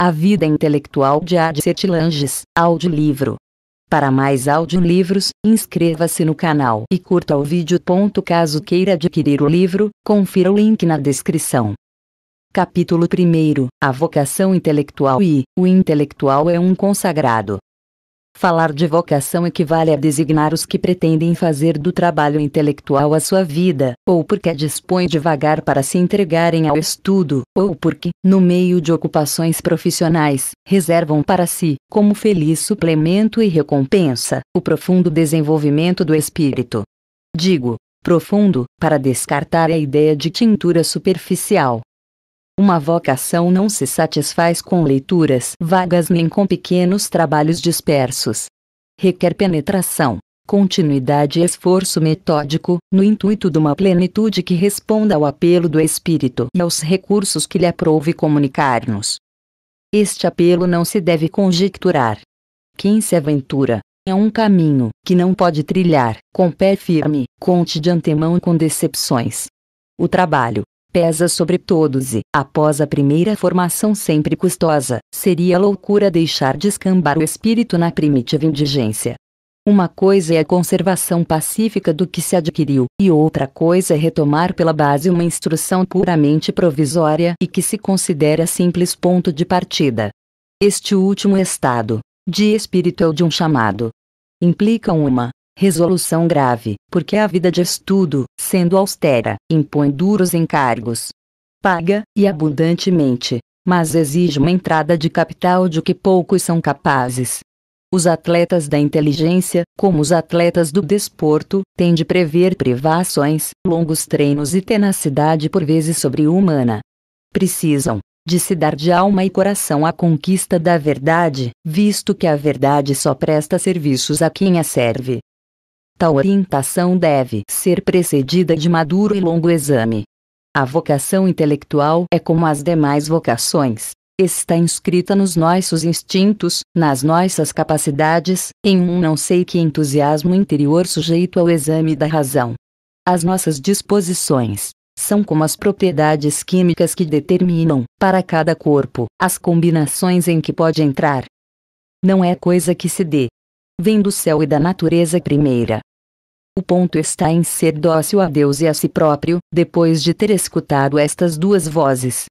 A Vida Intelectual de Adcetilanges, audiolivro. Para mais audiolivros, inscreva-se no canal e curta o vídeo. Caso queira adquirir o livro, confira o link na descrição. Capítulo 1 A vocação intelectual e o intelectual é um consagrado. Falar de vocação equivale a designar os que pretendem fazer do trabalho intelectual a sua vida, ou porque dispõem devagar para se entregarem ao estudo, ou porque, no meio de ocupações profissionais, reservam para si, como feliz suplemento e recompensa, o profundo desenvolvimento do espírito. Digo, profundo, para descartar a ideia de tintura superficial, uma vocação não se satisfaz com leituras vagas nem com pequenos trabalhos dispersos. Requer penetração, continuidade e esforço metódico, no intuito de uma plenitude que responda ao apelo do espírito e aos recursos que lhe aprove comunicar-nos. Este apelo não se deve conjecturar. Quem se aventura, é um caminho que não pode trilhar, com pé firme, conte de antemão com decepções. O trabalho, pesa sobre todos e, após a primeira formação sempre custosa, seria loucura deixar descambar o espírito na primitiva indigência. Uma coisa é a conservação pacífica do que se adquiriu, e outra coisa é retomar pela base uma instrução puramente provisória e que se considera simples ponto de partida. Este último estado, de espírito é o de um chamado. Implica uma resolução grave, porque a vida de estudo, sendo austera, impõe duros encargos. Paga, e abundantemente, mas exige uma entrada de capital de que poucos são capazes. Os atletas da inteligência, como os atletas do desporto, têm de prever privações, longos treinos e tenacidade por vezes sobre-humana. Precisam de se dar de alma e coração à conquista da verdade, visto que a verdade só presta serviços a quem a serve. Tal orientação deve ser precedida de maduro e longo exame. A vocação intelectual é como as demais vocações. Está inscrita nos nossos instintos, nas nossas capacidades, em um não sei que entusiasmo interior sujeito ao exame da razão. As nossas disposições são como as propriedades químicas que determinam, para cada corpo, as combinações em que pode entrar. Não é coisa que se dê. Vem do céu e da natureza primeira o ponto está em ser dócil a Deus e a si próprio, depois de ter escutado estas duas vozes.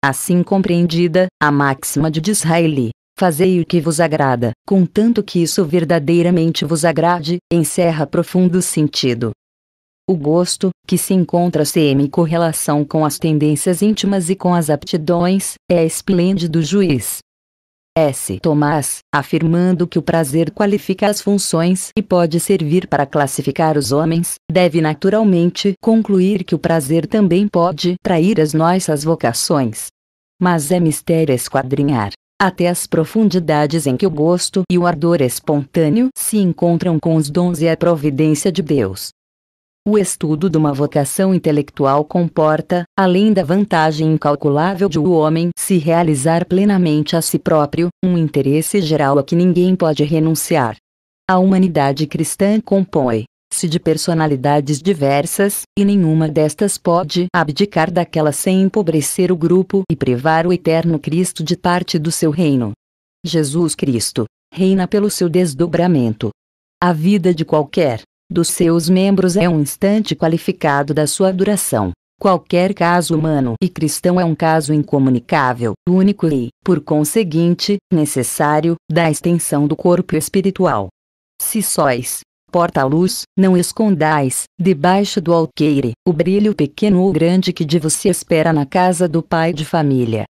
Assim compreendida, a máxima de Disraeli, fazei o que vos agrada, contanto que isso verdadeiramente vos agrade, encerra profundo sentido. O gosto, que se encontra semi-correlação com as tendências íntimas e com as aptidões, é esplêndido juiz. S. Tomás, afirmando que o prazer qualifica as funções e pode servir para classificar os homens, deve naturalmente concluir que o prazer também pode trair as nossas vocações. Mas é mistério esquadrinhar até as profundidades em que o gosto e o ardor espontâneo se encontram com os dons e a providência de Deus. O estudo de uma vocação intelectual comporta, além da vantagem incalculável de o homem se realizar plenamente a si próprio, um interesse geral a que ninguém pode renunciar. A humanidade cristã compõe, se de personalidades diversas, e nenhuma destas pode abdicar daquela sem empobrecer o grupo e privar o eterno Cristo de parte do seu reino. Jesus Cristo reina pelo seu desdobramento. A vida de qualquer dos seus membros é um instante qualificado da sua duração. Qualquer caso humano e cristão é um caso incomunicável, único e, por conseguinte, necessário, da extensão do corpo espiritual. Se sóis, porta-luz, não escondais, debaixo do alqueire, o brilho pequeno ou grande que de você espera na casa do pai de família.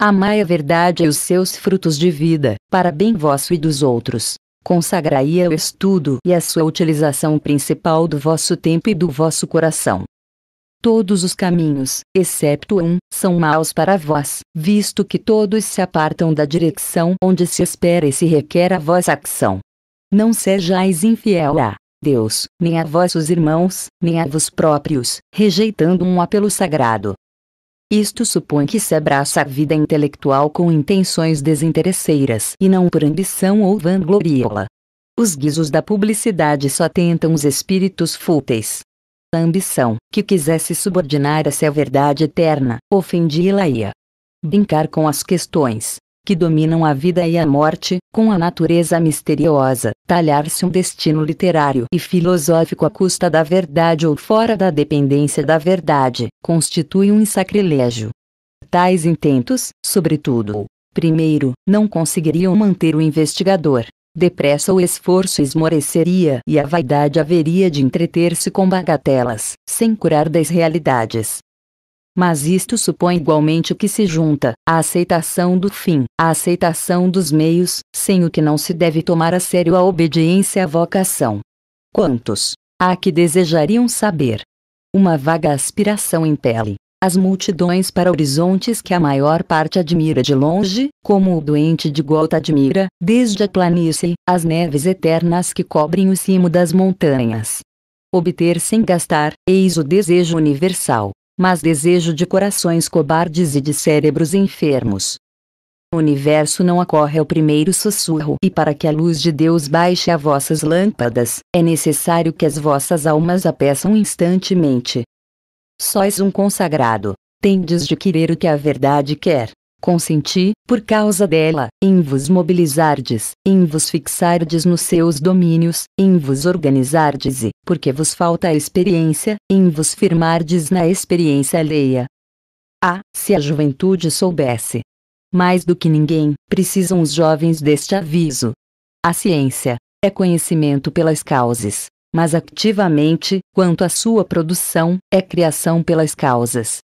Amai a verdade e os seus frutos de vida, para bem vosso e dos outros consagraria o estudo e a sua utilização principal do vosso tempo e do vosso coração. Todos os caminhos, exceto um, são maus para vós, visto que todos se apartam da direção onde se espera e se requer a vossa ação. Não sejais infiel a Deus, nem a vossos irmãos, nem a vós próprios, rejeitando um apelo sagrado, isto supõe que se abraça a vida intelectual com intenções desinteresseiras e não por ambição ou vangloriola. Os guizos da publicidade só tentam os espíritos fúteis. A ambição, que quisesse subordinar se à verdade eterna, ofendi-la-ia. Brincar com as questões, que dominam a vida e a morte, com a natureza misteriosa, talhar-se um destino literário e filosófico à custa da verdade ou fora da dependência da verdade, constitui um sacrilégio. Tais intentos, sobretudo, primeiro, não conseguiriam manter o investigador, Depressa o esforço esmoreceria e a vaidade haveria de entreter-se com bagatelas, sem curar das realidades, mas isto supõe igualmente que se junta a aceitação do fim, a aceitação dos meios, sem o que não se deve tomar a sério a obediência à vocação. Quantos há que desejariam saber? Uma vaga aspiração impele as multidões para horizontes que a maior parte admira de longe, como o doente de Gota admira, desde a planície, as neves eternas que cobrem o cimo das montanhas. Obter sem gastar, eis o desejo universal mas desejo de corações cobardes e de cérebros enfermos. O universo não ocorre ao primeiro sussurro, e para que a luz de Deus baixe a vossas lâmpadas, é necessário que as vossas almas a peçam instantemente. Sois um consagrado, tendes de querer o que a verdade quer consenti, por causa dela, em vos mobilizardes, em vos fixardes nos seus domínios, em vos organizardes e, porque vos falta a experiência, em vos firmardes na experiência alheia. Ah, se a juventude soubesse! Mais do que ninguém, precisam os jovens deste aviso. A ciência é conhecimento pelas causas, mas ativamente, quanto à sua produção, é criação pelas causas.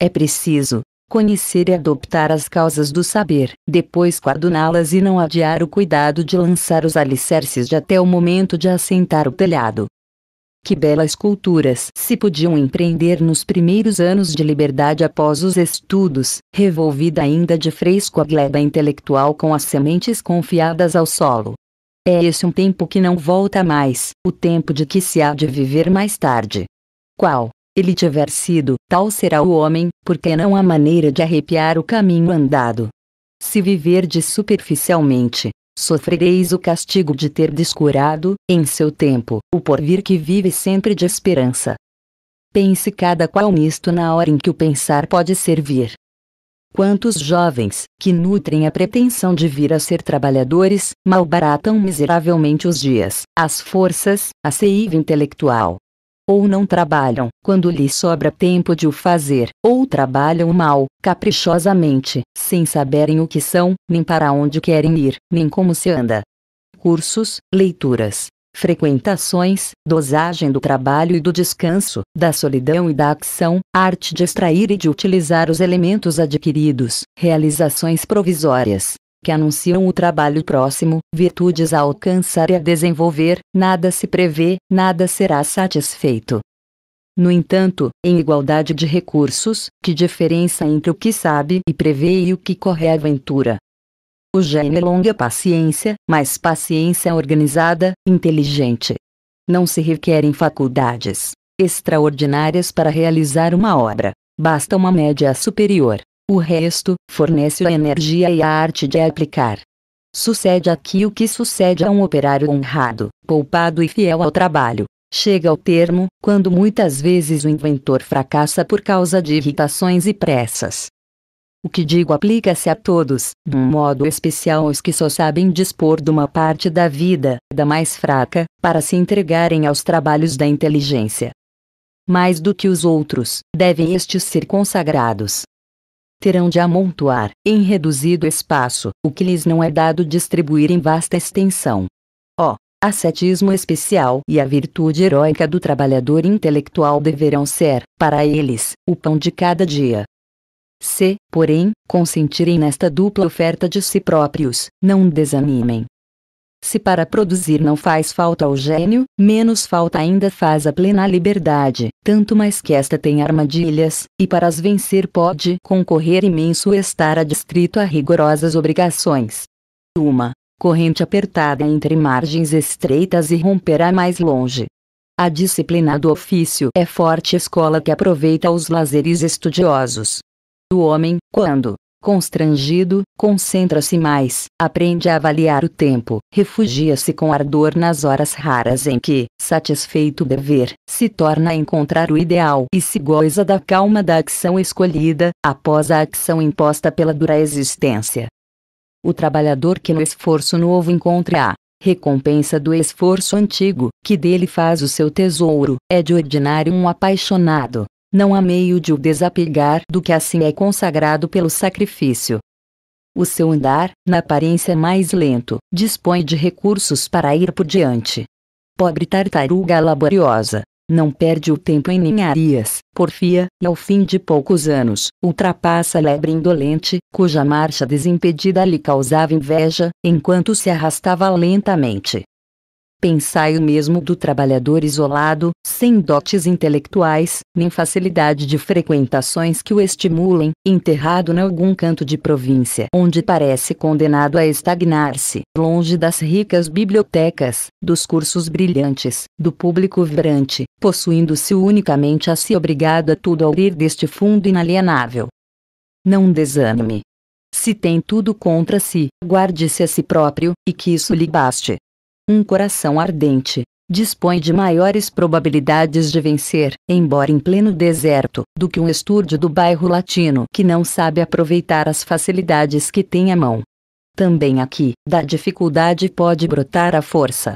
É preciso, conhecer e adoptar as causas do saber, depois coaduná las e não adiar o cuidado de lançar os alicerces de até o momento de assentar o telhado. Que belas culturas se podiam empreender nos primeiros anos de liberdade após os estudos, revolvida ainda de fresco a gleba intelectual com as sementes confiadas ao solo. É esse um tempo que não volta mais, o tempo de que se há de viver mais tarde. Qual, ele tiver sido, tal será o homem, porque não há maneira de arrepiar o caminho andado. Se viverdes superficialmente, sofrereis o castigo de ter descurado, em seu tempo, o porvir que vive sempre de esperança. Pense cada qual nisto na hora em que o pensar pode servir. Quantos jovens, que nutrem a pretensão de vir a ser trabalhadores, malbaratam miseravelmente os dias, as forças, a seiva intelectual, ou não trabalham, quando lhe sobra tempo de o fazer, ou trabalham mal, caprichosamente, sem saberem o que são, nem para onde querem ir, nem como se anda. Cursos, leituras, frequentações, dosagem do trabalho e do descanso, da solidão e da ação, arte de extrair e de utilizar os elementos adquiridos, realizações provisórias, que anunciam o trabalho próximo, virtudes a alcançar e a desenvolver, nada se prevê, nada será satisfeito. No entanto, em igualdade de recursos, que diferença entre o que sabe e prevê e o que corre a aventura? O gênio é longa paciência, mas paciência organizada, inteligente. Não se requerem faculdades extraordinárias para realizar uma obra, basta uma média superior. O resto, fornece a energia e a arte de aplicar. Sucede aqui o que sucede a um operário honrado, poupado e fiel ao trabalho. Chega ao termo, quando muitas vezes o inventor fracassa por causa de irritações e pressas. O que digo aplica-se a todos, de um modo especial aos que só sabem dispor de uma parte da vida, da mais fraca, para se entregarem aos trabalhos da inteligência. Mais do que os outros, devem estes ser consagrados, terão de amontoar, em reduzido espaço, o que lhes não é dado distribuir em vasta extensão. O ascetismo especial e a virtude heróica do trabalhador intelectual deverão ser, para eles, o pão de cada dia. Se, porém, consentirem nesta dupla oferta de si próprios, não desanimem, se para produzir não faz falta o gênio, menos falta ainda faz a plena liberdade, tanto mais que esta tem armadilhas, e para as vencer pode concorrer imenso estar adstrito a rigorosas obrigações. Uma corrente apertada entre margens estreitas e romperá mais longe. A disciplina do ofício é forte escola que aproveita os lazeres estudiosos. O homem, quando Constrangido, concentra-se mais, aprende a avaliar o tempo, refugia-se com ardor nas horas raras em que, satisfeito o dever, se torna a encontrar o ideal e se goza da calma da ação escolhida, após a ação imposta pela dura existência. O trabalhador que no esforço novo encontra a recompensa do esforço antigo, que dele faz o seu tesouro, é de ordinário um apaixonado, não há meio de o desapegar do que assim é consagrado pelo sacrifício. O seu andar, na aparência mais lento, dispõe de recursos para ir por diante. Pobre tartaruga laboriosa, não perde o tempo em ninharias, porfia, e ao fim de poucos anos, ultrapassa a lebre indolente, cuja marcha desimpedida lhe causava inveja, enquanto se arrastava lentamente. Pensai o mesmo do trabalhador isolado, sem dotes intelectuais, nem facilidade de frequentações que o estimulem, enterrado em algum canto de província onde parece condenado a estagnar-se, longe das ricas bibliotecas, dos cursos brilhantes, do público vibrante, possuindo-se unicamente a si obrigado a tudo ao ir deste fundo inalienável. Não desanime. Se tem tudo contra si, guarde-se a si próprio, e que isso lhe baste um coração ardente, dispõe de maiores probabilidades de vencer, embora em pleno deserto, do que um estúdio do bairro latino que não sabe aproveitar as facilidades que tem à mão. Também aqui, da dificuldade pode brotar a força.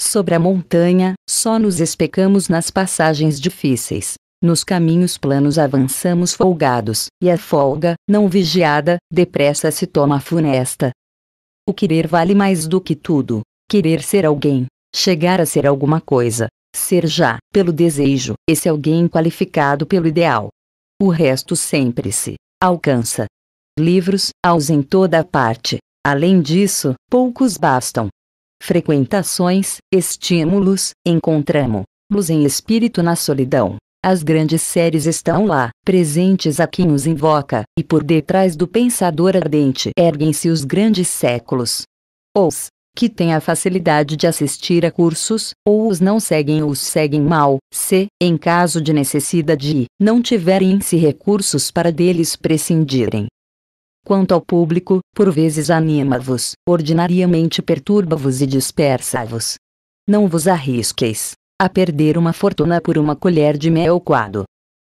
Sobre a montanha, só nos especamos nas passagens difíceis. Nos caminhos planos avançamos folgados, e a folga, não vigiada, depressa se toma funesta. O querer vale mais do que tudo querer ser alguém, chegar a ser alguma coisa, ser já, pelo desejo, esse alguém qualificado pelo ideal. O resto sempre se alcança. Livros, aos em toda a parte. Além disso, poucos bastam. Frequentações, estímulos, encontramos-los em espírito na solidão. As grandes séries estão lá, presentes a quem os invoca, e por detrás do pensador ardente erguem-se os grandes séculos. Os que têm a facilidade de assistir a cursos, ou os não seguem ou os seguem mal, se, em caso de necessidade, não tiverem-se recursos para deles prescindirem. Quanto ao público, por vezes anima-vos, ordinariamente perturba-vos e dispersa-vos. Não vos arrisqueis a perder uma fortuna por uma colher de mel coado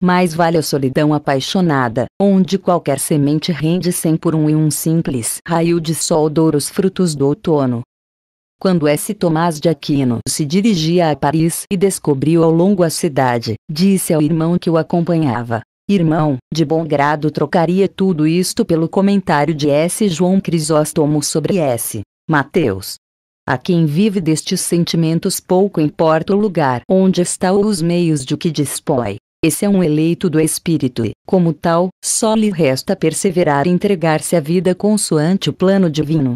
mais vale a solidão apaixonada, onde qualquer semente rende cem por um e um simples raio de sol doura os frutos do outono. Quando S. Tomás de Aquino se dirigia a Paris e descobriu ao longo a cidade, disse ao irmão que o acompanhava: Irmão, de bom grado trocaria tudo isto pelo comentário de S. João Crisóstomo sobre S. Mateus. A quem vive destes sentimentos pouco importa o lugar onde está ou os meios de que dispõe. Esse é um eleito do Espírito e, como tal, só lhe resta perseverar e entregar-se à vida consoante o plano divino.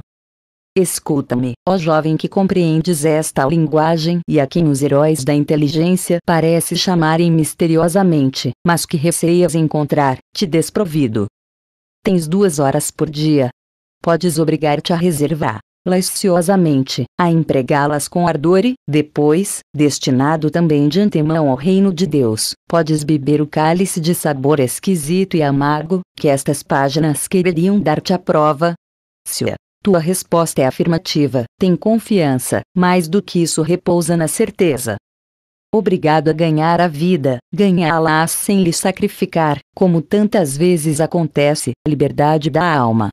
Escuta-me, ó jovem que compreendes esta linguagem e a quem os heróis da inteligência parece chamarem misteriosamente, mas que receias encontrar, te desprovido. Tens duas horas por dia. Podes obrigar-te a reservar laciosamente, a empregá-las com ardor e, depois, destinado também de antemão ao reino de Deus, podes beber o cálice de sabor esquisito e amargo, que estas páginas quereriam dar-te à prova. Se a tua resposta é afirmativa, tem confiança, mais do que isso repousa na certeza. Obrigado a ganhar a vida, ganhá-la sem lhe sacrificar, como tantas vezes acontece, liberdade da alma,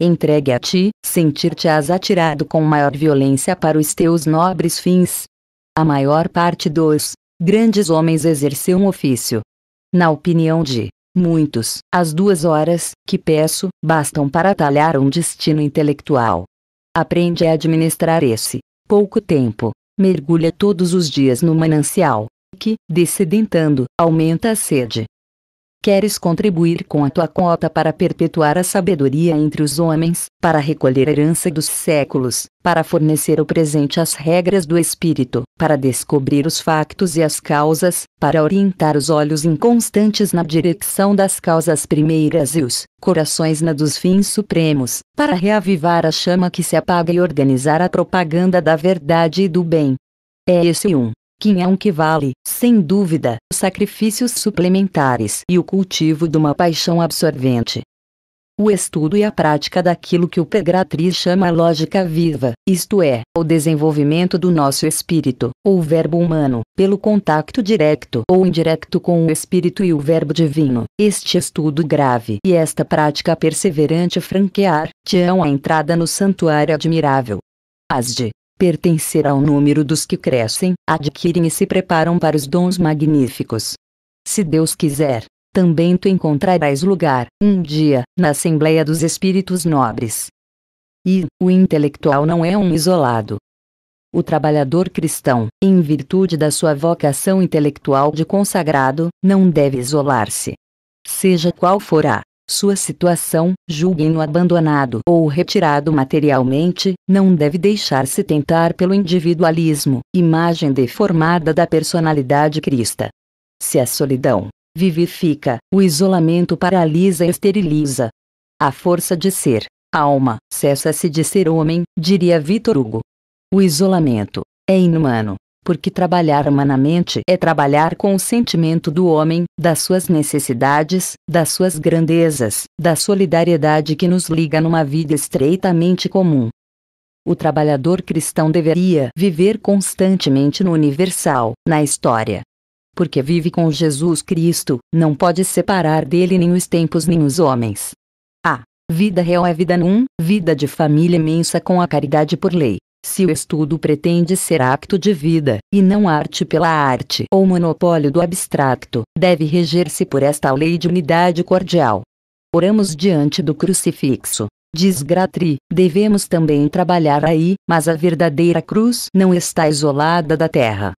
entregue a ti, sentir-te-ás atirado com maior violência para os teus nobres fins. A maior parte dos grandes homens exerceu um ofício. Na opinião de muitos, as duas horas que peço bastam para talhar um destino intelectual. Aprende a administrar esse pouco tempo, mergulha todos os dias no manancial, que, descedentando, aumenta a sede, Queres contribuir com a tua cota para perpetuar a sabedoria entre os homens, para recolher a herança dos séculos, para fornecer o presente às regras do espírito, para descobrir os factos e as causas, para orientar os olhos inconstantes na direção das causas primeiras e os corações na dos fins supremos, para reavivar a chama que se apaga e organizar a propaganda da verdade e do bem. É esse um quem é um que vale, sem dúvida, sacrifícios suplementares e o cultivo de uma paixão absorvente. O estudo e a prática daquilo que o Pegratriz chama a lógica viva, isto é, o desenvolvimento do nosso espírito, ou verbo humano, pelo contacto direto ou indireto com o espírito e o verbo divino. Este estudo grave e esta prática perseverante franquear te a entrada no santuário admirável. Asde pertencer ao número dos que crescem, adquirem e se preparam para os dons magníficos. Se Deus quiser, também tu encontrarás lugar, um dia, na Assembleia dos Espíritos Nobres. E, o intelectual não é um isolado. O trabalhador cristão, em virtude da sua vocação intelectual de consagrado, não deve isolar-se. Seja qual for a sua situação, julguem-no abandonado ou retirado materialmente, não deve deixar-se tentar pelo individualismo, imagem deformada da personalidade crista. Se a solidão vivifica, o isolamento paralisa e esteriliza. A força de ser, alma, cessa-se de ser homem, diria Vitor Hugo. O isolamento é inumano, porque trabalhar humanamente é trabalhar com o sentimento do homem, das suas necessidades, das suas grandezas, da solidariedade que nos liga numa vida estreitamente comum. O trabalhador cristão deveria viver constantemente no universal, na história. Porque vive com Jesus Cristo, não pode separar dele nem os tempos nem os homens. A vida real é vida num, vida de família imensa com a caridade por lei. Se o estudo pretende ser acto de vida, e não arte pela arte ou monopólio do abstracto, deve reger-se por esta lei de unidade cordial. Oramos diante do crucifixo. Diz Gratri, devemos também trabalhar aí, mas a verdadeira cruz não está isolada da terra.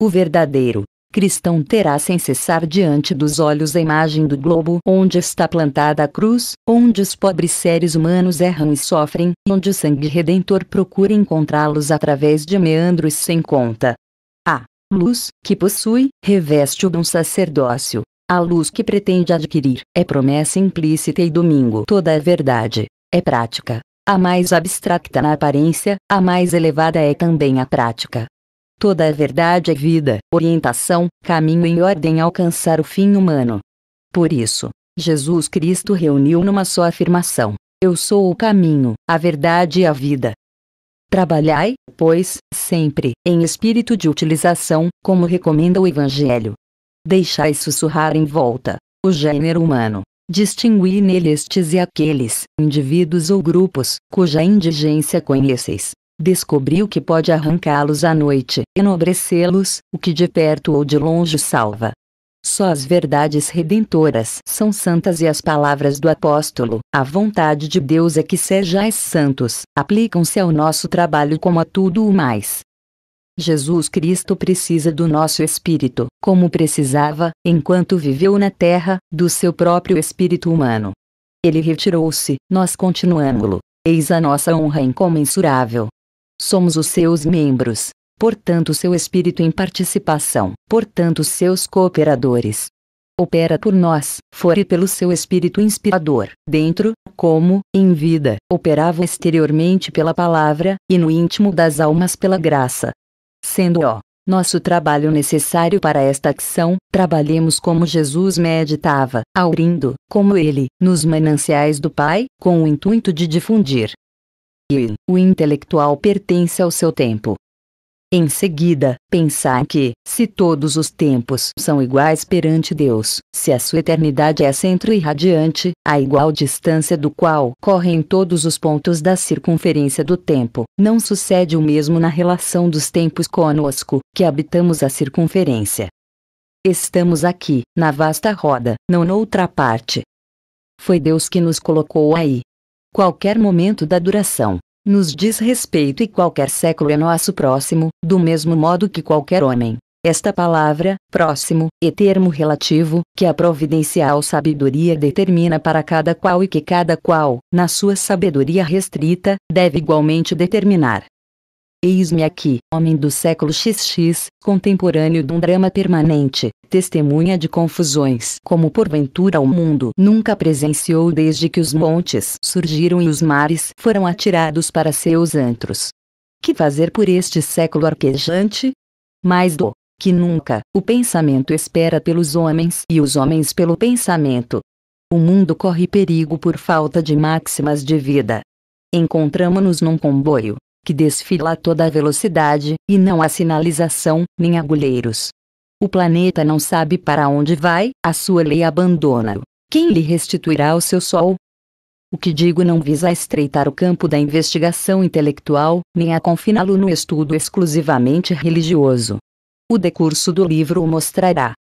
O verdadeiro, cristão terá sem cessar diante dos olhos a imagem do globo onde está plantada a cruz, onde os pobres seres humanos erram e sofrem, onde o sangue redentor procura encontrá-los através de meandros sem conta. A luz que possui reveste-o de um sacerdócio. A luz que pretende adquirir é promessa implícita e domingo toda a verdade. É prática. A mais abstracta na aparência, a mais elevada é também a prática. Toda a verdade é vida, orientação, caminho em ordem a alcançar o fim humano. Por isso, Jesus Cristo reuniu numa só afirmação: Eu sou o caminho, a verdade e a vida. Trabalhai, pois, sempre, em espírito de utilização, como recomenda o Evangelho. Deixai sussurrar em volta o gênero humano. Distingui nele estes e aqueles, indivíduos ou grupos, cuja indigência conheceis, descobriu que pode arrancá-los à noite, enobrecê-los, o que de perto ou de longe salva. Só as verdades redentoras são santas e as palavras do apóstolo, a vontade de Deus é que sejais santos, aplicam-se ao nosso trabalho como a tudo o mais. Jesus Cristo precisa do nosso espírito, como precisava, enquanto viveu na terra, do seu próprio espírito humano. Ele retirou-se, nós continuamos-lo. Eis a nossa honra incomensurável, Somos os seus membros, portanto, seu espírito em participação, portanto, seus cooperadores. Opera por nós, e pelo seu espírito inspirador, dentro, como, em vida, operava exteriormente pela palavra, e no íntimo das almas pela graça. Sendo ó, nosso trabalho necessário para esta ação, trabalhemos como Jesus meditava, aurindo, como ele, nos mananciais do Pai, com o intuito de difundir, e o intelectual pertence ao seu tempo. Em seguida, pensar que, se todos os tempos são iguais perante Deus, se a sua eternidade é centro e radiante, a igual distância do qual correm todos os pontos da circunferência do tempo, não sucede o mesmo na relação dos tempos conosco, que habitamos a circunferência. Estamos aqui, na vasta roda, não noutra parte. Foi Deus que nos colocou aí, qualquer momento da duração, nos diz respeito e qualquer século é nosso próximo, do mesmo modo que qualquer homem. Esta palavra, próximo, e é termo relativo, que a providencial sabedoria determina para cada qual e que cada qual, na sua sabedoria restrita, deve igualmente determinar. Eis-me aqui, homem do século XX, contemporâneo de um drama permanente, testemunha de confusões como porventura o mundo nunca presenciou desde que os montes surgiram e os mares foram atirados para seus antros. Que fazer por este século arquejante? Mais do que nunca, o pensamento espera pelos homens e os homens pelo pensamento. O mundo corre perigo por falta de máximas de vida. Encontramo-nos num comboio, que desfila a toda a velocidade, e não há sinalização, nem agulheiros. O planeta não sabe para onde vai, a sua lei abandona-o. Quem lhe restituirá o seu sol? O que digo não visa estreitar o campo da investigação intelectual, nem a confiná-lo no estudo exclusivamente religioso. O decurso do livro o mostrará.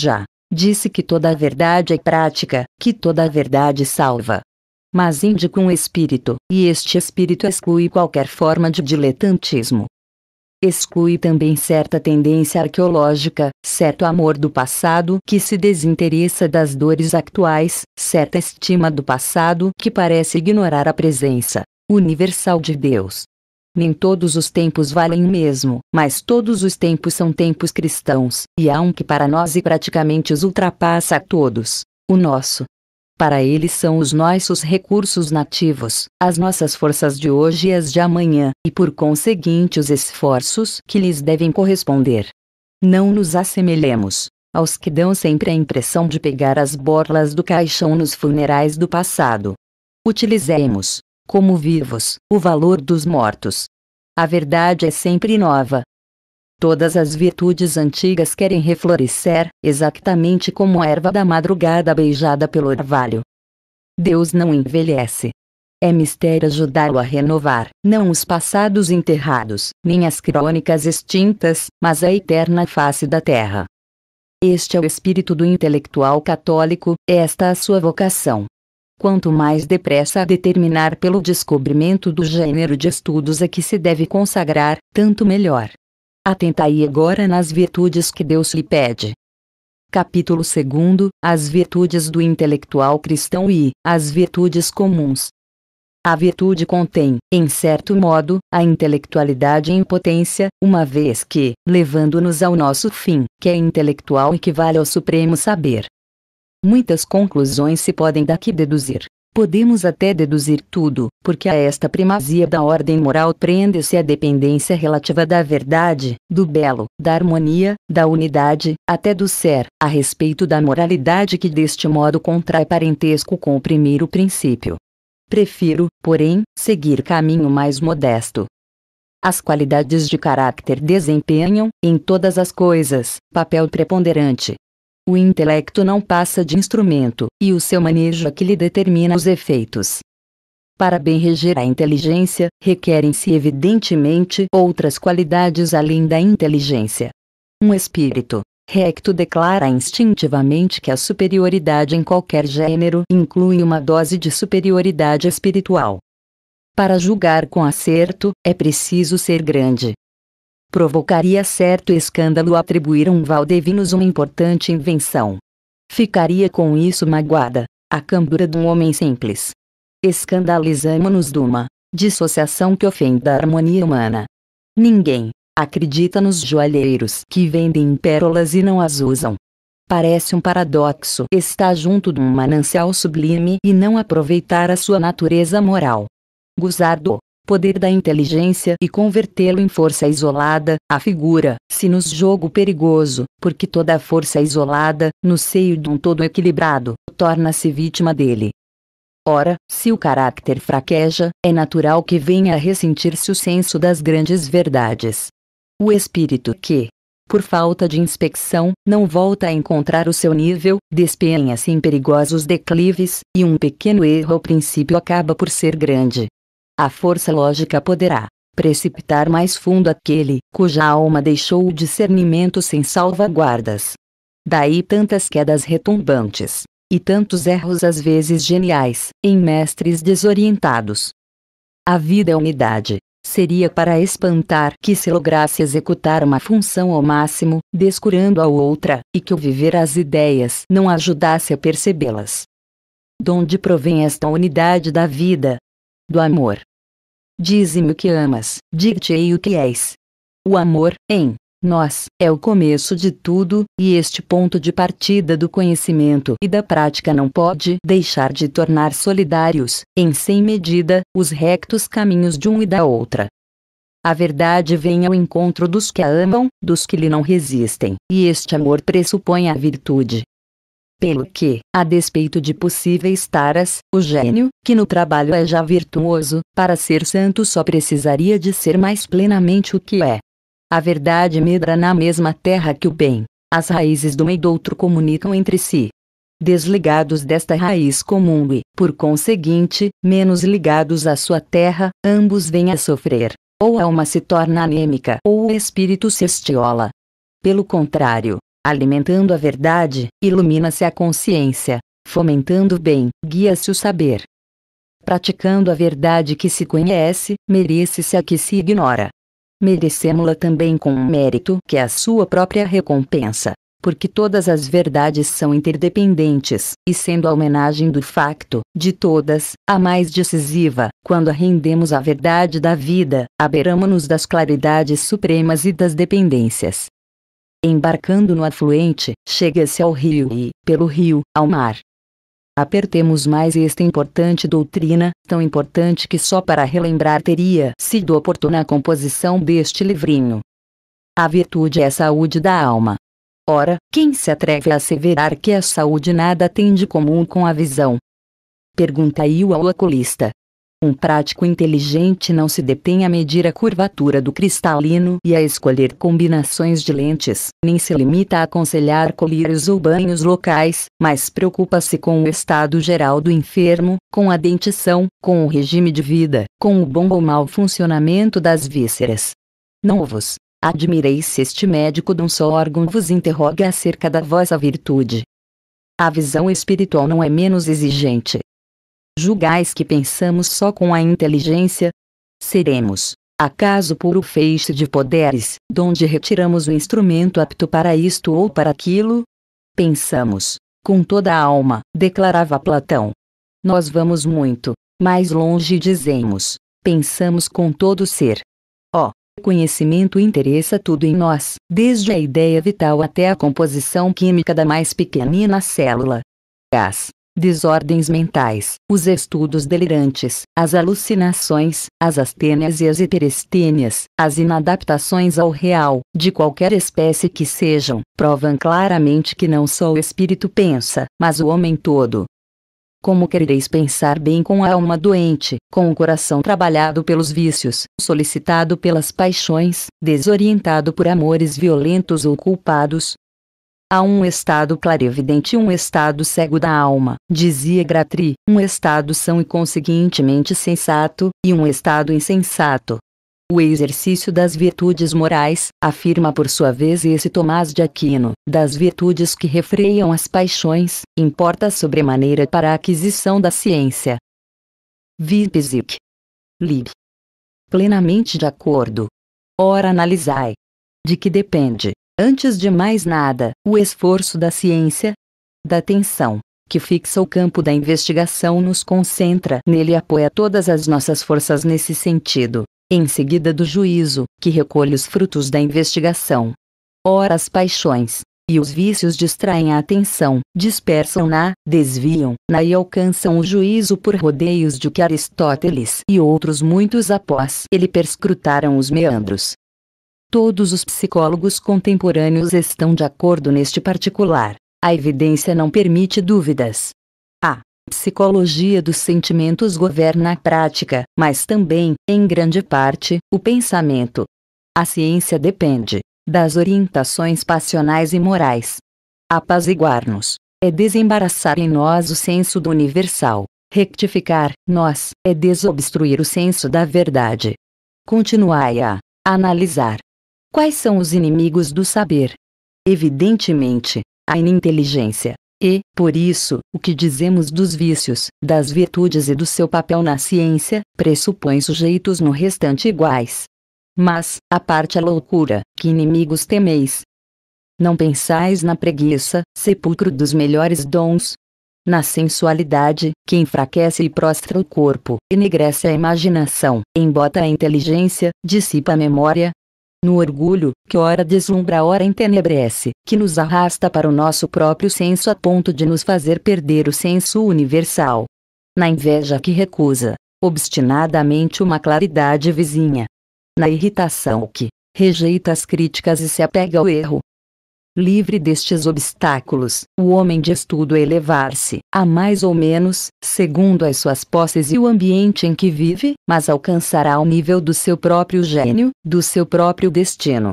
Já disse que toda a verdade é prática, que toda a verdade salva mas indica um espírito, e este espírito exclui qualquer forma de diletantismo. Exclui também certa tendência arqueológica, certo amor do passado que se desinteressa das dores actuais, certa estima do passado que parece ignorar a presença universal de Deus. Nem todos os tempos valem o mesmo, mas todos os tempos são tempos cristãos, e há um que para nós e praticamente os ultrapassa a todos: o nosso, para eles são os nossos recursos nativos, as nossas forças de hoje e as de amanhã, e por conseguinte os esforços que lhes devem corresponder. Não nos assemelhemos aos que dão sempre a impressão de pegar as borlas do caixão nos funerais do passado. Utilizemos, como vivos, o valor dos mortos. A verdade é sempre nova, Todas as virtudes antigas querem reflorescer, exatamente como a erva da madrugada beijada pelo orvalho. Deus não envelhece. É mistério ajudá-lo a renovar, não os passados enterrados, nem as crônicas extintas, mas a eterna face da terra. Este é o espírito do intelectual católico, é esta a sua vocação. Quanto mais depressa a determinar pelo descobrimento do gênero de estudos a que se deve consagrar, tanto melhor. Atentai agora nas virtudes que Deus lhe pede. Capítulo 2 As virtudes do intelectual cristão e as virtudes comuns. A virtude contém, em certo modo, a intelectualidade em potência, uma vez que, levando-nos ao nosso fim, que é intelectual e equivale ao supremo saber. Muitas conclusões se podem daqui deduzir. Podemos até deduzir tudo, porque a esta primazia da ordem moral prende-se a dependência relativa da verdade, do belo, da harmonia, da unidade, até do ser, a respeito da moralidade que deste modo contrai parentesco com o primeiro princípio. Prefiro, porém, seguir caminho mais modesto. As qualidades de caráter desempenham, em todas as coisas, papel preponderante, o intelecto não passa de instrumento, e o seu manejo é que lhe determina os efeitos. Para bem reger a inteligência, requerem-se evidentemente outras qualidades além da inteligência. Um espírito recto declara instintivamente que a superioridade em qualquer gênero inclui uma dose de superioridade espiritual. Para julgar com acerto, é preciso ser grande, provocaria certo escândalo atribuir a um Valdevinos uma importante invenção. Ficaria com isso magoada, a cambura de um homem simples. Escandalizamos-nos de uma dissociação que ofende a harmonia humana. Ninguém acredita nos joalheiros que vendem pérolas e não as usam. Parece um paradoxo estar junto de um manancial sublime e não aproveitar a sua natureza moral. Gusardo poder da inteligência e convertê-lo em força isolada, a figura, se nos jogo perigoso, porque toda força isolada, no seio de um todo equilibrado, torna-se vítima dele. Ora, se o caráter fraqueja, é natural que venha a ressentir-se o senso das grandes verdades. O espírito que, por falta de inspecção, não volta a encontrar o seu nível, despenha-se em perigosos declives, e um pequeno erro ao princípio acaba por ser grande a força lógica poderá precipitar mais fundo aquele cuja alma deixou o discernimento sem salvaguardas. Daí tantas quedas retumbantes, e tantos erros às vezes geniais, em mestres desorientados. A vida é unidade. Seria para espantar que se lograsse executar uma função ao máximo, descurando a outra, e que o viver as ideias não ajudasse a percebê-las. De onde provém esta unidade da vida? Do amor. Dize-me o que amas, diga te ei o que és. O amor, em nós, é o começo de tudo, e este ponto de partida do conhecimento e da prática não pode deixar de tornar solidários, em sem medida, os rectos caminhos de um e da outra. A verdade vem ao encontro dos que a amam, dos que lhe não resistem, e este amor pressupõe a virtude, pelo que, a despeito de possíveis taras, o gênio, que no trabalho é já virtuoso, para ser santo só precisaria de ser mais plenamente o que é. A verdade medra na mesma terra que o bem. As raízes do meio e do outro comunicam entre si. Desligados desta raiz comum e, por conseguinte, menos ligados à sua terra, ambos vêm a sofrer. Ou a alma se torna anêmica ou o espírito se estiola. Pelo contrário, alimentando a verdade, ilumina-se a consciência, fomentando o bem, guia-se o saber. Praticando a verdade que se conhece, merece-se a que se ignora. Merecemo-la também com um mérito que é a sua própria recompensa, porque todas as verdades são interdependentes, e sendo a homenagem do facto, de todas, a mais decisiva, quando arrendemos a verdade da vida, aberamos-nos das claridades supremas e das dependências, Embarcando no afluente, chega-se ao rio e, pelo rio, ao mar. Apertemos mais esta importante doutrina, tão importante que só para relembrar teria sido oportuna a composição deste livrinho. A virtude é a saúde da alma. Ora, quem se atreve a asseverar que a saúde nada tem de comum com a visão? Pergunta aí o oculista. Um prático inteligente não se detém a medir a curvatura do cristalino e a escolher combinações de lentes, nem se limita a aconselhar colírios ou banhos locais, mas preocupa-se com o estado geral do enfermo, com a dentição, com o regime de vida, com o bom ou mau funcionamento das vísceras. Não vos admireis se este médico de um só órgão vos interroga acerca da vossa virtude. A visão espiritual não é menos exigente, Julgais que pensamos só com a inteligência? Seremos, acaso puro feixe de poderes, donde retiramos o instrumento apto para isto ou para aquilo? Pensamos, com toda a alma, declarava Platão. Nós vamos muito, mais longe dizemos, pensamos com todo o ser. Ó, oh, conhecimento interessa tudo em nós, desde a ideia vital até a composição química da mais pequenina célula. Gás desordens mentais, os estudos delirantes, as alucinações, as astênias e as hiperestênias, as inadaptações ao real, de qualquer espécie que sejam, provam claramente que não só o espírito pensa, mas o homem todo. Como querereis pensar bem com a alma doente, com o coração trabalhado pelos vícios, solicitado pelas paixões, desorientado por amores violentos ou culpados, Há um estado clarividente e um estado cego da alma, dizia Gratri, um estado são e conseguintemente sensato, e um estado insensato. O exercício das virtudes morais, afirma por sua vez esse Tomás de Aquino, das virtudes que refreiam as paixões, importa sobremaneira para a aquisição da ciência. Vipsic. Lib. Plenamente de acordo. Ora analisai. De que depende, Antes de mais nada, o esforço da ciência, da atenção, que fixa o campo da investigação nos concentra nele e apoia todas as nossas forças nesse sentido, em seguida do juízo, que recolhe os frutos da investigação. Ora, as paixões e os vícios distraem a atenção, dispersam-na, desviam-na e alcançam o juízo por rodeios de que Aristóteles e outros muitos após ele perscrutaram os meandros Todos os psicólogos contemporâneos estão de acordo neste particular. A evidência não permite dúvidas. A psicologia dos sentimentos governa a prática, mas também, em grande parte, o pensamento. A ciência depende das orientações passionais e morais. Apaziguar-nos é desembaraçar em nós o senso do universal. Rectificar, nós, é desobstruir o senso da verdade. Continuai a analisar Quais são os inimigos do saber? Evidentemente, a ininteligência. E, por isso, o que dizemos dos vícios, das virtudes e do seu papel na ciência, pressupõe sujeitos no restante iguais. Mas, a parte a é loucura, que inimigos temeis? Não pensais na preguiça, sepulcro dos melhores dons? Na sensualidade, que enfraquece e prostra o corpo, enegrece a imaginação, embota a inteligência, dissipa a memória, no orgulho, que ora deslumbra ora entenebrece, que nos arrasta para o nosso próprio senso a ponto de nos fazer perder o senso universal. Na inveja que recusa, obstinadamente uma claridade vizinha. Na irritação que rejeita as críticas e se apega ao erro, Livre destes obstáculos, o homem de estudo elevar-se, a mais ou menos, segundo as suas posses e o ambiente em que vive, mas alcançará o nível do seu próprio gênio, do seu próprio destino.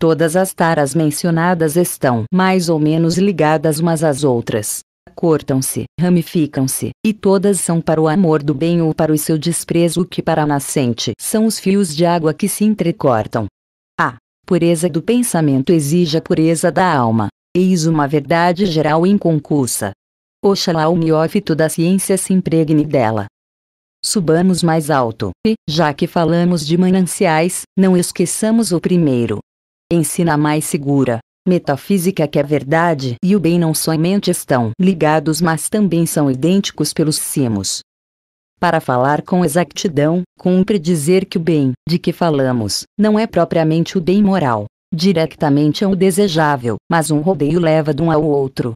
Todas as taras mencionadas estão mais ou menos ligadas umas às outras. Cortam-se, ramificam-se, e todas são para o amor do bem ou para o seu desprezo que para a nascente são os fios de água que se entrecortam. Pureza do pensamento exige a pureza da alma. Eis uma verdade geral inconcursa. Oxalá o neófito da ciência se impregne dela. Subamos mais alto, e, já que falamos de mananciais, não esqueçamos o primeiro. Ensina mais segura, metafísica que a verdade e o bem não somente estão ligados mas também são idênticos pelos cimos. Para falar com exatidão, cumpre dizer que o bem de que falamos não é propriamente o bem moral. Diretamente é o desejável, mas um rodeio leva de um ao outro.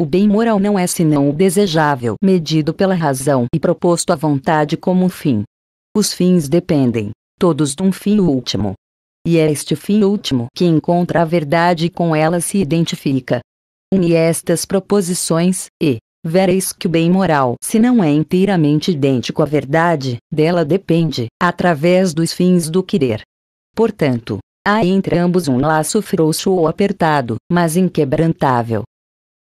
O bem moral não é senão o desejável, medido pela razão e proposto à vontade como fim. Os fins dependem, todos de um fim último. E é este fim último que encontra a verdade e com ela se identifica. Une estas proposições, e, vereis que o bem moral, se não é inteiramente idêntico à verdade, dela depende, através dos fins do querer. Portanto, há entre ambos um laço frouxo ou apertado, mas inquebrantável.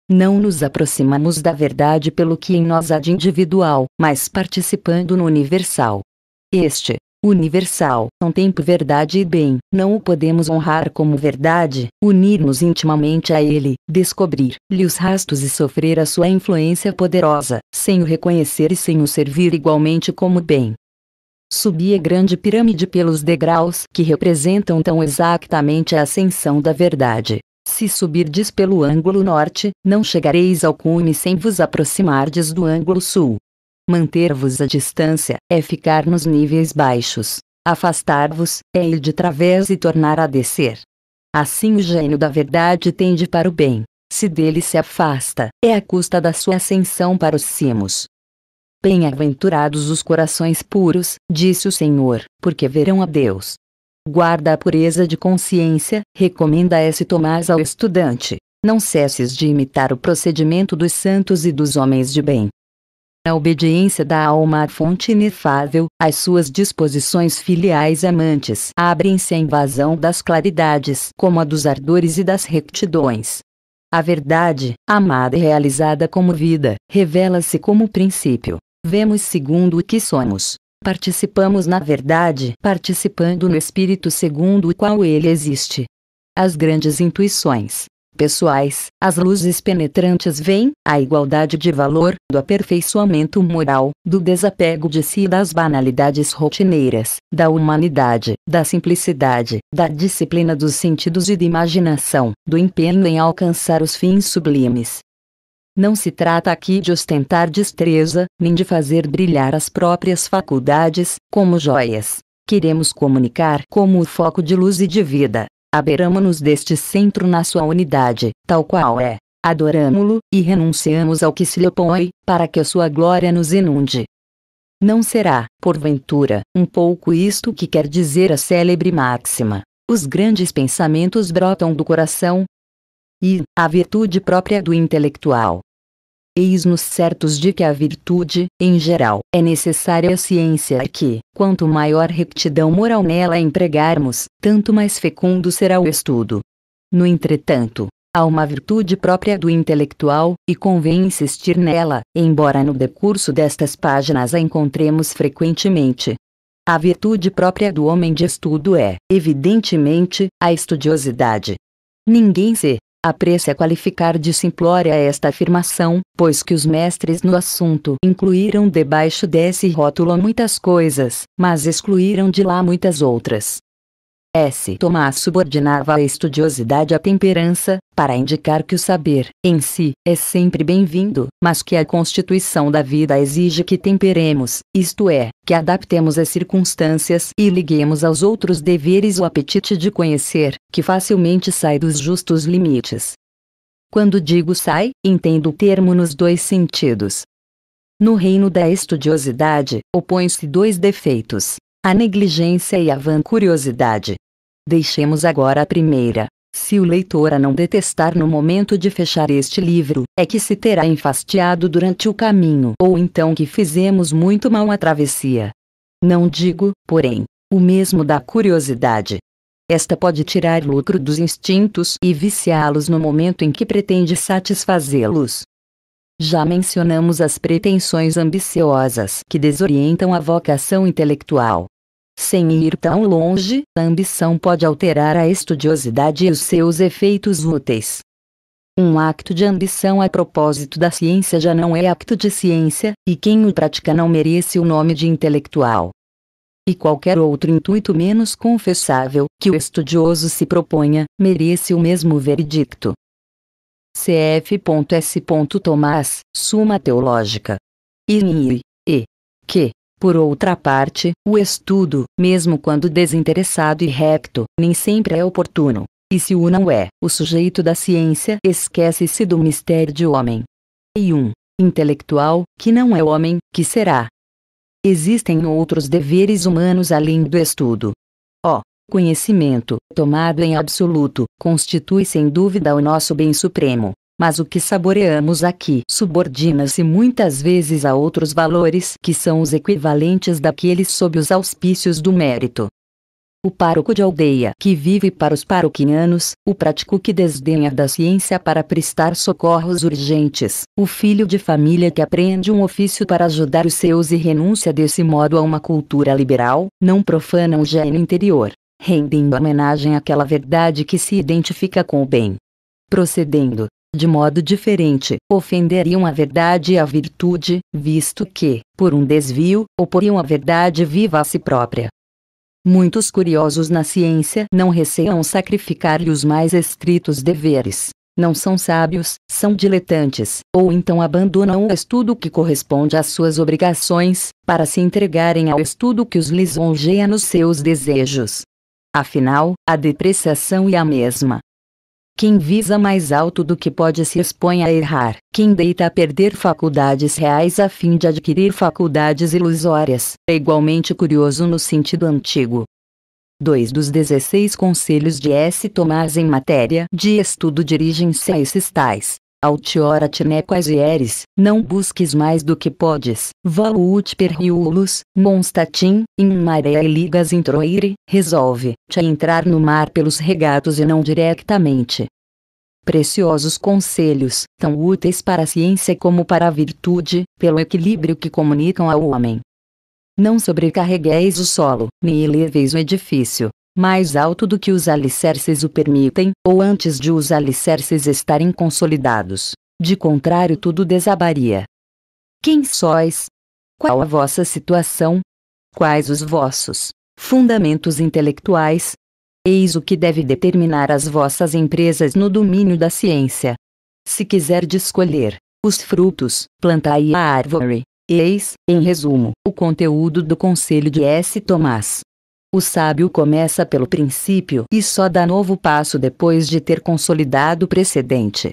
Não nos aproximamos da verdade pelo que em nós há de individual, mas participando no universal. Este, universal. Não tempo verdade e bem, não o podemos honrar como verdade, unir-nos intimamente a ele, descobrir-lhe os rastos e sofrer a sua influência poderosa, sem o reconhecer e sem o servir igualmente como bem. Subia grande pirâmide pelos degraus que representam tão exatamente a ascensão da verdade. Se subirdes pelo ângulo norte, não chegareis ao cume sem vos aproximardes do ângulo sul. Manter-vos à distância é ficar nos níveis baixos. Afastar-vos é ir de través e tornar a descer. Assim o gênio da verdade tende para o bem. Se dele se afasta, é a custa da sua ascensão para os cimos. Bem-aventurados os corações puros, disse o Senhor, porque verão a Deus. Guarda a pureza de consciência, recomenda esse Tomás ao estudante. Não cesses de imitar o procedimento dos santos e dos homens de bem a obediência da alma à fonte inefável, as suas disposições filiais amantes abrem-se à invasão das claridades, como a dos ardores e das rectidões. A verdade, amada e realizada como vida, revela-se como princípio. Vemos segundo o que somos. Participamos na verdade, participando no espírito segundo o qual ele existe. As grandes intuições, pessoais, as luzes penetrantes vêm, a igualdade de valor, do aperfeiçoamento moral, do desapego de si e das banalidades rotineiras, da humanidade, da simplicidade, da disciplina dos sentidos e da imaginação, do empenho em alcançar os fins sublimes. Não se trata aqui de ostentar destreza, nem de fazer brilhar as próprias faculdades, como joias. Queremos comunicar como o foco de luz e de vida, Aberamo-nos deste centro na sua unidade, tal qual é. Adoramo-lo, e renunciamos ao que se lhe opõe, para que a sua glória nos inunde. Não será, porventura, um pouco isto que quer dizer a célebre máxima: os grandes pensamentos brotam do coração? E, a virtude própria do intelectual, Eis-nos certos de que a virtude, em geral, é necessária à ciência e que, quanto maior rectidão moral nela empregarmos, tanto mais fecundo será o estudo. No entretanto, há uma virtude própria do intelectual, e convém insistir nela, embora no decurso destas páginas a encontremos frequentemente. A virtude própria do homem de estudo é, evidentemente, a estudiosidade. Ninguém se Aprecie a é qualificar de simplória esta afirmação, pois que os mestres no assunto incluíram debaixo desse rótulo muitas coisas, mas excluíram de lá muitas outras. S. Tomás subordinava a estudiosidade à temperança, para indicar que o saber, em si, é sempre bem-vindo, mas que a constituição da vida exige que temperemos, isto é, que adaptemos as circunstâncias e liguemos aos outros deveres o apetite de conhecer, que facilmente sai dos justos limites. Quando digo sai, entendo o termo nos dois sentidos. No reino da estudiosidade, opõem-se dois defeitos: a negligência e a vancuriosidade. Deixemos agora a primeira. Se o leitor a não detestar no momento de fechar este livro, é que se terá enfastiado durante o caminho ou então que fizemos muito mal a travessia. Não digo, porém, o mesmo da curiosidade. Esta pode tirar lucro dos instintos e viciá-los no momento em que pretende satisfazê-los. Já mencionamos as pretensões ambiciosas que desorientam a vocação intelectual. Sem ir tão longe, a ambição pode alterar a estudiosidade e os seus efeitos úteis. Um acto de ambição a propósito da ciência já não é acto de ciência, e quem o pratica não merece o nome de intelectual. E qualquer outro intuito menos confessável que o estudioso se proponha, merece o mesmo veredicto. Cf.S. Tomás, Suma Teológica. I, E. Q. Por outra parte, o estudo, mesmo quando desinteressado e recto, nem sempre é oportuno. E se o não é, o sujeito da ciência esquece-se do mistério de homem. E um intelectual, que não é homem, que será? Existem outros deveres humanos além do estudo. O oh, conhecimento, tomado em absoluto, constitui sem dúvida o nosso bem supremo mas o que saboreamos aqui subordina-se muitas vezes a outros valores que são os equivalentes daqueles sob os auspícios do mérito. O pároco de aldeia que vive para os paroquianos, o prático que desdenha da ciência para prestar socorros urgentes, o filho de família que aprende um ofício para ajudar os seus e renuncia desse modo a uma cultura liberal, não profanam o gênio interior, rendendo homenagem àquela verdade que se identifica com o bem. Procedendo, de modo diferente, ofenderiam a verdade e a virtude, visto que, por um desvio, oporiam a verdade viva a si própria. Muitos curiosos na ciência não receiam sacrificar-lhe os mais estritos deveres. Não são sábios, são diletantes, ou então abandonam o estudo que corresponde às suas obrigações, para se entregarem ao estudo que os lisonjeia nos seus desejos. Afinal, a depreciação e é a mesma quem visa mais alto do que pode se expõe a errar. Quem deita a perder faculdades reais a fim de adquirir faculdades ilusórias. É igualmente curioso no sentido antigo. Dois dos 16 conselhos de S. Tomás em matéria de estudo dirigem-se a esses tais. Altiora tine quasi eres, não busques mais do que podes. Valut per riulus, monstatim, in mare e ligas introire, resolve-te a entrar no mar pelos regatos e não diretamente. Preciosos conselhos, tão úteis para a ciência como para a virtude, pelo equilíbrio que comunicam ao homem. Não sobrecarregueis o solo, nem eleveis o edifício, mais alto do que os alicerces o permitem, ou antes de os alicerces estarem consolidados. De contrário, tudo desabaria. Quem sois? Qual a vossa situação? Quais os vossos fundamentos intelectuais? Eis o que deve determinar as vossas empresas no domínio da ciência. Se quiser escolher os frutos, plantai a árvore. Eis, em resumo, o conteúdo do conselho de S. Tomás. O sábio começa pelo princípio e só dá novo passo depois de ter consolidado o precedente.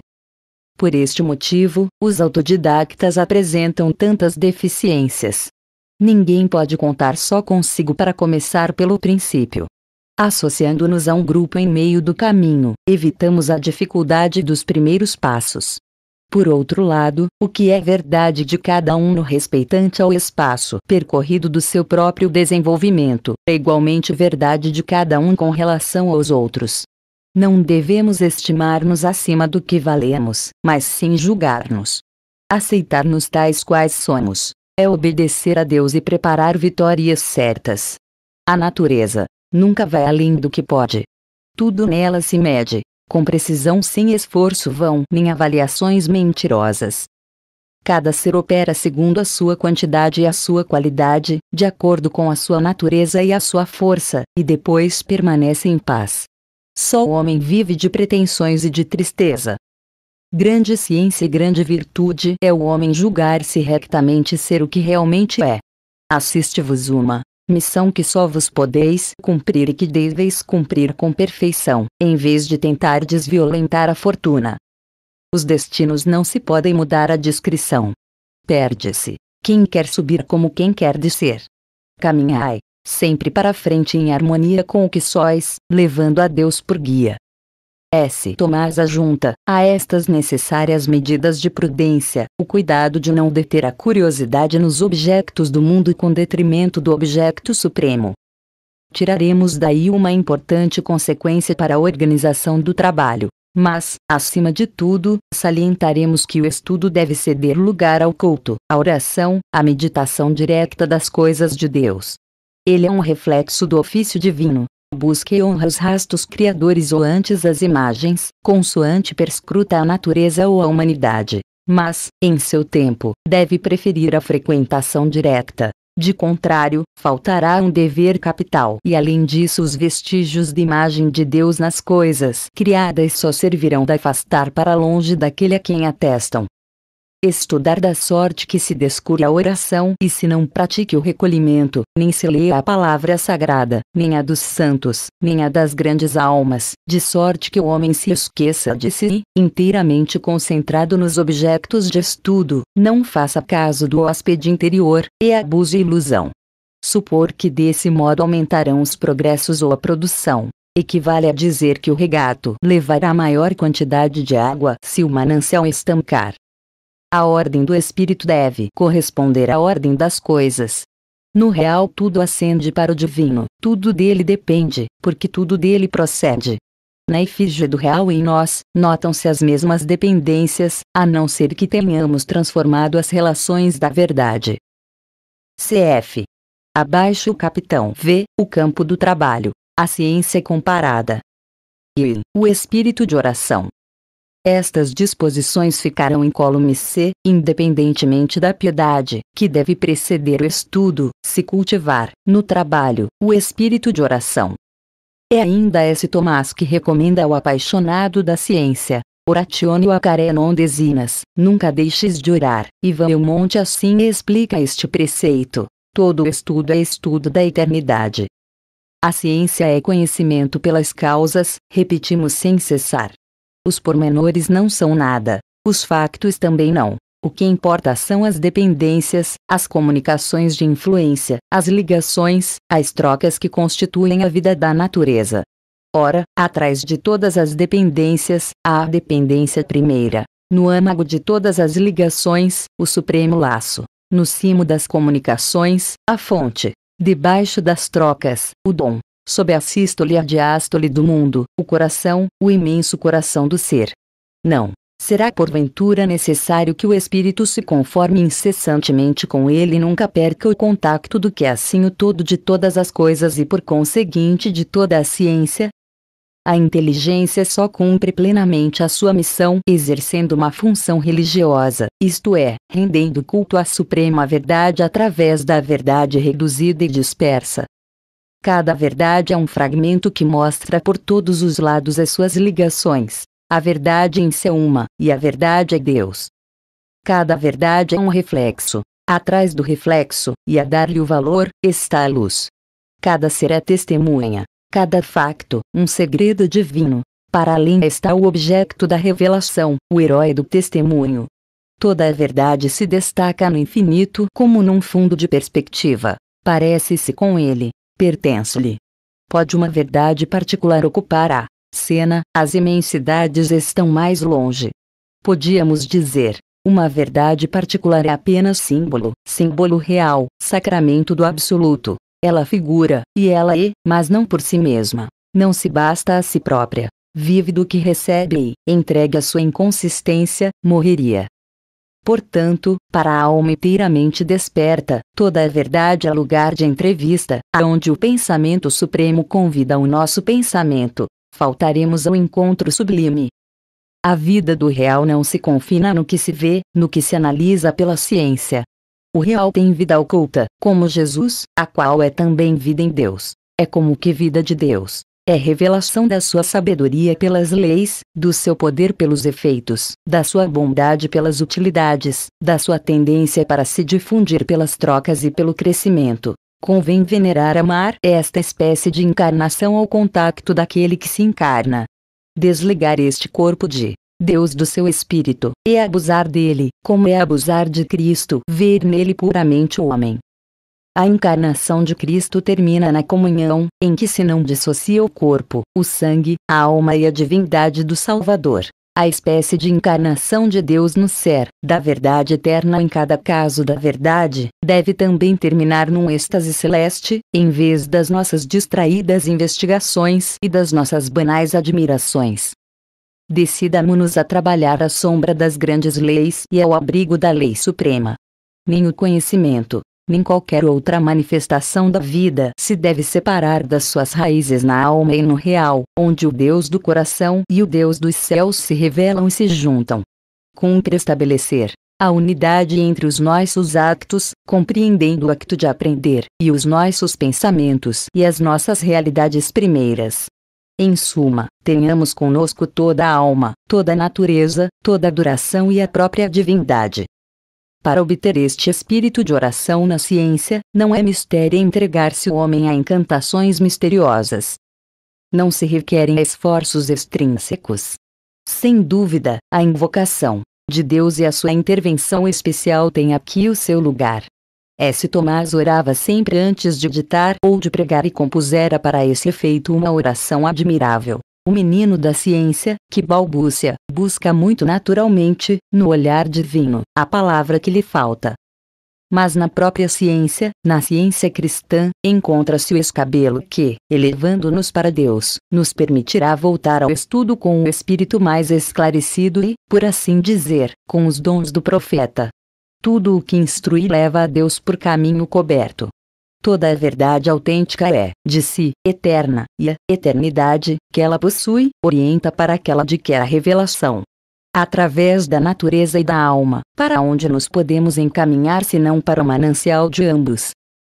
Por este motivo, os autodidactas apresentam tantas deficiências. Ninguém pode contar só consigo para começar pelo princípio. Associando-nos a um grupo em meio do caminho, evitamos a dificuldade dos primeiros passos. Por outro lado, o que é verdade de cada um no respeitante ao espaço percorrido do seu próprio desenvolvimento é igualmente verdade de cada um com relação aos outros. Não devemos estimar-nos acima do que valemos, mas sim julgar-nos. Aceitar-nos tais quais somos é obedecer a Deus e preparar vitórias certas. A natureza nunca vai além do que pode. Tudo nela se mede, com precisão sem esforço vão nem avaliações mentirosas. Cada ser opera segundo a sua quantidade e a sua qualidade, de acordo com a sua natureza e a sua força, e depois permanece em paz. Só o homem vive de pretensões e de tristeza. Grande ciência e grande virtude é o homem julgar-se rectamente ser o que realmente é. Assiste-vos uma missão que só vos podeis cumprir e que deveis cumprir com perfeição, em vez de tentar desviolentar a fortuna. Os destinos não se podem mudar à descrição. Perde-se, quem quer subir como quem quer descer. Caminhai, sempre para frente em harmonia com o que sois, levando a Deus por guia. S. Tomás ajunta, a estas necessárias medidas de prudência, o cuidado de não deter a curiosidade nos objetos do mundo com detrimento do objeto supremo. Tiraremos daí uma importante consequência para a organização do trabalho. Mas, acima de tudo, salientaremos que o estudo deve ceder lugar ao culto, à oração, à meditação direta das coisas de Deus. Ele é um reflexo do ofício divino, Busque honra os rastos criadores ou antes as imagens, consoante perscruta a natureza ou a humanidade. Mas, em seu tempo, deve preferir a frequentação direta. De contrário, faltará um dever capital e além disso os vestígios de imagem de Deus nas coisas criadas só servirão de afastar para longe daquele a quem atestam estudar da sorte que se descure a oração e se não pratique o recolhimento, nem se leia a palavra sagrada, nem a dos santos, nem a das grandes almas, de sorte que o homem se esqueça de si, inteiramente concentrado nos objetos de estudo, não faça caso do hóspede interior, e abuse ilusão. Supor que desse modo aumentarão os progressos ou a produção, equivale a dizer que o regato levará maior quantidade de água se o manancial estancar. A ordem do espírito deve corresponder à ordem das coisas. No real, tudo ascende para o divino, tudo dele depende, porque tudo dele procede. Na efígie do real em nós, notam-se as mesmas dependências, a não ser que tenhamos transformado as relações da verdade. CF. Abaixo o capitão V, o campo do trabalho, a ciência comparada. E o espírito de oração, estas disposições ficarão incólumes c, independentemente da piedade, que deve preceder o estudo, se cultivar, no trabalho, o espírito de oração. É ainda esse Tomás que recomenda ao apaixonado da ciência, o acaré non desinas, nunca deixes de orar, E o Monte assim explica este preceito. Todo estudo é estudo da eternidade. A ciência é conhecimento pelas causas, repetimos sem cessar. Os pormenores não são nada, os factos também não. O que importa são as dependências, as comunicações de influência, as ligações, as trocas que constituem a vida da natureza. Ora, atrás de todas as dependências, há a dependência primeira. No âmago de todas as ligações, o supremo laço. No cimo das comunicações, a fonte. Debaixo das trocas, o dom sob a sístole e a diástole do mundo, o coração, o imenso coração do ser. Não. Será porventura necessário que o espírito se conforme incessantemente com ele e nunca perca o contacto do que é assim o todo de todas as coisas e por conseguinte de toda a ciência? A inteligência só cumpre plenamente a sua missão exercendo uma função religiosa, isto é, rendendo culto à suprema verdade através da verdade reduzida e dispersa. Cada verdade é um fragmento que mostra por todos os lados as suas ligações. A verdade em si é uma, e a verdade é Deus. Cada verdade é um reflexo. Atrás do reflexo, e a dar-lhe o valor, está a luz. Cada ser é testemunha. Cada facto, um segredo divino. Para além está o objeto da revelação, o herói do testemunho. Toda a verdade se destaca no infinito como num fundo de perspectiva. Parece-se com ele, pertence-lhe. Pode uma verdade particular ocupar a cena, as imensidades estão mais longe. Podíamos dizer, uma verdade particular é apenas símbolo, símbolo real, sacramento do absoluto. Ela figura, e ela é, mas não por si mesma. Não se basta a si própria. Vive do que recebe e, entregue à sua inconsistência, morreria. Portanto, para a alma inteiramente desperta, toda a verdade é lugar de entrevista, aonde o pensamento supremo convida o nosso pensamento. Faltaremos ao encontro sublime. A vida do real não se confina no que se vê, no que se analisa pela ciência. O real tem vida oculta, como Jesus, a qual é também vida em Deus. É como que vida de Deus é revelação da sua sabedoria pelas leis, do seu poder pelos efeitos, da sua bondade pelas utilidades, da sua tendência para se difundir pelas trocas e pelo crescimento. Convém venerar amar esta espécie de encarnação ao contacto daquele que se encarna. Desligar este corpo de Deus do seu espírito, e abusar dele, como é abusar de Cristo, ver nele puramente o homem, a encarnação de Cristo termina na comunhão, em que se não dissocia o corpo, o sangue, a alma e a divindade do Salvador. A espécie de encarnação de Deus no ser, da verdade eterna em cada caso da verdade, deve também terminar num êxtase celeste, em vez das nossas distraídas investigações e das nossas banais admirações. Decidamo-nos a trabalhar à sombra das grandes leis e ao abrigo da lei suprema. Nem o conhecimento, nem qualquer outra manifestação da vida se deve separar das suas raízes na alma e no real, onde o Deus do coração e o Deus dos céus se revelam e se juntam. Cumpre estabelecer a unidade entre os nossos actos, compreendendo o acto de aprender, e os nossos pensamentos e as nossas realidades primeiras. Em suma, tenhamos conosco toda a alma, toda a natureza, toda a duração e a própria divindade. Para obter este espírito de oração na ciência, não é mistério entregar-se o homem a encantações misteriosas. Não se requerem esforços extrínsecos. Sem dúvida, a invocação de Deus e a sua intervenção especial têm aqui o seu lugar. S. Tomás orava sempre antes de ditar ou de pregar e compusera para esse efeito uma oração admirável, o menino da ciência, que balbucia, busca muito naturalmente, no olhar divino, a palavra que lhe falta. Mas na própria ciência, na ciência cristã, encontra-se o escabelo que, elevando-nos para Deus, nos permitirá voltar ao estudo com o espírito mais esclarecido e, por assim dizer, com os dons do profeta. Tudo o que instrui leva a Deus por caminho coberto, Toda a verdade autêntica é, de si, eterna, e a eternidade que ela possui orienta para aquela de que é a revelação. Através da natureza e da alma, para onde nos podemos encaminhar se não para o manancial de ambos?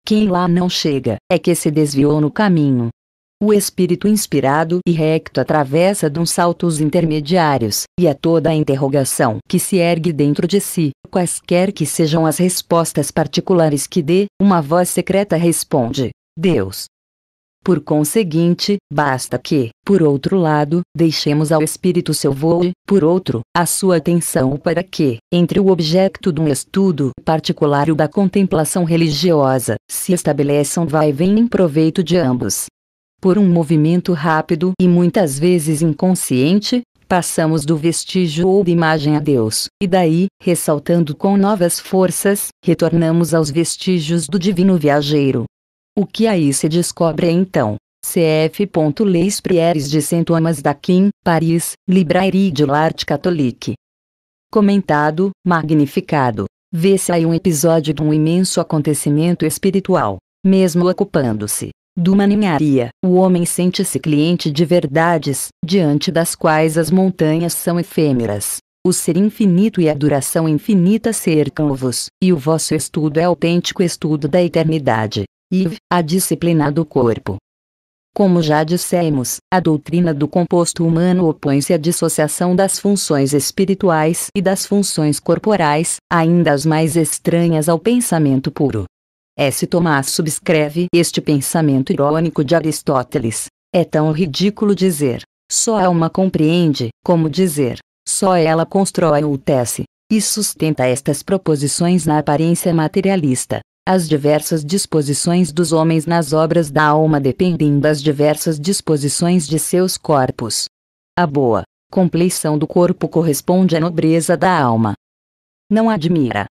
Quem lá não chega, é que se desviou no caminho, o espírito inspirado e recto atravessa de um salto os intermediários, e a toda a interrogação que se ergue dentro de si, quaisquer que sejam as respostas particulares que dê, uma voz secreta responde: Deus. Por conseguinte, basta que, por outro lado, deixemos ao espírito seu voo e, por outro, a sua atenção para que, entre o objeto de um estudo particular e o da contemplação religiosa, se estabeleçam vai-vem em proveito de ambos. Por um movimento rápido e muitas vezes inconsciente, passamos do vestígio ou da imagem a Deus, e daí, ressaltando com novas forças, retornamos aos vestígios do divino viajeiro. O que aí se descobre então? CF. Leis Prières de Saint-Thomas d'Aquin, Paris, Librairie de l'Art Catholique. Comentado, magnificado. Vê-se aí um episódio de um imenso acontecimento espiritual, mesmo ocupando-se do ninharia. o homem sente-se cliente de verdades, diante das quais as montanhas são efêmeras. O ser infinito e a duração infinita cercam-vos, e o vosso estudo é autêntico estudo da eternidade. e A disciplina do corpo. Como já dissemos, a doutrina do composto humano opõe-se à dissociação das funções espirituais e das funções corporais, ainda as mais estranhas ao pensamento puro. S. Tomás subscreve este pensamento irônico de Aristóteles. É tão ridículo dizer, só a alma compreende, como dizer, só ela constrói ou tece, e sustenta estas proposições na aparência materialista. As diversas disposições dos homens nas obras da alma dependem das diversas disposições de seus corpos. A boa compleição do corpo corresponde à nobreza da alma. Não admira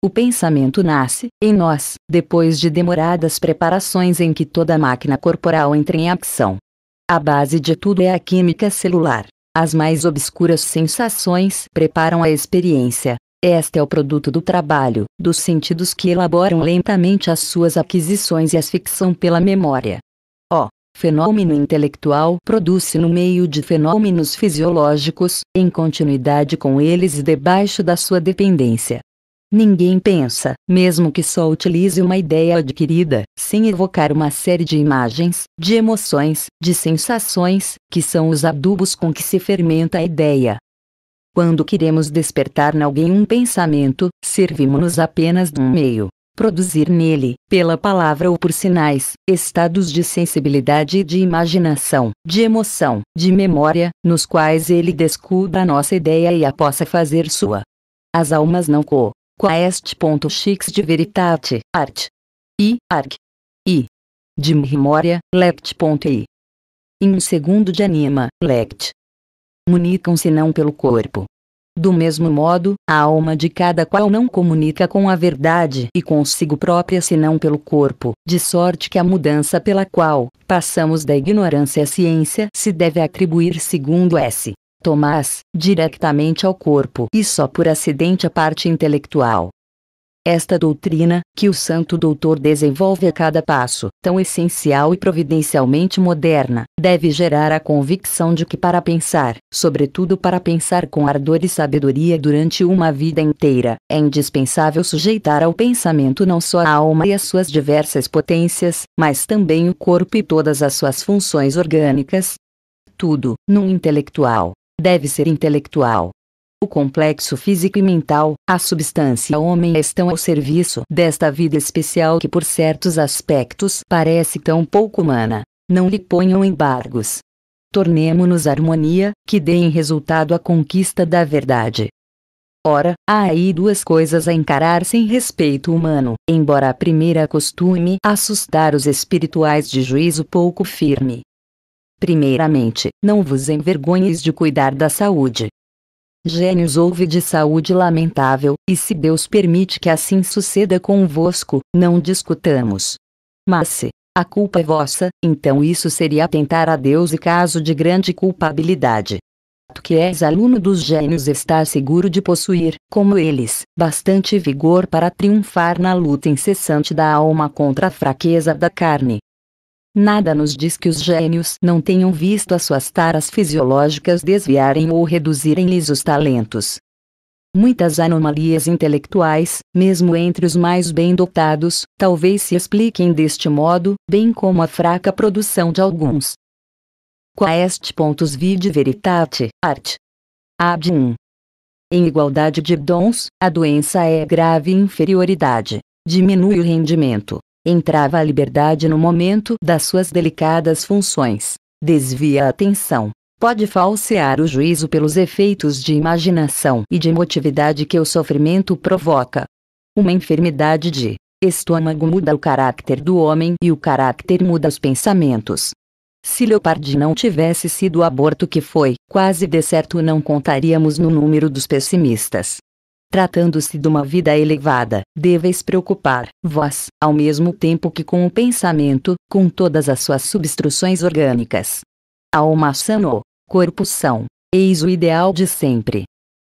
o pensamento nasce, em nós, depois de demoradas preparações em que toda a máquina corporal entra em ação. A base de tudo é a química celular. As mais obscuras sensações preparam a experiência. Este é o produto do trabalho, dos sentidos que elaboram lentamente as suas aquisições e as ficção pela memória. O fenômeno intelectual produz-se no meio de fenômenos fisiológicos, em continuidade com eles e debaixo da sua dependência. Ninguém pensa, mesmo que só utilize uma ideia adquirida, sem evocar uma série de imagens, de emoções, de sensações, que são os adubos com que se fermenta a ideia. Quando queremos despertar em alguém um pensamento, servimos-nos apenas de um meio. Produzir nele, pela palavra ou por sinais, estados de sensibilidade e de imaginação, de emoção, de memória, nos quais ele descubra a nossa ideia e a possa fazer sua. As almas não co quaest.x de veritate, art. I, arg. I. De memória, lept.i. Em um segundo de anima, lect. Comunicam-se não pelo corpo. Do mesmo modo, a alma de cada qual não comunica com a verdade e consigo própria senão pelo corpo, de sorte que a mudança pela qual passamos da ignorância à ciência se deve atribuir segundo S. Tomás, diretamente ao corpo e só por acidente à parte intelectual. Esta doutrina, que o santo doutor desenvolve a cada passo, tão essencial e providencialmente moderna, deve gerar a convicção de que para pensar, sobretudo para pensar com ardor e sabedoria durante uma vida inteira, é indispensável sujeitar ao pensamento não só a alma e as suas diversas potências, mas também o corpo e todas as suas funções orgânicas. Tudo, num intelectual, deve ser intelectual. O complexo físico e mental, a substância homem estão ao serviço desta vida especial que por certos aspectos parece tão pouco humana. Não lhe ponham embargos. Tornemo-nos harmonia, que dê em resultado a conquista da verdade. Ora, há aí duas coisas a encarar sem respeito humano, embora a primeira costume assustar os espirituais de juízo pouco firme. Primeiramente, não vos envergonheis de cuidar da saúde. Gênios houve de saúde lamentável, e se Deus permite que assim suceda convosco, não discutamos. Mas se a culpa é vossa, então isso seria atentar a Deus e caso de grande culpabilidade. Tu que és aluno dos gênios está seguro de possuir, como eles, bastante vigor para triunfar na luta incessante da alma contra a fraqueza da carne. Nada nos diz que os gênios não tenham visto as suas taras fisiológicas desviarem ou reduzirem-lhes os talentos. Muitas anomalias intelectuais, mesmo entre os mais bem dotados, talvez se expliquem deste modo, bem como a fraca produção de alguns. Quaest pontos vide veritate, art. Ad 1. Em igualdade de dons, a doença é grave inferioridade. Diminui o rendimento entrava a liberdade no momento das suas delicadas funções, desvia a atenção, pode falsear o juízo pelos efeitos de imaginação e de emotividade que o sofrimento provoca. Uma enfermidade de estômago muda o caráter do homem e o caráter muda os pensamentos. Se Leopardi não tivesse sido o aborto que foi, quase de certo não contaríamos no número dos pessimistas. Tratando-se de uma vida elevada, deveis preocupar, vós, ao mesmo tempo que com o pensamento, com todas as suas substruções orgânicas. Alma sã corpo são, eis o ideal de sempre.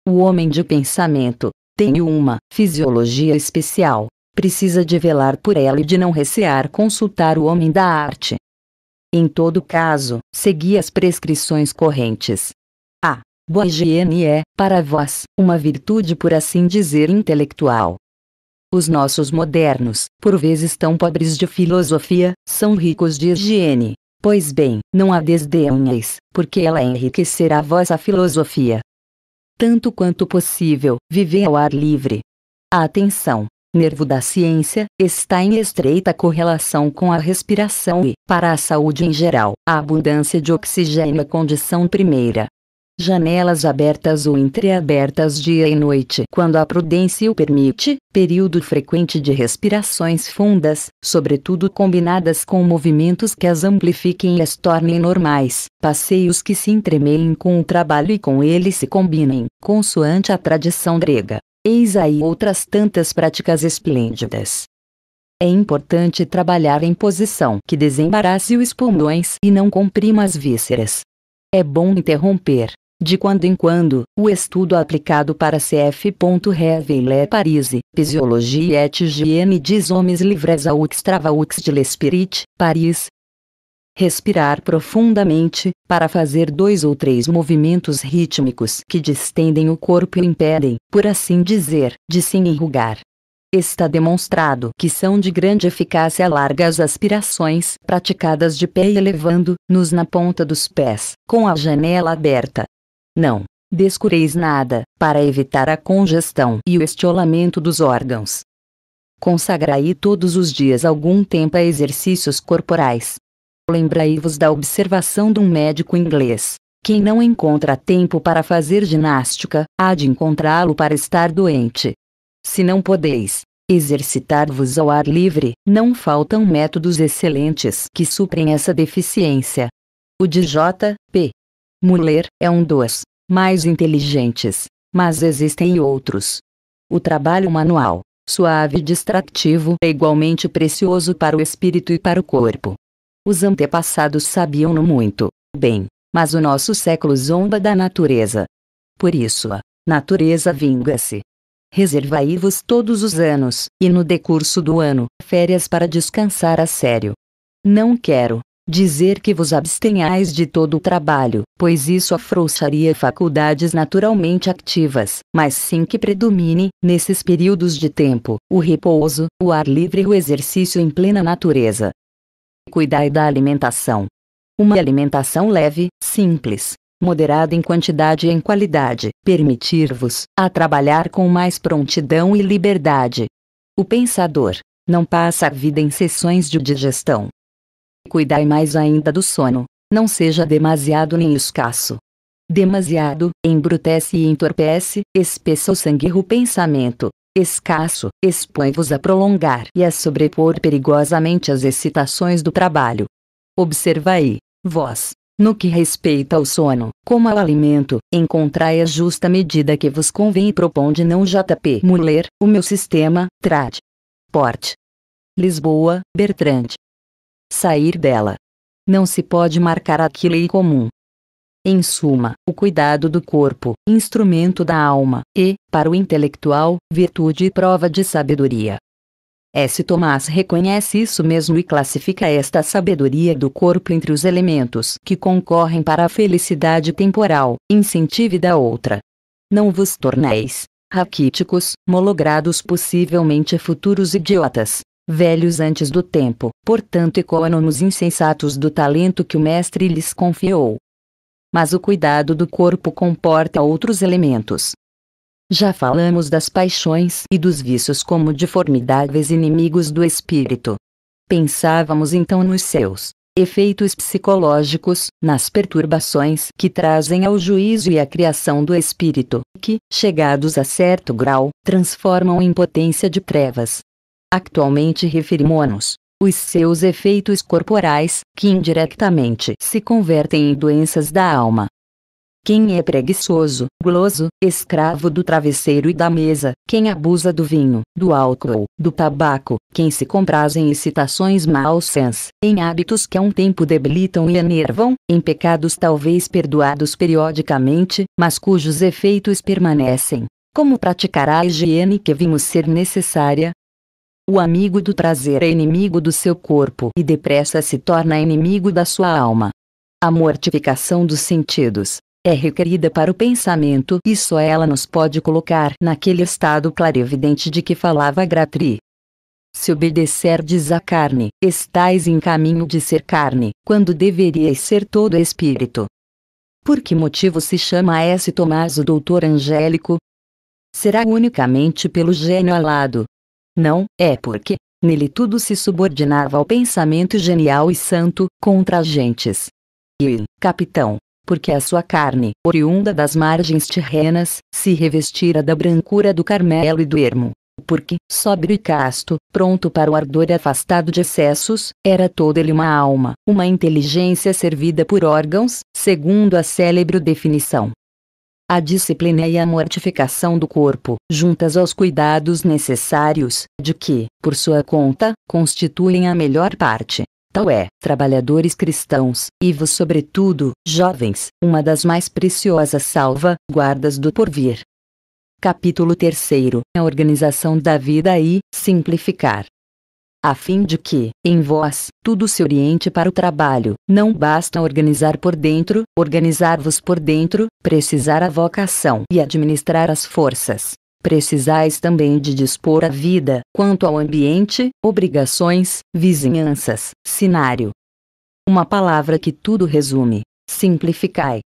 O homem de pensamento tem uma fisiologia especial, precisa de velar por ela e de não recear consultar o homem da arte. Em todo caso, segui as prescrições correntes. A. Boa higiene é, para vós, uma virtude por assim dizer intelectual. Os nossos modernos, por vezes tão pobres de filosofia, são ricos de higiene. Pois bem, não a desdenhais, porque ela enriquecerá a vossa filosofia. Tanto quanto possível, vivem ao ar livre. A atenção, nervo da ciência, está em estreita correlação com a respiração e, para a saúde em geral, a abundância de oxigênio é condição primeira janelas abertas ou entreabertas dia e noite, quando a prudência o permite, período frequente de respirações fundas, sobretudo combinadas com movimentos que as amplifiquem e as tornem normais, passeios que se entremeiem com o trabalho e com ele se combinem, consoante a tradição grega. Eis aí outras tantas práticas esplêndidas. É importante trabalhar em posição que desembarace os pulmões e não comprima as vísceras. É bom interromper, de quando em quando, o estudo aplicado para CF. Revele Parise, Physiologie et Higiene des Hommes Livres au Travaux de l'Esprit, Paris, respirar profundamente, para fazer dois ou três movimentos rítmicos que distendem o corpo e impedem, por assim dizer, de se enrugar. Está demonstrado que são de grande eficácia largas aspirações praticadas de pé e elevando-nos na ponta dos pés, com a janela aberta, não descureis nada, para evitar a congestão e o estiolamento dos órgãos. Consagrai todos os dias algum tempo a exercícios corporais. Lembrai-vos da observação de um médico inglês. Quem não encontra tempo para fazer ginástica, há de encontrá-lo para estar doente. Se não podeis exercitar-vos ao ar livre, não faltam métodos excelentes que suprem essa deficiência. O de J. P. Muller é um dos mais inteligentes, mas existem outros. O trabalho manual, suave e distrativo, é igualmente precioso para o espírito e para o corpo. Os antepassados sabiam-no muito bem, mas o nosso século zomba da natureza. Por isso, a natureza vinga-se. Reservai-vos todos os anos, e no decurso do ano, férias para descansar a sério. Não quero, dizer que vos abstenhais de todo o trabalho, pois isso afrouxaria faculdades naturalmente ativas, mas sim que predomine, nesses períodos de tempo, o repouso, o ar livre e o exercício em plena natureza. Cuidai da alimentação. Uma alimentação leve, simples, moderada em quantidade e em qualidade, permitir-vos a trabalhar com mais prontidão e liberdade. O pensador não passa a vida em sessões de digestão, Cuidai mais ainda do sono, não seja demasiado nem escasso. Demasiado, embrutece e entorpece, espessa o sangue o pensamento. Escasso, expõe-vos a prolongar e a sobrepor perigosamente as excitações do trabalho. Observai, vós, no que respeita ao sono, como ao alimento, encontrai a justa medida que vos convém e proponde não J.P. Muller, o meu sistema, trad. Porte. Lisboa, Bertrand sair dela. Não se pode marcar aqui lei comum. Em suma, o cuidado do corpo, instrumento da alma, e, para o intelectual, virtude e prova de sabedoria. S. Tomás reconhece isso mesmo e classifica esta sabedoria do corpo entre os elementos que concorrem para a felicidade temporal, incentive da outra. Não vos torneis raquíticos, mologrados possivelmente futuros idiotas, velhos antes do tempo, portanto econômos insensatos do talento que o mestre lhes confiou. Mas o cuidado do corpo comporta outros elementos. Já falamos das paixões e dos vícios como de formidáveis inimigos do espírito. Pensávamos então nos seus efeitos psicológicos, nas perturbações que trazem ao juízo e à criação do espírito, que, chegados a certo grau, transformam em potência de trevas, Atualmente referimos-nos os seus efeitos corporais, que indiretamente se convertem em doenças da alma. Quem é preguiçoso, guloso, escravo do travesseiro e da mesa, quem abusa do vinho, do álcool, do tabaco, quem se compraz em excitações malsens, em hábitos que a um tempo debilitam e enervam, em pecados talvez perdoados periodicamente, mas cujos efeitos permanecem. Como praticará a higiene que vimos ser necessária, o amigo do prazer é inimigo do seu corpo e depressa se torna inimigo da sua alma. A mortificação dos sentidos é requerida para o pensamento e só ela nos pode colocar naquele estado clarividente de que falava Gratri. Se obedecerdes à carne, estais em caminho de ser carne, quando deveríeis ser todo espírito. Por que motivo se chama S. Tomás o doutor angélico? Será unicamente pelo gênio alado, não, é porque, nele tudo se subordinava ao pensamento genial e santo, contra gentes. E, capitão, porque a sua carne, oriunda das margens terrenas, se revestira da brancura do Carmelo e do ermo. Porque, sóbrio e casto, pronto para o ardor e afastado de excessos, era todo ele uma alma, uma inteligência servida por órgãos, segundo a célebre definição a disciplina e a mortificação do corpo, juntas aos cuidados necessários, de que, por sua conta, constituem a melhor parte. Tal é, trabalhadores cristãos, e vos sobretudo, jovens, uma das mais preciosas salva, guardas do porvir. Capítulo 3 A organização da vida e simplificar a fim de que, em vós, tudo se oriente para o trabalho. Não basta organizar por dentro, organizar-vos por dentro, precisar a vocação e administrar as forças. Precisais também de dispor a vida, quanto ao ambiente, obrigações, vizinhanças, cenário. Uma palavra que tudo resume: simplificai.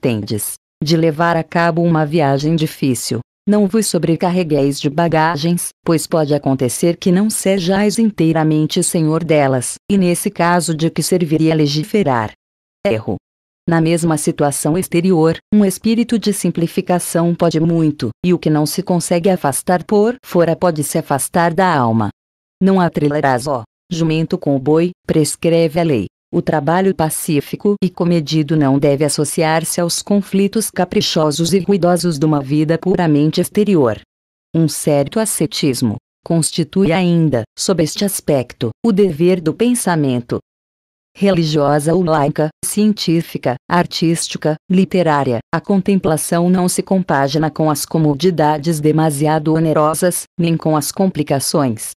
Tendes de levar a cabo uma viagem difícil, não vos sobrecarregueis de bagagens, pois pode acontecer que não sejais inteiramente senhor delas, e nesse caso de que serviria legiferar? Erro. Na mesma situação exterior, um espírito de simplificação pode muito, e o que não se consegue afastar por fora pode se afastar da alma. Não atrelarás ó, jumento com o boi, prescreve a lei. O trabalho pacífico e comedido não deve associar-se aos conflitos caprichosos e ruidosos de uma vida puramente exterior. Um certo ascetismo constitui ainda, sob este aspecto, o dever do pensamento, religiosa ou laica, científica, artística, literária, a contemplação não se compagina com as comodidades demasiado onerosas, nem com as complicações.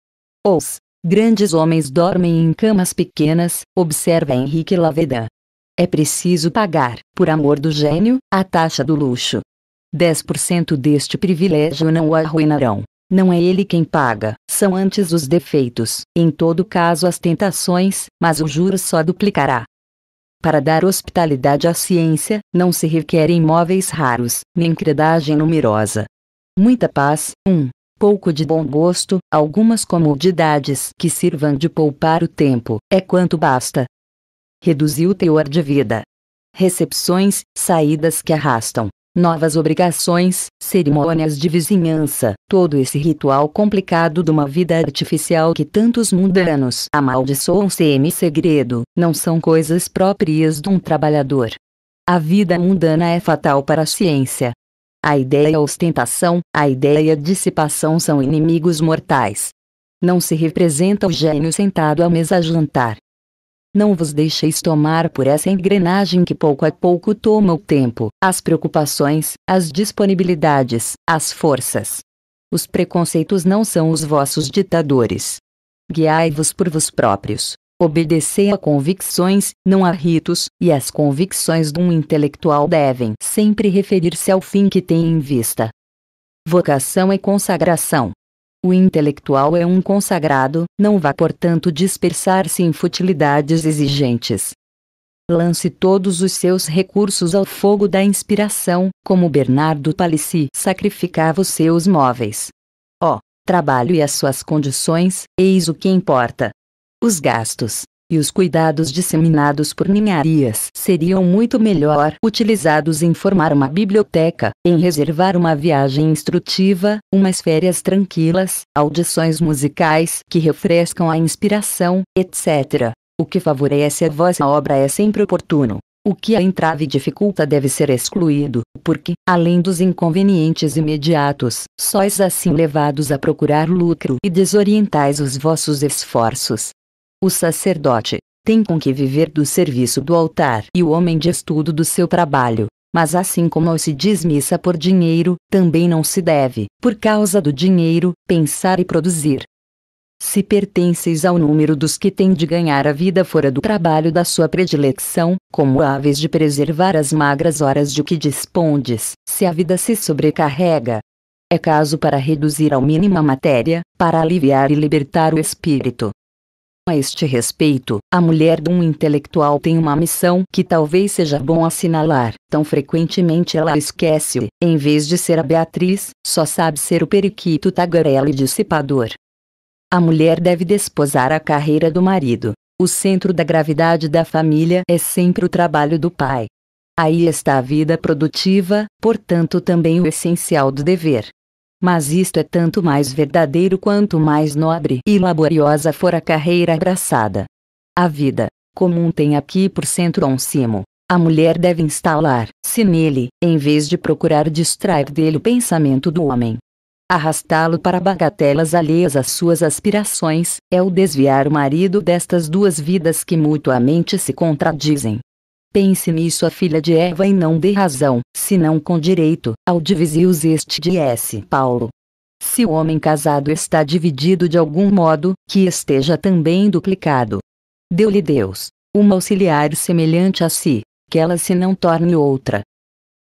Os Grandes homens dormem em camas pequenas, observa Henrique Laveda. É preciso pagar, por amor do gênio, a taxa do luxo. 10% deste privilégio não o arruinarão. Não é ele quem paga, são antes os defeitos, em todo caso as tentações, mas o juro só duplicará. Para dar hospitalidade à ciência, não se requerem móveis raros, nem credagem numerosa. Muita paz, um pouco de bom gosto, algumas comodidades que sirvam de poupar o tempo, é quanto basta. Reduzir o teor de vida. Recepções, saídas que arrastam, novas obrigações, cerimônias de vizinhança, todo esse ritual complicado de uma vida artificial que tantos mundanos amaldiçoam sem segredo, não são coisas próprias de um trabalhador. A vida mundana é fatal para a ciência, a ideia ostentação, a ideia dissipação são inimigos mortais. Não se representa o gênio sentado à mesa a jantar. Não vos deixeis tomar por essa engrenagem que pouco a pouco toma o tempo, as preocupações, as disponibilidades, as forças. Os preconceitos não são os vossos ditadores. Guiai-vos por vós próprios, Obedecer a convicções, não a ritos, e as convicções de um intelectual devem sempre referir-se ao fim que tem em vista. Vocação é consagração. O intelectual é um consagrado, não vá portanto dispersar-se em futilidades exigentes. Lance todos os seus recursos ao fogo da inspiração, como Bernardo Palissy sacrificava os seus móveis. Ó, oh, trabalho e as suas condições, eis o que importa os gastos e os cuidados disseminados por ninharias seriam muito melhor utilizados em formar uma biblioteca, em reservar uma viagem instrutiva, umas férias tranquilas, audições musicais que refrescam a inspiração, etc. O que favorece a vossa obra é sempre oportuno. O que a entrave dificulta deve ser excluído, porque, além dos inconvenientes imediatos, sois assim levados a procurar lucro e desorientais os vossos esforços, o sacerdote tem com que viver do serviço do altar e o homem de estudo do seu trabalho. Mas assim como não se diz missa por dinheiro, também não se deve, por causa do dinheiro, pensar e produzir. Se pertences ao número dos que têm de ganhar a vida fora do trabalho da sua predileção, como aves de preservar as magras horas de que dispondes, se a vida se sobrecarrega. É caso para reduzir ao mínimo a matéria, para aliviar e libertar o espírito, a este respeito, a mulher de um intelectual tem uma missão que talvez seja bom assinalar. Tão frequentemente ela esquece, em vez de ser a Beatriz, só sabe ser o periquito tagarela e dissipador. A mulher deve desposar a carreira do marido. O centro da gravidade da família é sempre o trabalho do pai. Aí está a vida produtiva, portanto, também o essencial do dever. Mas isto é tanto mais verdadeiro quanto mais nobre e laboriosa for a carreira abraçada. A vida, comum tem aqui por centro um cimo. A mulher deve instalar-se nele, em vez de procurar distrair dele o pensamento do homem. Arrastá-lo para bagatelas alheias às suas aspirações é o desviar o marido destas duas vidas que mutuamente se contradizem. Pense nisso a filha de Eva e não dê razão, senão com direito, ao divisius este de S. Paulo. Se o homem casado está dividido de algum modo, que esteja também duplicado. Deu-lhe Deus, uma auxiliar semelhante a si, que ela se não torne outra.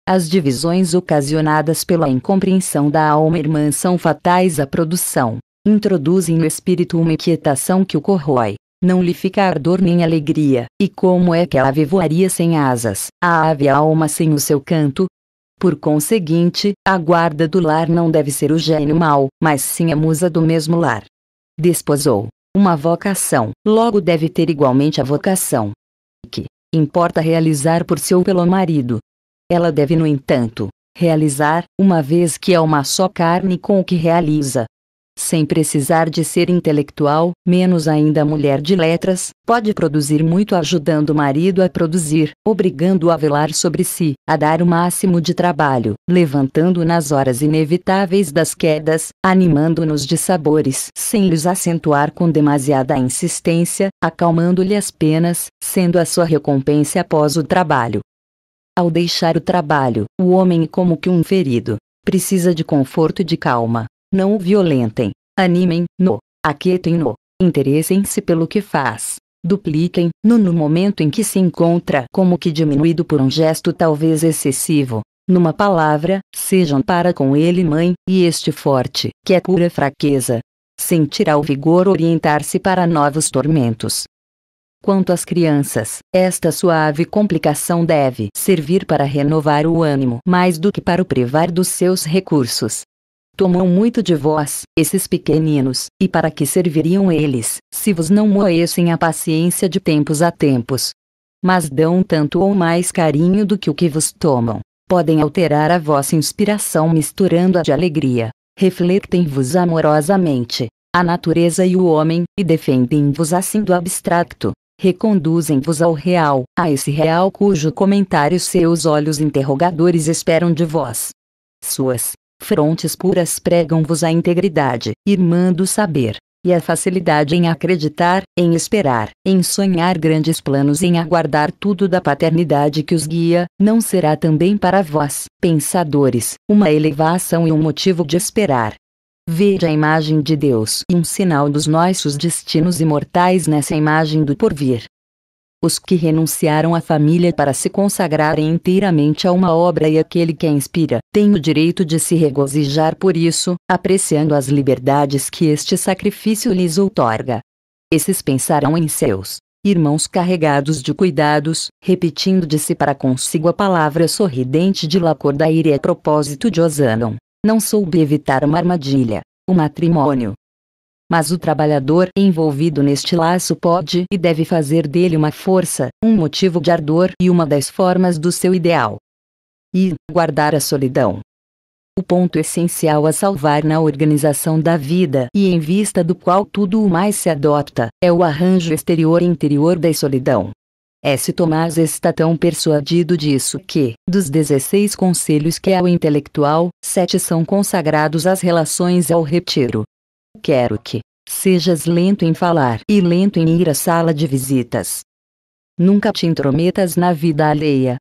As divisões ocasionadas pela incompreensão da alma irmã são fatais à produção, introduzem no espírito uma inquietação que o corrói, não lhe fica ardor nem alegria, e como é que a ave voaria sem asas, a ave alma sem o seu canto? Por conseguinte, a guarda do lar não deve ser o gênio mau, mas sim a musa do mesmo lar. Desposou. Uma vocação, logo deve ter igualmente a vocação. Que importa realizar por seu pelo marido. Ela deve, no entanto, realizar, uma vez que é uma só carne com o que realiza, sem precisar de ser intelectual, menos ainda mulher de letras, pode produzir muito ajudando o marido a produzir, obrigando-o a velar sobre si, a dar o máximo de trabalho, levantando nas horas inevitáveis das quedas, animando-nos de sabores, sem lhes acentuar com demasiada insistência, acalmando-lhe as penas, sendo a sua recompensa após o trabalho. Ao deixar o trabalho, o homem é como que um ferido, precisa de conforto e de calma, não o violentem, animem-no, aquietem-no, interessem-se pelo que faz, dupliquem-no no momento em que se encontra como que diminuído por um gesto talvez excessivo, numa palavra, sejam para com ele mãe, e este forte, que é pura fraqueza, sentirá o vigor orientar-se para novos tormentos. Quanto às crianças, esta suave complicação deve servir para renovar o ânimo mais do que para o privar dos seus recursos, Tomam muito de vós, esses pequeninos, e para que serviriam eles, se vos não moessem a paciência de tempos a tempos? Mas dão tanto ou mais carinho do que o que vos tomam. Podem alterar a vossa inspiração misturando-a de alegria. Refletem-vos amorosamente a natureza e o homem, e defendem-vos assim do abstrato, Reconduzem-vos ao real, a esse real cujo comentário seus olhos interrogadores esperam de vós. Suas Frontes puras pregam-vos a integridade, irmã do saber, e a facilidade em acreditar, em esperar, em sonhar grandes planos, em aguardar tudo da paternidade que os guia, não será também para vós, pensadores, uma elevação e um motivo de esperar. Veja a imagem de Deus e um sinal dos nossos destinos imortais nessa imagem do porvir os que renunciaram à família para se consagrarem inteiramente a uma obra e aquele que a inspira tem o direito de se regozijar por isso, apreciando as liberdades que este sacrifício lhes outorga. Esses pensarão em seus irmãos carregados de cuidados, repetindo de si para consigo a palavra sorridente de Lacordaire a propósito de Osanon. Não soube evitar uma armadilha, o matrimônio, mas o trabalhador envolvido neste laço pode e deve fazer dele uma força, um motivo de ardor e uma das formas do seu ideal. E guardar a solidão. O ponto essencial a salvar na organização da vida e em vista do qual tudo o mais se adota é o arranjo exterior e interior da solidão. S. Tomás está tão persuadido disso que, dos 16 conselhos que é o intelectual, sete são consagrados às relações ao retiro, quero que sejas lento em falar e lento em ir à sala de visitas. Nunca te intrometas na vida alheia.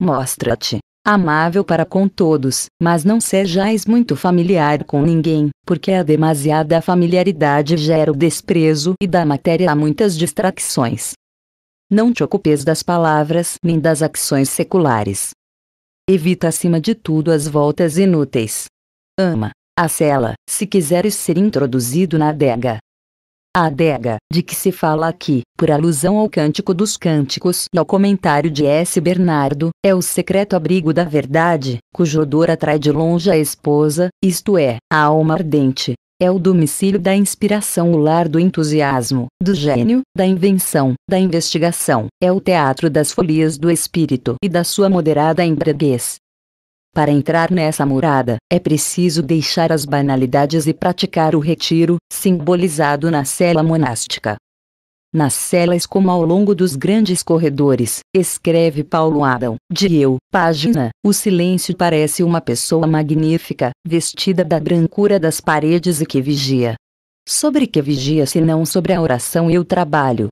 Mostra-te amável para com todos, mas não sejais muito familiar com ninguém, porque a demasiada familiaridade gera o desprezo e da matéria há muitas distrações. Não te ocupes das palavras nem das ações seculares. Evita acima de tudo as voltas inúteis. Ama, a cela, se quiseres ser introduzido na adega. A adega, de que se fala aqui, por alusão ao Cântico dos Cânticos e ao comentário de S. Bernardo, é o secreto abrigo da verdade, cujo odor atrai de longe a esposa, isto é, a alma ardente. É o domicílio da inspiração, o lar do entusiasmo, do gênio, da invenção, da investigação. É o teatro das folias do espírito e da sua moderada embriaguez. Para entrar nessa morada, é preciso deixar as banalidades e praticar o retiro, simbolizado na cela monástica. Nas celas como ao longo dos grandes corredores, escreve Paulo Adam, de Eu, página, o silêncio parece uma pessoa magnífica, vestida da brancura das paredes e que vigia. Sobre que vigia se não sobre a oração e o trabalho,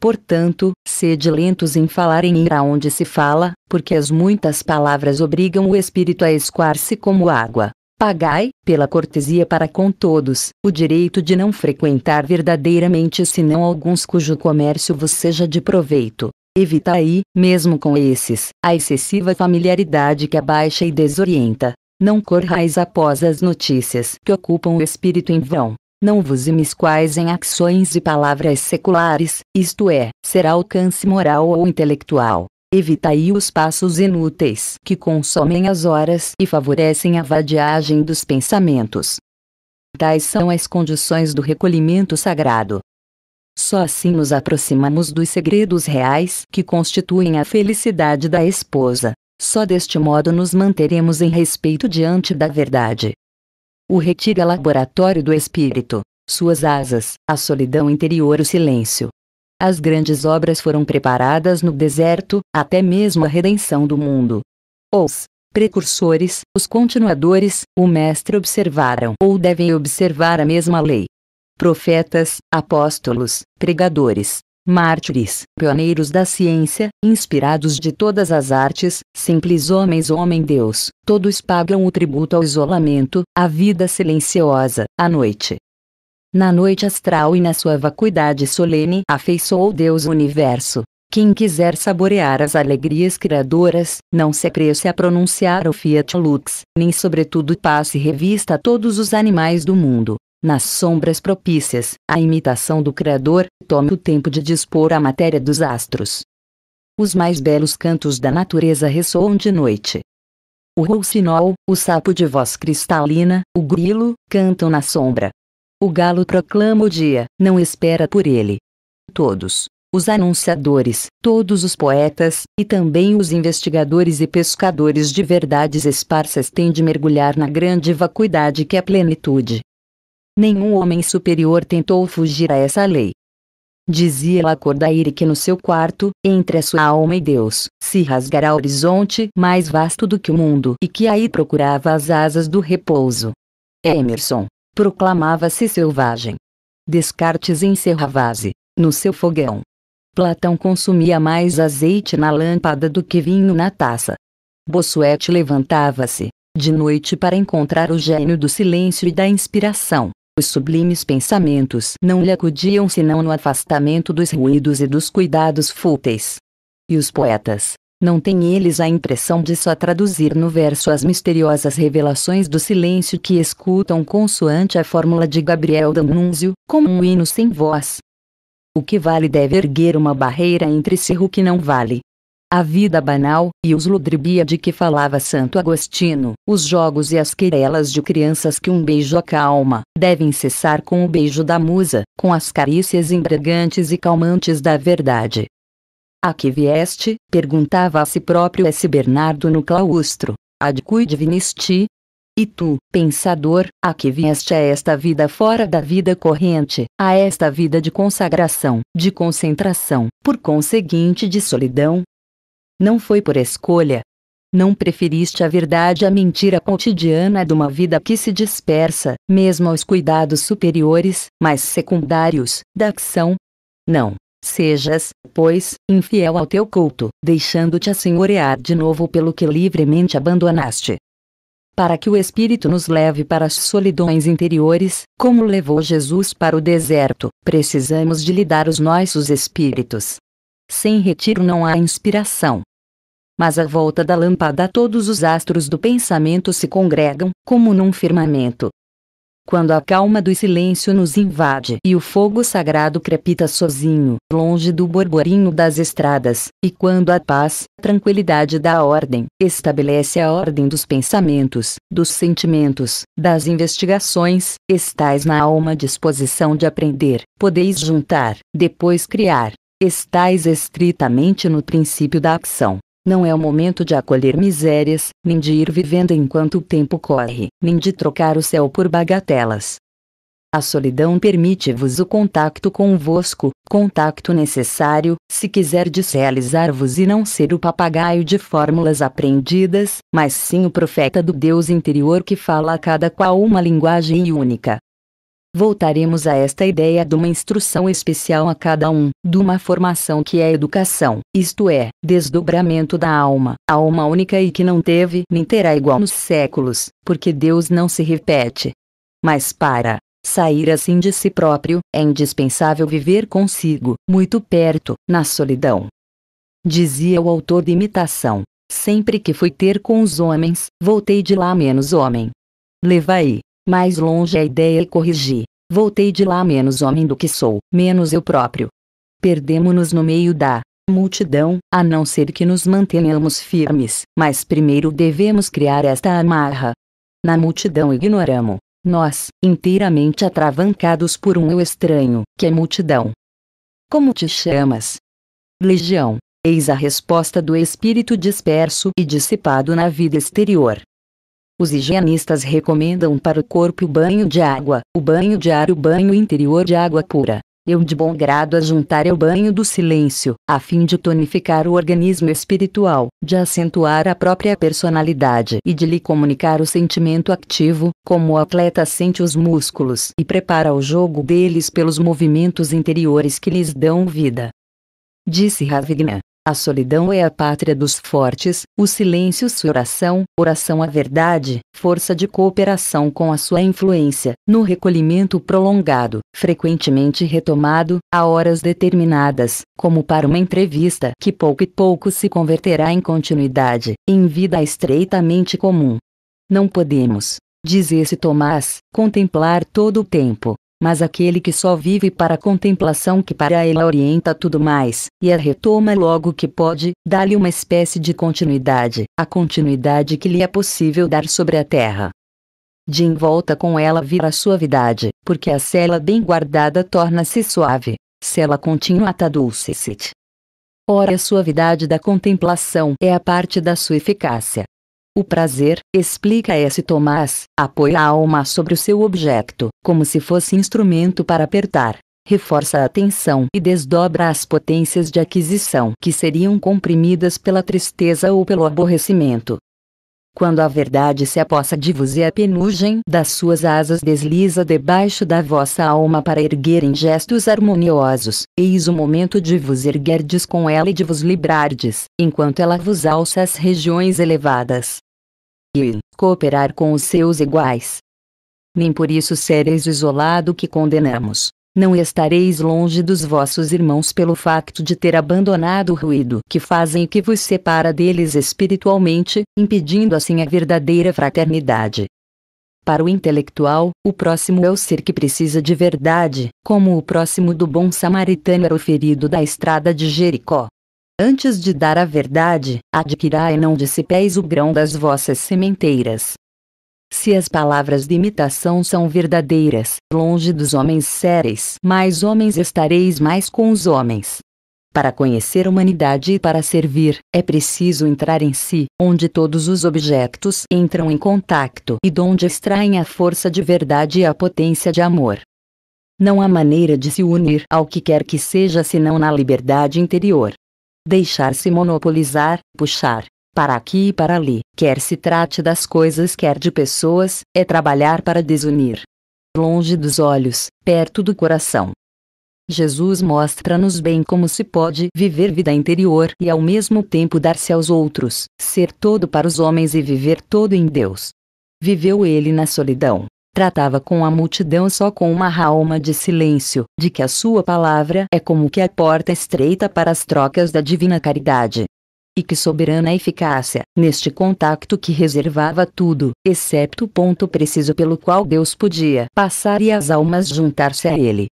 Portanto, sede lentos em falar em ir aonde se fala, porque as muitas palavras obrigam o espírito a escoar-se como água. Pagai, pela cortesia para com todos, o direito de não frequentar verdadeiramente senão alguns cujo comércio vos seja de proveito. Evita aí, mesmo com esses, a excessiva familiaridade que abaixa e desorienta. Não corrais após as notícias que ocupam o espírito em vão não vos imisquais em ações e palavras seculares, isto é, será alcance moral ou intelectual. Evitai os passos inúteis que consomem as horas e favorecem a vadiagem dos pensamentos. Tais são as condições do recolhimento sagrado. Só assim nos aproximamos dos segredos reais que constituem a felicidade da esposa. Só deste modo nos manteremos em respeito diante da verdade. O é laboratório do espírito, suas asas, a solidão interior, o silêncio. As grandes obras foram preparadas no deserto, até mesmo a redenção do mundo. Os precursores, os continuadores, o mestre observaram ou devem observar a mesma lei. Profetas, apóstolos, pregadores, mártires, pioneiros da ciência, inspirados de todas as artes, simples homens ou homem-deus, todos pagam o tributo ao isolamento, à vida silenciosa, à noite. Na noite astral e na sua vacuidade solene afeiçoou Deus o universo. Quem quiser saborear as alegrias criadoras, não se cresce a pronunciar o Fiat Lux, nem sobretudo passe revista a todos os animais do mundo, nas sombras propícias à imitação do Criador, tome o tempo de dispor a matéria dos astros. Os mais belos cantos da natureza ressoam de noite. O roucinol, o sapo de voz cristalina, o grilo, cantam na sombra. O galo proclama o dia, não espera por ele. Todos, os anunciadores, todos os poetas, e também os investigadores e pescadores de verdades esparsas têm de mergulhar na grande vacuidade que é a plenitude. Nenhum homem superior tentou fugir a essa lei. Dizia la Cordaire que no seu quarto, entre a sua alma e Deus, se rasgará o horizonte mais vasto do que o mundo e que aí procurava as asas do repouso. Emerson proclamava-se selvagem. Descartes encerrava-se no seu fogão. Platão consumia mais azeite na lâmpada do que vinho na taça. Bossuet levantava-se de noite para encontrar o gênio do silêncio e da inspiração os sublimes pensamentos não lhe acudiam senão no afastamento dos ruídos e dos cuidados fúteis. E os poetas, não têm eles a impressão de só traduzir no verso as misteriosas revelações do silêncio que escutam consoante a fórmula de Gabriel D'Annunzio, como um hino sem voz. O que vale deve erguer uma barreira entre si o que não vale, a vida banal, e os ludribia de que falava Santo Agostino, os jogos e as querelas de crianças que um beijo acalma, devem cessar com o beijo da musa, com as carícias embregantes e calmantes da verdade. A que vieste? perguntava a si próprio S. Bernardo no claustro. Ad cui divinisti? E tu, pensador, a que vieste a esta vida fora da vida corrente, a esta vida de consagração, de concentração, por conseguinte de solidão, não foi por escolha. Não preferiste a verdade à mentira cotidiana de uma vida que se dispersa, mesmo aos cuidados superiores, mas secundários, da ação. Não. Sejas, pois, infiel ao teu culto, deixando-te assenhorear de novo pelo que livremente abandonaste. Para que o Espírito nos leve para as solidões interiores, como levou Jesus para o deserto, precisamos de lidar os nossos espíritos. Sem retiro não há inspiração mas à volta da lâmpada todos os astros do pensamento se congregam, como num firmamento. Quando a calma do silêncio nos invade e o fogo sagrado crepita sozinho, longe do borborinho das estradas, e quando a paz, tranquilidade da ordem, estabelece a ordem dos pensamentos, dos sentimentos, das investigações, estais na alma disposição de aprender, podeis juntar, depois criar, estais estritamente no princípio da ação. Não é o momento de acolher misérias, nem de ir vivendo enquanto o tempo corre, nem de trocar o céu por bagatelas. A solidão permite-vos o contacto convosco, contacto necessário, se quiserdes realizar-vos e não ser o papagaio de fórmulas aprendidas, mas sim o profeta do Deus interior que fala a cada qual uma linguagem única, voltaremos a esta ideia de uma instrução especial a cada um, de uma formação que é educação, isto é, desdobramento da alma, alma única e que não teve nem terá igual nos séculos, porque Deus não se repete. Mas para sair assim de si próprio, é indispensável viver consigo, muito perto, na solidão. Dizia o autor de imitação: Sempre que fui ter com os homens, voltei de lá menos homem. Levai mais longe a ideia e corrigi. Voltei de lá menos homem do que sou, menos eu próprio. perdemos nos no meio da multidão, a não ser que nos mantenhamos firmes, mas primeiro devemos criar esta amarra. Na multidão ignoramos, nós, inteiramente atravancados por um eu estranho, que é multidão. Como te chamas? Legião. Eis a resposta do espírito disperso e dissipado na vida exterior. Os higienistas recomendam para o corpo o banho de água, o banho de ar e o banho interior de água pura. Eu é de bom grado a juntar o banho do silêncio, a fim de tonificar o organismo espiritual, de acentuar a própria personalidade e de lhe comunicar o sentimento ativo, como o atleta sente os músculos e prepara o jogo deles pelos movimentos interiores que lhes dão vida. Disse Ravigna. A solidão é a pátria dos fortes, o silêncio sua oração, oração à verdade, força de cooperação com a sua influência, no recolhimento prolongado, frequentemente retomado, a horas determinadas, como para uma entrevista que pouco e pouco se converterá em continuidade, em vida estreitamente comum. Não podemos, diz esse Tomás, contemplar todo o tempo, mas aquele que só vive para a contemplação que para ela orienta tudo mais, e a retoma logo que pode, dá-lhe uma espécie de continuidade, a continuidade que lhe é possível dar sobre a terra. De envolta com ela vira a suavidade, porque a cela bem guardada torna-se suave, cela continuata dulcet. Ora a suavidade da contemplação é a parte da sua eficácia, o prazer, explica S. Tomás, apoia a alma sobre o seu objeto, como se fosse instrumento para apertar. Reforça a atenção e desdobra as potências de aquisição que seriam comprimidas pela tristeza ou pelo aborrecimento. Quando a verdade se apossa de vos e a penugem das suas asas desliza debaixo da vossa alma para erguer em gestos harmoniosos, eis o momento de vos erguerdes com ela e de vos librardes, enquanto ela vos alça às regiões elevadas, e cooperar com os seus iguais. Nem por isso sereis isolado que condenamos. Não estareis longe dos vossos irmãos pelo facto de ter abandonado o ruído que fazem e que vos separa deles espiritualmente, impedindo assim a verdadeira fraternidade. Para o intelectual, o próximo é o ser que precisa de verdade, como o próximo do bom samaritano era o ferido da estrada de Jericó. Antes de dar a verdade, adquirai e não dissipeis o grão das vossas sementeiras. Se as palavras de imitação são verdadeiras, longe dos homens séreis, mais homens estareis mais com os homens. Para conhecer a humanidade e para servir, é preciso entrar em si, onde todos os objetos entram em contacto e de onde extraem a força de verdade e a potência de amor. Não há maneira de se unir ao que quer que seja senão na liberdade interior deixar-se monopolizar, puxar, para aqui e para ali, quer se trate das coisas quer de pessoas, é trabalhar para desunir. Longe dos olhos, perto do coração. Jesus mostra-nos bem como se pode viver vida interior e ao mesmo tempo dar-se aos outros, ser todo para os homens e viver todo em Deus. Viveu ele na solidão, Tratava com a multidão só com uma alma de silêncio, de que a sua palavra é como que a porta estreita para as trocas da divina caridade. E que soberana eficácia, neste contacto que reservava tudo, excepto o ponto preciso pelo qual Deus podia passar e as almas juntar-se a Ele.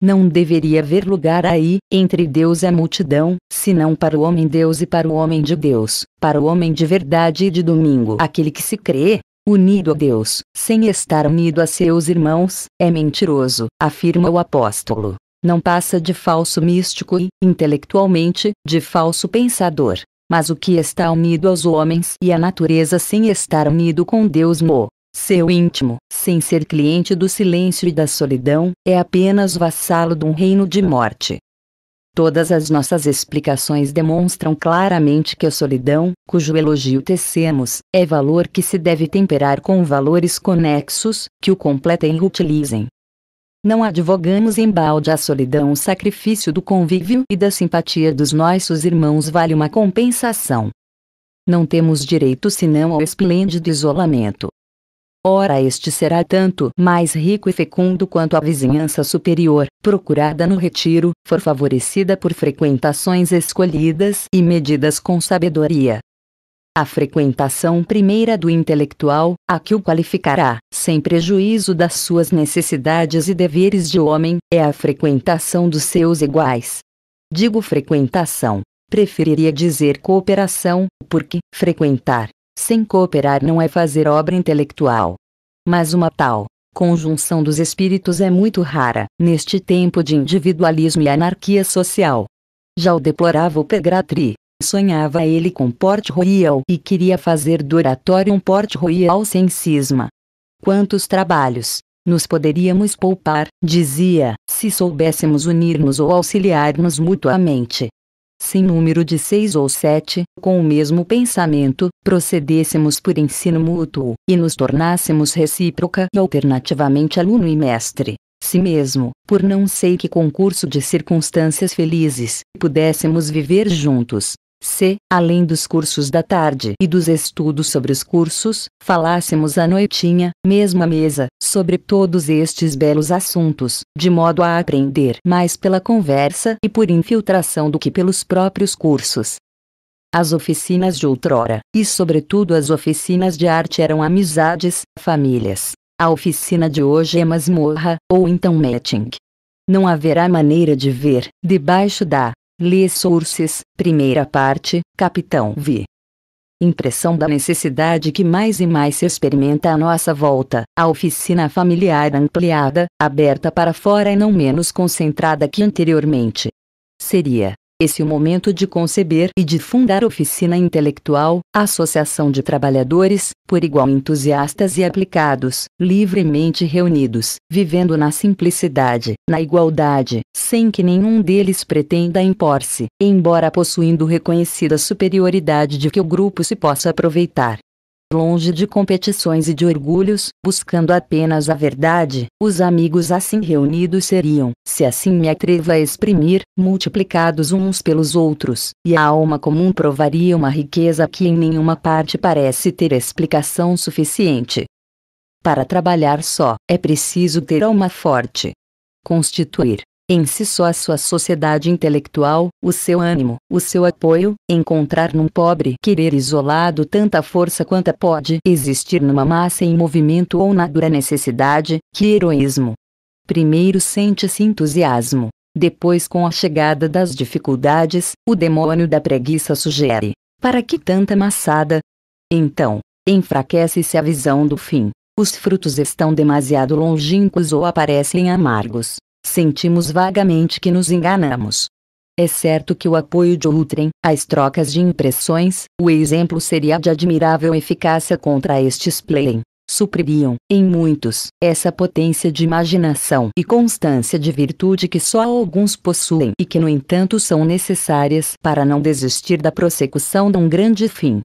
Não deveria haver lugar aí, entre Deus e a multidão, senão para o homem Deus e para o homem de Deus, para o homem de verdade e de domingo, aquele que se crê, unido a Deus, sem estar unido a seus irmãos, é mentiroso, afirma o apóstolo. Não passa de falso místico e, intelectualmente, de falso pensador. Mas o que está unido aos homens e à natureza sem estar unido com Deus no seu íntimo, sem ser cliente do silêncio e da solidão, é apenas vassalo de um reino de morte. Todas as nossas explicações demonstram claramente que a solidão, cujo elogio tecemos, é valor que se deve temperar com valores conexos, que o completem e utilizem. Não advogamos em balde a solidão, o sacrifício do convívio e da simpatia dos nossos irmãos vale uma compensação. Não temos direito senão ao esplêndido isolamento ora este será tanto mais rico e fecundo quanto a vizinhança superior, procurada no retiro, for favorecida por frequentações escolhidas e medidas com sabedoria. A frequentação primeira do intelectual, a que o qualificará, sem prejuízo das suas necessidades e deveres de homem, é a frequentação dos seus iguais. Digo frequentação, preferiria dizer cooperação, porque frequentar sem cooperar não é fazer obra intelectual. Mas uma tal conjunção dos espíritos é muito rara, neste tempo de individualismo e anarquia social. Já o deplorável Pegratri, sonhava ele com Port Royal e queria fazer do oratório um Port Royal sem cisma. Quantos trabalhos nos poderíamos poupar, dizia, se soubéssemos unir-nos ou auxiliar-nos mutuamente sem número de seis ou sete, com o mesmo pensamento, procedêssemos por ensino mútuo, e nos tornássemos recíproca e alternativamente aluno e mestre. Se mesmo, por não sei que concurso de circunstâncias felizes, pudéssemos viver juntos, se, além dos cursos da tarde e dos estudos sobre os cursos, falássemos à noitinha, mesmo à mesa, sobre todos estes belos assuntos, de modo a aprender mais pela conversa e por infiltração do que pelos próprios cursos. As oficinas de outrora, e sobretudo as oficinas de arte eram amizades, famílias. A oficina de hoje é masmorra, ou então meeting. Não haverá maneira de ver, debaixo da lê sources, Primeira parte, Capitão V. Impressão da necessidade que mais e mais se experimenta à nossa volta, a oficina familiar ampliada, aberta para fora e não menos concentrada que anteriormente. Seria esse é o momento de conceber e de fundar oficina intelectual, associação de trabalhadores, por igual entusiastas e aplicados, livremente reunidos, vivendo na simplicidade, na igualdade, sem que nenhum deles pretenda impor-se, embora possuindo reconhecida superioridade de que o grupo se possa aproveitar longe de competições e de orgulhos, buscando apenas a verdade, os amigos assim reunidos seriam, se assim me atrevo a exprimir, multiplicados uns pelos outros, e a alma comum provaria uma riqueza que em nenhuma parte parece ter explicação suficiente. Para trabalhar só, é preciso ter alma forte. Constituir em si só a sua sociedade intelectual, o seu ânimo, o seu apoio, encontrar num pobre querer isolado tanta força quanta pode existir numa massa em movimento ou na dura necessidade, que heroísmo. Primeiro sente-se entusiasmo. Depois, com a chegada das dificuldades, o demônio da preguiça sugere: Para que tanta maçada? Então, enfraquece-se a visão do fim. Os frutos estão demasiado longínquos ou aparecem amargos sentimos vagamente que nos enganamos. É certo que o apoio de outrem, as trocas de impressões, o exemplo seria de admirável eficácia contra estes pleem supririam, em muitos, essa potência de imaginação e constância de virtude que só alguns possuem e que, no entanto, são necessárias para não desistir da prossecução de um grande fim.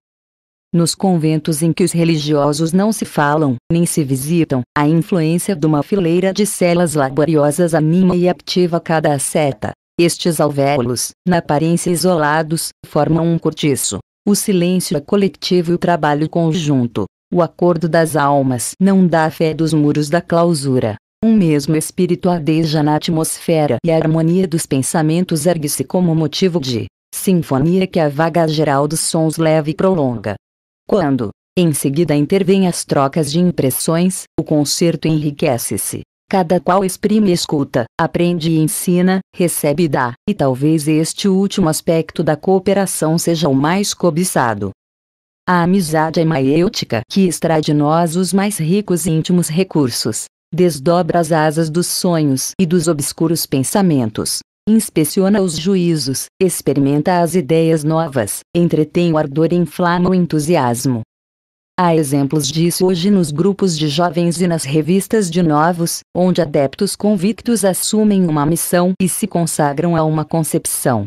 Nos conventos em que os religiosos não se falam nem se visitam, a influência de uma fileira de celas laboriosas anima e ativa cada seta. Estes alvéolos, na aparência isolados, formam um cortiço. O silêncio é coletivo e o trabalho conjunto. O acordo das almas não dá fé dos muros da clausura. Um mesmo espírito adeja na atmosfera e a harmonia dos pensamentos ergue-se como motivo de sinfonia que a vaga geral dos sons leva e prolonga. Quando, em seguida, intervêm as trocas de impressões, o concerto enriquece-se. Cada qual exprime e escuta, aprende e ensina, recebe e dá, e talvez este último aspecto da cooperação seja o mais cobiçado. A amizade é hemaiêutica que extrai de nós os mais ricos e íntimos recursos, desdobra as asas dos sonhos e dos obscuros pensamentos, inspeciona os juízos, experimenta as ideias novas, entretém o ardor e inflama o entusiasmo. Há exemplos disso hoje nos grupos de jovens e nas revistas de novos, onde adeptos convictos assumem uma missão e se consagram a uma concepção.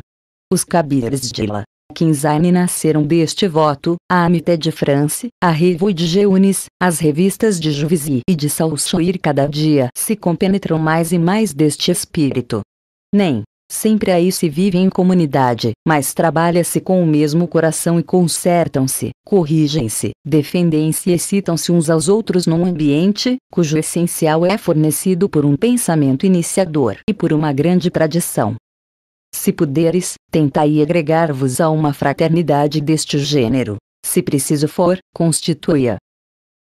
Os Kabirs de La Kinzane nasceram deste voto, a Amité de France, a Revue de Geunes, as revistas de Juvisy e de Saussure cada dia se compenetram mais e mais deste espírito. Nem sempre aí se vive em comunidade, mas trabalha-se com o mesmo coração e consertam-se, corrigem-se, defendem-se e excitam-se uns aos outros num ambiente cujo essencial é fornecido por um pensamento iniciador e por uma grande tradição. Se puderes, tentai agregar-vos a uma fraternidade deste gênero. Se preciso for, constitui-a,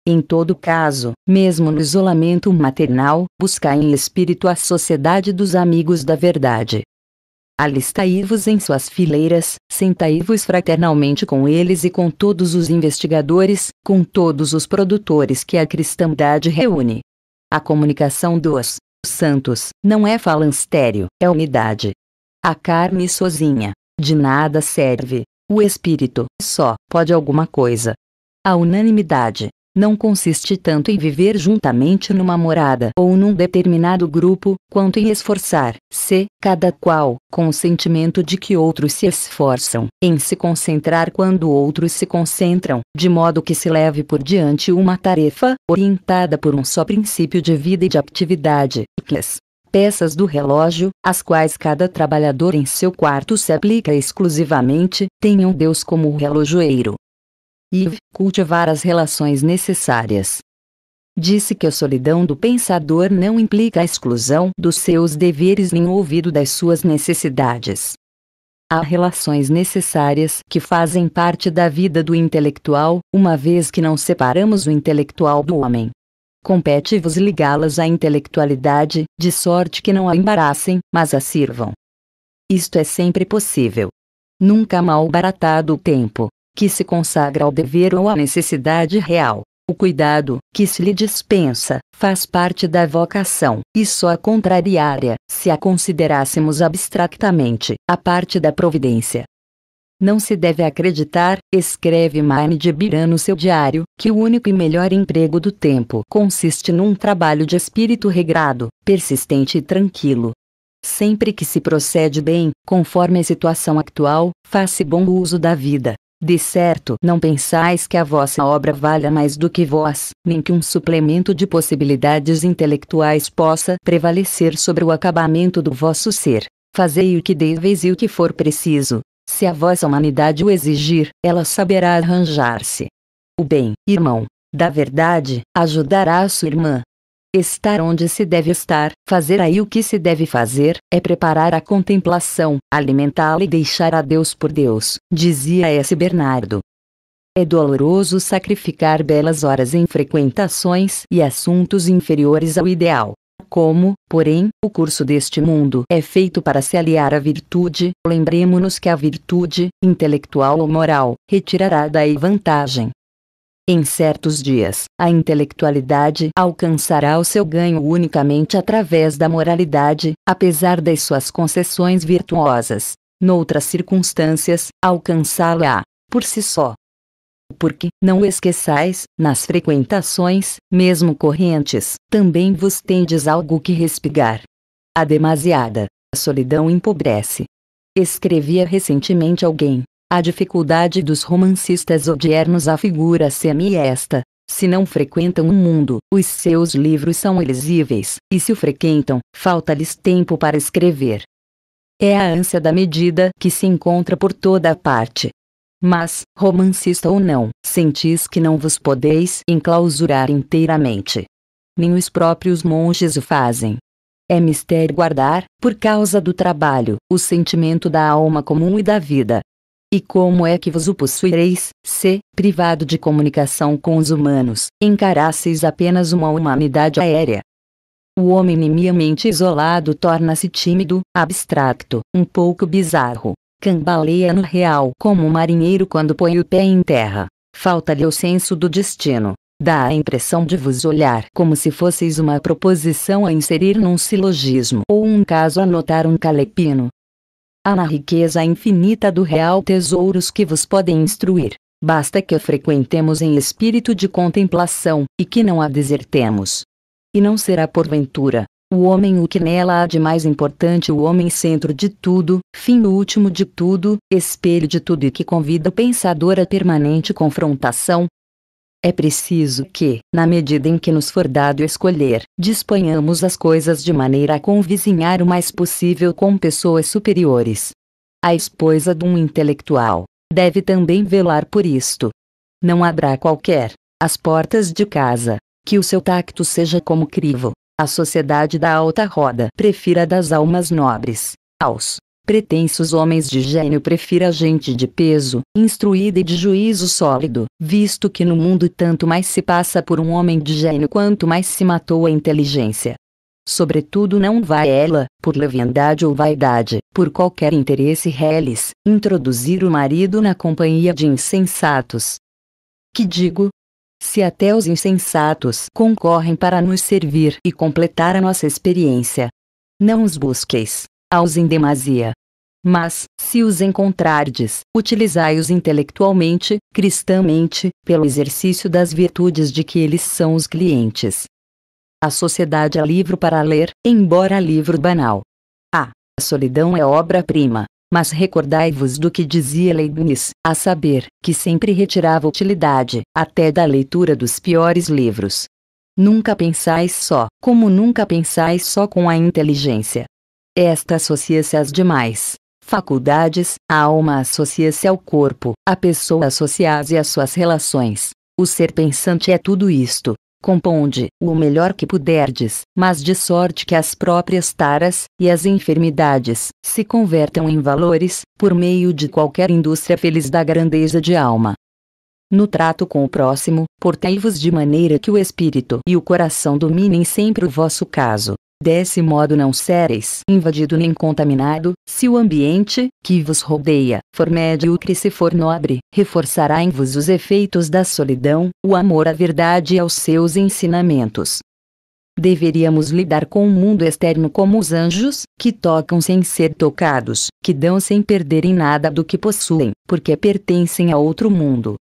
em todo caso, mesmo no isolamento maternal, buscai em espírito a sociedade dos amigos da verdade. Alistai-vos em suas fileiras, sentai-vos fraternalmente com eles e com todos os investigadores, com todos os produtores que a cristandade reúne. A comunicação dos santos não é falanstério, é unidade. A carne sozinha, de nada serve. O espírito só pode alguma coisa. A unanimidade não consiste tanto em viver juntamente numa morada ou num determinado grupo, quanto em esforçar-se, cada qual, com o sentimento de que outros se esforçam, em se concentrar quando outros se concentram, de modo que se leve por diante uma tarefa, orientada por um só princípio de vida e de atividade, peças do relógio, as quais cada trabalhador em seu quarto se aplica exclusivamente, tenham Deus como o relojoeiro, e Cultivar as relações necessárias. Disse que a solidão do pensador não implica a exclusão dos seus deveres nem o ouvido das suas necessidades. Há relações necessárias que fazem parte da vida do intelectual, uma vez que não separamos o intelectual do homem. Compete-vos ligá-las à intelectualidade, de sorte que não a embaraçem, mas a sirvam. Isto é sempre possível. Nunca mal baratado o tempo que se consagra ao dever ou à necessidade real. O cuidado, que se lhe dispensa, faz parte da vocação, e só a contrariária, se a considerássemos abstractamente, a parte da providência. Não se deve acreditar, escreve Maine de Biran no seu diário, que o único e melhor emprego do tempo consiste num trabalho de espírito regrado, persistente e tranquilo. Sempre que se procede bem, conforme a situação actual, faz-se bom uso da vida, de certo, não pensais que a vossa obra valha mais do que vós, nem que um suplemento de possibilidades intelectuais possa prevalecer sobre o acabamento do vosso ser. Fazei o que deveis e o que for preciso. Se a vossa humanidade o exigir, ela saberá arranjar-se. O bem, irmão, da verdade, ajudará a sua irmã, estar onde se deve estar, fazer aí o que se deve fazer, é preparar a contemplação, alimentá-la e deixar a Deus por Deus, dizia S. Bernardo. É doloroso sacrificar belas horas em frequentações e assuntos inferiores ao ideal. Como, porém, o curso deste mundo é feito para se aliar à virtude, lembremos-nos que a virtude, intelectual ou moral, retirará daí vantagem. Em certos dias, a intelectualidade alcançará o seu ganho unicamente através da moralidade, apesar das suas concessões virtuosas. Noutras circunstâncias, alcançá-la por si só. Porque, não esqueçais, nas frequentações, mesmo correntes, também vos tendes algo que respigar. A demasiada solidão empobrece. Escrevia recentemente alguém a dificuldade dos romancistas odiernos à figura semi-esta. Se não frequentam o mundo, os seus livros são elisíveis, e se o frequentam, falta-lhes tempo para escrever. É a ânsia da medida que se encontra por toda a parte. Mas, romancista ou não, sentis que não vos podeis enclausurar inteiramente. Nem os próprios monges o fazem. É mistério guardar, por causa do trabalho, o sentimento da alma comum e da vida, e como é que vos o possuireis, se, privado de comunicação com os humanos, encarasseis apenas uma humanidade aérea? O homem nimiamente isolado torna-se tímido, abstracto, um pouco bizarro. Cambaleia no real como um marinheiro quando põe o pé em terra. Falta-lhe o senso do destino. Dá a impressão de vos olhar como se fosseis uma proposição a inserir num silogismo ou um caso a notar um calepino, Há na riqueza infinita do real tesouros que vos podem instruir. Basta que a frequentemos em espírito de contemplação, e que não a desertemos. E não será porventura, o homem o que nela há de mais importante, o homem centro de tudo, fim último de tudo, espelho de tudo e que convida o pensador à permanente confrontação, é preciso que, na medida em que nos for dado escolher, disponhamos as coisas de maneira a convizinhar o mais possível com pessoas superiores. A esposa de um intelectual deve também velar por isto. Não abra qualquer as portas de casa, que o seu tacto seja como crivo. A sociedade da alta roda prefira das almas nobres aos pretensos homens de gênio prefira gente de peso, instruída e de juízo sólido, visto que no mundo tanto mais se passa por um homem de gênio quanto mais se matou a inteligência. Sobretudo não vai ela, por leviandade ou vaidade, por qualquer interesse reles, introduzir o marido na companhia de insensatos. Que digo, se até os insensatos concorrem para nos servir e completar a nossa experiência. Não os busqueis aos em demasia. Mas, se os encontrardes, utilizai-os intelectualmente, cristamente, pelo exercício das virtudes de que eles são os clientes. A sociedade é livro para ler, embora livro banal. Ah, a solidão é obra-prima, mas recordai-vos do que dizia Leibniz, a saber, que sempre retirava utilidade, até da leitura dos piores livros. Nunca pensais só, como nunca pensais só com a inteligência, esta associa-se às demais faculdades, a alma associa-se ao corpo, a pessoa associa-se às suas relações. O ser pensante é tudo isto. Componde o melhor que puderdes, mas de sorte que as próprias taras e as enfermidades se convertam em valores, por meio de qualquer indústria feliz da grandeza de alma. No trato com o próximo, portei vos de maneira que o espírito e o coração dominem sempre o vosso caso, Desse modo não sereis invadido nem contaminado, se o ambiente, que vos rodeia, for medíocre se for nobre, reforçará em vos os efeitos da solidão, o amor à verdade e aos seus ensinamentos. Deveríamos lidar com o mundo externo como os anjos, que tocam sem ser tocados, que dão sem perderem nada do que possuem, porque pertencem a outro mundo,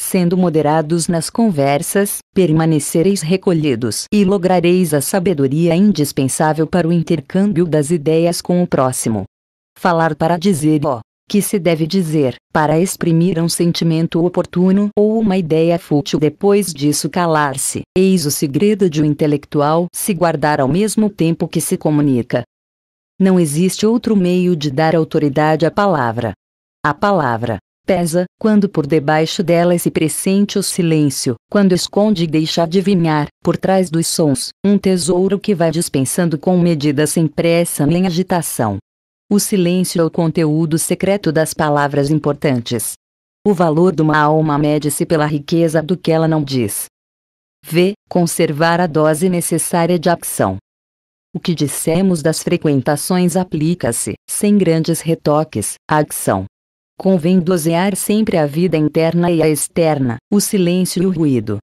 sendo moderados nas conversas, permanecereis recolhidos e lograreis a sabedoria indispensável para o intercâmbio das ideias com o próximo. Falar para dizer ó, que se deve dizer, para exprimir um sentimento oportuno ou uma ideia fútil depois disso calar-se, eis o segredo de um intelectual se guardar ao mesmo tempo que se comunica. Não existe outro meio de dar autoridade à palavra. A palavra, pesa, quando por debaixo dela se pressente o silêncio, quando esconde e deixa adivinhar, por trás dos sons, um tesouro que vai dispensando com medida sem pressa nem agitação. O silêncio é o conteúdo secreto das palavras importantes. O valor de uma alma mede-se pela riqueza do que ela não diz. V. Conservar a dose necessária de ação. O que dissemos das frequentações aplica-se, sem grandes retoques, à ação. Convém dosear sempre a vida interna e a externa, o silêncio e o ruído.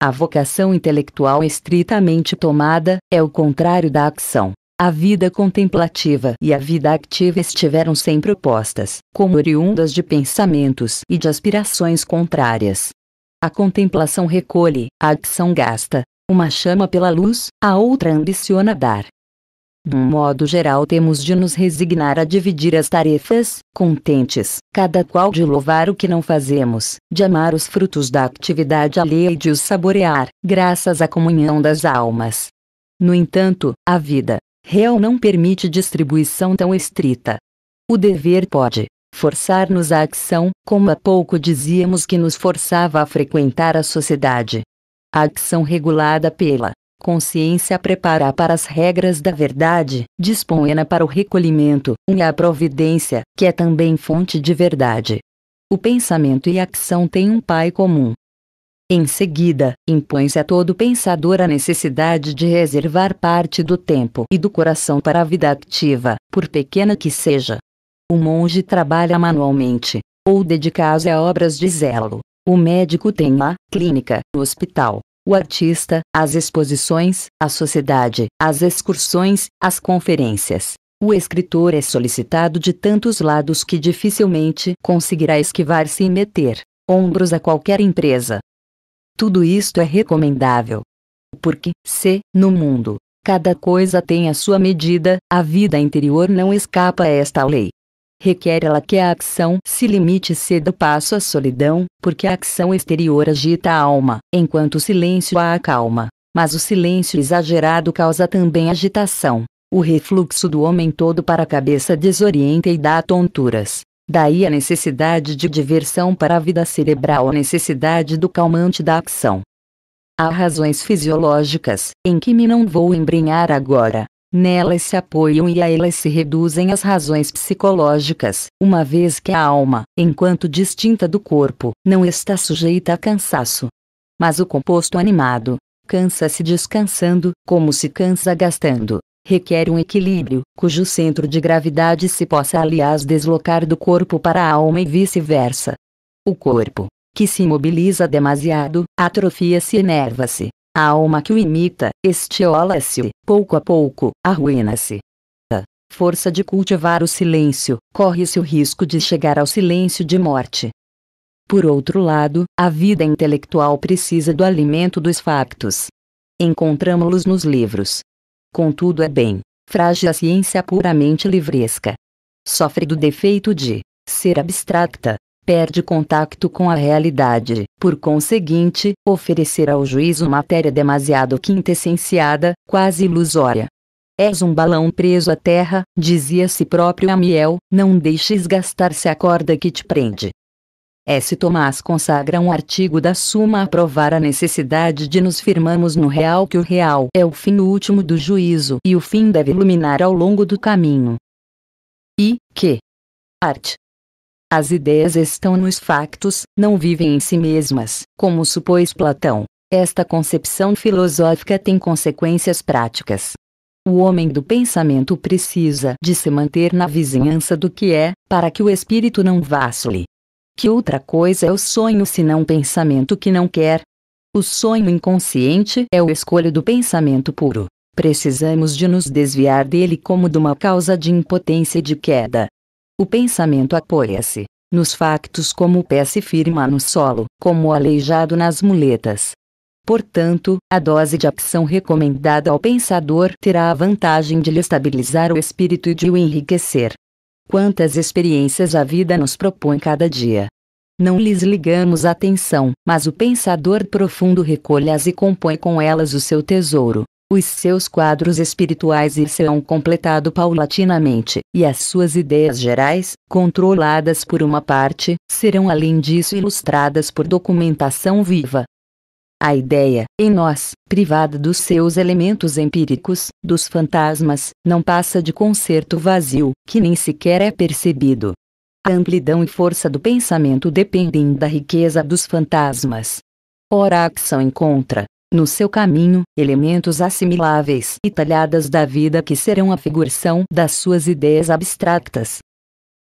A vocação intelectual estritamente tomada é o contrário da ação. A vida contemplativa e a vida ativa estiveram sempre opostas, como oriundas de pensamentos e de aspirações contrárias. A contemplação recolhe, a ação gasta, uma chama pela luz, a outra ambiciona dar, de um modo geral, temos de nos resignar a dividir as tarefas, contentes, cada qual de louvar o que não fazemos, de amar os frutos da atividade alheia e de os saborear, graças à comunhão das almas. No entanto, a vida real não permite distribuição tão estrita. O dever pode forçar-nos à ação, como há pouco dizíamos que nos forçava a frequentar a sociedade. A ação regulada pela consciência prepara para as regras da verdade, dispõe-na para o recolhimento, um é a providência, que é também fonte de verdade. O pensamento e a ação têm um pai comum. Em seguida, impõe-se a todo pensador a necessidade de reservar parte do tempo e do coração para a vida ativa, por pequena que seja. O monge trabalha manualmente, ou dedica-se a obras de zelo. O médico tem a clínica, o hospital, o artista, as exposições, a sociedade, as excursões, as conferências. O escritor é solicitado de tantos lados que dificilmente conseguirá esquivar-se e meter ombros a qualquer empresa. Tudo isto é recomendável. Porque, se, no mundo, cada coisa tem a sua medida, a vida interior não escapa a esta lei requer ela que a ação se limite cedo passo à solidão, porque a ação exterior agita a alma, enquanto o silêncio a acalma. Mas o silêncio exagerado causa também agitação. O refluxo do homem todo para a cabeça desorienta e dá tonturas. Daí a necessidade de diversão para a vida cerebral, a necessidade do calmante da ação. Há razões fisiológicas, em que me não vou embrenhar agora, Nelas se apoiam e a elas se reduzem as razões psicológicas, uma vez que a alma, enquanto distinta do corpo, não está sujeita a cansaço. Mas o composto animado cansa-se descansando, como se cansa gastando. Requer um equilíbrio, cujo centro de gravidade se possa, aliás, deslocar do corpo para a alma e vice-versa. O corpo, que se mobiliza demasiado, atrofia-se e enerva-se, a alma que o imita, estiola-se, pouco a pouco, arruina se A força de cultivar o silêncio, corre-se o risco de chegar ao silêncio de morte. Por outro lado, a vida intelectual precisa do alimento dos factos. Encontramos-los nos livros. Contudo, é bem frágil a ciência puramente livresca. Sofre do defeito de ser abstracta, perde contato com a realidade. Por conseguinte, oferecer ao juízo matéria demasiado quintessenciada, quase ilusória. És um balão preso à terra, dizia-se próprio Amiel, não deixes gastar-se a corda que te prende. S. Tomás consagra um artigo da Suma a provar a necessidade de nos firmarmos no real que o real é o fim último do juízo e o fim deve iluminar ao longo do caminho. E, que, arte, as ideias estão nos factos, não vivem em si mesmas, como supôs Platão. Esta concepção filosófica tem consequências práticas. O homem do pensamento precisa de se manter na vizinhança do que é, para que o espírito não vacile. Que outra coisa é o sonho senão pensamento que não quer? O sonho inconsciente é o escolho do pensamento puro. Precisamos de nos desviar dele como de uma causa de impotência e de queda. O pensamento apoia-se nos factos como o pé se firma no solo, como o aleijado nas muletas. Portanto, a dose de ação recomendada ao pensador terá a vantagem de lhe estabilizar o espírito e de o enriquecer. Quantas experiências a vida nos propõe cada dia. Não lhes ligamos atenção, mas o pensador profundo recolhe-as e compõe com elas o seu tesouro. Os seus quadros espirituais irão completado paulatinamente, e as suas ideias gerais, controladas por uma parte, serão além disso ilustradas por documentação viva. A ideia, em nós, privada dos seus elementos empíricos, dos fantasmas, não passa de concerto vazio, que nem sequer é percebido. A amplidão e força do pensamento dependem da riqueza dos fantasmas. Ora a ação encontra, no seu caminho, elementos assimiláveis e talhadas da vida que serão a figuração das suas ideias abstratas,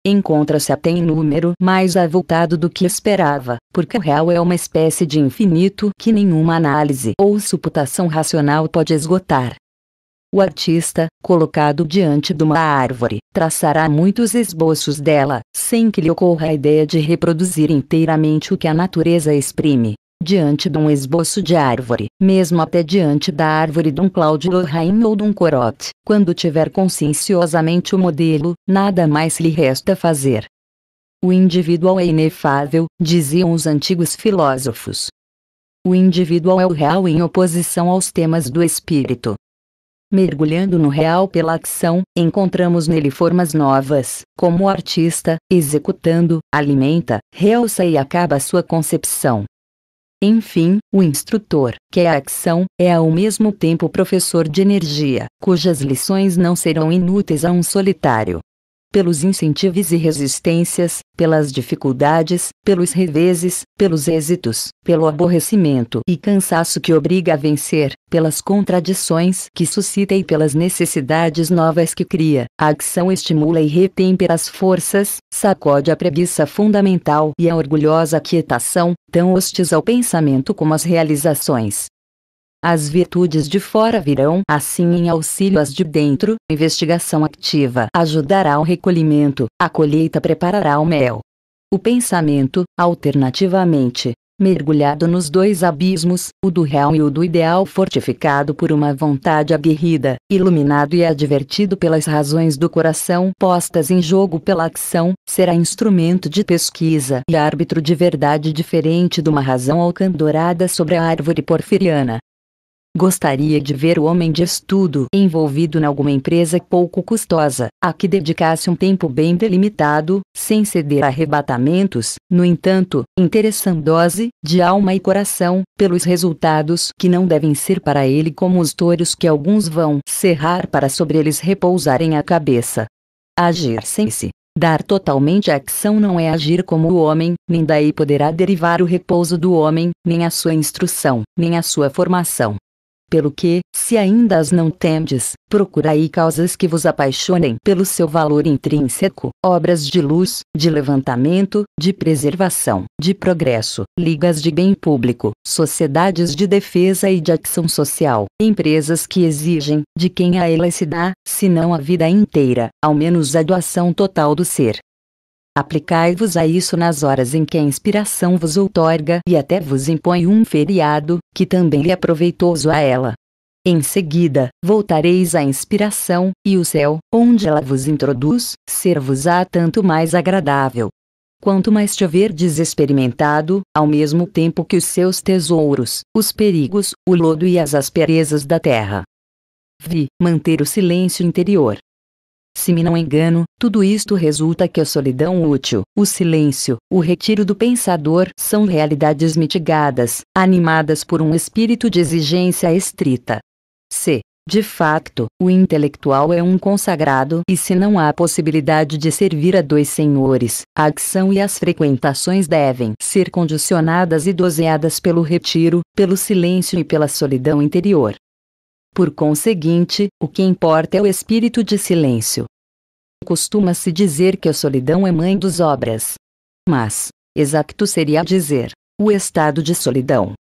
Encontra-se até em número mais avultado do que esperava, porque o real é uma espécie de infinito que nenhuma análise ou suputação racional pode esgotar. O artista, colocado diante de uma árvore, traçará muitos esboços dela, sem que lhe ocorra a ideia de reproduzir inteiramente o que a natureza exprime diante de um esboço de árvore, mesmo até diante da árvore de um Cláudio Lorrain ou de um Corot. Quando tiver conscienciosamente o modelo, nada mais lhe resta fazer. O individual é inefável, diziam os antigos filósofos. O individual é o real em oposição aos temas do espírito. Mergulhando no real pela ação, encontramos nele formas novas, como o artista, executando, alimenta, realça e acaba sua concepção. Enfim, o instrutor, que é a ação, é ao mesmo tempo professor de energia, cujas lições não serão inúteis a um solitário, pelos incentivos e resistências, pelas dificuldades, pelos reveses, pelos êxitos, pelo aborrecimento e cansaço que obriga a vencer, pelas contradições que suscita e pelas necessidades novas que cria. A ação estimula e retém as forças, sacode a preguiça fundamental e a orgulhosa quietação, tão hostis ao pensamento como às realizações. As virtudes de fora virão assim em auxílio às de dentro. Investigação ativa ajudará ao recolhimento, a colheita preparará o mel. O pensamento, alternativamente, mergulhado nos dois abismos, o do real e o do ideal, fortificado por uma vontade aguerrida, iluminado e advertido pelas razões do coração postas em jogo pela ação, será instrumento de pesquisa e árbitro de verdade diferente de uma razão alcandorada sobre a árvore porfiriana. Gostaria de ver o homem de estudo envolvido em alguma empresa pouco custosa, a que dedicasse um tempo bem delimitado, sem ceder a arrebatamentos, no entanto, interessando-se, de alma e coração, pelos resultados que não devem ser para ele como os touros que alguns vão cerrar para sobre eles repousarem a cabeça. Agir sem se Dar totalmente a ação não é agir como o homem, nem daí poderá derivar o repouso do homem, nem a sua instrução, nem a sua formação pelo que, se ainda as não tendes, procurai causas que vos apaixonem pelo seu valor intrínseco, obras de luz, de levantamento, de preservação, de progresso, ligas de bem público, sociedades de defesa e de ação social, empresas que exigem, de quem a elas se dá, se não a vida inteira, ao menos a doação total do ser, Aplicai-vos a isso nas horas em que a inspiração vos outorga e até vos impõe um feriado, que também lhe é proveitoso a ela. Em seguida, voltareis à inspiração, e o céu, onde ela vos introduz, ser-vos-á tanto mais agradável. Quanto mais te experimentado, ao mesmo tempo que os seus tesouros, os perigos, o lodo e as asperezas da terra. Vi, manter o silêncio interior. Se me não engano, tudo isto resulta que a solidão útil, o silêncio, o retiro do pensador são realidades mitigadas, animadas por um espírito de exigência estrita. C. De facto, o intelectual é um consagrado e se não há possibilidade de servir a dois senhores, a ação e as frequentações devem ser condicionadas e doseadas pelo retiro, pelo silêncio e pela solidão interior. Por conseguinte, o que importa é o espírito de silêncio, Costuma-se dizer que a solidão é mãe dos obras. Mas, exacto seria dizer, o estado de solidão.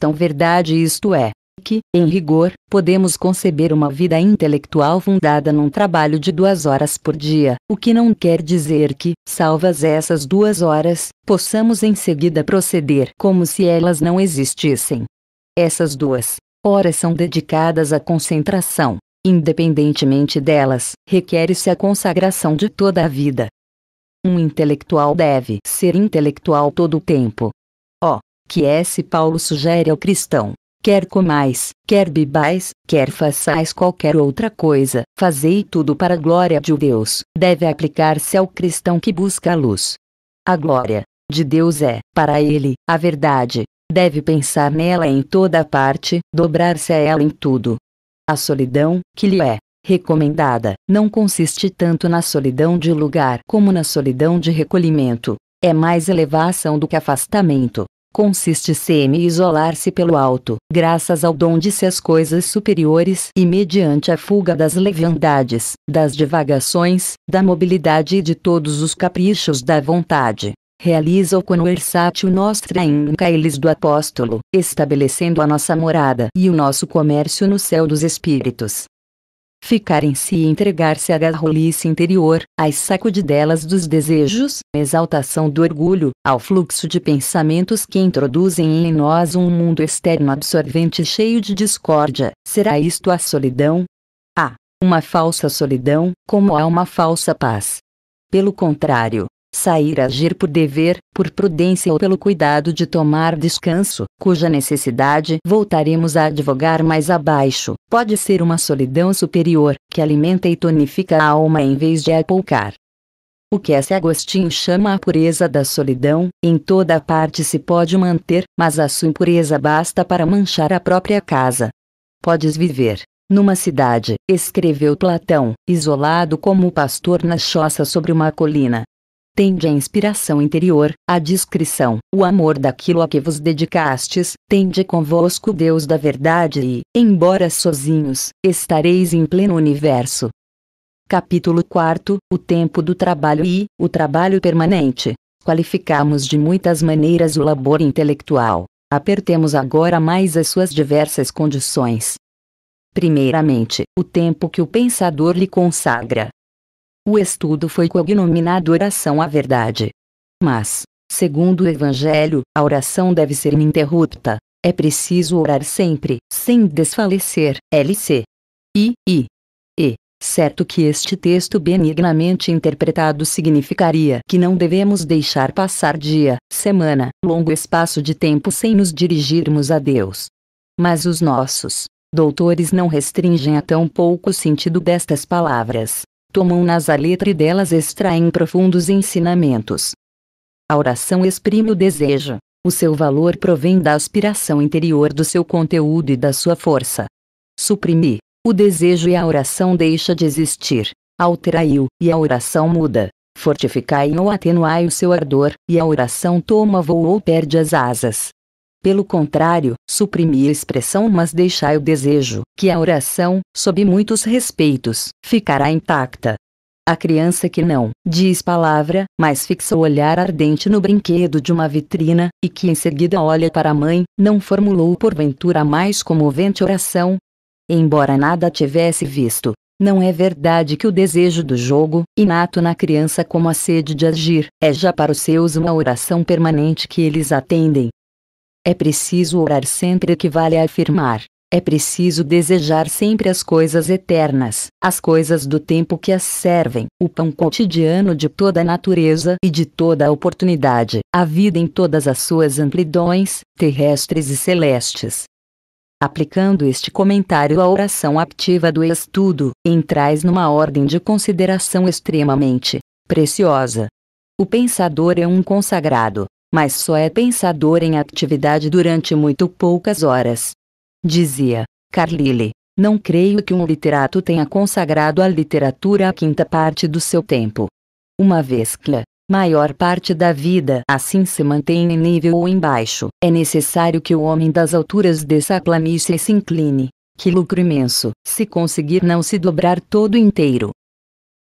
Tão verdade isto é, que, em rigor, podemos conceber uma vida intelectual fundada num trabalho de duas horas por dia, o que não quer dizer que, salvas essas duas horas, possamos em seguida proceder como se elas não existissem. Essas duas horas são dedicadas à concentração, independentemente delas, requer-se a consagração de toda a vida. Um intelectual deve ser intelectual todo o tempo. Ó, oh, que esse Paulo sugere ao cristão. Quer comais, quer bebais, quer façais qualquer outra coisa, fazei tudo para a glória de Deus, deve aplicar-se ao cristão que busca a luz. A glória de Deus é, para ele, a verdade, deve pensar nela em toda parte, dobrar-se a ela em tudo, a solidão que lhe é recomendada não consiste tanto na solidão de lugar como na solidão de recolhimento. É mais elevação do que afastamento. Consiste semi isolar-se pelo alto, graças ao dom de se as coisas superiores e mediante a fuga das leviandades, das divagações, da mobilidade e de todos os caprichos da vontade realiza o conversatio nostra in eles do apóstolo, estabelecendo a nossa morada e o nosso comércio no céu dos espíritos. Ficar em si e entregar-se à garrolice interior, às sacudidelas dos desejos, exaltação do orgulho, ao fluxo de pensamentos que introduzem em nós um mundo externo absorvente e cheio de discórdia, será isto a solidão? Há ah, uma falsa solidão, como há uma falsa paz. Pelo contrário, sair a agir por dever, por prudência ou pelo cuidado de tomar descanso, cuja necessidade voltaremos a advogar mais abaixo, pode ser uma solidão superior, que alimenta e tonifica a alma em vez de a O que S. Agostinho chama a pureza da solidão, em toda parte se pode manter, mas a sua impureza basta para manchar a própria casa. Podes viver, numa cidade, escreveu Platão, isolado como o pastor na choça sobre uma colina, tende a inspiração interior, a discrição, o amor daquilo a que vos dedicastes, tende convosco Deus da verdade e, embora sozinhos, estareis em pleno universo. Capítulo 4 O tempo do trabalho e o trabalho permanente. Qualificamos de muitas maneiras o labor intelectual. Apertemos agora mais as suas diversas condições. Primeiramente, o tempo que o pensador lhe consagra, o estudo foi cognominado oração à verdade. Mas, segundo o Evangelho, a oração deve ser ininterrupta. É preciso orar sempre, sem desfalecer. LC. I, I. E. Certo que este texto benignamente interpretado significaria que não devemos deixar passar dia, semana, longo espaço de tempo sem nos dirigirmos a Deus. Mas os nossos doutores não restringem a tão pouco o sentido destas palavras tomam-nas à letra e delas extraem profundos ensinamentos. A oração exprime o desejo. O seu valor provém da aspiração interior do seu conteúdo e da sua força. Suprimir o desejo e a oração deixa de existir. Alterai-o, e a oração muda. Fortificai ou atenuai o seu ardor, e a oração toma voo ou perde as asas. Pelo contrário, suprimir a expressão mas deixai o desejo, que a oração, sob muitos respeitos, ficará intacta. A criança que não diz palavra, mas fixa o olhar ardente no brinquedo de uma vitrina, e que em seguida olha para a mãe, não formulou porventura a mais comovente oração? Embora nada tivesse visto, não é verdade que o desejo do jogo, inato na criança como a sede de agir, é já para os seus uma oração permanente que eles atendem, é preciso orar sempre equivale a afirmar. É preciso desejar sempre as coisas eternas, as coisas do tempo que as servem, o pão cotidiano de toda a natureza e de toda a oportunidade, a vida em todas as suas amplidões, terrestres e celestes. Aplicando este comentário à oração ativa do estudo, entrais numa ordem de consideração extremamente preciosa. O pensador é um consagrado, mas só é pensador em atividade durante muito poucas horas. Dizia Carlyle: Não creio que um literato tenha consagrado à literatura a quinta parte do seu tempo. Uma vez que a maior parte da vida assim se mantém em nível ou embaixo, é necessário que o homem das alturas dessa planície se incline. Que lucro imenso, se conseguir não se dobrar todo inteiro,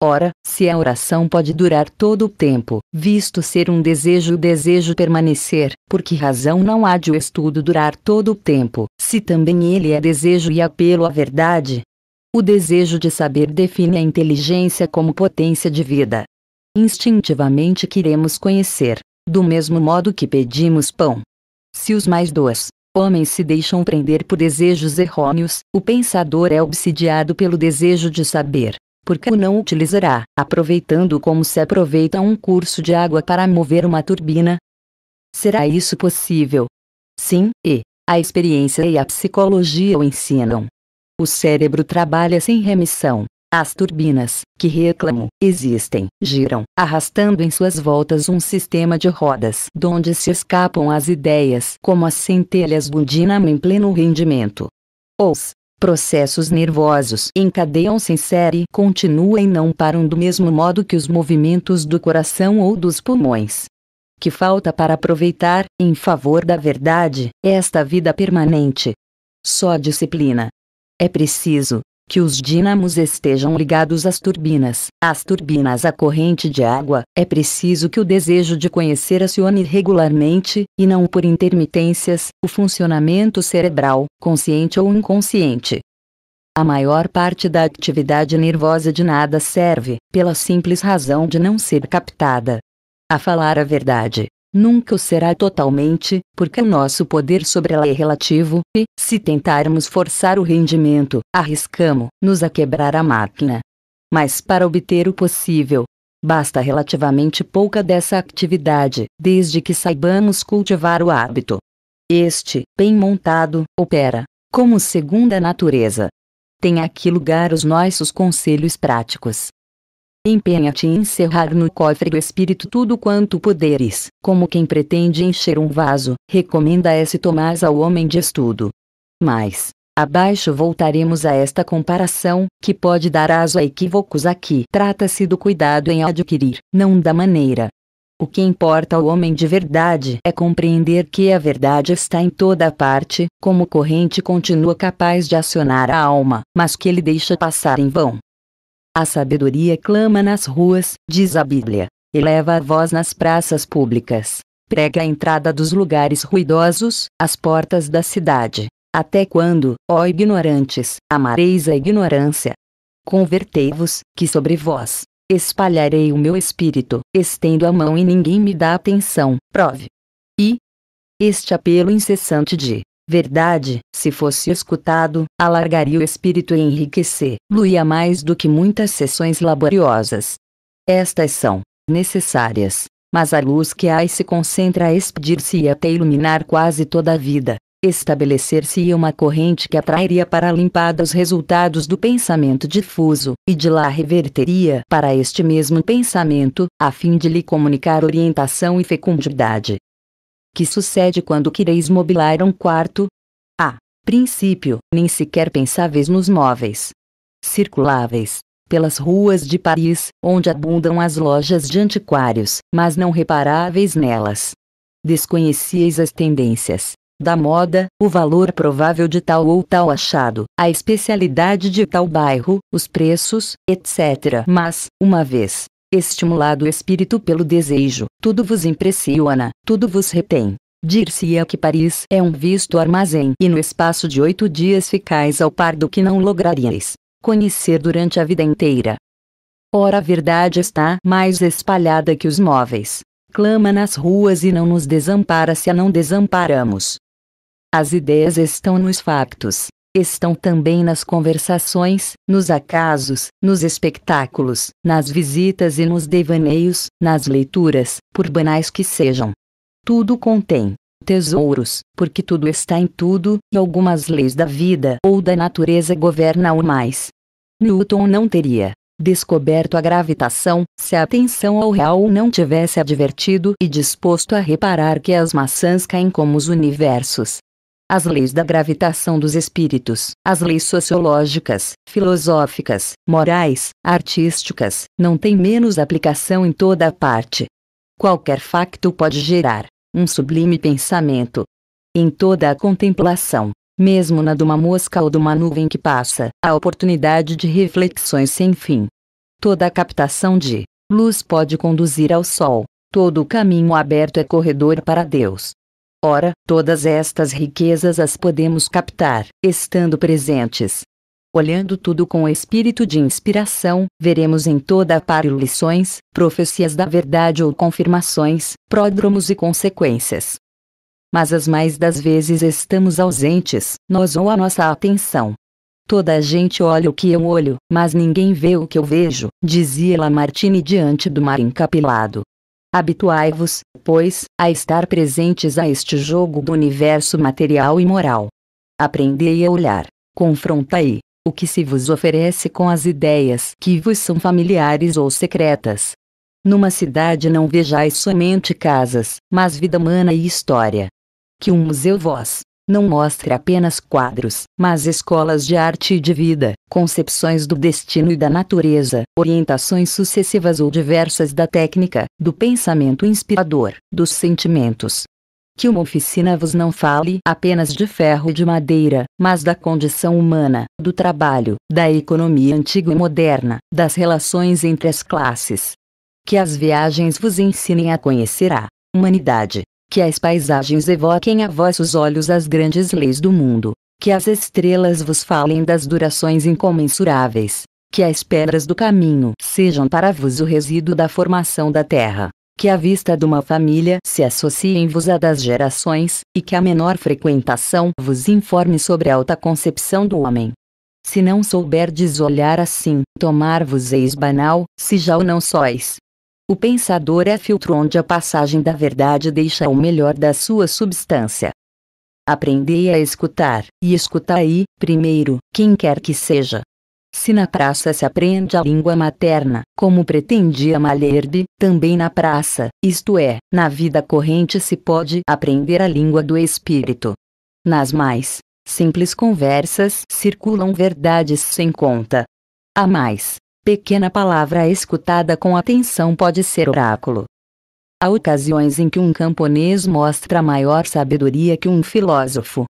Ora, se a oração pode durar todo o tempo, visto ser um desejo o desejo permanecer, por que razão não há de o estudo durar todo o tempo, se também ele é desejo e apelo à verdade? O desejo de saber define a inteligência como potência de vida. Instintivamente queremos conhecer, do mesmo modo que pedimos pão. Se os mais dois, homens se deixam prender por desejos errôneos, o pensador é obsidiado pelo desejo de saber, porque não utilizará, aproveitando como se aproveita um curso de água para mover uma turbina? Será isso possível? Sim, e a experiência e a psicologia o ensinam. O cérebro trabalha sem remissão. As turbinas, que reclamam, existem, giram, arrastando em suas voltas um sistema de rodas, donde se escapam as ideias como as centelhas do dínamo em pleno rendimento. Os Processos nervosos encadeiam-se em série continuam e não param do mesmo modo que os movimentos do coração ou dos pulmões. Que falta para aproveitar, em favor da verdade, esta vida permanente? Só disciplina. É preciso, que os dínamos estejam ligados às turbinas. As turbinas à corrente de água, é preciso que o desejo de conhecer acione regularmente, e não por intermitências, o funcionamento cerebral, consciente ou inconsciente. A maior parte da atividade nervosa de nada serve, pela simples razão de não ser captada. A falar a verdade, Nunca o será totalmente, porque o nosso poder sobre ela é relativo, e, se tentarmos forçar o rendimento, arriscamos-nos a quebrar a máquina. Mas para obter o possível, basta relativamente pouca dessa atividade, desde que saibamos cultivar o hábito. Este, bem montado, opera, como segunda natureza. Tem aqui lugar os nossos conselhos práticos. Empenha-te em encerrar no cofre do espírito tudo quanto puderes, como quem pretende encher um vaso, recomenda S. Tomás ao homem de estudo. Mas, Abaixo voltaremos a esta comparação, que pode dar aso a equívocos aqui. Trata-se do cuidado em adquirir, não da maneira. O que importa ao homem de verdade é compreender que a verdade está em toda a parte, como corrente continua capaz de acionar a alma, mas que ele deixa passar em vão. A sabedoria clama nas ruas, diz a Bíblia. Eleva a voz nas praças públicas. Prega a entrada dos lugares ruidosos, as portas da cidade. Até quando, ó ignorantes, amareis a ignorância? Convertei-vos, que sobre vós espalharei o meu espírito, estendo a mão e ninguém me dá atenção. Prove. E este apelo incessante de verdade, se fosse escutado, alargaria o espírito e enriquecer-lo-ia mais do que muitas sessões laboriosas. Estas são necessárias, mas a luz que há e se concentra a expedir-se e até iluminar quase toda a vida, estabelecer-se uma corrente que atrairia para a limpada os resultados do pensamento difuso, e de lá reverteria para este mesmo pensamento, a fim de lhe comunicar orientação e fecundidade que sucede quando quereis mobilar um quarto? A. Princípio, nem sequer pensáveis nos móveis circuláveis pelas ruas de Paris, onde abundam as lojas de antiquários, mas não reparáveis nelas. Desconhecieis as tendências da moda, o valor provável de tal ou tal achado, a especialidade de tal bairro, os preços, etc. Mas, uma vez estimulado o espírito pelo desejo, tudo vos impressiona, tudo vos retém. Dir-se-ia que Paris é um visto armazém e no espaço de oito dias ficais ao par do que não lograríeis conhecer durante a vida inteira. Ora a verdade está mais espalhada que os móveis. Clama nas ruas e não nos desampara se a não desamparamos. As ideias estão nos factos estão também nas conversações, nos acasos, nos espetáculos, nas visitas e nos devaneios, nas leituras, por banais que sejam. Tudo contém tesouros, porque tudo está em tudo, e algumas leis da vida ou da natureza governam o mais. Newton não teria descoberto a gravitação, se a atenção ao real não tivesse advertido e disposto a reparar que as maçãs caem como os universos, as leis da gravitação dos espíritos, as leis sociológicas, filosóficas, morais, artísticas, não têm menos aplicação em toda a parte. Qualquer facto pode gerar um sublime pensamento. Em toda a contemplação, mesmo na de uma mosca ou de uma nuvem que passa, há oportunidade de reflexões sem fim. Toda a captação de luz pode conduzir ao sol, todo o caminho aberto é corredor para Deus. Ora, todas estas riquezas as podemos captar, estando presentes. Olhando tudo com o espírito de inspiração, veremos em toda a par lições, profecias da verdade ou confirmações, pródromos e consequências. Mas as mais das vezes estamos ausentes, nós ou a nossa atenção. Toda a gente olha o que eu olho, mas ninguém vê o que eu vejo, dizia Lamartine diante do mar encapelado. Habituai-vos, pois, a estar presentes a este jogo do universo material e moral. Aprendei a olhar, confrontai, o que se vos oferece com as ideias que vos são familiares ou secretas. Numa cidade não vejais somente casas, mas vida humana e história. Que um museu vós, não mostre apenas quadros, mas escolas de arte e de vida, concepções do destino e da natureza, orientações sucessivas ou diversas da técnica, do pensamento inspirador, dos sentimentos, que uma oficina vos não fale apenas de ferro e de madeira, mas da condição humana, do trabalho, da economia antiga e moderna, das relações entre as classes. Que as viagens vos ensinem a conhecer a humanidade, que as paisagens evoquem a vossos olhos as grandes leis do mundo, que as estrelas vos falem das durações incomensuráveis, que as pedras do caminho sejam para vos o resíduo da formação da terra, que a vista de uma família se associe em vos a das gerações, e que a menor frequentação vos informe sobre a alta concepção do homem. Se não souberdes olhar assim, tomar-vos eis banal, se já o não sois, o pensador é filtro onde a passagem da verdade deixa o melhor da sua substância. Aprendei a escutar, e aí, primeiro, quem quer que seja. Se na praça se aprende a língua materna, como pretendia Malherbe, também na praça, isto é, na vida corrente se pode aprender a língua do espírito. Nas mais simples conversas circulam verdades sem conta. A mais pequena palavra escutada com atenção pode ser oráculo. Há ocasiões em que um camponês mostra maior sabedoria que um filósofo,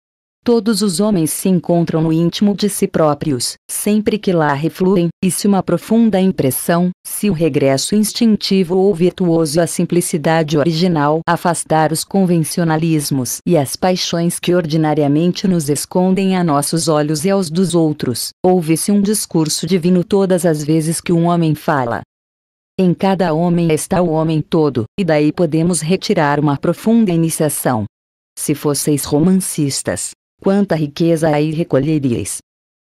Todos os homens se encontram no íntimo de si próprios, sempre que lá refluem, e se uma profunda impressão, se o regresso instintivo ou virtuoso à simplicidade original afastar os convencionalismos e as paixões que ordinariamente nos escondem a nossos olhos e aos dos outros, ouve-se um discurso divino todas as vezes que um homem fala. Em cada homem está o homem todo, e daí podemos retirar uma profunda iniciação. Se fosseis romancistas, quanta riqueza aí recolheríeis.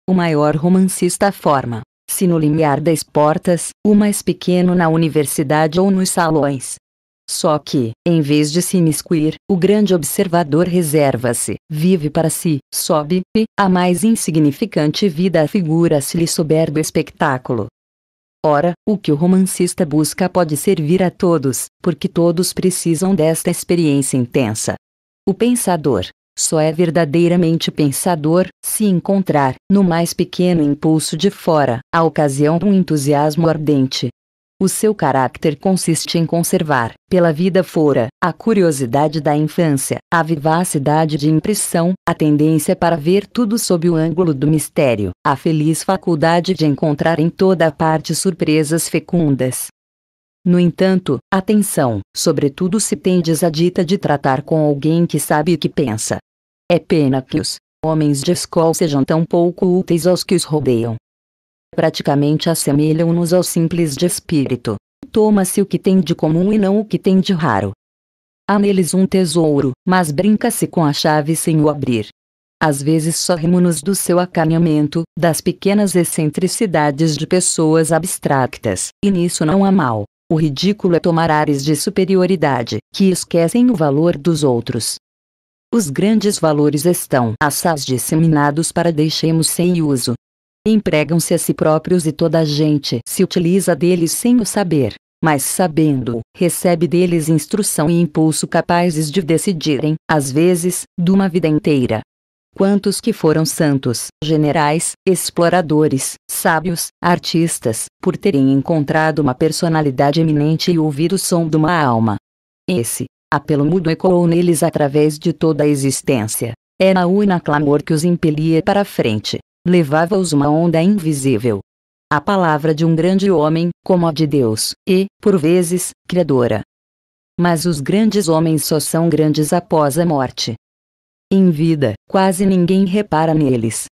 O maior romancista forma, se no limiar das portas, o mais pequeno na universidade ou nos salões. Só que, em vez de se imiscuir, o grande observador reserva-se, vive para si, sobe, e, a mais insignificante vida afigura-se lhe soberbo espetáculo. Ora, o que o romancista busca pode servir a todos, porque todos precisam desta experiência intensa. O pensador, só é verdadeiramente pensador se encontrar, no mais pequeno impulso de fora, a ocasião um entusiasmo ardente. O seu caráter consiste em conservar, pela vida fora, a curiosidade da infância, a vivacidade de impressão, a tendência para ver tudo sob o ângulo do mistério, a feliz faculdade de encontrar em toda parte surpresas fecundas, no entanto, atenção, sobretudo se tendes a dita de tratar com alguém que sabe e que pensa. É pena que os homens de escola sejam tão pouco úteis aos que os rodeiam. Praticamente assemelham-nos aos simples de espírito. Toma-se o que tem de comum e não o que tem de raro. Há neles um tesouro, mas brinca-se com a chave sem o abrir. Às vezes sorrimos-nos do seu acanhamento, das pequenas excentricidades de pessoas abstractas, e nisso não há mal. O ridículo é tomar ares de superioridade, que esquecem o valor dos outros. Os grandes valores estão assaz disseminados para deixemos sem uso. Empregam-se a si próprios e toda a gente se utiliza deles sem o saber, mas sabendo, recebe deles instrução e impulso capazes de decidirem, às vezes, de uma vida inteira quantos que foram santos, generais, exploradores, sábios, artistas, por terem encontrado uma personalidade eminente e ouvido o som de uma alma. Esse apelo mudo ecoou neles através de toda a existência. Era o clamor que os impelia para a frente, levava-os uma onda invisível. A palavra de um grande homem, como a de Deus, e, por vezes, criadora. Mas os grandes homens só são grandes após a morte. Em vida, quase ninguém repara neles.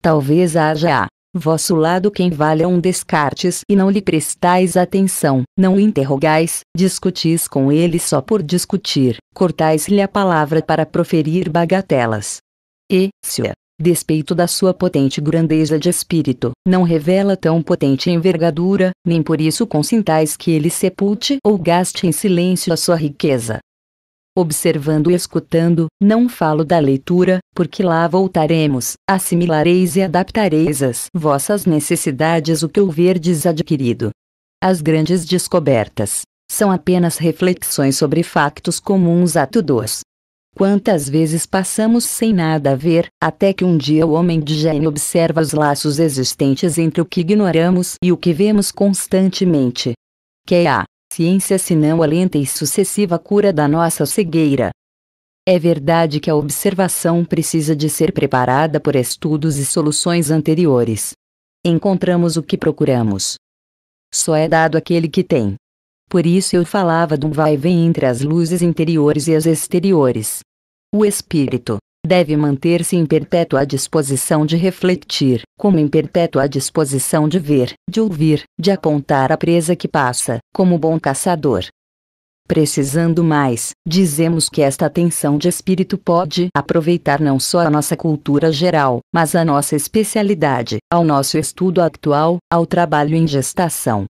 Talvez haja a vosso lado quem valha um Descartes e não lhe prestais atenção, não o interrogais, discutis com ele só por discutir, cortais-lhe a palavra para proferir bagatelas. E, se a despeito da sua potente grandeza de espírito, não revela tão potente envergadura, nem por isso consintais que ele sepulte ou gaste em silêncio a sua riqueza, observando e escutando, não falo da leitura, porque lá voltaremos, assimilareis e adaptareis às vossas necessidades o que houverdes adquirido. As grandes descobertas são apenas reflexões sobre factos comuns a todos. Quantas vezes passamos sem nada a ver, até que um dia o homem de gênio observa os laços existentes entre o que ignoramos e o que vemos constantemente. Que há? ciência senão a lenta e sucessiva cura da nossa cegueira. É verdade que a observação precisa de ser preparada por estudos e soluções anteriores. Encontramos o que procuramos. Só é dado aquele que tem. Por isso eu falava de um vai-vem entre as luzes interiores e as exteriores. O espírito, deve manter-se em perpétua disposição de refletir, como em perpétua disposição de ver, de ouvir, de apontar a presa que passa, como bom caçador. Precisando mais, dizemos que esta atenção de espírito pode aproveitar não só a nossa cultura geral, mas a nossa especialidade, ao nosso estudo atual, ao trabalho em gestação.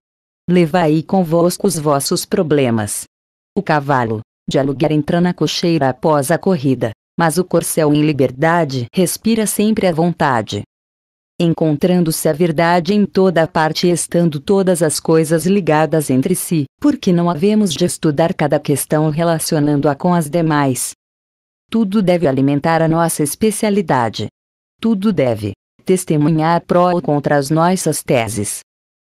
Levai convosco os vossos problemas. O cavalo, de aluguer entra na cocheira após a corrida, mas o corcel em liberdade respira sempre à vontade. Encontrando-se a verdade em toda a parte e estando todas as coisas ligadas entre si, Por que não havemos de estudar cada questão relacionando-a com as demais. Tudo deve alimentar a nossa especialidade. Tudo deve testemunhar pró ou contra as nossas teses.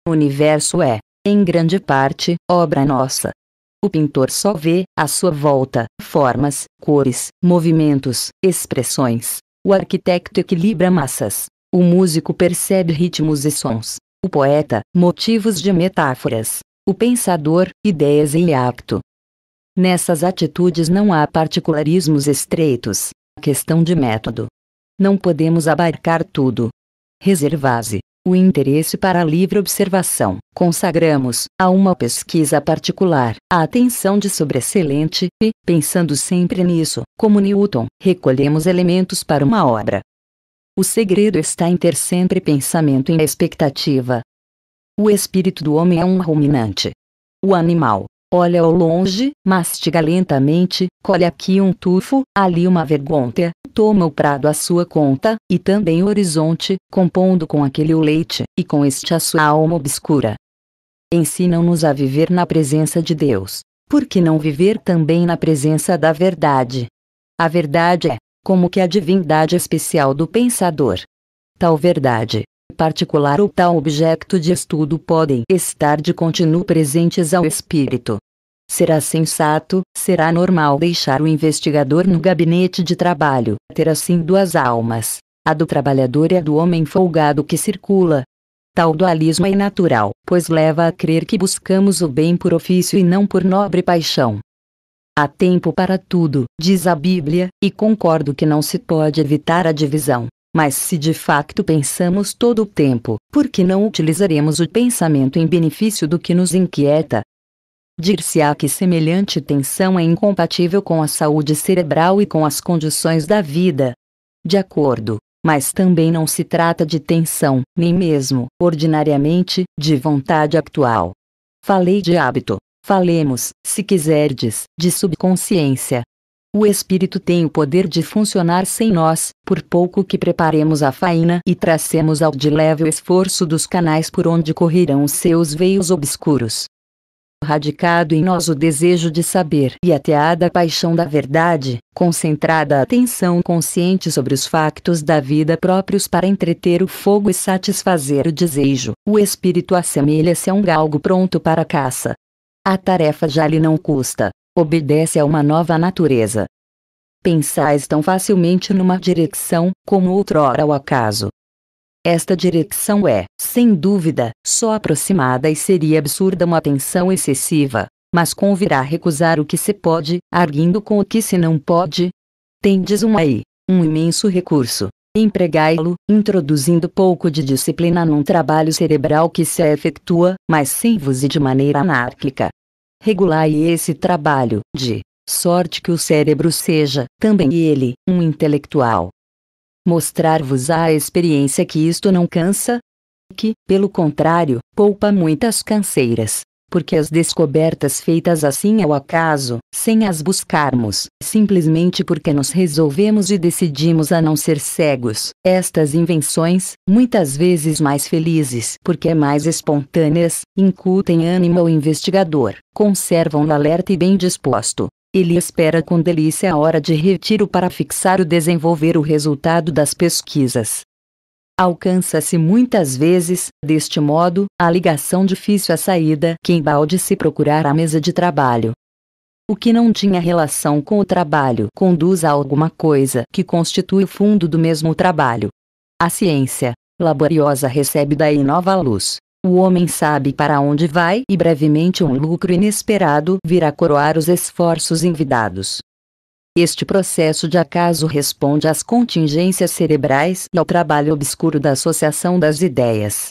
O universo é, em grande parte, obra nossa. O pintor só vê, à sua volta, formas, cores, movimentos, expressões. O arquiteto equilibra massas. O músico percebe ritmos e sons. O poeta, motivos de metáforas. O pensador, ideias em acto. Nessas atitudes não há particularismos estreitos. Questão de método. Não podemos abarcar tudo. Reservase o interesse para a livre observação. Consagramos, a uma pesquisa particular, a atenção de sobreexcelente, e, pensando sempre nisso, como Newton, recolhemos elementos para uma obra. O segredo está em ter sempre pensamento em expectativa. O espírito do homem é um ruminante. O animal olha ao longe, mastiga lentamente, colhe aqui um tufo, ali uma vergonha, toma o prado à sua conta, e também o horizonte, compondo com aquele o leite, e com este a sua alma obscura. Ensinam-nos a viver na presença de Deus. Por que não viver também na presença da verdade? A verdade é, como que a divindade especial do pensador. Tal verdade, particular ou tal objeto de estudo podem estar de contínuo presentes ao espírito, Será sensato, será normal deixar o investigador no gabinete de trabalho, ter assim duas almas, a do trabalhador e a do homem folgado que circula. Tal dualismo é natural, pois leva a crer que buscamos o bem por ofício e não por nobre paixão. Há tempo para tudo, diz a Bíblia, e concordo que não se pode evitar a divisão. Mas se de facto pensamos todo o tempo, por que não utilizaremos o pensamento em benefício do que nos inquieta, Dir-se-á que semelhante tensão é incompatível com a saúde cerebral e com as condições da vida. De acordo, mas também não se trata de tensão, nem mesmo, ordinariamente, de vontade atual. Falei de hábito. Falemos, se quiserdes, de subconsciência. O espírito tem o poder de funcionar sem nós, por pouco que preparemos a faina e tracemos ao de leve o esforço dos canais por onde correrão os seus veios obscuros radicado em nós o desejo de saber e ateada paixão da verdade, concentrada a atenção consciente sobre os factos da vida próprios para entreter o fogo e satisfazer o desejo. O espírito assemelha-se a um galgo pronto para a caça. A tarefa já lhe não custa, obedece a uma nova natureza. Pensais tão facilmente numa direção, como outrora ao acaso, esta direção é, sem dúvida, só aproximada e seria absurda uma tensão excessiva, mas convirá recusar o que se pode, arguindo com o que se não pode. Tendes um aí, um imenso recurso. Empregai-lo, introduzindo pouco de disciplina num trabalho cerebral que se efetua, mas sem vos e de maneira anárquica. Regulai esse trabalho, de sorte que o cérebro seja, também ele, um intelectual mostrar-vos a experiência que isto não cansa, que, pelo contrário, poupa muitas canseiras, porque as descobertas feitas assim ao é acaso, sem as buscarmos, simplesmente porque nos resolvemos e decidimos a não ser cegos, estas invenções, muitas vezes mais felizes porque é mais espontâneas, incutem ânimo ao investigador, conservam-no alerta e bem disposto, ele espera com delícia a hora de retiro para fixar o desenvolver o resultado das pesquisas. Alcança-se muitas vezes, deste modo, a ligação difícil à saída que embalde se procurar a mesa de trabalho. O que não tinha relação com o trabalho conduz a alguma coisa que constitui o fundo do mesmo trabalho. A ciência, laboriosa, recebe daí nova luz. O homem sabe para onde vai e brevemente um lucro inesperado virá coroar os esforços envidados. Este processo de acaso responde às contingências cerebrais e ao trabalho obscuro da associação das ideias.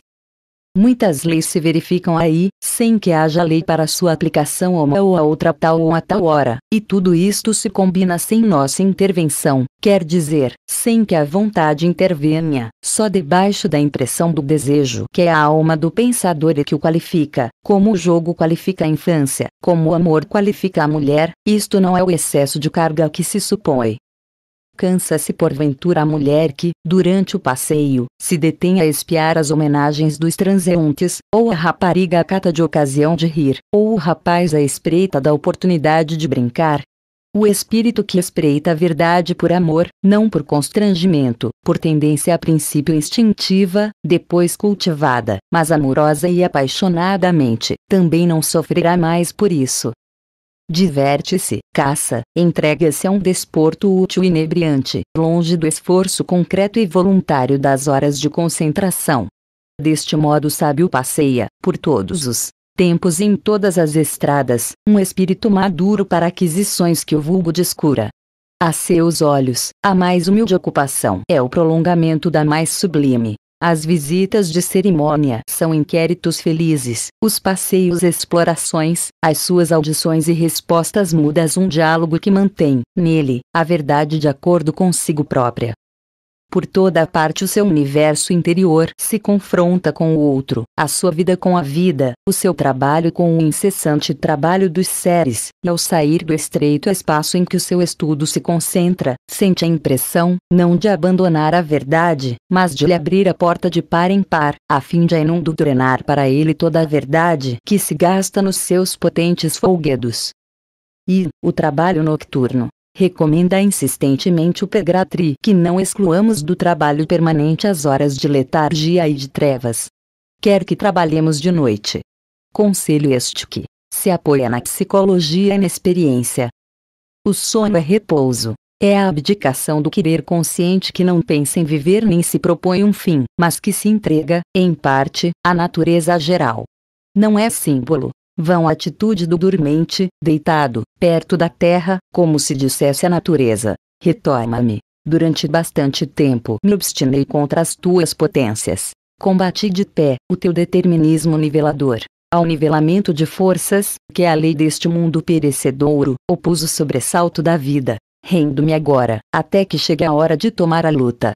Muitas leis se verificam aí, sem que haja lei para sua aplicação a uma ou a outra tal ou a tal hora, e tudo isto se combina sem nossa intervenção, quer dizer, sem que a vontade intervenha, só debaixo da impressão do desejo que é a alma do pensador e que o qualifica, como o jogo qualifica a infância, como o amor qualifica a mulher, isto não é o excesso de carga que se supõe, Cansa-se porventura a mulher que, durante o passeio, se detém a espiar as homenagens dos transeuntes, ou a rapariga acata de ocasião de rir, ou o rapaz à espreita da oportunidade de brincar, o espírito que espreita a verdade por amor, não por constrangimento, por tendência a princípio instintiva, depois cultivada, mas amorosa e apaixonadamente, também não sofrerá mais por isso diverte-se, caça, entrega-se a um desporto útil e inebriante, longe do esforço concreto e voluntário das horas de concentração. Deste modo, o sábio passeia, por todos os tempos e em todas as estradas, um espírito maduro para aquisições que o vulgo descura. A seus olhos, a mais humilde ocupação é o prolongamento da mais sublime, as visitas de cerimônia são inquéritos felizes, os passeios explorações, as suas audições e respostas mudas um diálogo que mantém, nele, a verdade de acordo consigo própria. Por toda a parte o seu universo interior se confronta com o outro, a sua vida com a vida, o seu trabalho com o incessante trabalho dos seres, e ao sair do estreito espaço em que o seu estudo se concentra, sente a impressão, não de abandonar a verdade, mas de lhe abrir a porta de par em par, a fim de inundo drenar para ele toda a verdade que se gasta nos seus potentes folguedos. E, o trabalho nocturno, recomenda insistentemente o Pegratri que não excluamos do trabalho permanente as horas de letargia e de trevas. Quer que trabalhemos de noite. Conselho este que se apoia na psicologia e na experiência. O sono é repouso. É a abdicação do querer consciente que não pensa em viver nem se propõe um fim, mas que se entrega, em parte, à natureza geral. Não é símbolo, vão à atitude do dormente, deitado, perto da terra, como se dissesse à natureza: retoma-me. Durante bastante tempo me obstinei contra as tuas potências. Combati de pé o teu determinismo nivelador. Ao nivelamento de forças, que é a lei deste mundo perecedouro, opus o sobressalto da vida. Rendo-me agora, até que chegue a hora de tomar a luta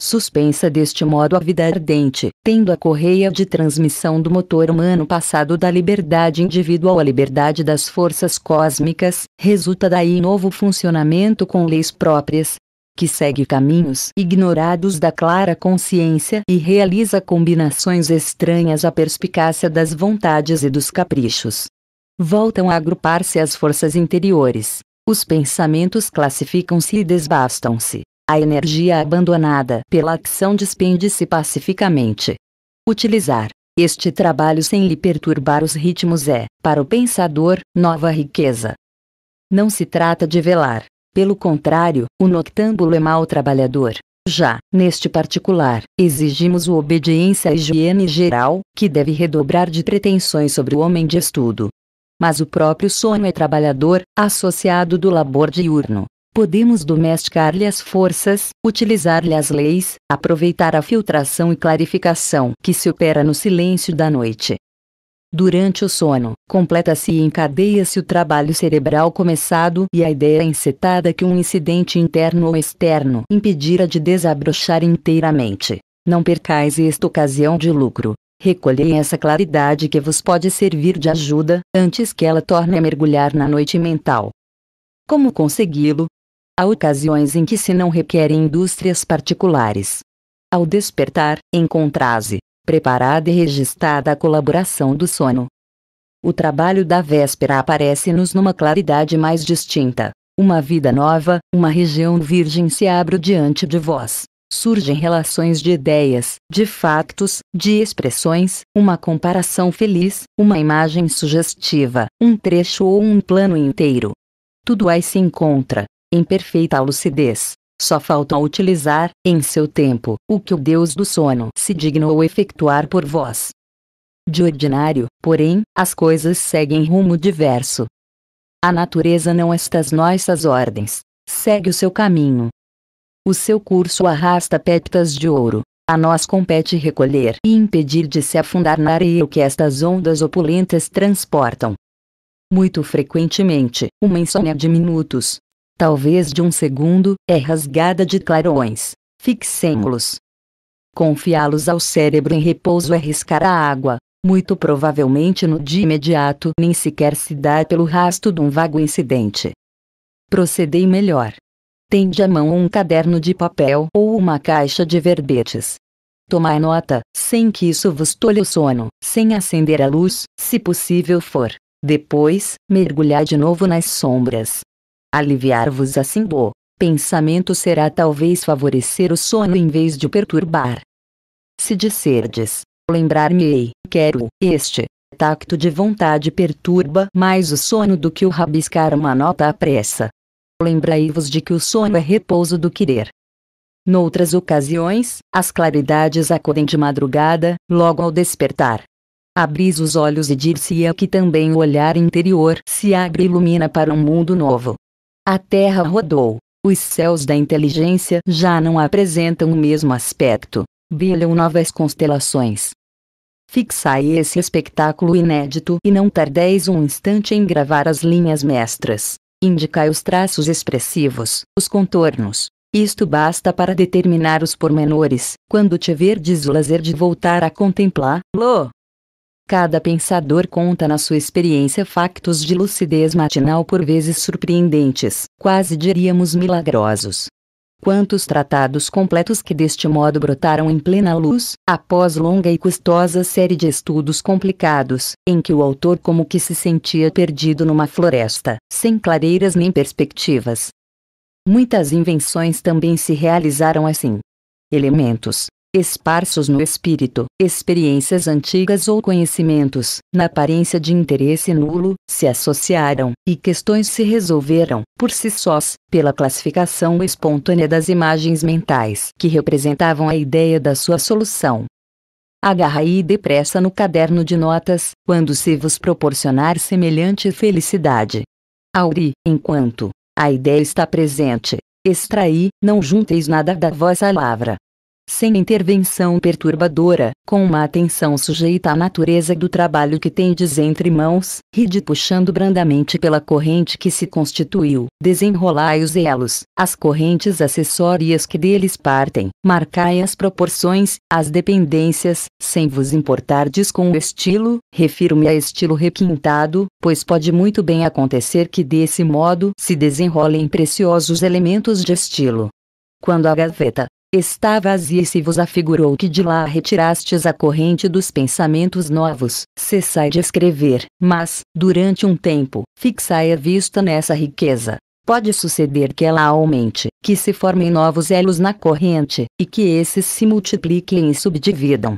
suspensa deste modo a vida ardente, tendo a correia de transmissão do motor humano passado da liberdade individual à liberdade das forças cósmicas, resulta daí novo funcionamento com leis próprias, que segue caminhos ignorados da clara consciência e realiza combinações estranhas à perspicácia das vontades e dos caprichos. Voltam a agrupar-se as forças interiores. Os pensamentos classificam-se e desbastam-se. A energia abandonada pela ação despende-se pacificamente. Utilizar este trabalho sem lhe perturbar os ritmos é, para o pensador, nova riqueza. Não se trata de velar, pelo contrário, o noctâmbulo é mau trabalhador. Já, neste particular, exigimos o obediência à higiene geral, que deve redobrar de pretensões sobre o homem de estudo. Mas o próprio sono é trabalhador, associado do labor diurno. Podemos domesticar-lhe as forças, utilizar-lhe as leis, aproveitar a filtração e clarificação que se opera no silêncio da noite. Durante o sono, completa-se e encadeia-se o trabalho cerebral começado e a ideia encetada que um incidente interno ou externo impedira de desabrochar inteiramente. Não percais esta ocasião de lucro. Recolhei essa claridade que vos pode servir de ajuda, antes que ela torne a mergulhar na noite mental. Como consegui-lo? Há ocasiões em que se não requerem indústrias particulares. Ao despertar, encontra-se preparada e registada a colaboração do sono. O trabalho da véspera aparece-nos numa claridade mais distinta. Uma vida nova, uma região virgem se abre diante de vós. Surgem relações de ideias, de factos, de expressões, uma comparação feliz, uma imagem sugestiva, um trecho ou um plano inteiro. Tudo aí se encontra, em perfeita lucidez. Só falta utilizar, em seu tempo, o que o Deus do sono se dignou efetuar por vós. De ordinário, porém, as coisas seguem rumo diverso. A natureza não está às nossas ordens, segue o seu caminho. O seu curso arrasta peptas de ouro, a nós compete recolher e impedir de se afundar na areia o que estas ondas opulentas transportam. Muito frequentemente, uma insônia de minutos, talvez de um segundo, é rasgada de clarões. Fixemo-los. Confiá-los ao cérebro em repouso é riscar a água, muito provavelmente no dia imediato nem sequer se dá pelo rasto de um vago incidente. Procedei melhor. Tende à mão um caderno de papel ou uma caixa de verbetes. Tomai nota, sem que isso vos tolhe o sono, sem acender a luz, se possível for. Depois, mergulhai de novo nas sombras, aliviar-vos assim o pensamento será talvez favorecer o sono em vez de o perturbar. Se disserdes, lembrar-me-ei, quero, este, tacto de vontade perturba mais o sono do que o rabiscar uma nota à pressa. Lembrai-vos de que o sono é repouso do querer. Noutras ocasiões, as claridades acodem de madrugada, logo ao despertar. Abris os olhos e dir-se-á que também o olhar interior se abre e ilumina para um mundo novo. A Terra rodou. Os céus da inteligência já não apresentam o mesmo aspecto. Brilham novas constelações. Fixai esse espetáculo inédito e não tardeis um instante em gravar as linhas mestras. Indicai os traços expressivos, os contornos. Isto basta para determinar os pormenores, quando tiverdes o lazer de voltar a contemplá-lo, Cada pensador conta na sua experiência factos de lucidez matinal por vezes surpreendentes, quase diríamos milagrosos. Quantos tratados completos que deste modo brotaram em plena luz, após longa e custosa série de estudos complicados, em que o autor como que se sentia perdido numa floresta, sem clareiras nem perspectivas. Muitas invenções também se realizaram assim. Elementos, esparsos no espírito, experiências antigas ou conhecimentos, na aparência de interesse nulo, se associaram, e questões se resolveram, por si sós, pela classificação espontânea das imagens mentais que representavam a ideia da sua solução. Agarra Agarrai depressa no caderno de notas, quando se vos proporcionar semelhante felicidade. Auri, enquanto a ideia está presente, extraí, não junteis nada da vossa palavra, sem intervenção perturbadora, com uma atenção sujeita à natureza do trabalho que tendes entre mãos, ride puxando brandamente pela corrente que se constituiu, desenrolai os elos, as correntes acessórias que deles partem, marcai as proporções, as dependências, sem vos importardes com o estilo, refiro-me a estilo requintado, pois pode muito bem acontecer que desse modo se desenrolem preciosos elementos de estilo quando a gaveta, está vazia e se vos afigurou que de lá retirastes a corrente dos pensamentos novos, cessai de escrever, mas, durante um tempo, fixai a vista nessa riqueza. Pode suceder que ela aumente, que se formem novos elos na corrente, e que esses se multipliquem e subdividam.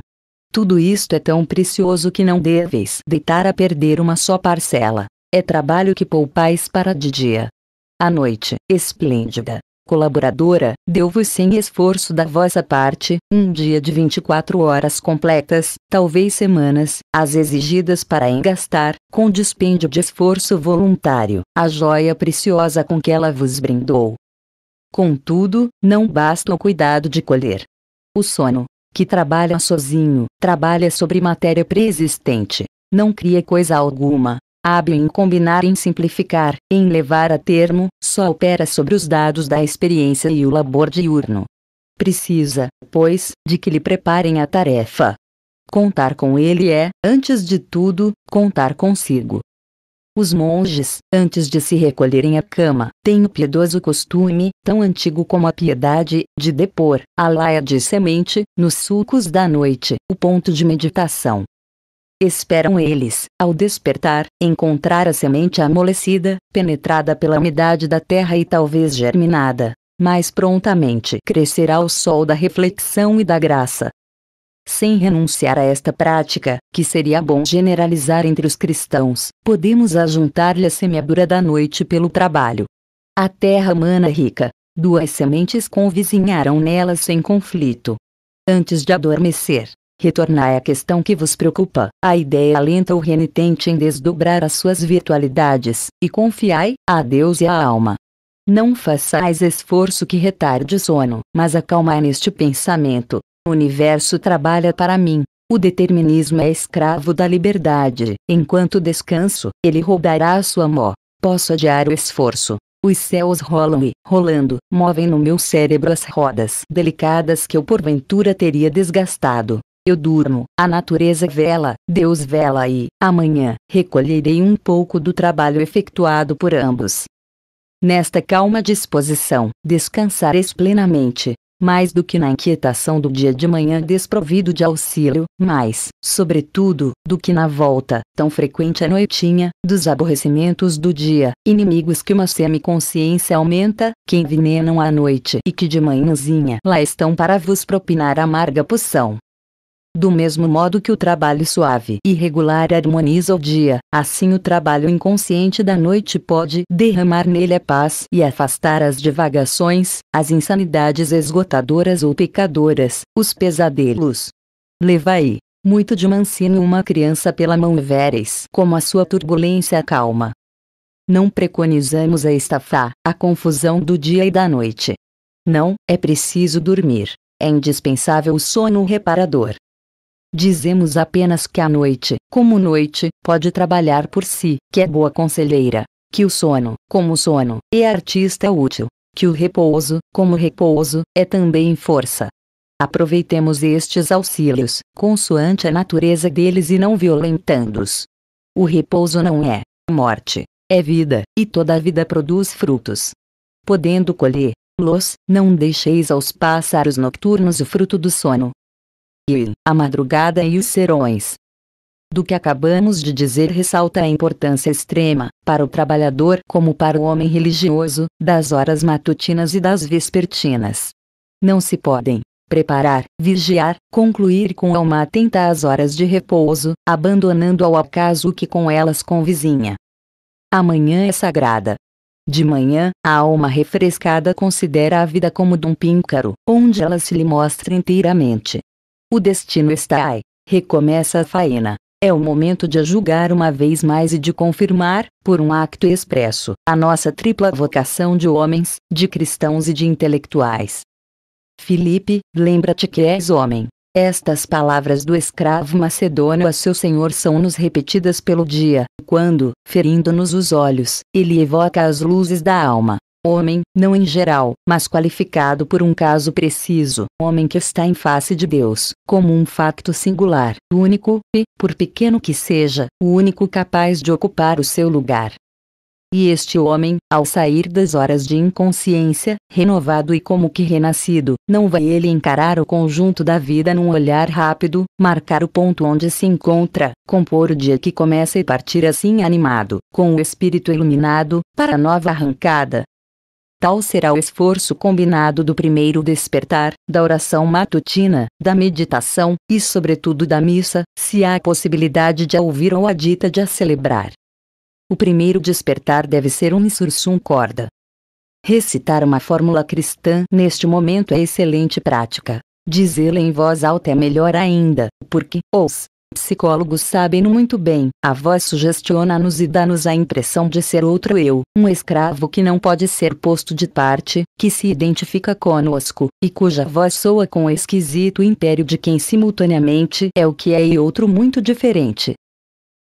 Tudo isto é tão precioso que não deveis deitar a perder uma só parcela. É trabalho que poupais para de dia. A noite, esplêndida, colaboradora, deu-vos sem esforço da vossa parte, um dia de 24 horas completas, talvez semanas, as exigidas para engastar, com dispêndio de esforço voluntário, a joia preciosa com que ela vos brindou. Contudo, não basta o cuidado de colher. O sono, que trabalha sozinho, trabalha sobre matéria pré-existente. Não cria coisa alguma, hábil em combinar em simplificar, em levar a termo, só opera sobre os dados da experiência e o labor diurno. Precisa, pois, de que lhe preparem a tarefa. Contar com ele é, antes de tudo, contar consigo. Os monges, antes de se recolherem à cama, têm o piedoso costume, tão antigo como a piedade, de depor, a laia de semente, nos sulcos da noite, o ponto de meditação, Esperam eles, ao despertar, encontrar a semente amolecida, penetrada pela umidade da terra e talvez germinada, Mais prontamente crescerá o sol da reflexão e da graça. Sem renunciar a esta prática, que seria bom generalizar entre os cristãos, podemos ajuntar-lhe a semeadura da noite pelo trabalho. A terra humana rica, duas sementes convizinharam nela sem conflito. Antes de adormecer, retornai à questão que vos preocupa. A ideia alenta o renitente em desdobrar as suas virtualidades, e confiai a Deus e à alma. Não façais esforço que retarde o sono, mas acalmai neste pensamento. O universo trabalha para mim. O determinismo é escravo da liberdade. Enquanto descanso, ele roubará a sua mó. Posso adiar o esforço. Os céus rolam e, rolando, movem no meu cérebro as rodas delicadas que eu porventura teria desgastado. Eu durmo, a natureza vela, Deus vela e, amanhã, recolherei um pouco do trabalho efetuado por ambos. Nesta calma disposição, descansareis plenamente, mais do que na inquietação do dia de manhã desprovido de auxílio, mais, sobretudo, do que na volta, tão frequente à noitinha, dos aborrecimentos do dia, inimigos que uma semiconsciência aumenta, que envenenam à noite e que de manhãzinha lá estão para vos propinar amarga poção. Do mesmo modo que o trabalho suave e regular harmoniza o dia, assim o trabalho inconsciente da noite pode derramar nele a paz e afastar as divagações, as insanidades esgotadoras ou pecadoras, os pesadelos. Levai, muito de mancino uma criança pela mão e vereis como a sua turbulência acalma. Não preconizamos a estafá, a confusão do dia e da noite. Não, é preciso dormir. É indispensável o sono reparador. Dizemos apenas que a noite, como noite, pode trabalhar por si, que é boa conselheira, que o sono, como sono, é artista é útil, que o repouso, como repouso, é também força. Aproveitemos estes auxílios, consoante a natureza deles e não violentando-os. O repouso não é morte, é vida, e toda a vida produz frutos. Podendo colher, los, não deixeis aos pássaros nocturnos o fruto do sono, e a madrugada e os serões. Do que acabamos de dizer ressalta a importância extrema, para o trabalhador como para o homem religioso, das horas matutinas e das vespertinas. Não se podem preparar, vigiar, concluir com alma atenta às horas de repouso, abandonando ao acaso o que com elas convizinha. Amanhã é sagrada. De manhã, a alma refrescada considera a vida como de um píncaro, onde ela se lhe mostra inteiramente. O destino está aí. Recomeça a faena. É o momento de a julgar uma vez mais e de confirmar, por um acto expresso, a nossa tripla vocação de homens, de cristãos e de intelectuais. Filipe, lembra-te que és homem. Estas palavras do escravo macedônio a seu senhor são nos repetidas pelo dia, quando, ferindo-nos os olhos, ele evoca as luzes da alma, homem, não em geral, mas qualificado por um caso preciso, homem que está em face de Deus, como um facto singular, único, e, por pequeno que seja, o único capaz de ocupar o seu lugar. E este homem, ao sair das horas de inconsciência, renovado e como que renascido, não vai ele encarar o conjunto da vida num olhar rápido, marcar o ponto onde se encontra, compor o dia que começa e partir assim animado, com o espírito iluminado, para a nova arrancada, Tal será o esforço combinado do primeiro despertar, da oração matutina, da meditação, e sobretudo da missa, se há possibilidade de a ouvir ou a dita de a celebrar. O primeiro despertar deve ser um insursum corda. Recitar uma fórmula cristã neste momento é excelente prática. Dizê-la em voz alta é melhor ainda, porque, ouça, Psicólogos sabem muito bem, a voz sugestiona-nos e dá-nos a impressão de ser outro eu, um escravo que não pode ser posto de parte, que se identifica conosco, e cuja voz soa com o esquisito império de quem simultaneamente é o que é e outro muito diferente.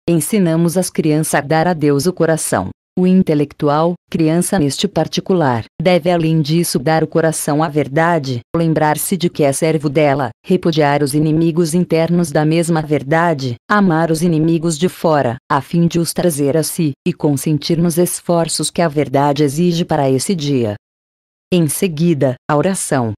Ensinamos as crianças a dar a Deus o coração, o intelectual, criança neste particular, deve além disso dar o coração à verdade, lembrar-se de que é servo dela, repudiar os inimigos internos da mesma verdade, amar os inimigos de fora, a fim de os trazer a si, e consentir nos esforços que a verdade exige para esse dia. Em seguida, a oração.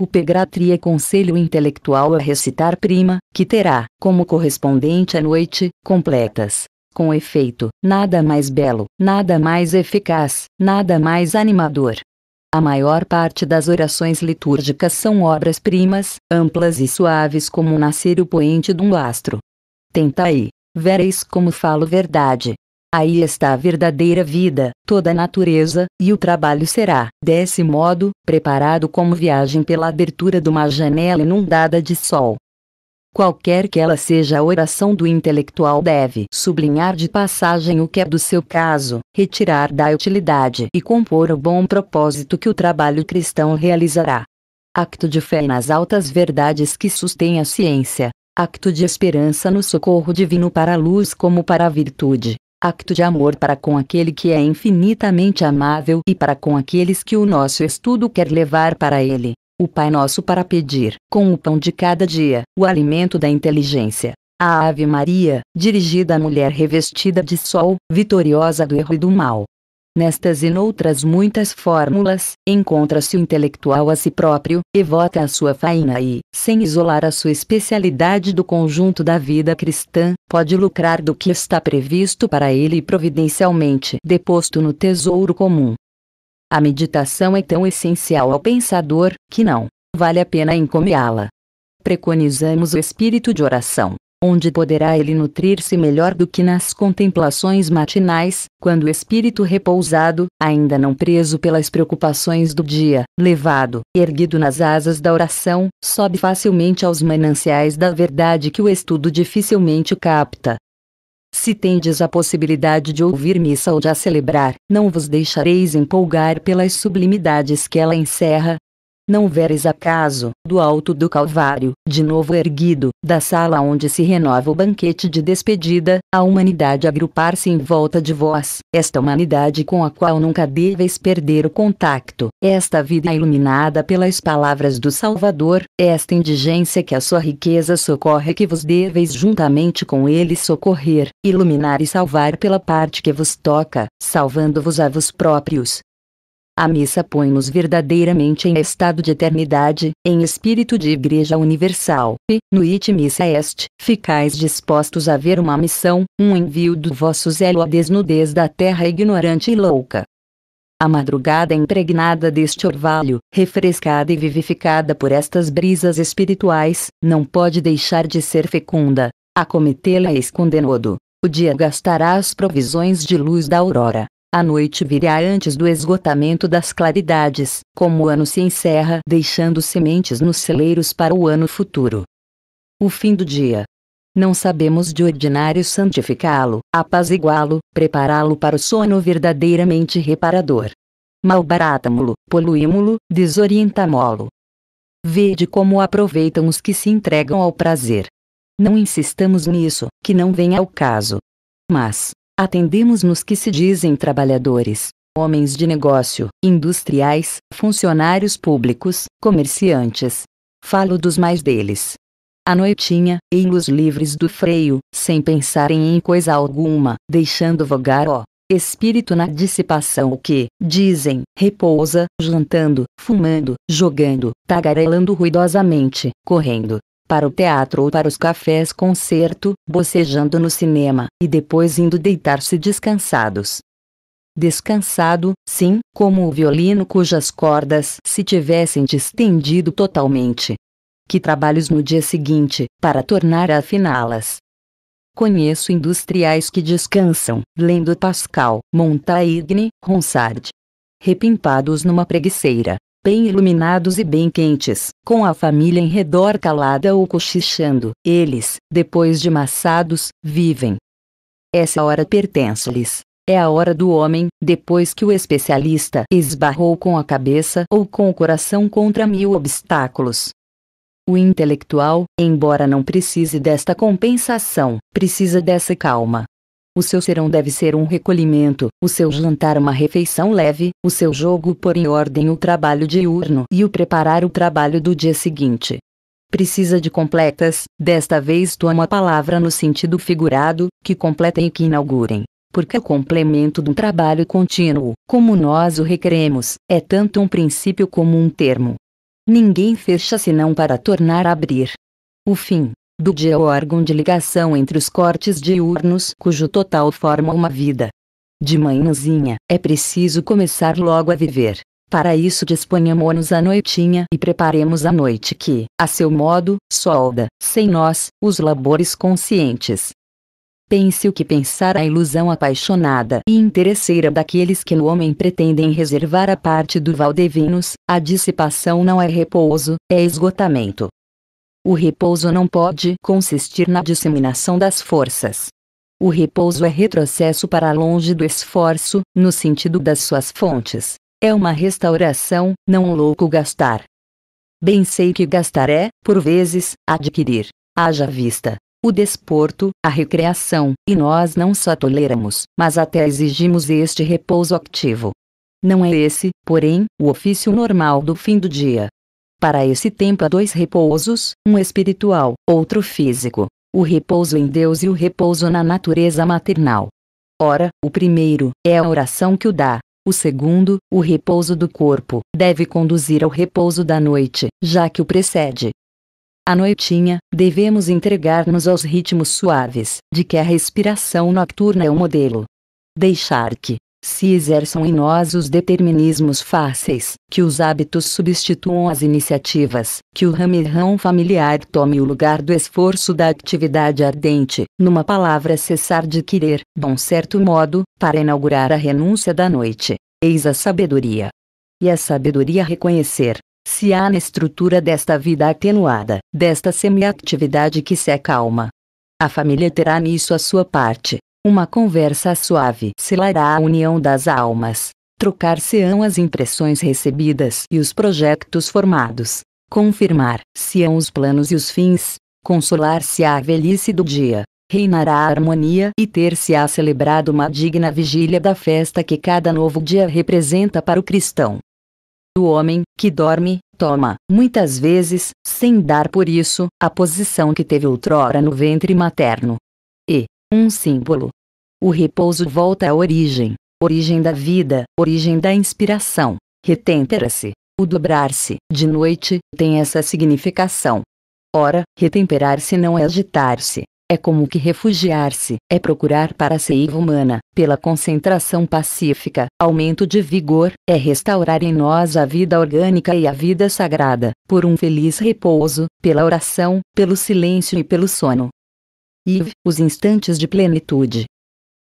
O Pegratria é conselho intelectual a recitar prima, que terá, como correspondente à noite, completas, com efeito, nada mais belo, nada mais eficaz, nada mais animador. A maior parte das orações litúrgicas são obras-primas, amplas e suaves como um nascer o poente de um astro. Tentai, vereis como falo verdade. Aí está a verdadeira vida, toda a natureza, e o trabalho será, desse modo, preparado como viagem pela abertura de uma janela inundada de sol. Qualquer que ela seja a oração do intelectual deve sublinhar de passagem o que é do seu caso, retirar da utilidade e compor o bom propósito que o trabalho cristão realizará. Acto de fé nas altas verdades que sustém a ciência. Acto de esperança no socorro divino para a luz como para a virtude. Acto de amor para com aquele que é infinitamente amável e para com aqueles que o nosso estudo quer levar para ele o Pai Nosso para pedir, com o pão de cada dia, o alimento da inteligência. A Ave Maria, dirigida à mulher revestida de sol, vitoriosa do erro e do mal. Nestas e noutras muitas fórmulas, encontra-se o intelectual a si próprio, evoca a sua faina e, sem isolar a sua especialidade do conjunto da vida cristã, pode lucrar do que está previsto para ele providencialmente deposto no tesouro comum. A meditação é tão essencial ao pensador que não vale a pena encomiá-la. Preconizamos o espírito de oração, onde poderá ele nutrir-se melhor do que nas contemplações matinais, quando o espírito repousado, ainda não preso pelas preocupações do dia, levado, erguido nas asas da oração, sobe facilmente aos mananciais da verdade que o estudo dificilmente capta. Se tendes a possibilidade de ouvir missa ou de a celebrar, não vos deixareis empolgar pelas sublimidades que ela encerra, não veres acaso, do alto do Calvário, de novo erguido, da sala onde se renova o banquete de despedida, a humanidade agrupar-se em volta de vós, esta humanidade com a qual nunca deveis perder o contacto, esta vida iluminada pelas palavras do Salvador, esta indigência que a sua riqueza socorre que vos deveis juntamente com ele socorrer, iluminar e salvar pela parte que vos toca, salvando-vos a vós próprios, a missa põe-nos verdadeiramente em estado de eternidade, em espírito de igreja universal. E, no it missa est, ficais dispostos a ver uma missão, um envio do vosso zelo à desnudez da terra ignorante e louca. A madrugada impregnada deste orvalho, refrescada e vivificada por estas brisas espirituais, não pode deixar de ser fecunda. Acometê-la esconde com denodo. O dia gastará as provisões de luz da aurora a noite virá antes do esgotamento das claridades, como o ano se encerra, deixando sementes nos celeiros para o ano futuro. O fim do dia. Não sabemos de ordinário santificá-lo, apaziguá-lo, prepará-lo para o sono verdadeiramente reparador. Malbaratamo-lo, poluímo-lo, desorientamo-lo. Vede como aproveitam os que se entregam ao prazer. Não insistamos nisso, que não vem ao caso. Mas, Atendemos-nos que se dizem trabalhadores, homens de negócio, industriais, funcionários públicos, comerciantes. Falo dos mais deles. À noitinha, ei-los livres do freio, sem pensarem em coisa alguma, deixando vogar o espírito na dissipação o que, dizem, repousa, jantando, fumando, jogando, tagarelando ruidosamente, correndo, para o teatro ou para os cafés concerto, bocejando no cinema, e depois indo deitar-se descansados. Descansado, sim, como o violino cujas cordas se tivessem distendido totalmente. Que trabalhos no dia seguinte, para tornar a afiná-las. Conheço industriais que descansam, lendo Pascal, Montaigne, Ronsard. Repimpados numa preguiceira, bem iluminados e bem quentes, com a família em redor calada ou cochichando. Eles, depois de maçados, vivem. Essa hora pertence-lhes. É a hora do homem, depois que o especialista esbarrou com a cabeça ou com o coração contra mil obstáculos. O intelectual, embora não precise desta compensação, precisa dessa calma, o seu serão deve ser um recolhimento, o seu jantar uma refeição leve, o seu jogo pôr em ordem o trabalho diurno e o preparar o trabalho do dia seguinte. Precisa de completas, desta vez toma a palavra no sentido figurado, que completem e que inaugurem porque é o complemento de um trabalho contínuo, como nós o requeremos, é tanto um princípio como um termo. Ninguém fecha senão para tornar a abrir. O fim, do dia o órgão de ligação entre os cortes diurnos cujo total forma uma vida. De manhãzinha, é preciso começar logo a viver. Para isso disponhamos-nos à noitinha e preparemos a noite que, a seu modo, solda, sem nós, os labores conscientes. Pense o que pensar a ilusão apaixonada e interesseira daqueles que no homem pretendem reservar a parte do Valdevinos. a dissipação não é repouso, é esgotamento. O repouso não pode consistir na disseminação das forças. O repouso é retrocesso para longe do esforço, no sentido das suas fontes. É uma restauração, não um louco gastar. Bem sei que gastar é, por vezes, adquirir. Haja vista. O desporto, a recreação, e nós não só toleramos, mas até exigimos este repouso ativo. Não é esse, porém, o ofício normal do fim do dia. Para esse tempo há dois repousos, um espiritual, outro físico. O repouso em Deus e o repouso na natureza maternal. Ora, o primeiro é a oração que o dá. O segundo, o repouso do corpo, deve conduzir ao repouso da noite, já que o precede. À noitinha, devemos entregar-nos aos ritmos suaves, de que a respiração noturna é o modelo. Deixar que, se exerçam em nós os determinismos fáceis, que os hábitos substituam as iniciativas, que o ramirrão familiar tome o lugar do esforço da atividade ardente, numa palavra cessar de querer, bom certo modo, para inaugurar a renúncia da noite. Eis a sabedoria. E a sabedoria reconhecer, se há na estrutura desta vida atenuada, desta semiatividade que se acalma. A família terá nisso a sua parte, uma conversa suave selará a união das almas. Trocar-se-ão as impressões recebidas e os projetos formados. Confirmar-se-ão os planos e os fins. Consolar-se-á a velhice do dia. Reinará a harmonia e ter-se-á celebrado uma digna vigília da festa que cada novo dia representa para o cristão. O homem, que dorme, toma, muitas vezes, sem dar por isso, a posição que teve outrora no ventre materno. E, um símbolo. O repouso volta à origem, origem da vida, origem da inspiração, retempera-se. O dobrar-se, de noite, tem essa significação. Ora, retemperar-se não é agitar-se, é como que refugiar-se, é procurar para a seiva humana, pela concentração pacífica, aumento de vigor, é restaurar em nós a vida orgânica e a vida sagrada, por um feliz repouso, pela oração, pelo silêncio e pelo sono e os instantes de plenitude.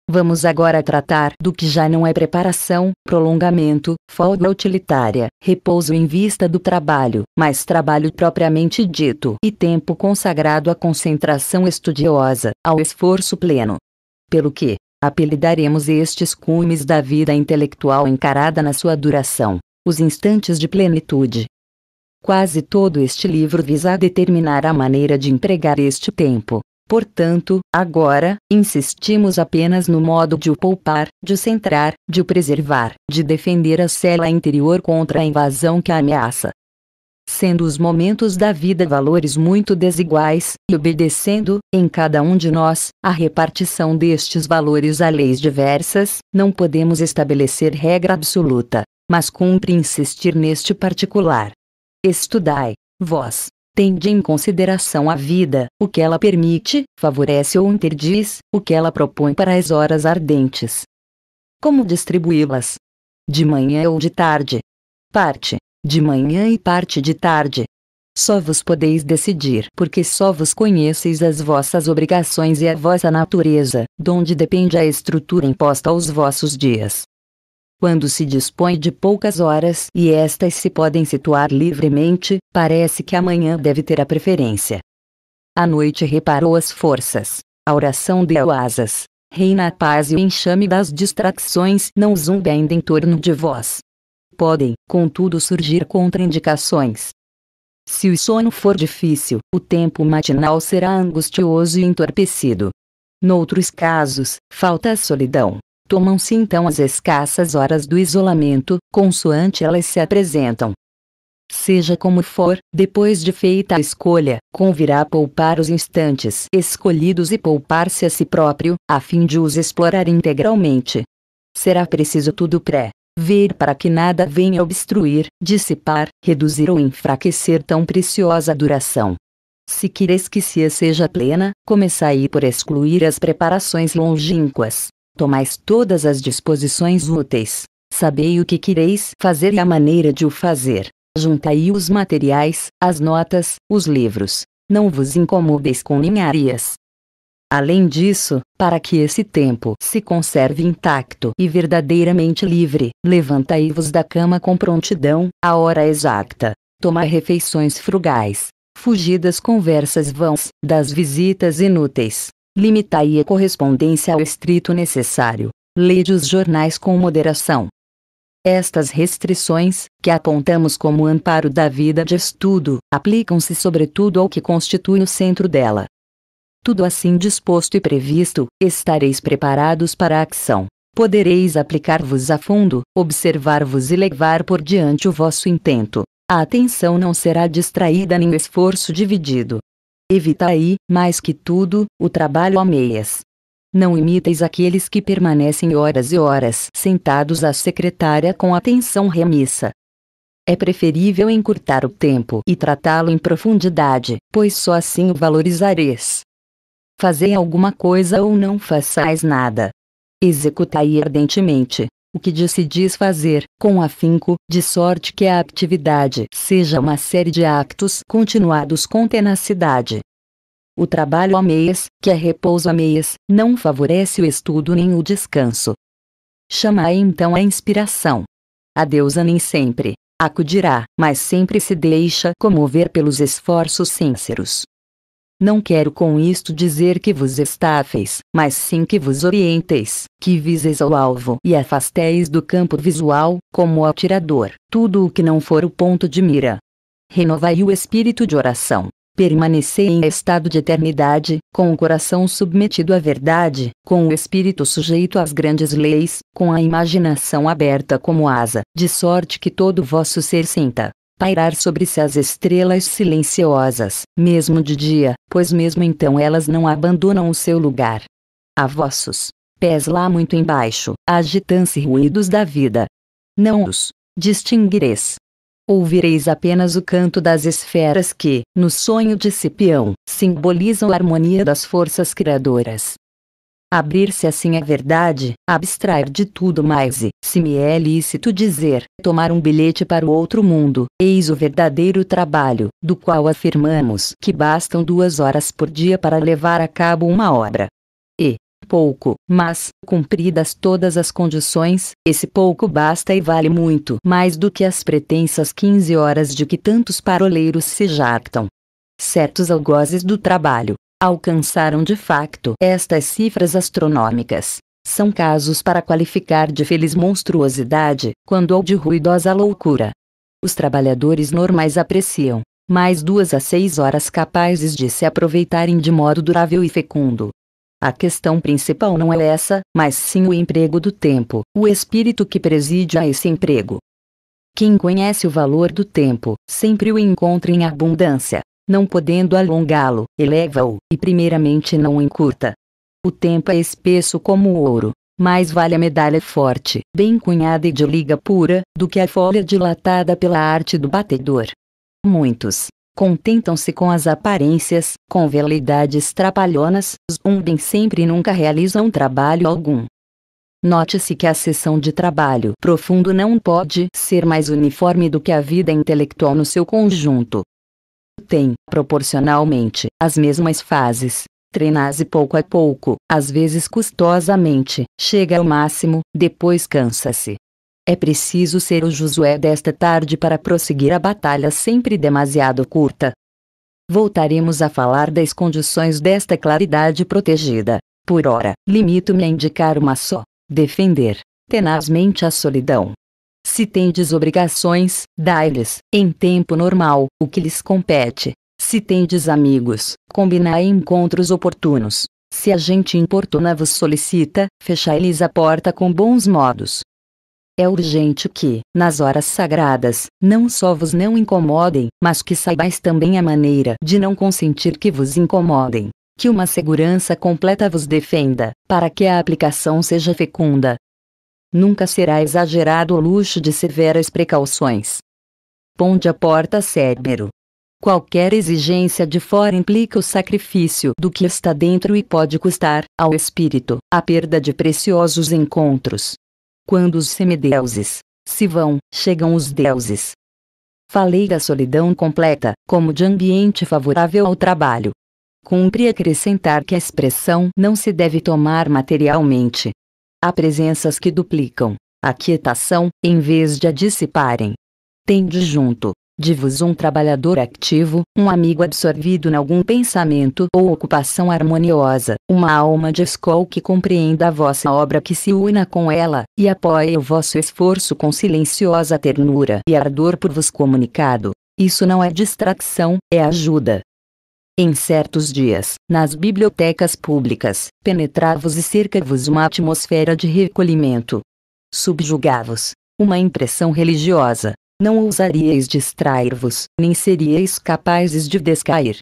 Vamos agora tratar do que já não é preparação, prolongamento, folga utilitária, repouso em vista do trabalho, mas trabalho propriamente dito e tempo consagrado à concentração estudiosa, ao esforço pleno. Pelo que apelidaremos estes cumes da vida intelectual encarada na sua duração, os instantes de plenitude. Quase todo este livro visa determinar a maneira de empregar este tempo, Portanto, agora, insistimos apenas no modo de o poupar, de o centrar, de o preservar, de defender a cela interior contra a invasão que a ameaça. Sendo os momentos da vida valores muito desiguais, e obedecendo, em cada um de nós, a repartição destes valores a leis diversas, não podemos estabelecer regra absoluta, mas cumpre insistir neste particular. Estudai, vós, tende em consideração a vida, o que ela permite, favorece ou interdiz, o que ela propõe para as horas ardentes. Como distribuí-las? De manhã ou de tarde? Parte, de manhã e parte de tarde. Só vos podeis decidir, porque só vos conheceis as vossas obrigações e a vossa natureza, donde depende a estrutura imposta aos vossos dias. Quando se dispõe de poucas horas e estas se podem situar livremente, parece que amanhã deve ter a preferência. A noite reparou as forças. A oração deu asas. Reina a paz e o enxame das distrações não zumba ainda em torno de vós. Podem, contudo, surgir contraindicações. Se o sono for difícil, o tempo matinal será angustioso e entorpecido. Noutros casos, falta a solidão, Tomam-se então as escassas horas do isolamento, consoante elas se apresentam. Seja como for, depois de feita a escolha, convirá poupar os instantes escolhidos e poupar-se a si próprio, a fim de os explorar integralmente. Será preciso tudo pré. Ver para que nada venha obstruir, dissipar, reduzir ou enfraquecer tão preciosa duração. Se queres que se seja plena, aí por excluir as preparações longínquas, Tomais todas as disposições úteis. Sabei o que quereis fazer e a maneira de o fazer. Juntai os materiais, as notas, os livros. Não vos incomodeis com ninharias. Além disso, para que esse tempo se conserve intacto e verdadeiramente livre, levantai-vos da cama com prontidão, à hora exata. Tomai refeições frugais. Fugi das conversas vãs, das visitas inúteis limitai a correspondência ao estrito necessário. Lede os jornais com moderação. Estas restrições, que apontamos como amparo da vida de estudo, aplicam-se sobretudo ao que constitui o centro dela. Tudo assim disposto e previsto, estareis preparados para a ação. Podereis aplicar-vos a fundo, observar-vos e levar por diante o vosso intento. A atenção não será distraída nem o esforço dividido. Evita aí, mais que tudo, o trabalho a meias. Não imites aqueles que permanecem horas e horas sentados à secretária com atenção remissa. É preferível encurtar o tempo e tratá-lo em profundidade, pois só assim o valorizareis. Fazei alguma coisa ou não façais nada. Executai ardentemente, o que decidis fazer, com afinco, de sorte que a atividade seja uma série de actos continuados com tenacidade. O trabalho a meias, que é repouso a meias, não favorece o estudo nem o descanso. Chamai então a inspiração. A deusa nem sempre acudirá, mas sempre se deixa comover pelos esforços sinceros. Não quero com isto dizer que vos estáveis, mas sim que vos orienteis, que viseis ao alvo e afasteis do campo visual, como o atirador, tudo o que não for o ponto de mira. Renovai o espírito de oração. Permanecei em estado de eternidade, com o coração submetido à verdade, com o espírito sujeito às grandes leis, com a imaginação aberta como asa, de sorte que todo vosso ser sinta, pairar sobre si as estrelas silenciosas, mesmo de dia, pois mesmo então elas não abandonam o seu lugar. A vossos pés lá muito embaixo, agitam-se ruídos da vida. Não os distinguireis. Ouvireis apenas o canto das esferas que, no sonho de Cipião, simbolizam a harmonia das forças criadoras. Abrir-se assim à verdade, abstrair de tudo mais e, se me é lícito dizer, tomar um bilhete para o outro mundo, eis o verdadeiro trabalho, do qual afirmamos que bastam duas horas por dia para levar a cabo uma obra. E, pouco, mas, cumpridas todas as condições, esse pouco basta e vale muito mais do que as pretensas 15 horas de que tantos paroleiros se jactam. Certos algozes do trabalho, alcançaram de facto estas cifras astronômicas. São casos para qualificar de feliz monstruosidade, quando ou de ruidosa loucura. Os trabalhadores normais apreciam, mais duas a seis horas capazes de se aproveitarem de modo durável e fecundo. A questão principal não é essa, mas sim o emprego do tempo, o espírito que preside a esse emprego. Quem conhece o valor do tempo, sempre o encontra em abundância, não podendo alongá-lo, eleva-o, e primeiramente não o encurta. O tempo é espesso como o ouro, mais vale a medalha forte, bem cunhada e de liga pura, do que a folha dilatada pela arte do batedor. Muitos contentam-se com as aparências, com veleidades trapalhonas, zumbem sempre e nunca realizam trabalho algum. Note-se que a sessão de trabalho profundo não pode ser mais uniforme do que a vida intelectual no seu conjunto, tem proporcionalmente, as mesmas fases. Treinase pouco a pouco, às vezes custosamente, chega ao máximo, depois cansa-se. É preciso ser o Josué desta tarde para prosseguir a batalha sempre demasiado curta. Voltaremos a falar das condições desta claridade protegida. Por ora, limito-me a indicar uma só: defender tenazmente a solidão, se tendes obrigações, dai-lhes, em tempo normal, o que lhes compete. Se tendes amigos, combinai encontros oportunos. Se a gente importuna vos solicita, fechai-lhes a porta com bons modos. É urgente que, nas horas sagradas, não só vos não incomodem, mas que saibais também a maneira de não consentir que vos incomodem que uma segurança completa vos defenda, para que a aplicação seja fecunda, nunca será exagerado o luxo de severas precauções. Ponde a porta cérebro. Qualquer exigência de fora implica o sacrifício do que está dentro e pode custar, ao espírito, a perda de preciosos encontros. Quando os semideuses se vão, chegam os deuses. Falei da solidão completa, como de ambiente favorável ao trabalho. Cumpre acrescentar que a expressão não se deve tomar materialmente, Há presenças que duplicam a quietação, em vez de a dissiparem. Tende junto, de-vos um trabalhador ativo, um amigo absorvido em algum pensamento ou ocupação harmoniosa, uma alma de escol que compreenda a vossa obra que se una com ela, e apoie o vosso esforço com silenciosa ternura e ardor por vos comunicado. Isso não é distração, é ajuda. Em certos dias, nas bibliotecas públicas, penetravos e cerca-vos uma atmosfera de recolhimento. Subjugavos. Uma impressão religiosa. Não ousaríeis distrair-vos, nem seríeis capazes de descair.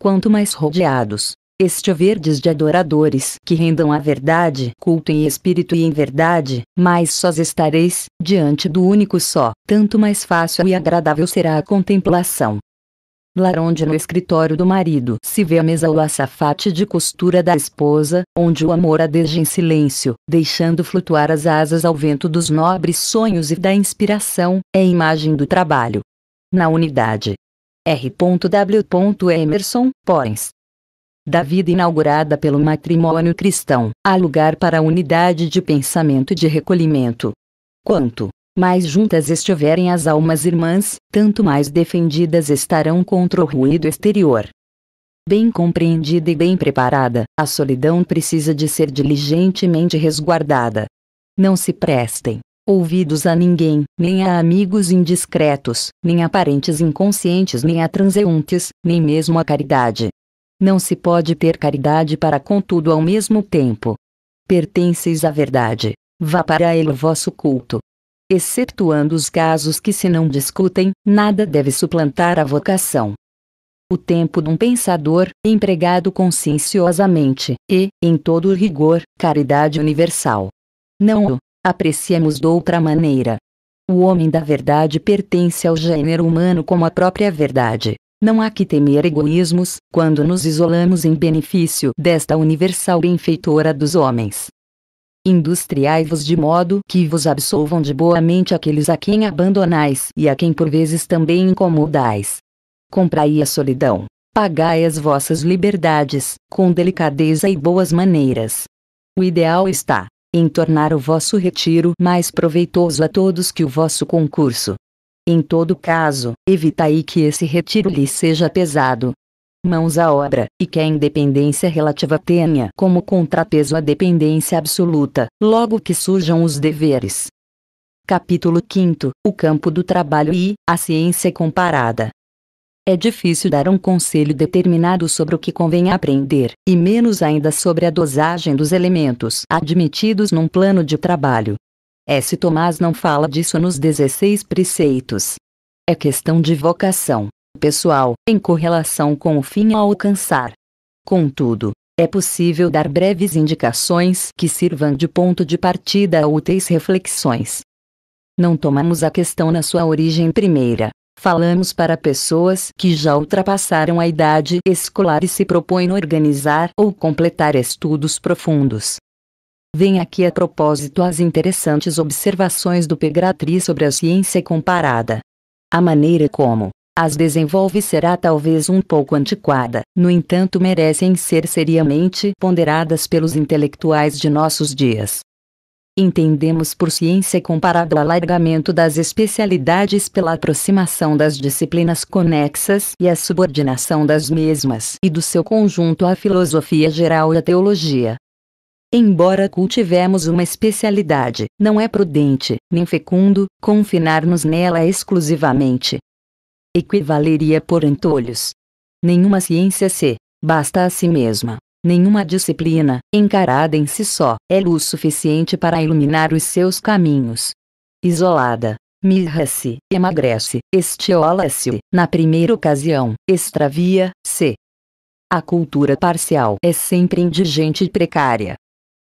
Quanto mais rodeados, estiverdes de adoradores que rendam a verdade, culto em espírito e em verdade, mais sós estareis, diante do único só, tanto mais fácil e agradável será a contemplação, lar onde no escritório do marido se vê a mesa ou açafate de costura da esposa, onde o amor adeja em silêncio, deixando flutuar as asas ao vento dos nobres sonhos e da inspiração, é imagem do trabalho. Na unidade. R.W. Emerson, Porens. Da vida inaugurada pelo matrimônio cristão, há lugar para a unidade de pensamento e de recolhimento. Quanto mais juntas estiverem as almas irmãs, tanto mais defendidas estarão contra o ruído exterior. Bem compreendida e bem preparada, a solidão precisa de ser diligentemente resguardada. Não se prestem ouvidos a ninguém, nem a amigos indiscretos, nem a parentes inconscientes, nem a transeuntes, nem mesmo a caridade. Não se pode ter caridade para contudo ao mesmo tempo. Pertenceis à verdade. Vá para ele o vosso culto, exceptuando os casos que se não discutem, nada deve suplantar a vocação. O tempo de um pensador, empregado conscienciosamente, e, em todo o rigor, caridade universal. Não o apreciamos de outra maneira. O homem da verdade pertence ao gênero humano como a própria verdade. Não há que temer egoísmos quando nos isolamos em benefício desta universal benfeitora dos homens. Industriai-vos de modo que vos absolvam de boa mente aqueles a quem abandonais e a quem por vezes também incomodais. Comprai a solidão. Pagai as vossas liberdades, com delicadeza e boas maneiras. O ideal está em tornar o vosso retiro mais proveitoso a todos que o vosso concurso. Em todo caso, evitai que esse retiro lhe seja pesado, mãos à obra, e que a independência relativa tenha como contrapeso a dependência absoluta, logo que surjam os deveres. Capítulo 5 O campo do trabalho e a ciência comparada. É difícil dar um conselho determinado sobre o que convém aprender, e menos ainda sobre a dosagem dos elementos admitidos num plano de trabalho. S. Tomás não fala disso nos 16 preceitos. É questão de vocação, pessoal em correlação com o fim a alcançar. Contudo, é possível dar breves indicações que sirvam de ponto de partida a úteis reflexões. Não tomamos a questão na sua origem primeira. Falamos para pessoas que já ultrapassaram a idade escolar e se propõem organizar ou completar estudos profundos. Vem aqui a propósito as interessantes observações do Pegratri sobre a ciência comparada. A maneira como as desenvolve será talvez um pouco antiquada, no entanto merecem ser seriamente ponderadas pelos intelectuais de nossos dias. Entendemos por ciência comparado ao alargamento das especialidades pela aproximação das disciplinas conexas e a subordinação das mesmas e do seu conjunto à filosofia geral e à teologia. Embora cultivemos uma especialidade, não é prudente, nem fecundo, confinar-nos nela exclusivamente, equivaleria por antolhos. Nenhuma ciência se basta a si mesma. Nenhuma disciplina, encarada em si só, é luz suficiente para iluminar os seus caminhos. Isolada, mirra-se, emagrece, estiola-se, na primeira ocasião, extravia-se. A cultura parcial é sempre indigente e precária.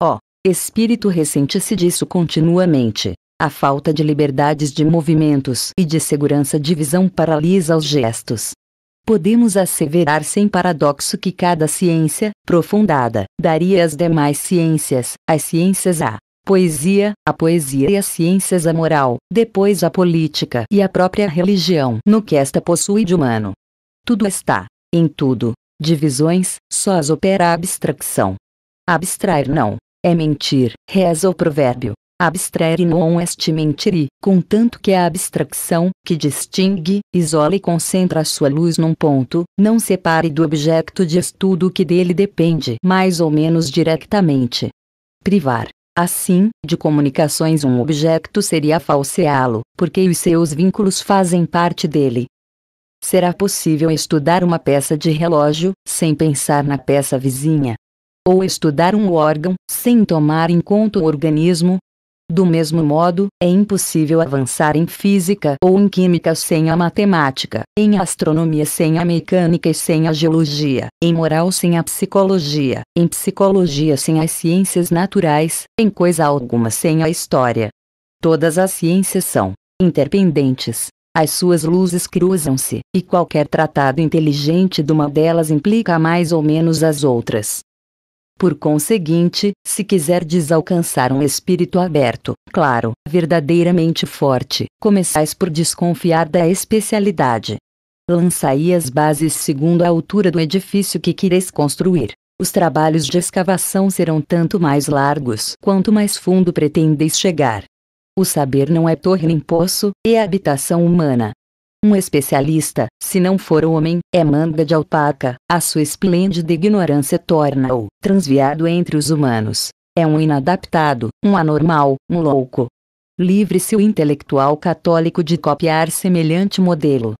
Ó, oh, espírito ressente-se disso continuamente, a falta de liberdades de movimentos e de segurança de visão paralisa os gestos. Podemos asseverar sem paradoxo que cada ciência, profundada, daria às demais ciências, as ciências a poesia, a poesia e as ciências a moral, depois a política e a própria religião, no que esta possui de humano. Tudo está, em tudo, divisões, só as opera a abstração. Abstrair não é mentir, reza o provérbio abstrair non est mentiri, contanto que a abstração, que distingue, isola e concentra sua luz num ponto, não separe do objeto de estudo que dele depende mais ou menos diretamente. Privar. Assim, de comunicações um objeto seria falseá-lo, porque os seus vínculos fazem parte dele. Será possível estudar uma peça de relógio, sem pensar na peça vizinha? Ou estudar um órgão, sem tomar em conta o organismo, do mesmo modo, é impossível avançar em física ou em química sem a matemática, em astronomia sem a mecânica e sem a geologia, em moral sem a psicologia, em psicologia sem as ciências naturais, em coisa alguma sem a história. Todas as ciências são interpendentes, as suas luzes cruzam-se, e qualquer tratado inteligente de uma delas implica mais ou menos as outras. Por conseguinte, se quiserdes alcançar um espírito aberto, claro, verdadeiramente forte, começais por desconfiar da especialidade. Lançai as bases segundo a altura do edifício que quereis construir. Os trabalhos de escavação serão tanto mais largos quanto mais fundo pretendeis chegar. O saber não é torre nem poço, é habitação humana, um especialista, se não for homem, é manga de alpaca, a sua esplêndida ignorância torna-o transviado entre os humanos. É um inadaptado, um anormal, um louco. Livre-se o intelectual católico de copiar semelhante modelo.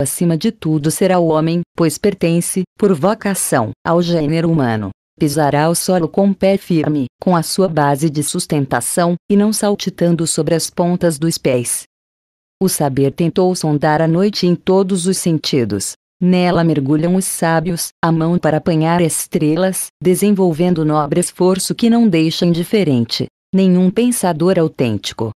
Acima de tudo será o homem, pois pertence, por vocação, ao gênero humano pisará o solo com pé firme, com a sua base de sustentação, e não saltitando sobre as pontas dos pés, o saber tentou sondar a noite em todos os sentidos. Nela mergulham os sábios, a mão para apanhar estrelas, desenvolvendo nobre esforço que não deixa indiferente nenhum pensador autêntico.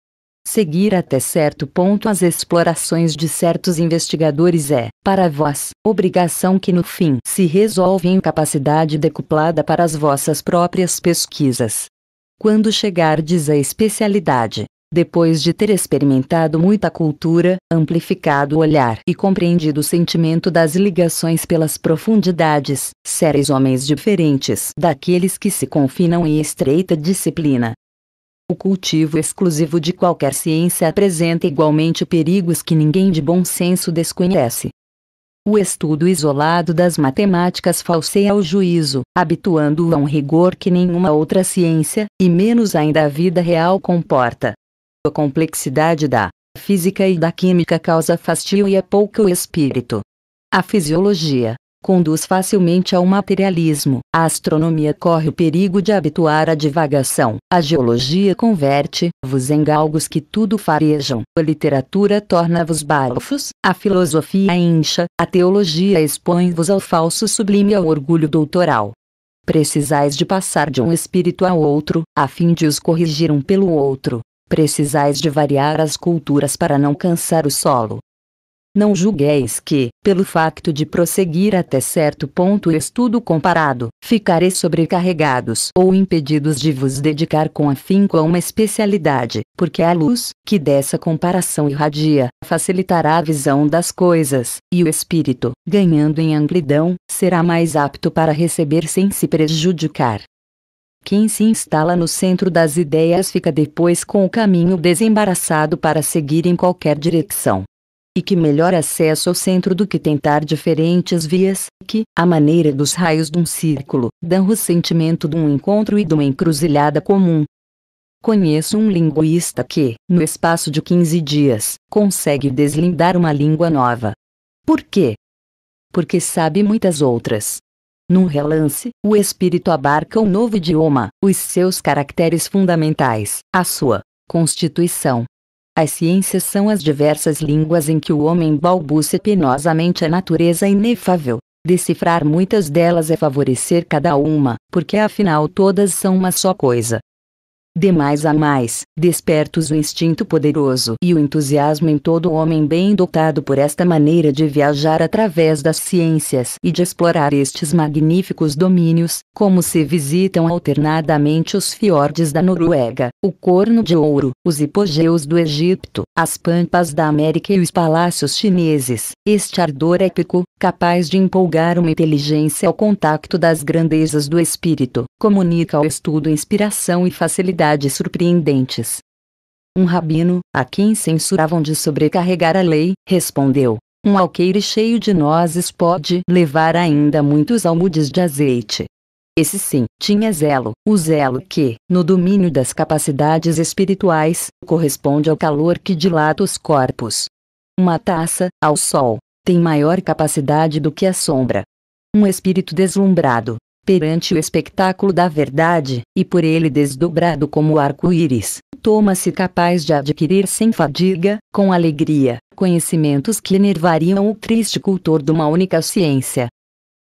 Seguir até certo ponto as explorações de certos investigadores é, para vós, obrigação que no fim se resolve em capacidade decuplada para as vossas próprias pesquisas. Quando chegardes à especialidade, depois de ter experimentado muita cultura, amplificado o olhar e compreendido o sentimento das ligações pelas profundidades, seres homens diferentes daqueles que se confinam em estreita disciplina. O cultivo exclusivo de qualquer ciência apresenta igualmente perigos que ninguém de bom senso desconhece. O estudo isolado das matemáticas falseia o juízo, habituando-o a um rigor que nenhuma outra ciência, e menos ainda a vida real, comporta. A complexidade da física e da química causa fastio e é pouco o espírito. A fisiologia conduz facilmente ao materialismo. A astronomia corre o perigo de habituar à divagação. A geologia converte-vos em galgos que tudo farejam. A literatura torna-vos bárfos. A filosofia incha. A teologia expõe-vos ao falso sublime e ao orgulho doutoral. Precisais de passar de um espírito a outro, a fim de os corrigir um pelo outro precisais de variar as culturas para não cansar o solo. Não julgueis que, pelo facto de prosseguir até certo ponto o estudo comparado, ficareis sobrecarregados ou impedidos de vos dedicar com afinco a uma especialidade, porque a luz, que dessa comparação irradia, facilitará a visão das coisas, e o espírito, ganhando em amplidão, será mais apto para receber sem se prejudicar. Quem se instala no centro das ideias fica depois com o caminho desembaraçado para seguir em qualquer direção. E que melhor acesso ao centro do que tentar diferentes vias, que, à maneira dos raios de um círculo, dão o sentimento de um encontro e de uma encruzilhada comum. Conheço um linguista que, no espaço de 15 dias, consegue deslindar uma língua nova. Por quê? Porque sabe muitas outras. Num relance, o espírito abarca um novo idioma, os seus caracteres fundamentais, a sua constituição. As ciências são as diversas línguas em que o homem balbucia penosamente a natureza inefável. Decifrar muitas delas é favorecer cada uma, porque afinal todas são uma só coisa, de mais a mais, despertos o instinto poderoso e o entusiasmo em todo homem bem dotado por esta maneira de viajar através das ciências e de explorar estes magníficos domínios, como se visitam alternadamente os fiordes da Noruega, o Corno de Ouro, os hipogeus do Egito, as pampas da América e os palácios chineses. Este ardor épico, capaz de empolgar uma inteligência ao contacto das grandezas do espírito, comunica ao estudo inspiração e facilidade verdades surpreendentes. Um rabino, a quem censuravam de sobrecarregar a lei, respondeu: Um alqueire cheio de nozes pode levar ainda muitos almudes de azeite. Esse sim, tinha zelo, o zelo que, no domínio das capacidades espirituais, corresponde ao calor que dilata os corpos. Uma taça, ao sol, tem maior capacidade do que a sombra. Um espírito deslumbrado, perante o espectáculo da verdade, e por ele desdobrado como arco-íris, toma-se capaz de adquirir sem fadiga, com alegria, conhecimentos que enervariam o triste cultor de uma única ciência.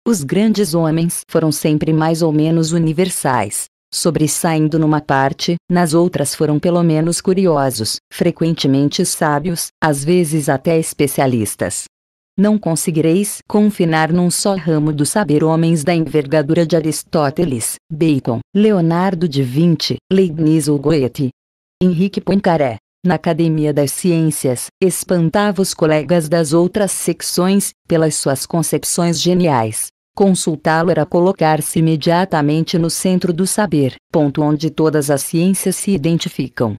Os grandes homens foram sempre mais ou menos universais, sobressaindo numa parte, nas outras foram pelo menos curiosos, frequentemente sábios, às vezes até especialistas não conseguireis confinar num só ramo do saber homens da envergadura de Aristóteles, Bacon, Leonardo de Vinci, Leibniz ou Goethe. Henrique Poincaré, na Academia das Ciências, espantava os colegas das outras secções pelas suas concepções geniais. Consultá-lo era colocar-se imediatamente no centro do saber, ponto onde todas as ciências se identificam.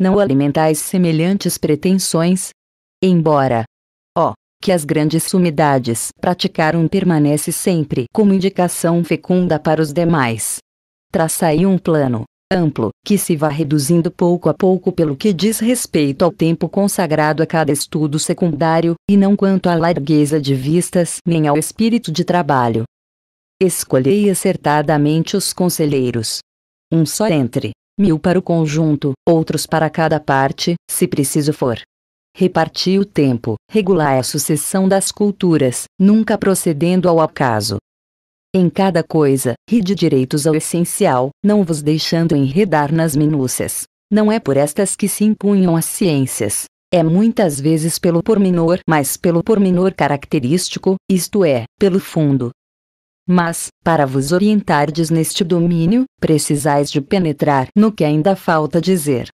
Não alimentais semelhantes pretensões? Embora, ó, que as grandes sumidades praticaram permanece sempre como indicação fecunda para os demais. Traça aí um plano amplo, que se vá reduzindo pouco a pouco pelo que diz respeito ao tempo consagrado a cada estudo secundário, e não quanto à largueza de vistas nem ao espírito de trabalho. Escolhei acertadamente os conselheiros. Um só entre mil para o conjunto, outros para cada parte, se preciso for repartir o tempo, regular a sucessão das culturas, nunca procedendo ao acaso. Em cada coisa, ride direitos ao essencial, não vos deixando enredar nas minúcias. Não é por estas que se impunham as ciências. É muitas vezes pelo pormenor, mas pelo pormenor característico, isto é, pelo fundo. Mas, para vos orientardes neste domínio, precisais de penetrar no que ainda falta dizer.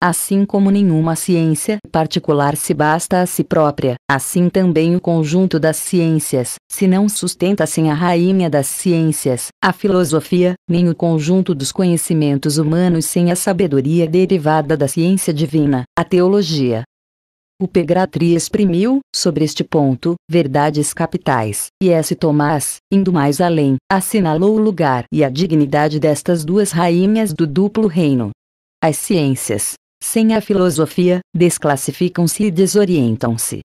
Assim como nenhuma ciência particular se basta a si própria, assim também o conjunto das ciências se não sustenta sem a rainha das ciências, a filosofia, nem o conjunto dos conhecimentos humanos sem a sabedoria derivada da ciência divina, a teologia. O Pegratri exprimiu, sobre este ponto, verdades capitais, e S. Tomás, indo mais além, assinalou o lugar e a dignidade destas duas rainhas do duplo reino. As ciências, sem a filosofia, desclassificam-se e desorientam-se.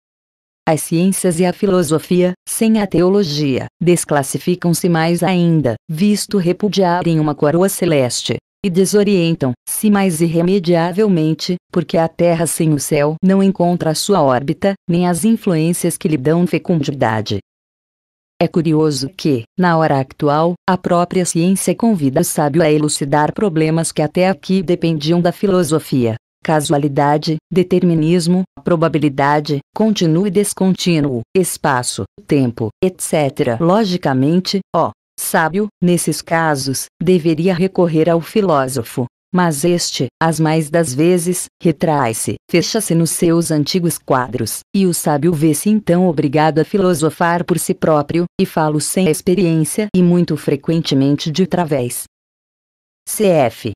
As ciências e a filosofia, sem a teologia, desclassificam-se mais ainda, visto repudiarem uma coroa celeste, e desorientam-se mais irremediavelmente, porque a Terra sem o céu não encontra a sua órbita, nem as influências que lhe dão fecundidade. É curioso que, na hora atual, a própria ciência convida o sábio a elucidar problemas que até aqui dependiam da filosofia. Casualidade, determinismo, probabilidade, contínuo e descontínuo, espaço, tempo, etc. Logicamente, ó, sábio, nesses casos, deveria recorrer ao filósofo, mas este, as mais das vezes, retrai-se, fecha-se nos seus antigos quadros, e o sábio vê-se então obrigado a filosofar por si próprio, e falo sem experiência e muito frequentemente de través. Cf.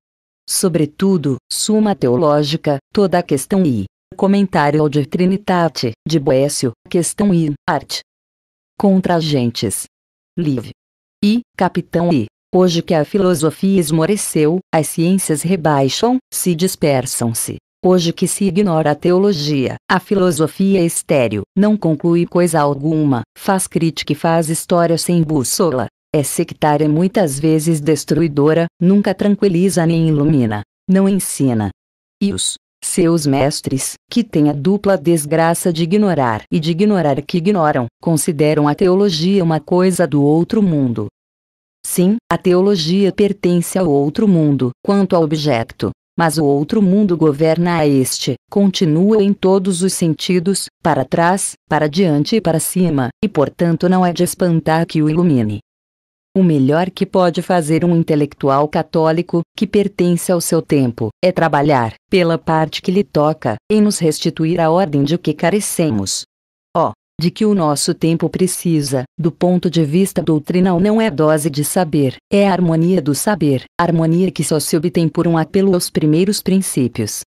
Sobretudo, Suma Teológica, toda a questão I, Comentário ao de Trinitate, de Boécio, questão I, Arte. Contra agentes. Livre. E, Capitão I. Hoje que a filosofia esmoreceu, as ciências rebaixam, se dispersam-se. Hoje que se ignora a teologia, a filosofia é estéreo, não conclui coisa alguma, faz crítica e faz história sem bússola. É sectária muitas vezes destruidora, nunca tranquiliza nem ilumina, não ensina. E os seus mestres, que têm a dupla desgraça de ignorar e de ignorar que ignoram, consideram a teologia uma coisa do outro mundo, Sim, a teologia pertence ao outro mundo, quanto ao objeto. Mas o outro mundo governa a este, continua em todos os sentidos, para trás, para diante e para cima, e portanto não é de espantar que o ilumine. O melhor que pode fazer um intelectual católico, que pertence ao seu tempo, é trabalhar, pela parte que lhe toca, em nos restituir a ordem de que carecemos de que o nosso tempo precisa, do ponto de vista doutrinal, não é dose de saber, é a harmonia do saber, harmonia que só se obtém por um apelo aos primeiros princípios.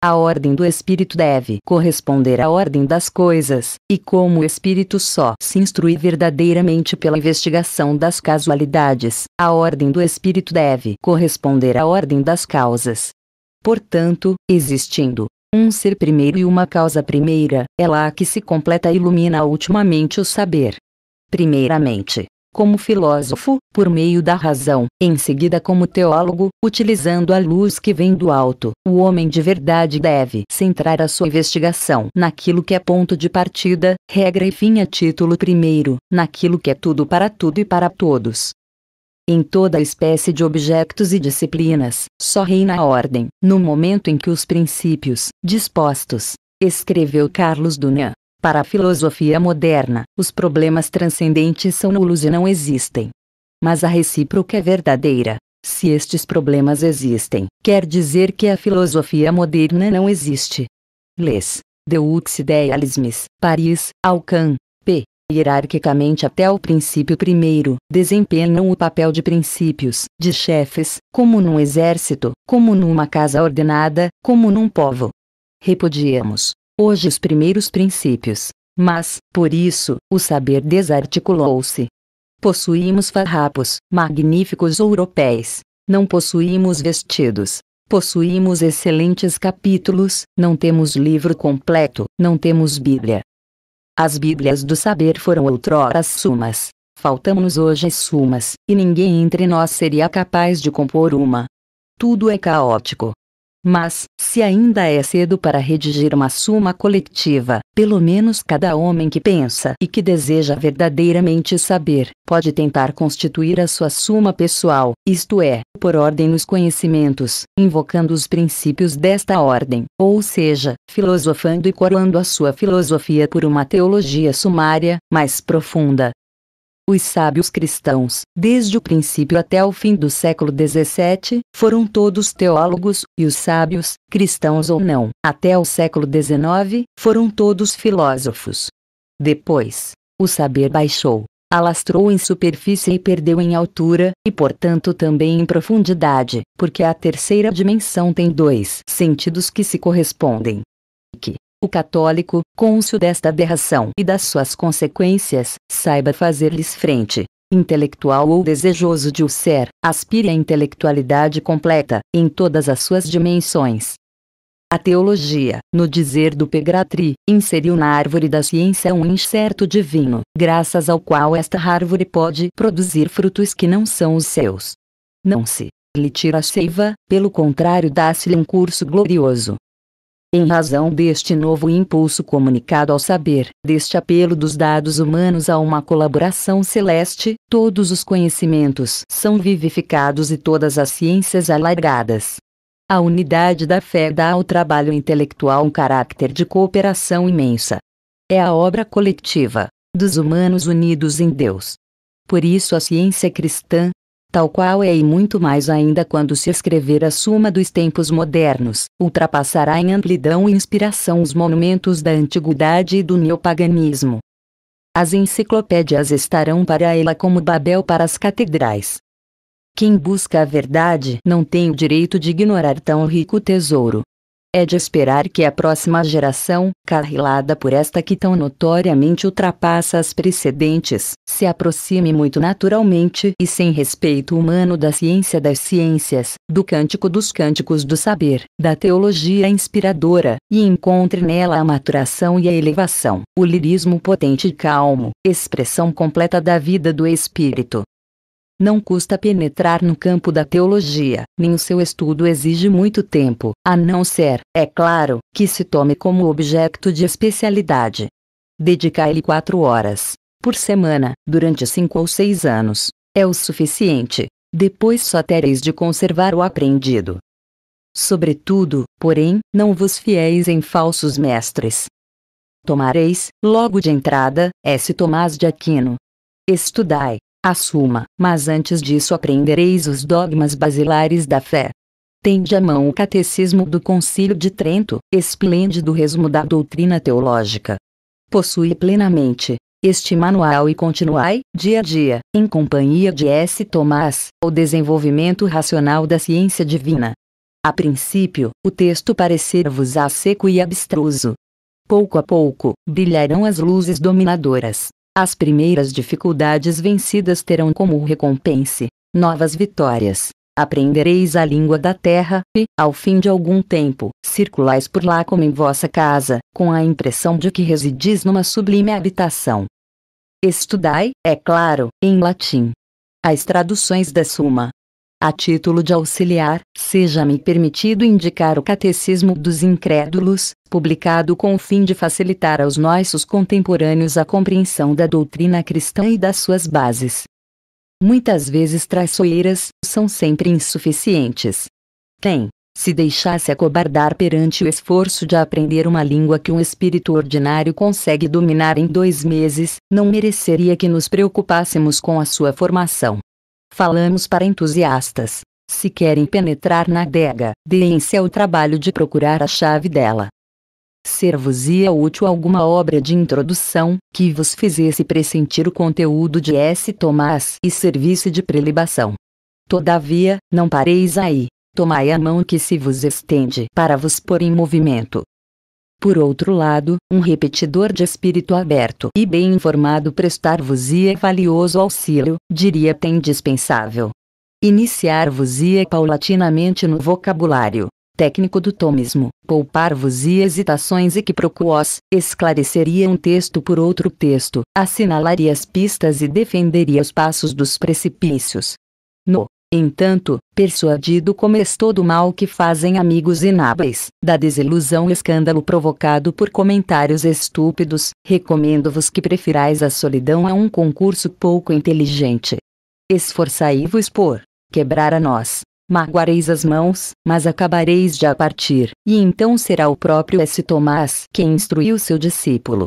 A ordem do espírito deve corresponder à ordem das coisas, e como o espírito só se instrui verdadeiramente pela investigação das casualidades, a ordem do espírito deve corresponder à ordem das causas. Portanto, existindo um ser primeiro e uma causa primeira, é lá que se completa e ilumina ultimamente o saber. Primeiramente, como filósofo, por meio da razão, em seguida como teólogo, utilizando a luz que vem do alto, o homem de verdade deve centrar a sua investigação naquilo que é ponto de partida, regra e fim a é título primeiro, naquilo que é tudo para tudo e para todos, em toda espécie de objetos e disciplinas, só reina a ordem. No momento em que os princípios, dispostos, escreveu Carlos Dunham, para a filosofia moderna, os problemas transcendentes são nulos e não existem. Mas a recíproca é verdadeira. Se estes problemas existem, quer dizer que a filosofia moderna não existe. Les, Deux Idealismes, Paris, Alcan, hierarquicamente até o princípio primeiro, desempenham o papel de princípios, de chefes, como num exército, como numa casa ordenada, como num povo. Repudiamos hoje os primeiros princípios, mas, por isso, o saber desarticulou-se. Possuímos farrapos, magníficos europeus. Não possuímos vestidos. Possuímos excelentes capítulos, não temos livro completo, não temos Bíblia, as Bíblias do saber foram outrora as sumas. Faltamos-nos hoje as sumas, e ninguém entre nós seria capaz de compor uma. Tudo é caótico, mas, se ainda é cedo para redigir uma suma coletiva, pelo menos cada homem que pensa e que deseja verdadeiramente saber, pode tentar constituir a sua suma pessoal, isto é, por ordem nos conhecimentos, invocando os princípios desta ordem, ou seja, filosofando e coroando a sua filosofia por uma teologia sumária, mais profunda, os sábios cristãos, desde o princípio até o fim do século XVII, foram todos teólogos, e os sábios, cristãos ou não, até o século XIX, foram todos filósofos. Depois, o saber baixou, alastrou em superfície e perdeu em altura, e portanto também em profundidade, porque a terceira dimensão tem dois sentidos que se correspondem. Que o católico, cônscio desta aberração e das suas consequências, saiba fazer-lhes frente. Intelectual ou desejoso de o ser, aspire à intelectualidade completa, em todas as suas dimensões. A teologia, no dizer do Pegratri, inseriu na árvore da ciência um incerto divino, graças ao qual esta árvore pode produzir frutos que não são os seus. Não se lhe tira a seiva, pelo contrário dá-se-lhe um curso glorioso, em razão deste novo impulso comunicado ao saber, deste apelo dos dados humanos a uma colaboração celeste, todos os conhecimentos são vivificados e todas as ciências alargadas. A unidade da fé dá ao trabalho intelectual um caráter de cooperação imensa. É a obra coletiva, dos humanos unidos em Deus. Por isso a ciência cristã, tal qual é e muito mais ainda quando se escrever a suma dos tempos modernos, ultrapassará em amplidão e inspiração os monumentos da antiguidade e do neopaganismo. As enciclopédias estarão para ela como Babel para as catedrais. Quem busca a verdade não tem o direito de ignorar tão rico tesouro é de esperar que a próxima geração, carrilada por esta que tão notoriamente ultrapassa as precedentes, se aproxime muito naturalmente e sem respeito humano da ciência das ciências, do cântico dos cânticos do saber, da teologia inspiradora, e encontre nela a maturação e a elevação, o lirismo potente e calmo, expressão completa da vida do espírito, não custa penetrar no campo da teologia, nem o seu estudo exige muito tempo, a não ser, é claro, que se tome como objeto de especialidade. Dedicar-lhe quatro horas por semana, durante cinco ou seis anos, é o suficiente. Depois só tereis de conservar o aprendido. Sobretudo, porém, não vos fieis em falsos mestres. Tomareis, logo de entrada, S. Tomás de Aquino. Estudai, Assuma, mas antes disso aprendereis os dogmas basilares da fé. Tende à mão o Catecismo do Concílio de Trento, esplêndido resumo da doutrina teológica. Possui plenamente este manual e continuai, dia a dia, em companhia de S. Tomás, o desenvolvimento racional da ciência divina. A princípio, o texto parecer-vos seco e abstruso. Pouco a pouco, brilharão as luzes dominadoras. As primeiras dificuldades vencidas terão como recompense novas vitórias. Aprendereis a língua da terra, e, ao fim de algum tempo, circulais por lá como em vossa casa, com a impressão de que residis numa sublime habitação. Estudai, é claro, em latim. As traduções da Suma, a título de auxiliar, seja-me permitido indicar o Catecismo dos Incrédulos, publicado com o fim de facilitar aos nossos contemporâneos a compreensão da doutrina cristã e das suas bases. Muitas vezes traiçoeiras, são sempre insuficientes. Tem, se deixasse acobardar perante o esforço de aprender uma língua que um espírito ordinário consegue dominar em dois meses, não mereceria que nos preocupássemos com a sua formação. Falamos para entusiastas. Se querem penetrar na adega, deem-se ao trabalho de procurar a chave dela. Ser-vos-ia útil alguma obra de introdução, que vos fizesse pressentir o conteúdo de S. Tomás e servisse de prelibação. Todavia, não pareis aí. Tomai a mão que se vos estende para vos pôr em movimento, por outro lado, um repetidor de espírito aberto e bem informado prestar-vos-ia é valioso auxílio, diria-te indispensável. Iniciar-vos-ia é paulatinamente no vocabulário técnico do tomismo, poupar-vos-ia hesitações e que procuós, esclareceria um texto por outro texto, assinalaria as pistas e defenderia os passos dos precipícios. No Entanto, persuadido como estou do mal que fazem amigos inábeis, da desilusão e escândalo provocado por comentários estúpidos, recomendo-vos que prefirais a solidão a um concurso pouco inteligente. Esforçai-vos por quebrar a nós, magoareis as mãos, mas acabareis de a partir, e então será o próprio S. Tomás quem instruiu seu discípulo.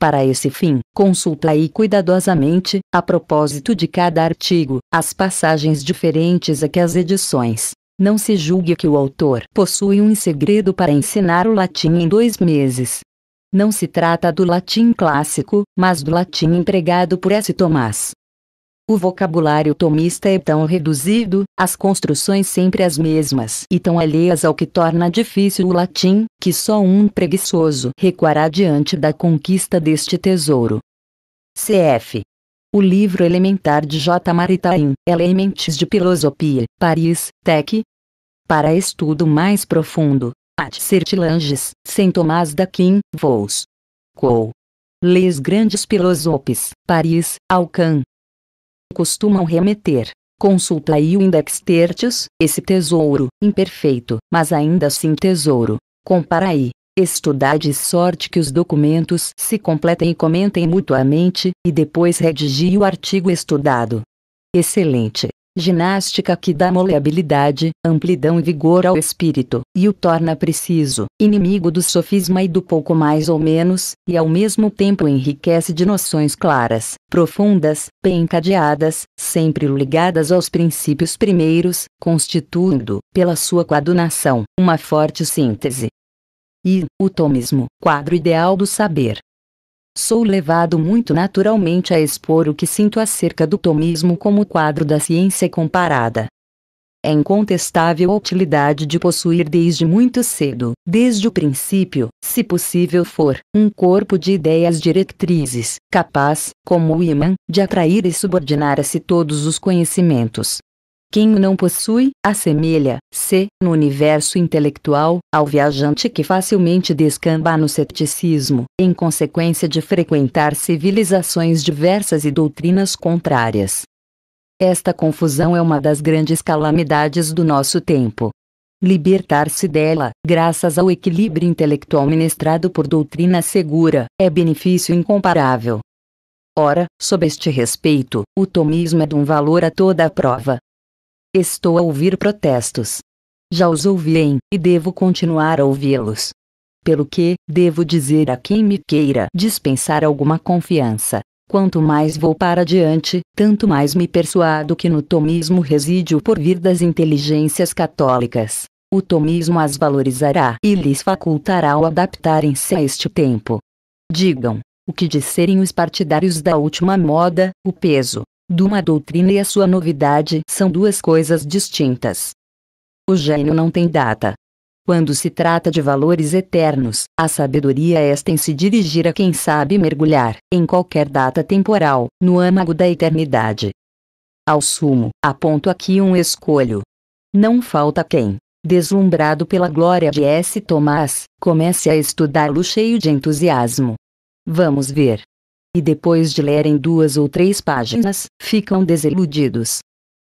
Para esse fim, consulta aí cuidadosamente, a propósito de cada artigo, as passagens diferentes a que as edições. Não se julgue que o autor possui um segredo para ensinar o latim em dois meses. Não se trata do latim clássico, mas do latim empregado por S. Tomás. O vocabulário tomista é tão reduzido, as construções sempre as mesmas e tão alheias ao que torna difícil o latim, que só um preguiçoso recuará diante da conquista deste tesouro. Cf. O livro elementar de J. Maritain, Elementes de Filosofia, Paris, Tec. Para estudo mais profundo, At Sertilanges, Saint Tomás Quim, Vols. Co. Leis Grandes Filosofes, Paris, Alcan costumam remeter. Consulta aí o tertius, esse tesouro, imperfeito, mas ainda assim tesouro. Compara aí. Estudar de sorte que os documentos se completem e comentem mutuamente, e depois redigir o artigo estudado. Excelente! Ginástica que dá moleabilidade, amplidão e vigor ao espírito, e o torna preciso, inimigo do sofisma e do pouco mais ou menos, e ao mesmo tempo enriquece de noções claras, profundas, bem encadeadas, sempre ligadas aos princípios primeiros, constituindo, pela sua coadunação, uma forte síntese. E, o tomismo, quadro ideal do saber, Sou levado muito naturalmente a expor o que sinto acerca do tomismo como quadro da ciência comparada. É incontestável a utilidade de possuir desde muito cedo, desde o princípio, se possível for, um corpo de ideias diretrizes, capaz, como o imã, de atrair e subordinar a si todos os conhecimentos, quem o não possui, assemelha-se, no universo intelectual, ao viajante que facilmente descamba no ceticismo, em consequência de frequentar civilizações diversas e doutrinas contrárias. Esta confusão é uma das grandes calamidades do nosso tempo. Libertar-se dela, graças ao equilíbrio intelectual ministrado por doutrina segura, é benefício incomparável. Ora, sob este respeito, o tomismo é de um valor a toda a prova, Estou a ouvir protestos. Já os ouvi em, e devo continuar a ouvi-los. Pelo que, devo dizer a quem me queira dispensar alguma confiança. Quanto mais vou para diante, tanto mais me persuado que no tomismo reside o porvir das inteligências católicas. O tomismo as valorizará e lhes facultará o adaptarem-se a este tempo. Digam, o que disserem os partidários da última moda, o peso, de uma doutrina e a sua novidade são duas coisas distintas. O gênio não tem data. Quando se trata de valores eternos, a sabedoria é esta em se dirigir a quem sabe mergulhar, em qualquer data temporal, no âmago da eternidade. Ao sumo, aponto aqui um escolho. Não falta quem, deslumbrado pela glória de S. Tomás, comece a estudá-lo cheio de entusiasmo. Vamos ver, e depois de lerem duas ou três páginas, ficam desiludidos.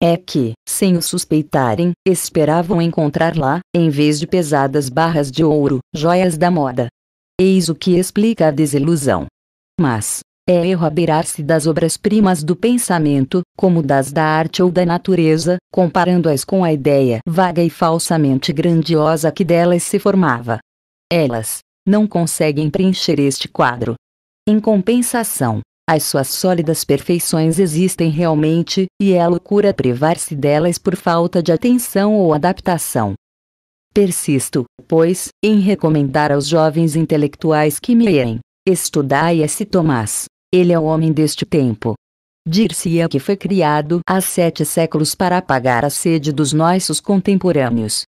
É que, sem o suspeitarem, esperavam encontrar lá, em vez de pesadas barras de ouro, joias da moda. Eis o que explica a desilusão. Mas, é erro abeirar-se das obras-primas do pensamento, como das da arte ou da natureza, comparando-as com a ideia vaga e falsamente grandiosa que delas se formava. Elas não conseguem preencher este quadro, em compensação, as suas sólidas perfeições existem realmente, e é loucura privar-se delas por falta de atenção ou adaptação. Persisto, pois, em recomendar aos jovens intelectuais que leem. estudai esse Tomás, ele é o homem deste tempo. Dir-se-ia que foi criado há sete séculos para apagar a sede dos nossos contemporâneos.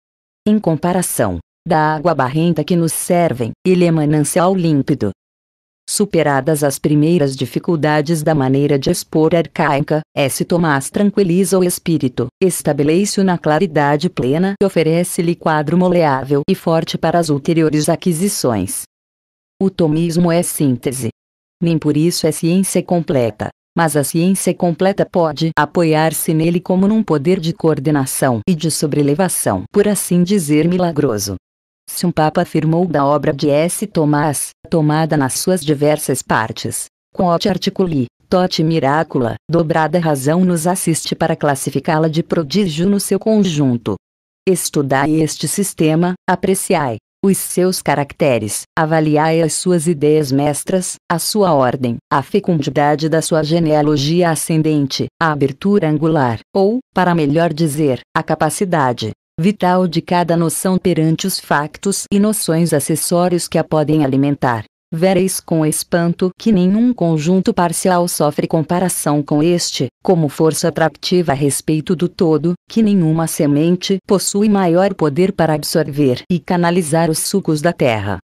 Em comparação, da água barrenta que nos servem, ele é manancial límpido, Superadas as primeiras dificuldades da maneira de expor arcaica, S. Tomás tranquiliza o espírito, estabelece-o na claridade plena e oferece-lhe quadro moleável e forte para as ulteriores aquisições. O tomismo é síntese. Nem por isso é ciência completa, mas a ciência completa pode apoiar-se nele como num poder de coordenação e de sobrelevação, por assim dizer, milagroso se um Papa afirmou da obra de S. Tomás, tomada nas suas diversas partes, quote articuli, tote miracula, dobrada razão nos assiste para classificá-la de prodígio no seu conjunto. Estudai este sistema, apreciai os seus caracteres, avaliai as suas ideias mestras, a sua ordem, a fecundidade da sua genealogia ascendente, a abertura angular, ou, para melhor dizer, a capacidade vital de cada noção perante os factos e noções acessórios que a podem alimentar. Vereis com espanto que nenhum conjunto parcial sofre comparação com este, como força atrativa a respeito do todo, que nenhuma semente possui maior poder para absorver e canalizar os sucos da terra,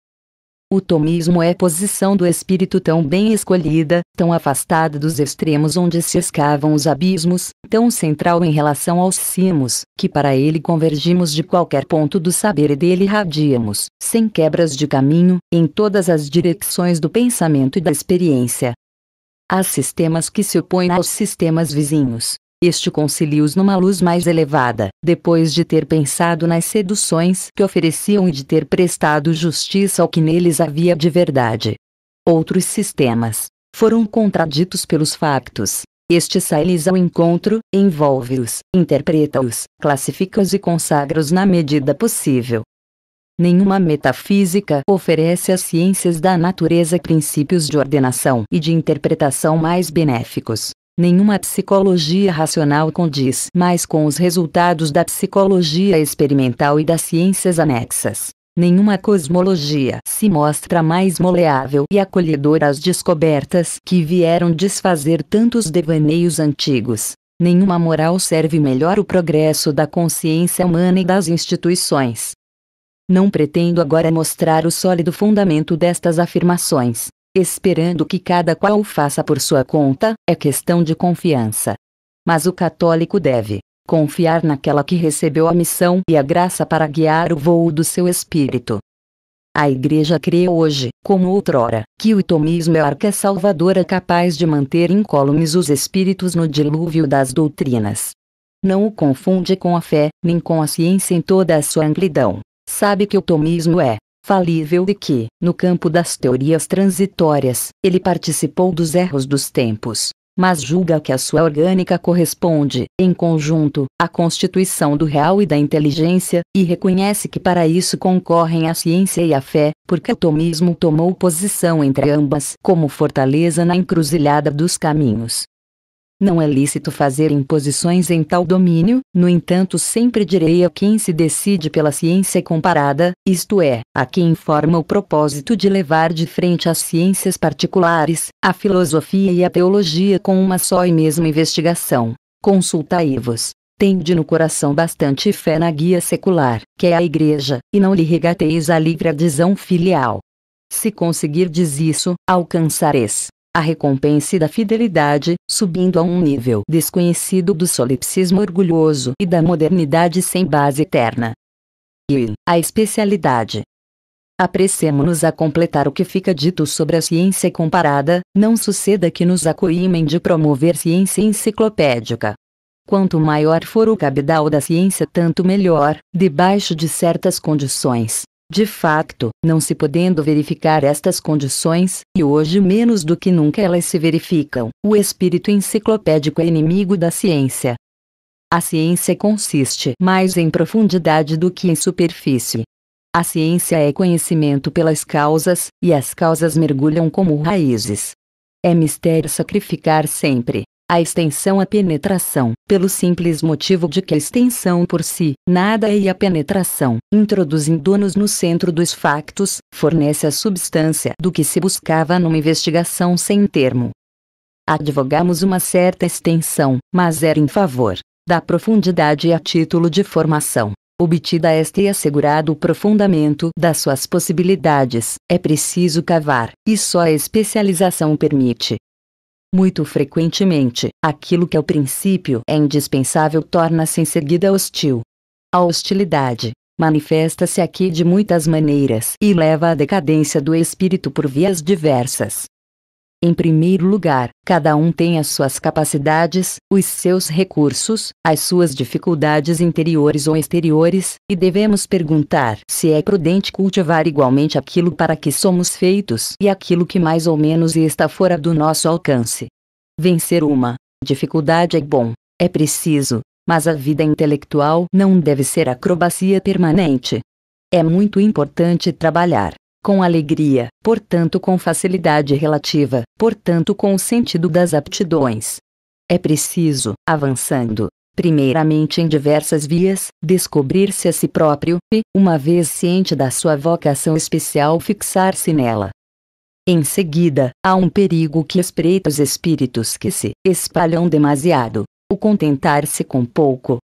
o tomismo é posição do espírito tão bem escolhida, tão afastada dos extremos onde se escavam os abismos, tão central em relação aos cimos, que para ele convergimos de qualquer ponto do saber e dele radiamos, sem quebras de caminho, em todas as direções do pensamento e da experiência. Há sistemas que se opõem aos sistemas vizinhos, este concilia-os numa luz mais elevada, depois de ter pensado nas seduções que ofereciam e de ter prestado justiça ao que neles havia de verdade. Outros sistemas foram contraditos pelos factos. Este sai-lhes ao encontro, envolve-os, interpreta-os, classifica-os e consagra-os na medida possível. Nenhuma metafísica oferece às ciências da natureza princípios de ordenação e de interpretação mais benéficos Nenhuma psicologia racional condiz mais com os resultados da psicologia experimental e das ciências anexas. Nenhuma cosmologia se mostra mais moleável e acolhedora às descobertas que vieram desfazer tantos devaneios antigos. Nenhuma moral serve melhor o progresso da consciência humana e das instituições. Não pretendo agora mostrar o sólido fundamento destas afirmações, esperando que cada qual o faça por sua conta, é questão de confiança. Mas o católico deve confiar naquela que recebeu a missão e a graça para guiar o voo do seu espírito. A Igreja crê hoje, como outrora, que o tomismo é a arca salvadora capaz de manter incólumes os espíritos no dilúvio das doutrinas. Não o confunde com a fé, nem com a ciência em toda a sua amplidão. Sabe que o tomismo é, falível de que, no campo das teorias transitórias, ele participou dos erros dos tempos, mas julga que a sua orgânica corresponde, em conjunto, à constituição do real e da inteligência, e reconhece que para isso concorrem a ciência e a fé, porque o tomismo tomou posição entre ambas como fortaleza na encruzilhada dos caminhos. Não é lícito fazer imposições em tal domínio, no entanto, sempre direi a quem se decide pela ciência comparada, isto é, a quem forma o propósito de levar de frente as ciências particulares, a filosofia e a teologia com uma só e mesma investigação. Consultai-vos. Tende no coração bastante fé na guia secular, que é a Igreja, e não lhe regateis a livre adesão filial. Se conseguirdes isso, alcançareis a e da fidelidade, subindo a um nível desconhecido do solipsismo orgulhoso e da modernidade sem base eterna. E a especialidade. Apressemo-nos a completar o que fica dito sobre a ciência comparada, não suceda que nos acoimem de promover ciência enciclopédica. Quanto maior for o cabedal da ciência, tanto melhor, debaixo de certas condições, de facto, não se podendo verificar estas condições, e hoje menos do que nunca elas se verificam, o espírito enciclopédico é inimigo da ciência. A ciência consiste mais em profundidade do que em superfície. A ciência é conhecimento pelas causas, e as causas mergulham como raízes. É mistério sacrificar sempre, a extensão a penetração, pelo simples motivo de que a extensão por si, nada é e a penetração, introduzindo-nos no centro dos factos, fornece a substância do que se buscava numa investigação sem termo. Advogamos uma certa extensão, mas era em favor da profundidade a título de formação. Obtida esta e assegurado o profundamento das suas possibilidades, é preciso cavar, e só a especialização permite muito frequentemente, aquilo que ao princípio é indispensável torna-se em seguida hostil. A hostilidade manifesta-se aqui de muitas maneiras e leva à decadência do espírito por vias diversas. Em primeiro lugar, cada um tem as suas capacidades, os seus recursos, as suas dificuldades interiores ou exteriores, e devemos perguntar se é prudente cultivar igualmente aquilo para que somos feitos e aquilo que mais ou menos está fora do nosso alcance. Vencer uma dificuldade é bom, é preciso, mas a vida intelectual não deve ser acrobacia permanente. É muito importante trabalhar com alegria, portanto com facilidade relativa, portanto com o sentido das aptidões. É preciso, avançando, primeiramente em diversas vias, descobrir-se a si próprio e, uma vez ciente da sua vocação especial, fixar-se nela. Em seguida, há um perigo que espreita os espíritos que se espalham demasiado, o contentar-se com pouco.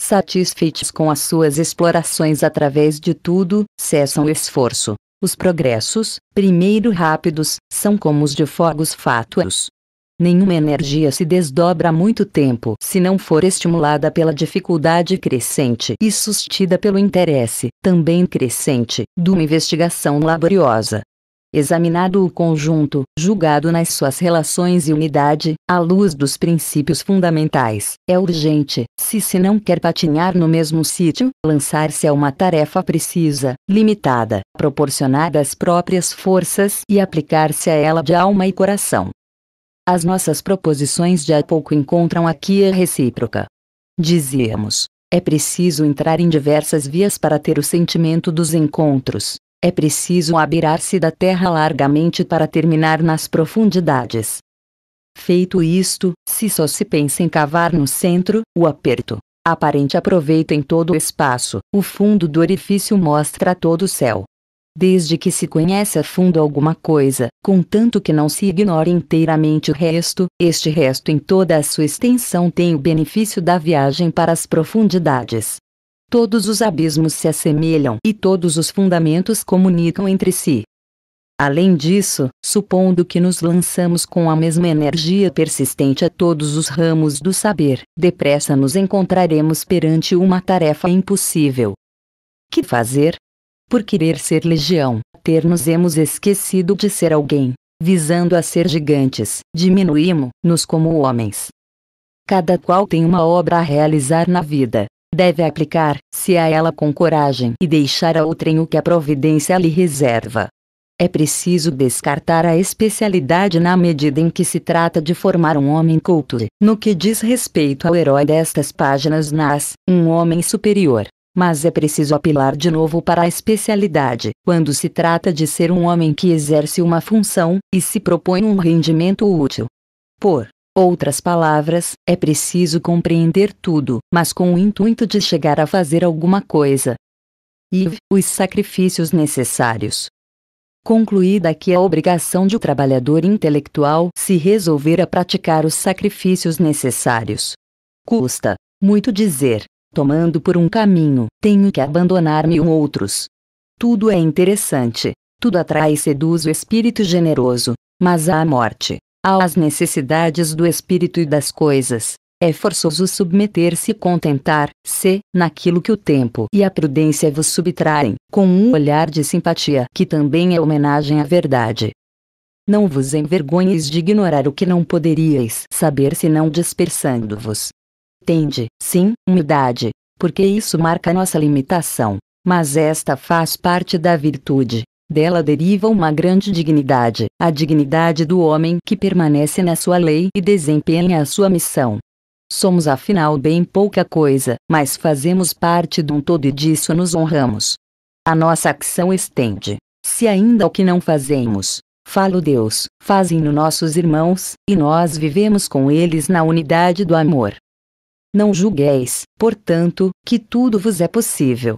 Satisfeitos com as suas explorações através de tudo, cessam o esforço, os progressos, primeiro rápidos, são como os de fogos fátuos. Nenhuma energia se desdobra há muito tempo se não for estimulada pela dificuldade crescente e sustida pelo interesse, também crescente, de uma investigação laboriosa examinado o conjunto, julgado nas suas relações e unidade, à luz dos princípios fundamentais. É urgente, se se não quer patinhar no mesmo sítio, lançar-se a uma tarefa precisa, limitada, proporcionada às próprias forças e aplicar-se a ela de alma e coração. As nossas proposições de há pouco encontram aqui a recíproca. Dizíamos, é preciso entrar em diversas vias para ter o sentimento dos encontros, é preciso abirar-se da terra largamente para terminar nas profundidades. Feito isto, se só se pensa em cavar no centro, o aperto aparente aproveita em todo o espaço, o fundo do orifício mostra todo o céu. Desde que se conhece a fundo alguma coisa, contanto que não se ignore inteiramente o resto, este resto em toda a sua extensão tem o benefício da viagem para as profundidades. Todos os abismos se assemelham e todos os fundamentos comunicam entre si. Além disso, supondo que nos lançamos com a mesma energia persistente a todos os ramos do saber, depressa nos encontraremos perante uma tarefa impossível. Que fazer? Por querer ser legião, ter-nos-emos esquecido de ser alguém, visando a ser gigantes, diminuímos-nos como homens. Cada qual tem uma obra a realizar na vida, deve aplicar-se a ela com coragem e deixar a outrem o que a providência lhe reserva. É preciso descartar a especialidade na medida em que se trata de formar um homem culto e, no que diz respeito ao herói destas páginas nas, um homem superior. Mas é preciso apelar de novo para a especialidade, quando se trata de ser um homem que exerce uma função, e se propõe um rendimento útil. Por Outras palavras, é preciso compreender tudo, mas com o intuito de chegar a fazer alguma coisa. E os sacrifícios necessários. Concluída que a obrigação de o trabalhador intelectual se resolver a praticar os sacrifícios necessários. Custa muito dizer, tomando por um caminho, tenho que abandonar mil outros. Tudo é interessante, tudo atrai e seduz o espírito generoso, mas há a morte às necessidades do espírito e das coisas. É forçoso submeter-se e contentar-se naquilo que o tempo e a prudência vos subtraem, com um olhar de simpatia que também é homenagem à verdade. Não vos envergonheis de ignorar o que não poderíeis saber se não dispersando-vos. Tende, sim, humildade, porque isso marca nossa limitação, mas esta faz parte da virtude dela deriva uma grande dignidade, a dignidade do homem que permanece na sua lei e desempenha a sua missão. Somos afinal bem pouca coisa, mas fazemos parte de um todo e disso nos honramos. A nossa ação estende, se ainda o que não fazemos, Falo Deus, fazem-no nossos irmãos, e nós vivemos com eles na unidade do amor. Não julgueis, portanto, que tudo vos é possível.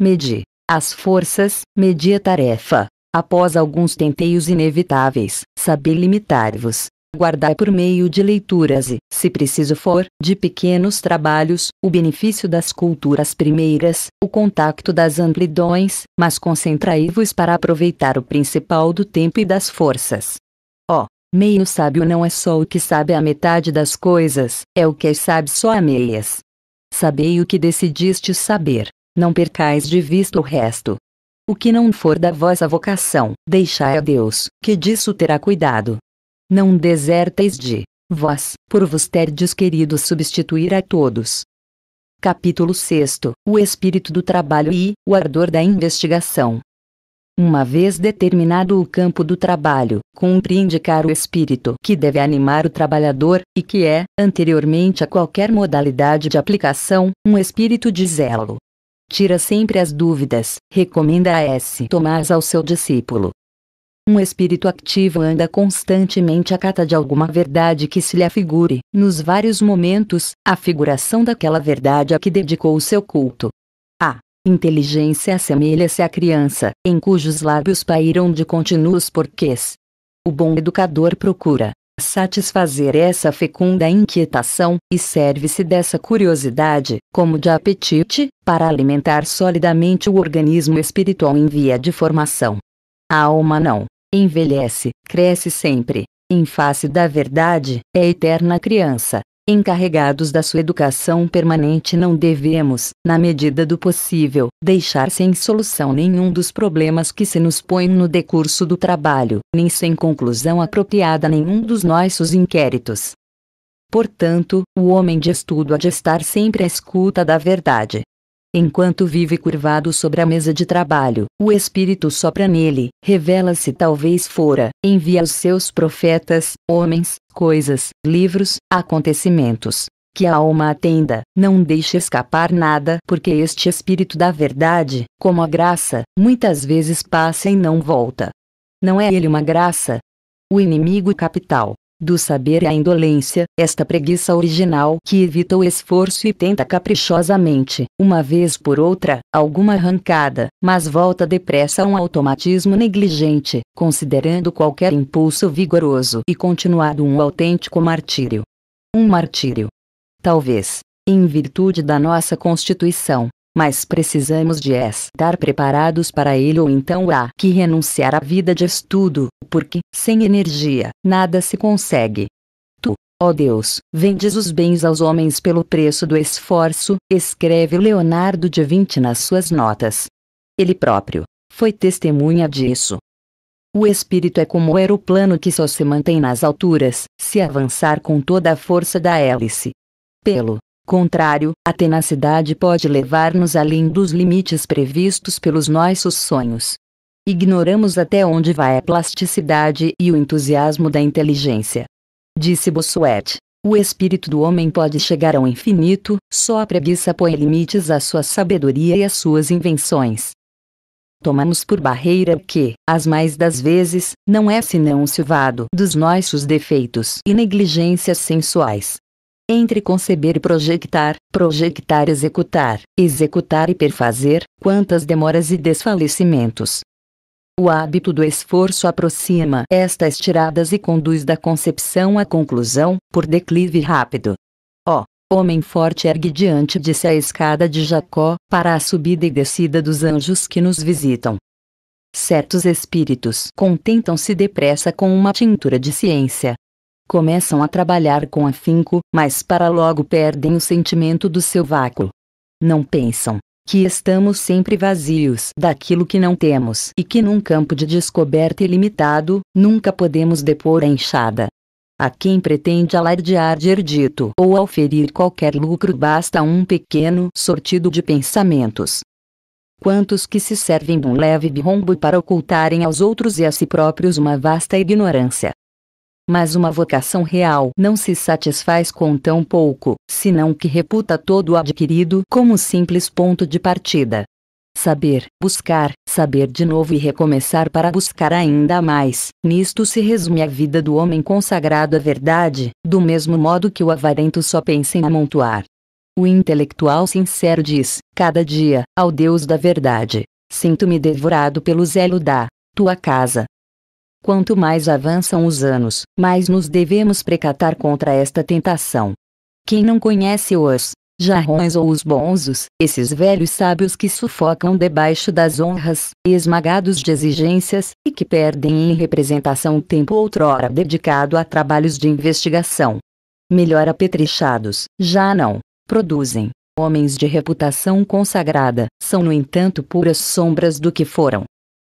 Medi, as forças, media tarefa. Após alguns tenteios inevitáveis, saber limitar-vos. Guardai por meio de leituras e, se preciso for, de pequenos trabalhos, o benefício das culturas primeiras, o contacto das amplidões, mas concentrai-vos para aproveitar o principal do tempo e das forças. Ó, oh, meio sábio não é só o que sabe a metade das coisas, é o que sabe só a meias. Sabei o que decidiste saber, não percais de vista o resto. O que não for da vossa vocação, deixai a Deus, que disso terá cuidado. Não deserteis de vós, por vos terdes querido substituir a todos. Capítulo 6 O espírito do trabalho e o ardor da investigação. Uma vez determinado o campo do trabalho, cumpre indicar o espírito que deve animar o trabalhador, e que é, anteriormente a qualquer modalidade de aplicação, um espírito de zelo, tira sempre as dúvidas, recomenda a S. Tomás ao seu discípulo. Um espírito ativo anda constantemente à cata de alguma verdade que se lhe afigure, nos vários momentos, a figuração daquela verdade a que dedicou o seu culto. A inteligência assemelha-se à criança, em cujos lábios pairam de contínuos porquês. O bom educador procura, satisfazer essa fecunda inquietação, e serve-se dessa curiosidade, como de apetite, para alimentar solidamente o organismo espiritual em via de formação. A alma não envelhece, cresce sempre, em face da verdade, é eterna criança, encarregados da sua educação permanente não devemos, na medida do possível, deixar sem solução nenhum dos problemas que se nos põem no decurso do trabalho, nem sem conclusão apropriada nenhum dos nossos inquéritos. Portanto, o homem de estudo há de estar sempre à escuta da verdade, Enquanto vive curvado sobre a mesa de trabalho, o Espírito sopra nele, revela-se talvez fora, envia os seus profetas, homens, coisas, livros, acontecimentos. Que a alma atenda, não deixe escapar nada, porque este Espírito da Verdade, como a graça, muitas vezes passa e não volta. Não é ele uma graça? O inimigo capital do saber e a indolência, esta preguiça original que evita o esforço e tenta caprichosamente, uma vez por outra, alguma arrancada, mas volta depressa a um automatismo negligente, considerando qualquer impulso vigoroso e continuado um autêntico martírio. Um martírio. Talvez, em virtude da nossa constituição, mas precisamos de estar preparados para ele ou então há que renunciar à vida de estudo, porque, sem energia, nada se consegue. Tu, ó Deus, vendes os bens aos homens pelo preço do esforço, escreve Leonardo da Vinci nas suas notas. Ele próprio foi testemunha disso. O espírito é como o aeroplano que só se mantém nas alturas, se avançar com toda a força da hélice. Pelo contrário, a tenacidade pode levar-nos além dos limites previstos pelos nossos sonhos. Ignoramos até onde vai a plasticidade e o entusiasmo da inteligência. Disse Bossuet. O espírito do homem pode chegar ao infinito, só a preguiça põe limites à sua sabedoria e às suas invenções. Tomamos por barreira o que, as mais das vezes, não é senão o silvado dos nossos defeitos e negligências sensuais. Entre conceber e projetar, projetar e executar, executar e perfazer, quantas demoras e desfalecimentos. O hábito do esforço aproxima estas tiradas e conduz da concepção à conclusão, por declive rápido. Ó, oh, homem forte ergue diante de si a escada de Jacó, para a subida e descida dos anjos que nos visitam. Certos espíritos contentam-se depressa com uma tintura de ciência, começam a trabalhar com afinco, mas para logo perdem o sentimento do seu vácuo. Não pensam que estamos sempre vazios daquilo que não temos e que num campo de descoberta ilimitado, nunca podemos depor a enxada. A quem pretende alardear de erdito ou auferir qualquer lucro basta um pequeno sortido de pensamentos. Quantos que se servem de um leve birrombo para ocultarem aos outros e a si próprios uma vasta ignorância, mas uma vocação real não se satisfaz com tão pouco, senão que reputa todo o adquirido como simples ponto de partida. Saber, buscar, saber de novo e recomeçar para buscar ainda mais, nisto se resume a vida do homem consagrado à verdade, do mesmo modo que o avarento só pensa em amontoar. O intelectual sincero diz, cada dia, ao Deus da verdade: Sinto-me devorado pelo zelo da tua casa, Quanto mais avançam os anos, mais nos devemos precatar contra esta tentação. Quem não conhece os jarrões ou os bonzos, esses velhos sábios que sufocam debaixo das honras, esmagados de exigências, e que perdem em representação o tempo outrora dedicado a trabalhos de investigação. Melhor apetrechados, já não produzem. Homens de reputação consagrada, são no entanto puras sombras do que foram.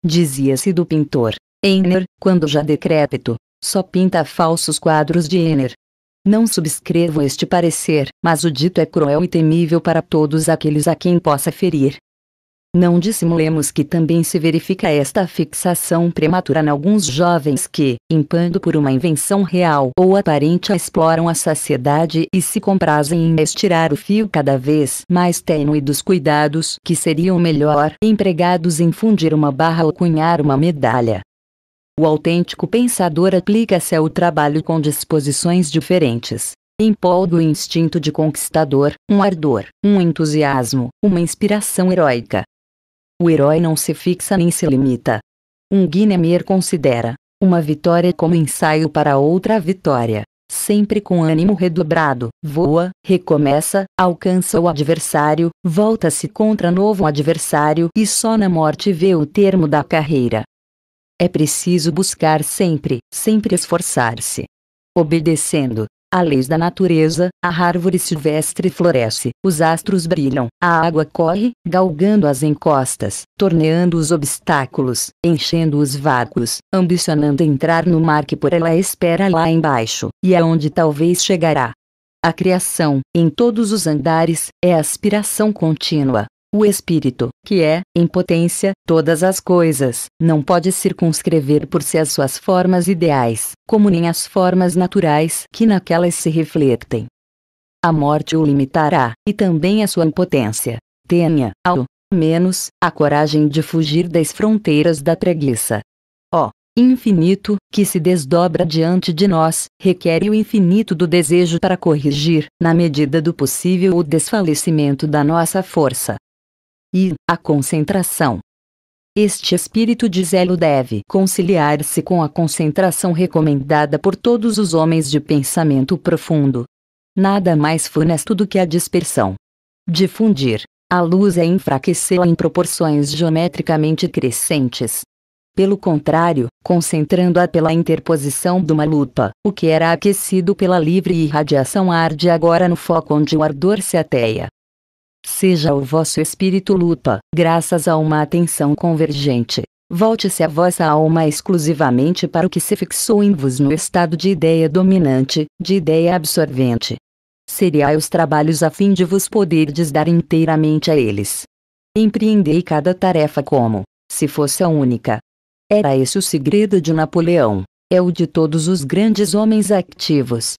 Dizia-se do pintor, Enner, quando já decrépito, só pinta falsos quadros de Enner. Não subscrevo este parecer, mas o dito é cruel e temível para todos aqueles a quem possa ferir. Não dissimulemos que também se verifica esta fixação prematura em alguns jovens que, impando por uma invenção real ou aparente, exploram a saciedade e se comprazem em estirar o fio cada vez mais tênue dos cuidados que seriam melhor empregados em fundir uma barra ou cunhar uma medalha. O autêntico pensador aplica-se ao trabalho com disposições diferentes. Em pol do instinto de conquistador, um ardor, um entusiasmo, uma inspiração heróica. O herói não se fixa nem se limita. Um Guinemer considera uma vitória como ensaio para outra vitória. Sempre com ânimo redobrado, voa, recomeça, alcança o adversário, volta-se contra novo adversário e só na morte vê o termo da carreira. É preciso buscar sempre, sempre esforçar-se. Obedecendo, a leis da natureza, a árvore silvestre floresce, os astros brilham, a água corre, galgando as encostas, torneando os obstáculos, enchendo os vácuos, ambicionando entrar no mar que por ela espera lá embaixo, e aonde talvez chegará. A criação, em todos os andares, é aspiração contínua, o espírito, que é, em potência, todas as coisas, não pode circunscrever por si as suas formas ideais, como nem as formas naturais que naquelas se refletem. A morte o limitará, e também a sua impotência. Tenha, ao menos, a coragem de fugir das fronteiras da preguiça. Ó, oh, infinito, que se desdobra diante de nós, requer o infinito do desejo para corrigir, na medida do possível, o desfalecimento da nossa força, e a concentração. Este espírito de zelo deve conciliar-se com a concentração recomendada por todos os homens de pensamento profundo. Nada mais funesto do que a dispersão. Difundir a luz é enfraquecê-la em proporções geometricamente crescentes. Pelo contrário, concentrando-a pela interposição de uma lupa, o que era aquecido pela livre irradiação arde agora no foco onde o ardor se ateia. Seja o vosso espírito lupa, graças a uma atenção convergente. Volte-se a vossa alma exclusivamente para o que se fixou em vos no estado de ideia dominante, de ideia absorvente. Seriai os trabalhos a fim de vos poder dar inteiramente a eles. Empreendei cada tarefa como, se fosse a única. Era esse o segredo de Napoleão, é o de todos os grandes homens activos.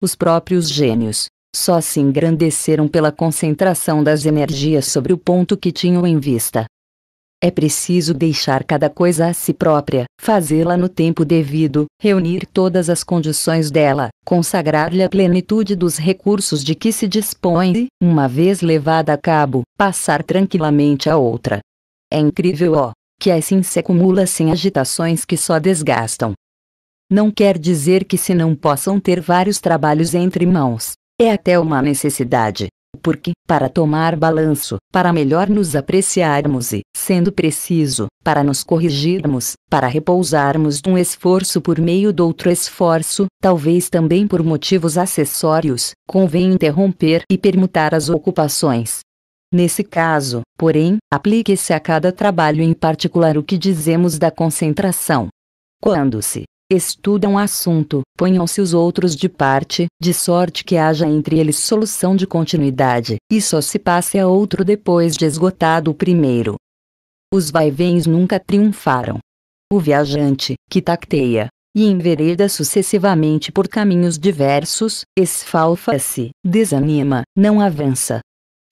Os próprios gênios, só se engrandeceram pela concentração das energias sobre o ponto que tinham em vista. É preciso deixar cada coisa a si própria, fazê-la no tempo devido, reunir todas as condições dela, consagrar-lhe a plenitude dos recursos de que se dispõe e, uma vez levada a cabo, passar tranquilamente a outra. É incrível, ó, que assim se acumula sem agitações que só desgastam. Não quer dizer que se não possam ter vários trabalhos entre mãos, é até uma necessidade, porque, para tomar balanço, para melhor nos apreciarmos e, sendo preciso, para nos corrigirmos, para repousarmos de um esforço por meio de outro esforço, talvez também por motivos acessórios, convém interromper e permutar as ocupações. Nesse caso, porém, aplique-se a cada trabalho em particular o que dizemos da concentração. Quando se Estudam um assunto, ponham-se os outros de parte, de sorte que haja entre eles solução de continuidade, e só se passe a outro depois de esgotado o primeiro. Os vaivéns nunca triunfaram. O viajante, que tacteia, e envereda sucessivamente por caminhos diversos, esfalfa-se, desanima, não avança.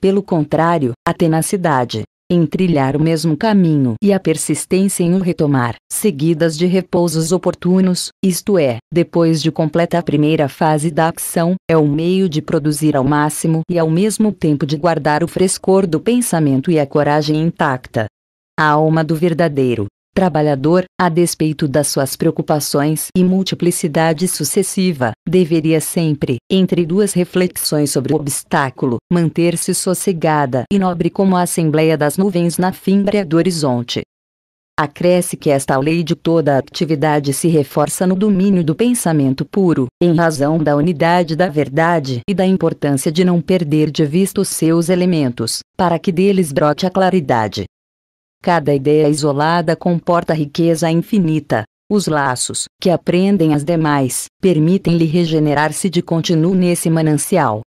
Pelo contrário, a tenacidade, em trilhar o mesmo caminho e a persistência em o retomar, seguidas de repousos oportunos, isto é, depois de completa a primeira fase da ação, é o meio de produzir ao máximo e ao mesmo tempo de guardar o frescor do pensamento e a coragem intacta. A alma do verdadeiro trabalhador, a despeito das suas preocupações e multiplicidade sucessiva, deveria sempre, entre duas reflexões sobre o obstáculo, manter-se sossegada e nobre como a Assembleia das Nuvens na fímbria do horizonte. Acresce que esta lei de toda a atividade se reforça no domínio do pensamento puro, em razão da unidade da verdade e da importância de não perder de vista os seus elementos, para que deles brote a claridade. Cada ideia isolada comporta riqueza infinita. Os laços, que aprendem as demais, permitem-lhe regenerar-se de contínuo nesse manancial.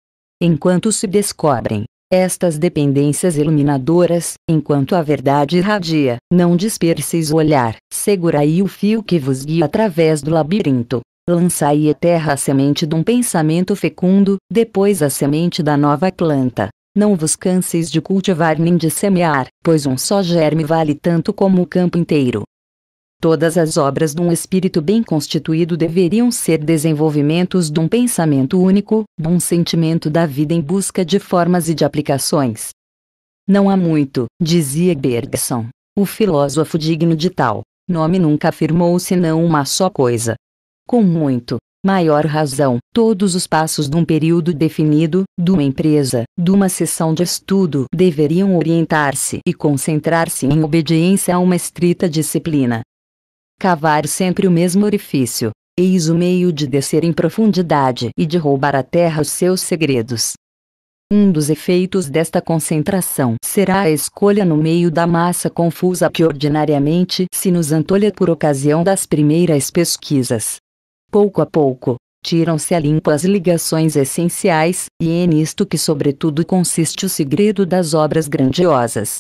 Enquanto se descobrem estas dependências iluminadoras, enquanto a verdade irradia, não disperseis o olhar, segurai o fio que vos guia através do labirinto. Lançai à terra a semente de um pensamento fecundo, depois a semente da nova planta, não vos canseis de cultivar nem de semear, pois um só germe vale tanto como o campo inteiro. Todas as obras de um espírito bem constituído deveriam ser desenvolvimentos de um pensamento único, de um sentimento da vida em busca de formas e de aplicações. Não há muito, dizia Bergson, o filósofo digno de tal nome nunca afirmou senão uma só coisa. Com muito, maior razão, todos os passos de um período definido, de uma empresa, de uma sessão de estudo, deveriam orientar-se e concentrar-se em obediência a uma estrita disciplina. Cavar sempre o mesmo orifício. Eis o meio de descer em profundidade e de roubar à terra os seus segredos. Um dos efeitos desta concentração será a escolha no meio da massa confusa que ordinariamente se nos antolha por ocasião das primeiras pesquisas pouco a pouco, tiram-se a limpo as ligações essenciais, e é nisto que sobretudo consiste o segredo das obras grandiosas.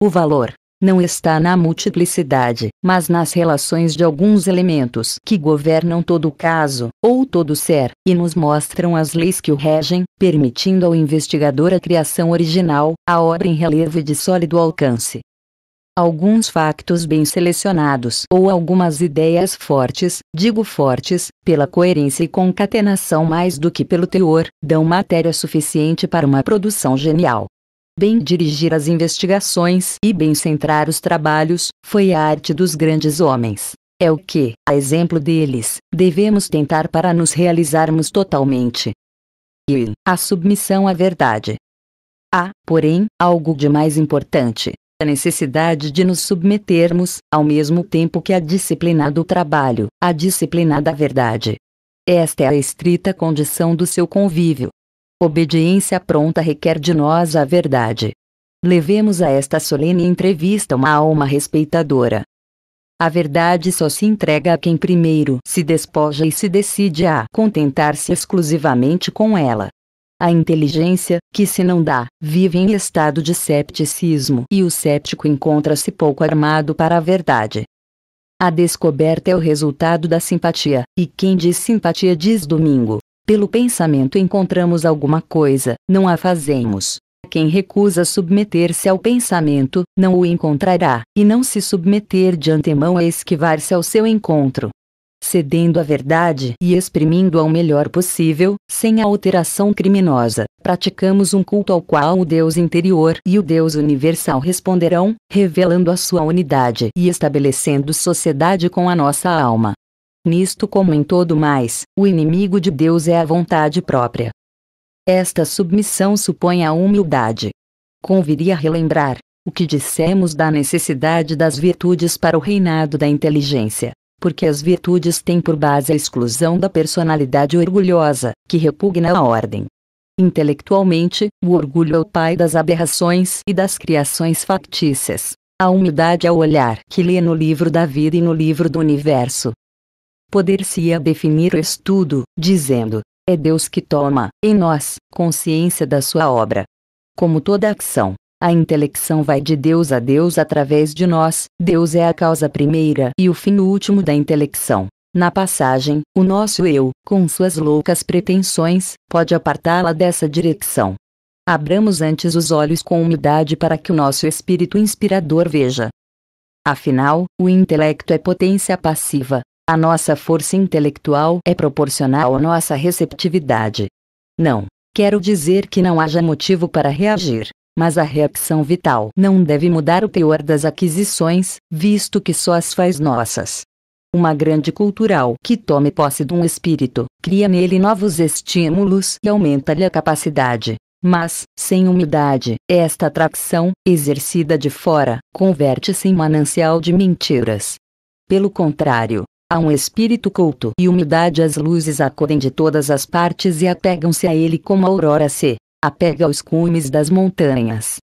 O valor não está na multiplicidade, mas nas relações de alguns elementos que governam todo o caso, ou todo o ser, e nos mostram as leis que o regem, permitindo ao investigador a criação original, a obra em relevo de sólido alcance alguns factos bem selecionados ou algumas ideias fortes, digo fortes, pela coerência e concatenação mais do que pelo teor, dão matéria suficiente para uma produção genial. Bem dirigir as investigações e bem centrar os trabalhos foi a arte dos grandes homens. É o que, a exemplo deles, devemos tentar para nos realizarmos totalmente. E a submissão à verdade. Há, porém, algo de mais importante a necessidade de nos submetermos, ao mesmo tempo que a disciplina do trabalho, à disciplina da verdade. Esta é a estrita condição do seu convívio. Obediência pronta requer de nós a verdade. Levemos a esta solene entrevista uma alma respeitadora. A verdade só se entrega a quem primeiro se despoja e se decide a contentar-se exclusivamente com ela. A inteligência, que se não dá, vive em estado de cepticismo e o céptico encontra-se pouco armado para a verdade. A descoberta é o resultado da simpatia, e quem diz simpatia diz domingo. Pelo pensamento encontramos alguma coisa, não a fazemos. Quem recusa submeter-se ao pensamento, não o encontrará, e não se submeter de antemão a esquivar-se ao seu encontro cedendo à verdade e exprimindo-a o melhor possível, sem a alteração criminosa. Praticamos um culto ao qual o Deus interior e o Deus universal responderão, revelando a sua unidade e estabelecendo sociedade com a nossa alma. Nisto, como em todo mais, o inimigo de Deus é a vontade própria. Esta submissão supõe a humildade. Conviria relembrar o que dissemos da necessidade das virtudes para o reinado da inteligência porque as virtudes têm por base a exclusão da personalidade orgulhosa, que repugna a ordem. Intelectualmente, o orgulho é o pai das aberrações e das criações factícias. A humildade é o olhar que lê no livro da vida e no livro do universo. Poder-se-ia definir o estudo, dizendo: é Deus que toma, em nós, consciência da sua obra. Como toda ação, a intelecção vai de Deus a Deus através de nós, Deus é a causa primeira e o fim último da intelecção. Na passagem, o nosso eu, com suas loucas pretensões, pode apartá-la dessa direção. Abramos antes os olhos com humildade para que o nosso espírito inspirador veja. Afinal, o intelecto é potência passiva. A nossa força intelectual é proporcional à nossa receptividade. Não, quero dizer que não haja motivo para reagir, mas a reação vital não deve mudar o teor das aquisições, visto que só as faz nossas. Uma grande cultural que tome posse de um espírito, cria nele novos estímulos e aumenta-lhe a capacidade. Mas, sem humildade, esta atração, exercida de fora, converte-se em manancial de mentiras. Pelo contrário, a um espírito culto e humildade as luzes acodem de todas as partes e apegam-se a ele como a aurora se apega aos cumes das montanhas.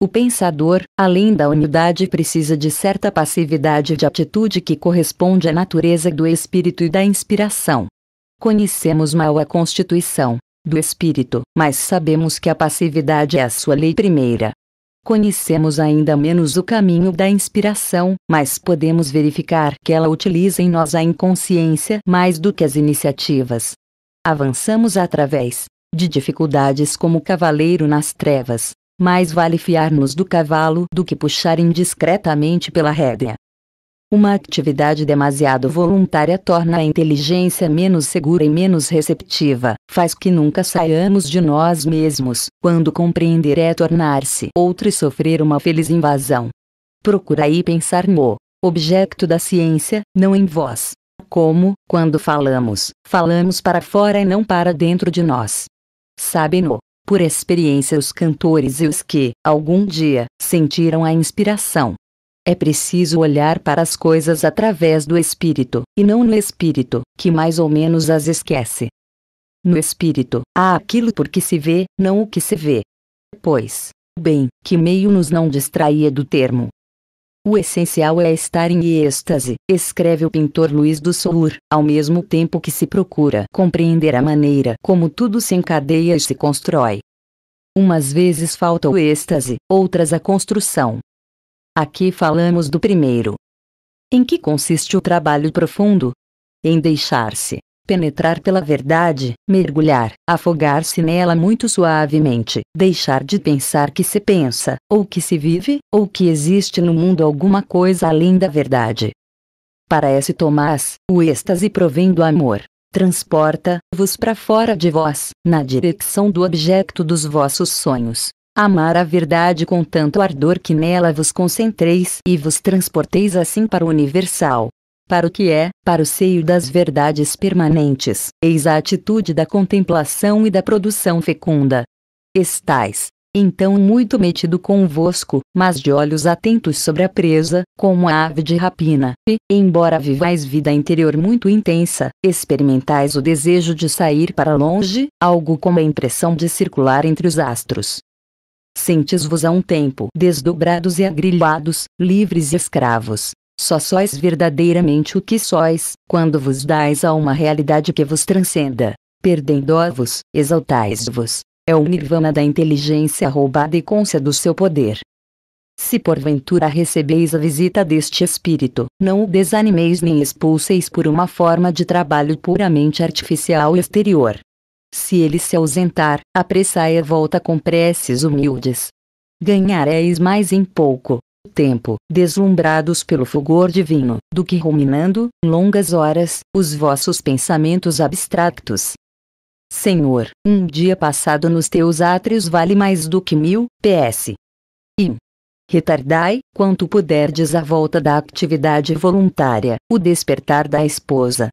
O pensador, além da unidade, precisa de certa passividade de atitude que corresponde à natureza do espírito e da inspiração. Conhecemos mal a constituição do espírito, mas sabemos que a passividade é a sua lei primeira. Conhecemos ainda menos o caminho da inspiração, mas podemos verificar que ela utiliza em nós a inconsciência mais do que as iniciativas. Avançamos através de dificuldades como cavaleiro nas trevas. Mais vale fiar-nos do cavalo do que puxar indiscretamente pela rédea. Uma atividade demasiado voluntária torna a inteligência menos segura e menos receptiva, faz que nunca saiamos de nós mesmos, quando compreender é tornar-se outro e sofrer uma feliz invasão. Procura aí pensar no objeto da ciência, não em vós. Como, quando falamos, falamos para fora e não para dentro de nós sabe no por experiência os cantores e os que, algum dia, sentiram a inspiração. É preciso olhar para as coisas através do espírito, e não no espírito, que mais ou menos as esquece. No espírito, há aquilo por que se vê, não o que se vê. Pois, bem, que meio nos não distraía do termo o essencial é estar em êxtase, escreve o pintor Luiz do Sour, ao mesmo tempo que se procura compreender a maneira como tudo se encadeia e se constrói. Umas vezes falta o êxtase, outras a construção. Aqui falamos do primeiro. Em que consiste o trabalho profundo? Em deixar-se penetrar pela verdade, mergulhar, afogar-se nela muito suavemente, deixar de pensar que se pensa, ou que se vive, ou que existe no mundo alguma coisa além da verdade. Parece Tomás, o êxtase provém do amor. Transporta-vos para fora de vós, na direção do objeto dos vossos sonhos. Amar a verdade com tanto ardor que nela vos concentreis e vos transporteis assim para o universal, para o que é, para o seio das verdades permanentes, eis a atitude da contemplação e da produção fecunda. Estais, então muito metido convosco, mas de olhos atentos sobre a presa, como a ave de rapina, e, embora vivais vida interior muito intensa, experimentais o desejo de sair para longe, algo como a impressão de circular entre os astros. Sentis-vos a um tempo desdobrados e agrilhados, livres e escravos, só sois verdadeiramente o que sois, quando vos dais a uma realidade que vos transcenda. Perdendo-vos, exaltais-vos. É o nirvana da inteligência roubada e cônscia do seu poder. Se porventura recebeis a visita deste espírito, não o desanimeis nem expulseis por uma forma de trabalho puramente artificial e exterior. Se ele se ausentar, apressai a volta com preces humildes. Ganhareis mais em pouco, tempo, deslumbrados pelo fulgor divino, do que ruminando, longas horas, os vossos pensamentos abstractos. Senhor, um dia passado nos teus átrios vale mais do que mil, ps. e Retardai, quanto puderdes a volta da atividade voluntária, o despertar da esposa.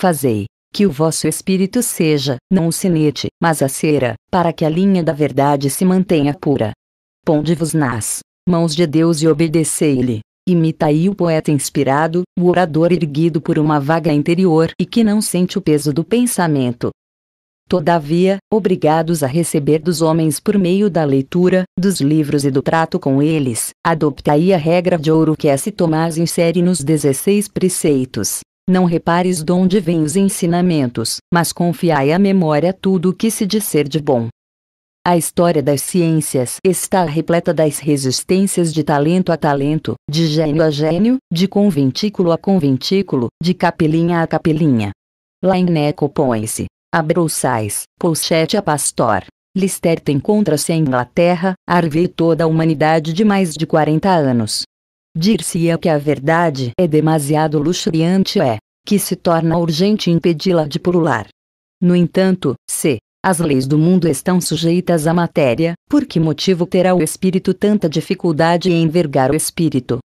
Fazei, que o vosso espírito seja, não o sinete, mas a cera, para que a linha da verdade se mantenha pura. Ponde-vos nas mãos de Deus e obedecei-lhe. Imitai o poeta inspirado, o orador erguido por uma vaga interior e que não sente o peso do pensamento. Todavia, obrigados a receber dos homens por meio da leitura, dos livros e do trato com eles, aí a regra de ouro que é se Tomás insere nos 16 preceitos. Não repares de onde vêm os ensinamentos, mas confiai à memória tudo o que se disser de bom. A história das ciências está repleta das resistências de talento a talento, de gênio a gênio, de conventículo a conventículo, de capelinha a capelinha. Laineco põe-se, abrouçais, Pochete a pastor. Lister encontra-se em Inglaterra, arve toda a humanidade de mais de 40 anos. Dir-se-ia que a verdade é demasiado luxuriante é, que se torna urgente impedi-la de pulular. No entanto, se, as leis do mundo estão sujeitas à matéria, por que motivo terá o espírito tanta dificuldade em envergar o espírito?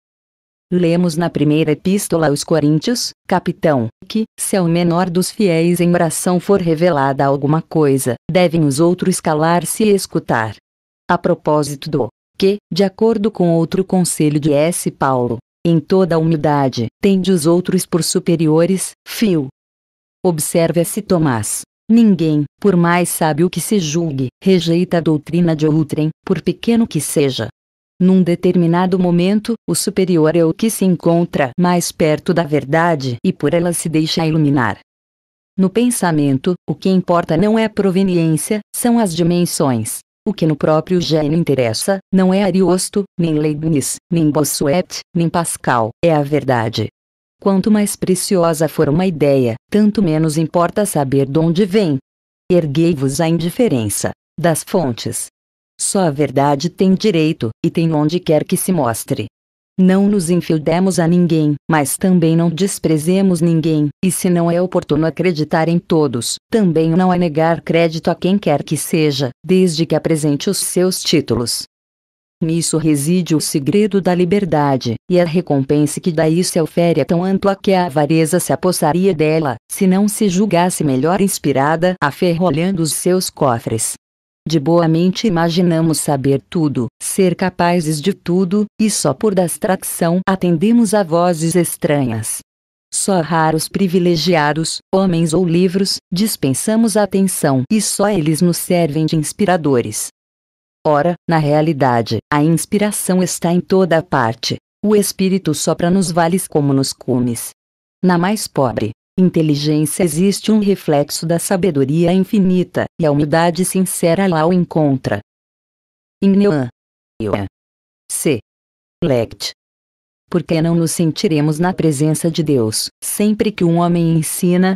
Lemos na primeira epístola aos Coríntios, capitão, que, se ao menor dos fiéis em oração for revelada alguma coisa, devem os outros calar-se e escutar. A propósito do que, de acordo com outro conselho de S. Paulo, em toda humildade, tende os outros por superiores, fio. observe se Tomás, Ninguém, por mais sábio que se julgue, rejeita a doutrina de outrem, por pequeno que seja. Num determinado momento, o superior é o que se encontra mais perto da verdade e por ela se deixa iluminar. No pensamento, o que importa não é a proveniência, são as dimensões. O que no próprio gênio interessa, não é Ariosto, nem Leibniz, nem Bossuet, nem Pascal, é a verdade. Quanto mais preciosa for uma ideia, tanto menos importa saber de onde vem. Erguei-vos à indiferença das fontes. Só a verdade tem direito, e tem onde quer que se mostre. Não nos infildemos a ninguém, mas também não desprezemos ninguém, e se não é oportuno acreditar em todos, também não é negar crédito a quem quer que seja, desde que apresente os seus títulos, Nisso reside o segredo da liberdade, e a recompensa que daí se ofere é tão ampla que a avareza se apossaria dela, se não se julgasse melhor inspirada aferrolhando os seus cofres. De boa mente imaginamos saber tudo, ser capazes de tudo, e só por distração atendemos a vozes estranhas. Só raros privilegiados, homens ou livros, dispensamos atenção e só eles nos servem de inspiradores. Ora, na realidade, a inspiração está em toda a parte. O espírito sopra nos vales como nos cumes. Na mais pobre inteligência existe um reflexo da sabedoria infinita, e a humildade sincera lá o encontra. Ignean. C. Lect. por que não nos sentiremos na presença de Deus, sempre que um homem ensina?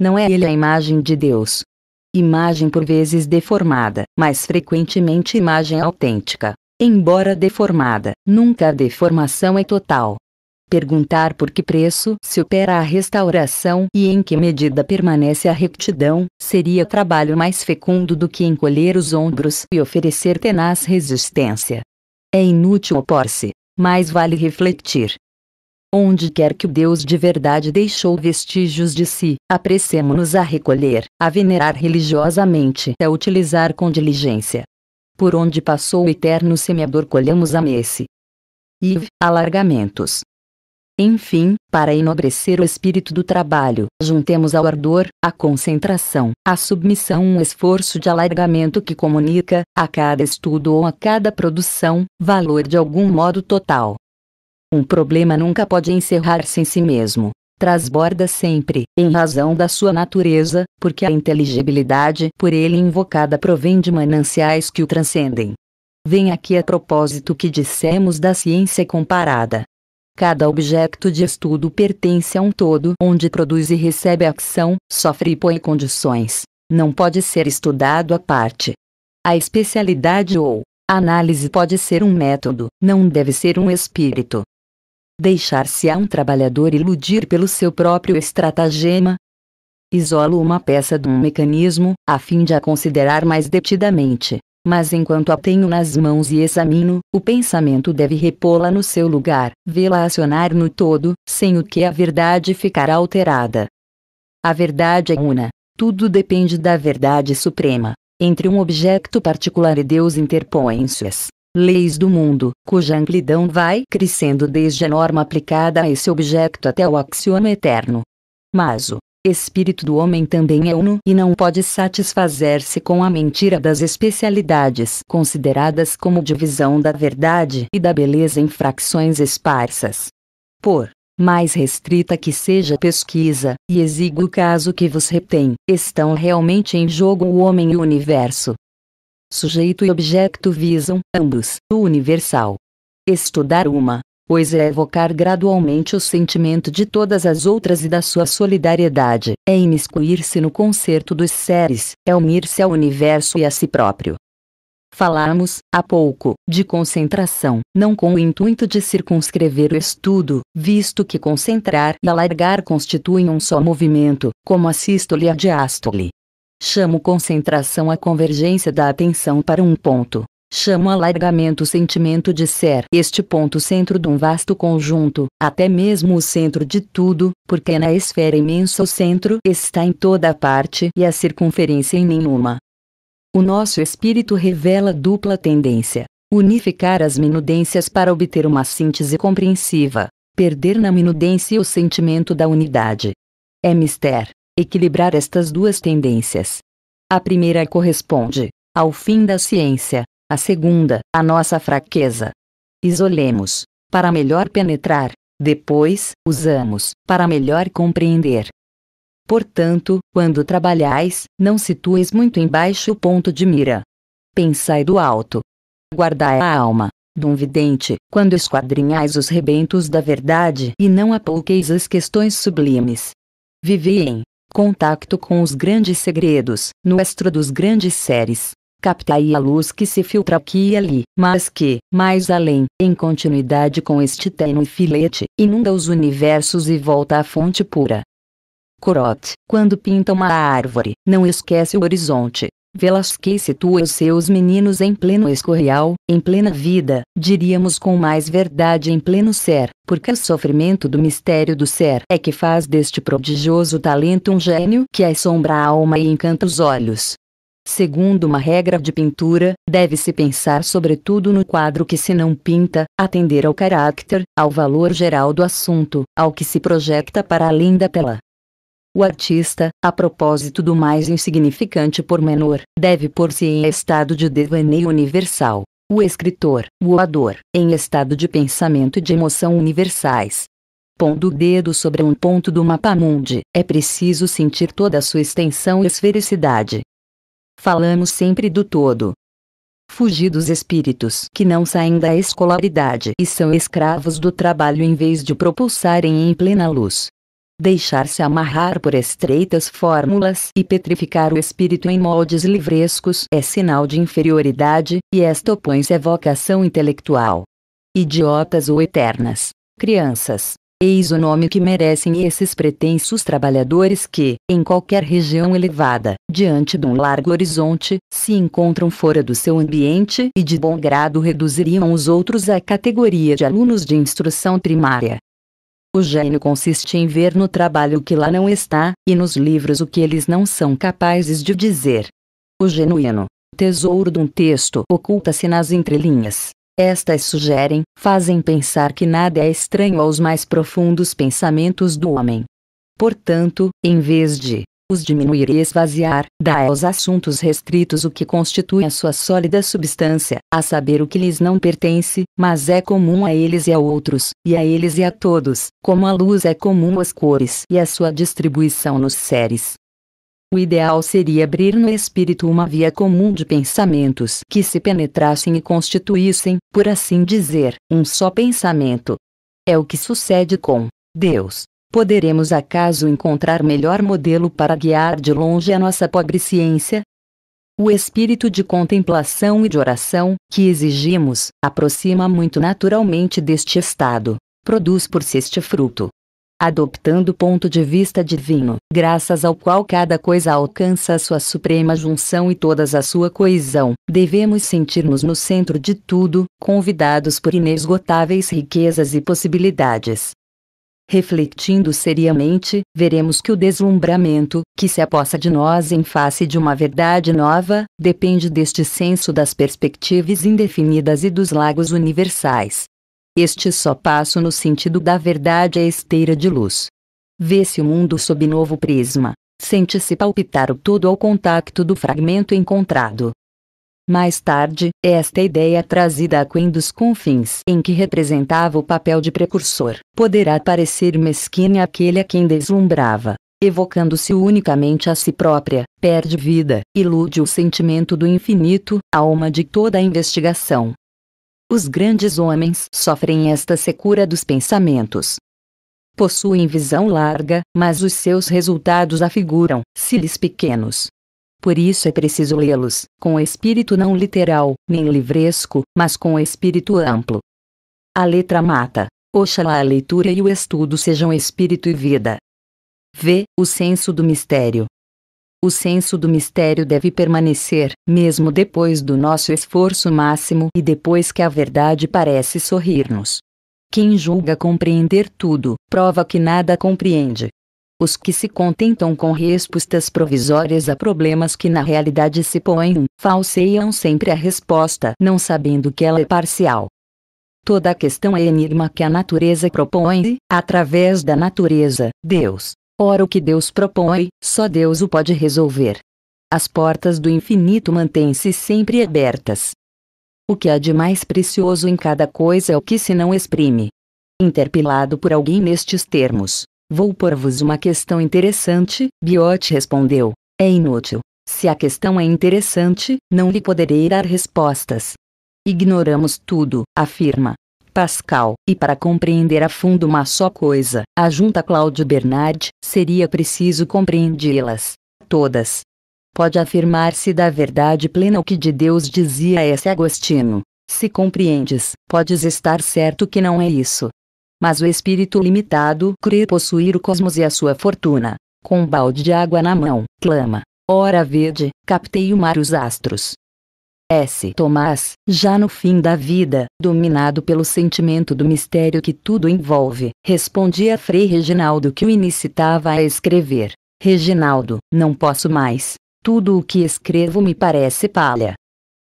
Não é ele a imagem de Deus, imagem por vezes deformada, mas frequentemente imagem autêntica. Embora deformada, nunca a deformação é total. Perguntar por que preço se opera a restauração e em que medida permanece a rectidão seria trabalho mais fecundo do que encolher os ombros e oferecer tenaz resistência. É inútil opor-se, mais vale refletir. Onde quer que o Deus de verdade deixou vestígios de si, apressemo-nos a recolher, a venerar religiosamente, a utilizar com diligência. Por onde passou o eterno semeador colhemos a messe. IV. Alargamentos. Enfim, para enobrecer o espírito do trabalho, juntemos ao ardor, à concentração, à submissão um esforço de alargamento que comunica, a cada estudo ou a cada produção, valor de algum modo total. Um problema nunca pode encerrar-se em si mesmo. Transborda sempre, em razão da sua natureza, porque a inteligibilidade por ele invocada provém de mananciais que o transcendem. Vem aqui a propósito que dissemos da ciência comparada. Cada objeto de estudo pertence a um todo onde produz e recebe ação, sofre e põe condições. Não pode ser estudado à parte. A especialidade ou análise pode ser um método, não deve ser um espírito. Deixar-se-á um trabalhador iludir pelo seu próprio estratagema? Isolo uma peça de um mecanismo, a fim de a considerar mais detidamente. Mas enquanto a tenho nas mãos e examino, o pensamento deve repô-la no seu lugar, vê-la acionar no todo, sem o que a verdade ficará alterada. A verdade é una. Tudo depende da verdade suprema. Entre um objeto particular e Deus interpõem-se-as leis do mundo, cuja amplidão vai crescendo desde a norma aplicada a esse objeto até o axioma eterno. Mas o espírito do homem também é uno e não pode satisfazer-se com a mentira das especialidades consideradas como divisão da verdade e da beleza em fracções esparsas. Por mais restrita que seja a pesquisa, e exigo o caso que vos retém, estão realmente em jogo o homem e o universo, sujeito e objeto visam, ambos, o universal. Estudar uma, pois é evocar gradualmente o sentimento de todas as outras e da sua solidariedade, é imiscuir-se no concerto dos seres, é unir-se ao universo e a si próprio. Falamos, há pouco, de concentração, não com o intuito de circunscrever o estudo, visto que concentrar e alargar constituem um só movimento, como a sístole e a diástole, Chamo concentração a convergência da atenção para um ponto. Chamo alargamento o sentimento de ser este ponto centro de um vasto conjunto, até mesmo o centro de tudo, porque na esfera imensa o centro está em toda a parte e a circunferência em nenhuma. O nosso espírito revela dupla tendência: unificar as minudências para obter uma síntese compreensiva, perder na minudência o sentimento da unidade. É mister, equilibrar estas duas tendências. A primeira corresponde ao fim da ciência, a segunda, à nossa fraqueza. Isolemos, para melhor penetrar, depois, usamos, para melhor compreender. Portanto, quando trabalhais, não situeis muito embaixo o ponto de mira. Pensai do alto. Guardai a alma, dum vidente, quando esquadrinhais os rebentos da verdade e não apouqueis as questões sublimes. Vivei em Contato com os grandes segredos, no estro dos grandes séries. Captai a luz que se filtra aqui e ali, mas que, mais além, em continuidade com este tênue filete, inunda os universos e volta à fonte pura. Corot, quando pinta uma árvore, não esquece o horizonte, Velasquez situa os seus meninos em pleno escorial, em plena vida, diríamos com mais verdade em pleno ser, porque o sofrimento do mistério do ser é que faz deste prodigioso talento um gênio que assombra a alma e encanta os olhos. Segundo uma regra de pintura, deve-se pensar sobretudo no quadro que se não pinta, atender ao caráter, ao valor geral do assunto, ao que se projeta para além da tela. O artista, a propósito do mais insignificante por menor, deve pôr-se em estado de devaneio universal. O escritor, o orador, em estado de pensamento e de emoção universais. Pondo o dedo sobre um ponto do mapa mundi, é preciso sentir toda a sua extensão e esfericidade. Falamos sempre do todo. Fugidos espíritos que não saem da escolaridade e são escravos do trabalho em vez de propulsarem em plena luz deixar-se amarrar por estreitas fórmulas e petrificar o espírito em moldes livrescos é sinal de inferioridade, e esta opõe-se à vocação intelectual. Idiotas ou eternas. Crianças. Eis o nome que merecem esses pretensos trabalhadores que, em qualquer região elevada, diante de um largo horizonte, se encontram fora do seu ambiente e de bom grado reduziriam os outros à categoria de alunos de instrução primária. O gênio consiste em ver no trabalho o que lá não está, e nos livros o que eles não são capazes de dizer. O genuíno tesouro de um texto oculta-se nas entrelinhas. Estas sugerem, fazem pensar que nada é estranho aos mais profundos pensamentos do homem. Portanto, em vez de os diminuir e esvaziar, dá aos assuntos restritos o que constitui a sua sólida substância, a saber o que lhes não pertence, mas é comum a eles e a outros, e a eles e a todos, como a luz é comum às cores e a sua distribuição nos seres. O ideal seria abrir no espírito uma via comum de pensamentos que se penetrassem e constituíssem, por assim dizer, um só pensamento. É o que sucede com Deus, Poderemos acaso encontrar melhor modelo para guiar de longe a nossa pobre ciência? O espírito de contemplação e de oração que exigimos aproxima muito naturalmente deste estado, produz por si este fruto. Adoptando o ponto de vista divino, graças ao qual cada coisa alcança a sua suprema junção e todas a sua coesão, devemos sentir-nos no centro de tudo, convidados por inesgotáveis riquezas e possibilidades. Refletindo seriamente, veremos que o deslumbramento, que se apossa de nós em face de uma verdade nova, depende deste senso das perspectivas indefinidas e dos lagos universais. Este só passo no sentido da verdade é esteira de luz. Vê-se o mundo sob novo prisma. Sente-se palpitar o todo ao contacto do fragmento encontrado. Mais tarde, esta ideia trazida a Queen dos confins em que representava o papel de precursor, poderá parecer mesquinha àquele a quem deslumbrava. Evocando-se unicamente a si própria, perde vida, ilude o sentimento do infinito, alma de toda a investigação. Os grandes homens sofrem esta secura dos pensamentos, possuem visão larga, mas os seus resultados afiguram-se-lhes pequenos. Por isso é preciso lê-los, com o espírito não literal, nem livresco, mas com o espírito amplo. A letra mata. Oxalá a leitura e o estudo sejam espírito e vida. V. O senso do mistério. O senso do mistério deve permanecer, mesmo depois do nosso esforço máximo e depois que a verdade parece sorrir-nos. Quem julga compreender tudo, prova que nada compreende, os que se contentam com respostas provisórias a problemas que na realidade se põem, falseiam sempre a resposta, não sabendo que ela é parcial. Toda a questão é enigma que a natureza propõe, através da natureza, Deus. Ora, o que Deus propõe, só Deus o pode resolver. As portas do infinito mantêm-se sempre abertas. O que há de mais precioso em cada coisa é o que se não exprime. Interpelado por alguém nestes termos, Vou pôr-vos uma questão interessante, Biote respondeu. É inútil. Se a questão é interessante, não lhe poderei dar respostas. Ignoramos tudo, afirma. Pascal, e para compreender a fundo uma só coisa, ajunta Cláudio Bernard, seria preciso compreendê-las todas. Pode afirmar-se da verdade plena o que de Deus dizia esse Agostino. Se compreendes, podes estar certo que não é isso, mas o espírito limitado crê possuir o cosmos e a sua fortuna. Com um balde de água na mão, clama: Hora verde, captei o mar e os astros. S. Tomás, já no fim da vida, dominado pelo sentimento do mistério que tudo envolve, respondia a Frei Reginaldo que o incitava a escrever: Reginaldo, não posso mais. Tudo o que escrevo me parece palha.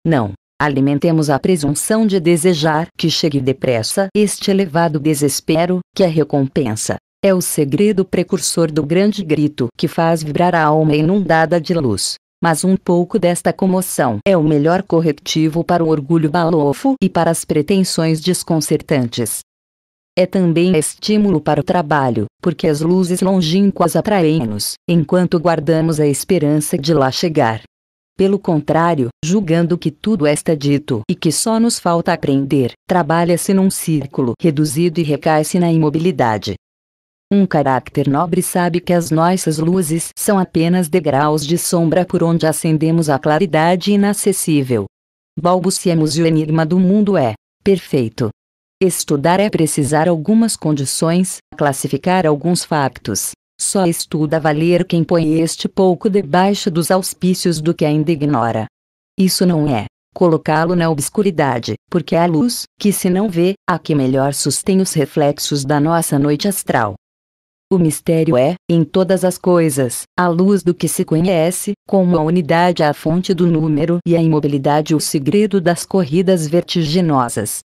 Não, alimentemos a presunção de desejar que chegue depressa este elevado desespero, que é recompensa. É o segredo precursor do grande grito que faz vibrar a alma inundada de luz. Mas um pouco desta comoção é o melhor corretivo para o orgulho balofo e para as pretensões desconcertantes. É também estímulo para o trabalho, porque as luzes longínquas atraem-nos, enquanto guardamos a esperança de lá chegar. Pelo contrário, julgando que tudo está dito e que só nos falta aprender, trabalha-se num círculo reduzido e recai-se na imobilidade. Um caráter nobre sabe que as nossas luzes são apenas degraus de sombra por onde ascendemos à claridade inacessível. Balbuciemos e o enigma do mundo é perfeito. Estudar é precisar algumas condições, classificar alguns factos, só estuda valer quem põe este pouco debaixo dos auspícios do que ainda ignora. Isso não é colocá-lo na obscuridade, porque a luz, que se não vê, a que melhor sustém os reflexos da nossa noite astral. O mistério é, em todas as coisas, a luz do que se conhece, como a unidade a fonte do número e a imobilidade o segredo das corridas vertiginosas.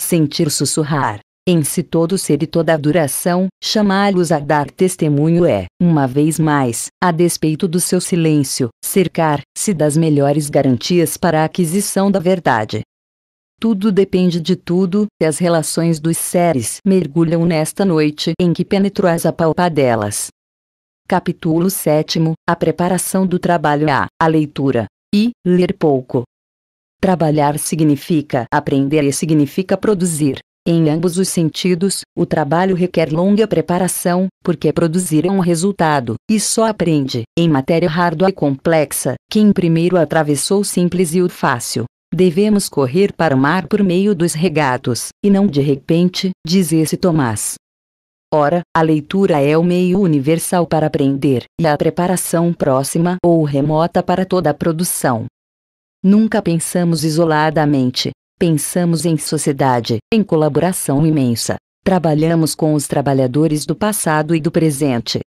Sentir sussurrar, em si todo ser e toda duração, chamá-los a dar testemunho é, uma vez mais, a despeito do seu silêncio, cercar-se das melhores garantias para a aquisição da verdade. Tudo depende de tudo, e as relações dos seres mergulham nesta noite em que penetras a palpa delas. Capítulo 7 A preparação do trabalho A, a leitura. E, ler pouco. Trabalhar significa aprender e significa produzir. Em ambos os sentidos, o trabalho requer longa preparação, porque produzir é um resultado, e só aprende, em matéria árdua e complexa, quem primeiro atravessou o simples e o fácil. Devemos correr para o mar por meio dos regatos, e não de repente, diz esse Tomás. Ora, a leitura é o meio universal para aprender, e a preparação próxima ou remota para toda a produção. Nunca pensamos isoladamente, Pensamos em sociedade, em colaboração imensa. Trabalhamos com os trabalhadores do passado e do presente.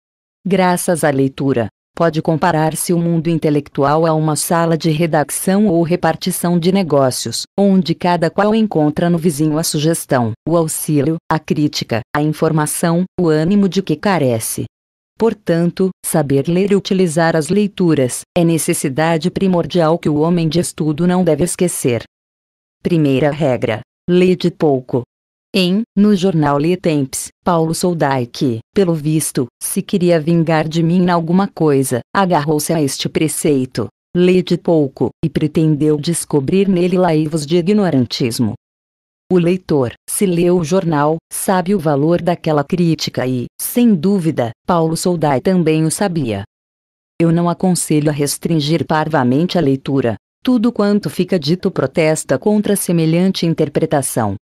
Graças à leitura, pode comparar-se o mundo intelectual a uma sala de redação ou repartição de negócios, onde cada qual encontra no vizinho a sugestão, o auxílio, a crítica, a informação, o ânimo de que carece. Portanto, saber ler e utilizar as leituras é necessidade primordial que o homem de estudo não deve esquecer. Primeira regra: de pouco. Em No jornal Le Temps, Paulo Soldai que, pelo visto, se queria vingar de mim alguma coisa, agarrou-se a este preceito. de pouco, e pretendeu descobrir nele laivos de ignorantismo. O leitor, se lê o jornal, sabe o valor daquela crítica e, sem dúvida, Paulo Soldai também o sabia. Eu não aconselho a restringir parvamente a leitura, tudo quanto fica dito protesta contra semelhante interpretação.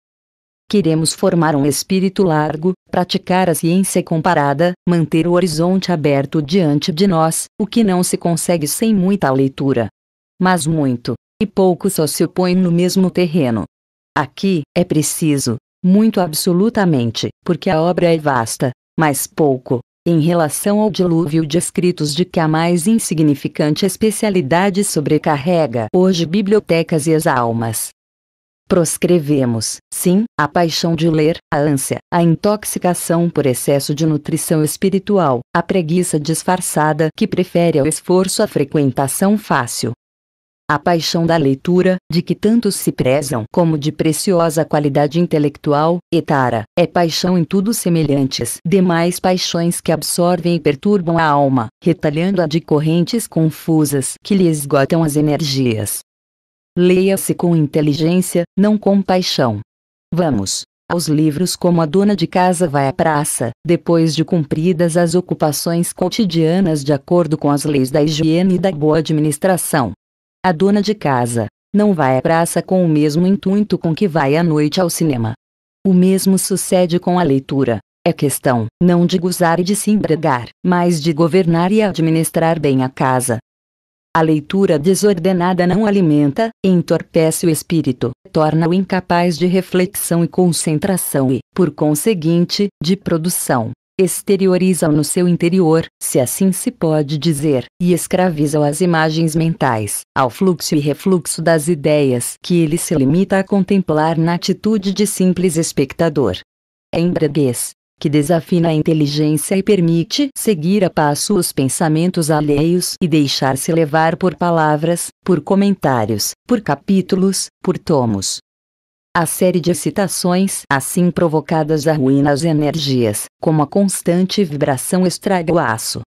Queremos formar um espírito largo, praticar a ciência comparada, manter o horizonte aberto diante de nós, o que não se consegue sem muita leitura. Mas muito, e pouco só se opõe no mesmo terreno. Aqui, é preciso, muito absolutamente, porque a obra é vasta, mas pouco, em relação ao dilúvio de escritos de que a mais insignificante especialidade sobrecarrega hoje bibliotecas e as almas. Proscrevemos, sim, a paixão de ler, a ânsia, a intoxicação por excesso de nutrição espiritual, a preguiça disfarçada que prefere ao esforço a frequentação fácil, a paixão da leitura, de que tantos se prezam como de preciosa qualidade intelectual, etara, é paixão em tudo semelhantes demais paixões que absorvem e perturbam a alma, retalhando-a de correntes confusas que lhe esgotam as energias. Leia-se com inteligência, não com paixão. Vamos aos livros como a dona de casa vai à praça, depois de cumpridas as ocupações cotidianas de acordo com as leis da higiene e da boa administração. A dona de casa não vai à praça com o mesmo intuito com que vai à noite ao cinema. O mesmo sucede com a leitura. É questão, não de gozar e de se embregar, mas de governar e administrar bem a casa. A leitura desordenada não alimenta, entorpece o espírito, torna-o incapaz de reflexão e concentração e, por conseguinte, de produção exteriorizam no seu interior, se assim se pode dizer, e escravizam as imagens mentais, ao fluxo e refluxo das ideias que ele se limita a contemplar na atitude de simples espectador. É embriaguez, que desafina a inteligência e permite seguir a passo os pensamentos alheios e deixar-se levar por palavras, por comentários, por capítulos, por tomos, a série de excitações assim provocadas arruina as energias, como a constante vibração estraga o aço.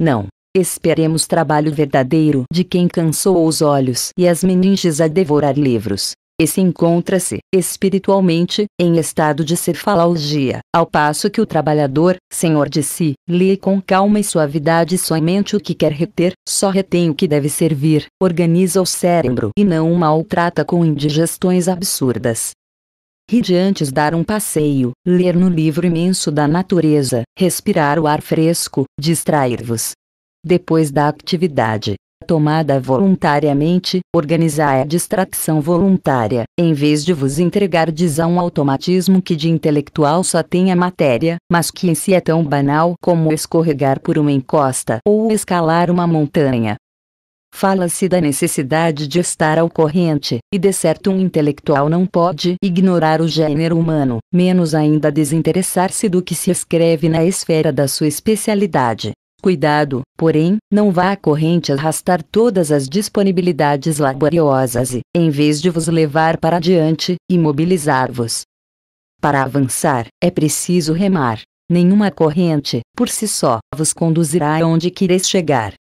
Não. Esperemos trabalho verdadeiro de quem cansou os olhos e as meninges a devorar livros. Esse encontra-se, espiritualmente, em estado de cefalalgia, ao passo que o trabalhador, senhor de si, lê com calma e suavidade somente o que quer reter, só retém o que deve servir, organiza o cérebro e não o maltrata com indigestões absurdas. E de antes dar um passeio, ler no livro imenso da natureza, respirar o ar fresco, distrair-vos. Depois da atividade, tomada voluntariamente, organizai a distração voluntária, em vez de vos entregardes a um automatismo que de intelectual só tem a matéria, mas que em si é tão banal como escorregar por uma encosta ou escalar uma montanha. Fala-se da necessidade de estar ao corrente, e de certo um intelectual não pode ignorar o gênero humano, menos ainda desinteressar-se do que se escreve na esfera da sua especialidade. Cuidado, porém, não vá a corrente arrastar todas as disponibilidades laboriosas e, em vez de vos levar para adiante, imobilizar-vos. Para avançar, é preciso remar. Nenhuma corrente, por si só, vos conduzirá aonde quereis chegar.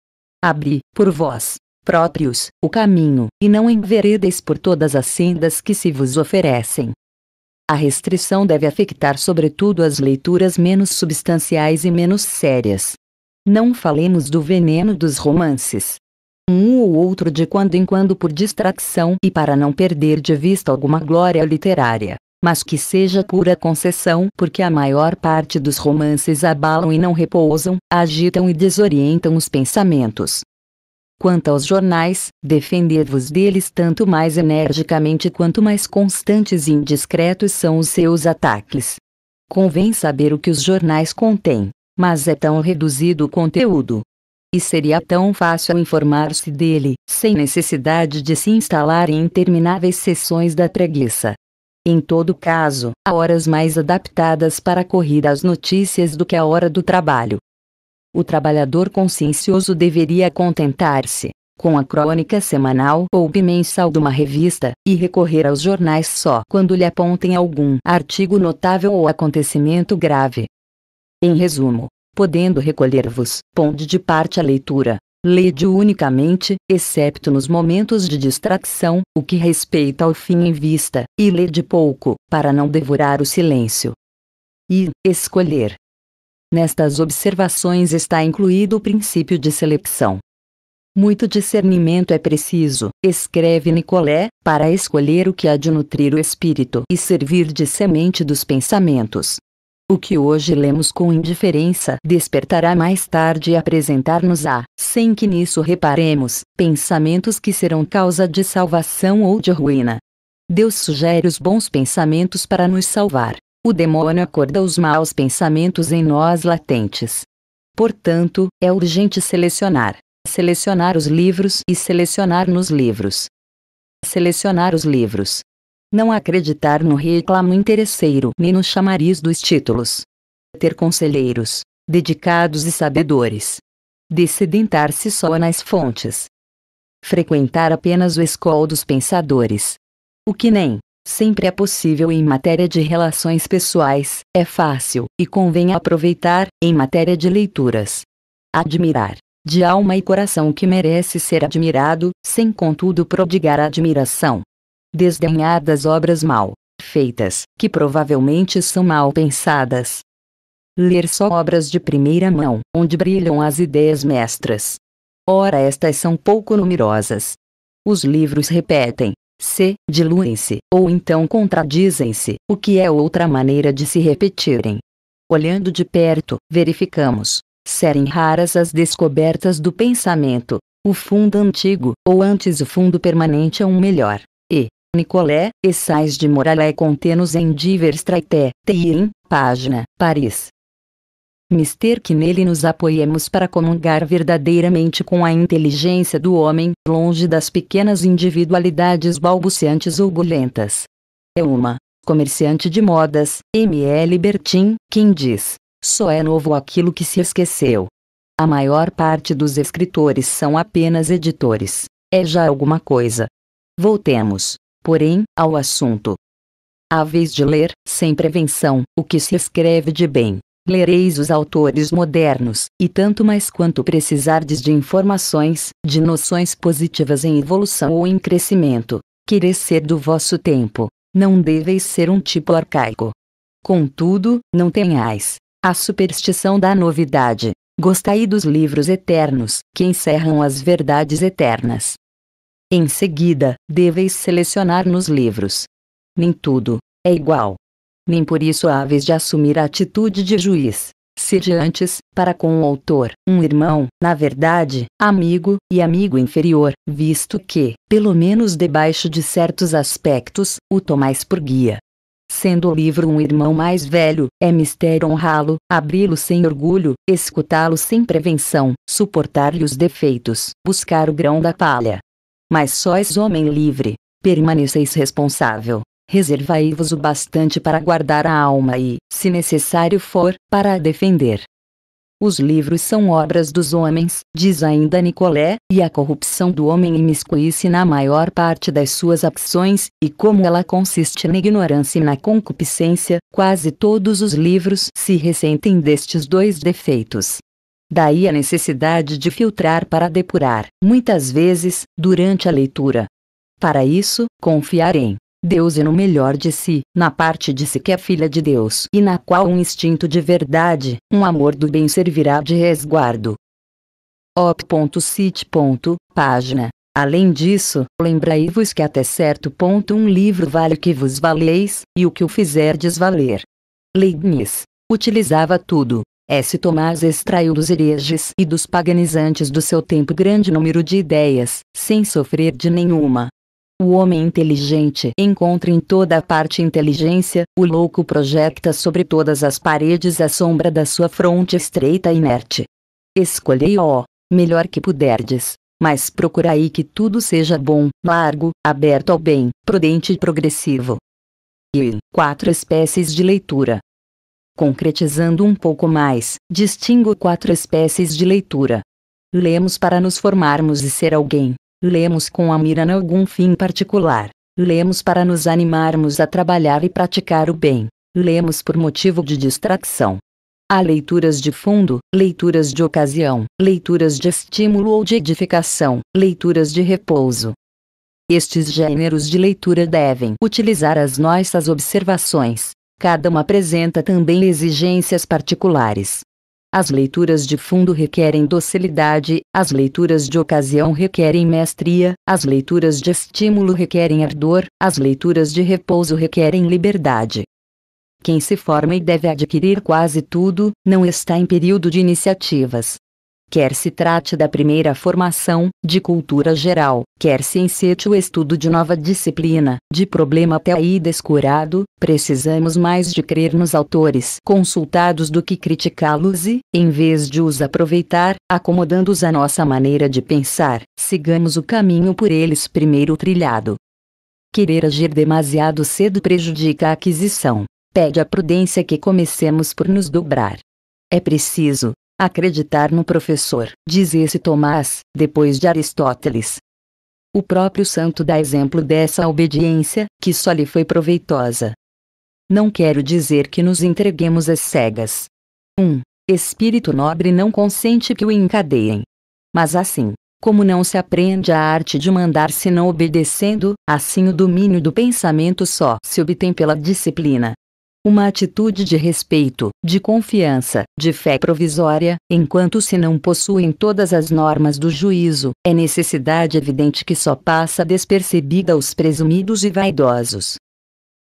Abri, por vós próprios, o caminho, e não enveredeis por todas as sendas que se vos oferecem. A restrição deve afetar sobretudo as leituras menos substanciais e menos sérias. Não falemos do veneno dos romances. Um ou outro de quando em quando por distração e para não perder de vista alguma glória literária, mas que seja pura concessão, porque a maior parte dos romances abalam e não repousam, agitam e desorientam os pensamentos. Quanto aos jornais, defender-vos deles tanto mais energicamente quanto mais constantes e indiscretos são os seus ataques. Convém saber o que os jornais contêm mas é tão reduzido o conteúdo. E seria tão fácil informar-se dele, sem necessidade de se instalar em intermináveis sessões da preguiça. Em todo caso, há horas mais adaptadas para a corrida às notícias do que a hora do trabalho. O trabalhador consciencioso deveria contentar-se com a crônica semanal ou bimensal de uma revista, e recorrer aos jornais só quando lhe apontem algum artigo notável ou acontecimento grave. Em resumo, podendo recolher-vos, ponde de parte a leitura, Lede unicamente, excepto nos momentos de distração, o que respeita ao fim em vista, e lede pouco, para não devorar o silêncio. E, escolher. Nestas observações está incluído o princípio de seleção. Muito discernimento é preciso, escreve Nicolé, para escolher o que há de nutrir o espírito e servir de semente dos pensamentos, o que hoje lemos com indiferença despertará mais tarde e apresentar-nos-á, sem que nisso reparemos, pensamentos que serão causa de salvação ou de ruína. Deus sugere os bons pensamentos para nos salvar. O demônio acorda os maus pensamentos em nós latentes. Portanto, é urgente selecionar. Selecionar os livros e selecionar nos livros. Selecionar os livros. Não acreditar no reclamo interesseiro nem no chamariz dos títulos. Ter conselheiros, dedicados e sabedores. Descedentar-se só nas fontes. Frequentar apenas o escol dos pensadores. O que nem, sempre é possível em matéria de relações pessoais, é fácil, e convém aproveitar, em matéria de leituras. Admirar de alma e coração que merece ser admirado, sem contudo prodigar admiração desdenhar das obras mal feitas, que provavelmente são mal pensadas. Ler só obras de primeira mão, onde brilham as ideias mestras. Ora, estas são pouco numerosas. Os livros repetem, se diluem-se, ou então contradizem-se, o que é outra maneira de se repetirem. Olhando de perto, verificamos. Serem raras as descobertas do pensamento, o fundo antigo, ou antes o fundo permanente é um melhor. Nicolé, Essais de Moralé contenos em divers traité, TIM, página, Paris. Mister que nele nos apoiemos para comungar verdadeiramente com a inteligência do homem, longe das pequenas individualidades balbuciantes ou bulentas. É uma, comerciante de modas, M.L. Bertin, quem diz, só é novo aquilo que se esqueceu. A maior parte dos escritores são apenas editores. É já alguma coisa. Voltemos porém, ao assunto. À vez de ler, sem prevenção, o que se escreve de bem, lereis os autores modernos, e tanto mais quanto precisardes de informações, de noções positivas em evolução ou em crescimento. Quereis ser do vosso tempo, não deveis ser um tipo arcaico. Contudo, não tenhais a superstição da novidade. Gostai dos livros eternos, que encerram as verdades eternas, em seguida, deveis selecionar nos livros. Nem tudo é igual. Nem por isso haveis de assumir a atitude de juiz. Sede antes, para com o autor, um irmão, na verdade, amigo, e amigo inferior, visto que, pelo menos debaixo de certos aspectos, o tomais por guia. Sendo o livro um irmão mais velho, é mistério honrá-lo, abri-lo sem orgulho, escutá-lo sem prevenção, suportar-lhe os defeitos, buscar o grão da palha, mas sois homem livre, permaneceis responsável. Reservai-vos o bastante para guardar a alma e, se necessário for, para a defender. Os livros são obras dos homens, diz ainda Nicolé, e a corrupção do homem imiscui se na maior parte das suas ações, e como ela consiste na ignorância e na concupiscência, quase todos os livros se ressentem destes dois defeitos. Daí a necessidade de filtrar para depurar, muitas vezes, durante a leitura. Para isso, confiar em Deus e no melhor de si, na parte de si que é filha de Deus e na qual um instinto de verdade, um amor do bem servirá de resguardo. Op.cit. Página. Além disso, lembrai-vos que até certo ponto um livro vale o que vos valeis, e o que o fizerdes valer. Leibniz utilizava tudo, S. Tomás extraiu dos hereges e dos paganizantes do seu tempo grande número de ideias, sem sofrer de nenhuma. O homem inteligente encontra em toda a parte inteligência, o louco projecta sobre todas as paredes a sombra da sua fronte estreita e inerte. Escolhei ó, melhor que puderdes, mas procurai que tudo seja bom, largo, aberto ao bem, prudente e progressivo. E quatro espécies de leitura. Concretizando um pouco mais, distingo quatro espécies de leitura. Lemos para nos formarmos e ser alguém. Lemos com a mira em algum fim particular. Lemos para nos animarmos a trabalhar e praticar o bem. Lemos por motivo de distração. Há leituras de fundo, leituras de ocasião, leituras de estímulo ou de edificação, leituras de repouso. Estes gêneros de leitura devem utilizar as nossas observações, Cada uma apresenta também exigências particulares. As leituras de fundo requerem docilidade, as leituras de ocasião requerem mestria, as leituras de estímulo requerem ardor, as leituras de repouso requerem liberdade. Quem se forma e deve adquirir quase tudo, não está em período de iniciativas, quer se trate da primeira formação, de cultura geral, quer se encete o estudo de nova disciplina, de problema até aí descurado, precisamos mais de crer nos autores consultados do que criticá-los e, em vez de os aproveitar, acomodando-os à nossa maneira de pensar, sigamos o caminho por eles primeiro trilhado. Querer agir demasiado cedo prejudica a aquisição. Pede a prudência que comecemos por nos dobrar. É preciso, acreditar no professor, diz esse Tomás, depois de Aristóteles. O próprio santo dá exemplo dessa obediência, que só lhe foi proveitosa. Não quero dizer que nos entreguemos às cegas. 1. Um, espírito nobre não consente que o encadeiem. Mas assim, como não se aprende a arte de mandar se não obedecendo, assim o domínio do pensamento só se obtém pela disciplina uma atitude de respeito, de confiança, de fé provisória, enquanto se não possuem todas as normas do juízo, é necessidade evidente que só passa despercebida aos presumidos e vaidosos.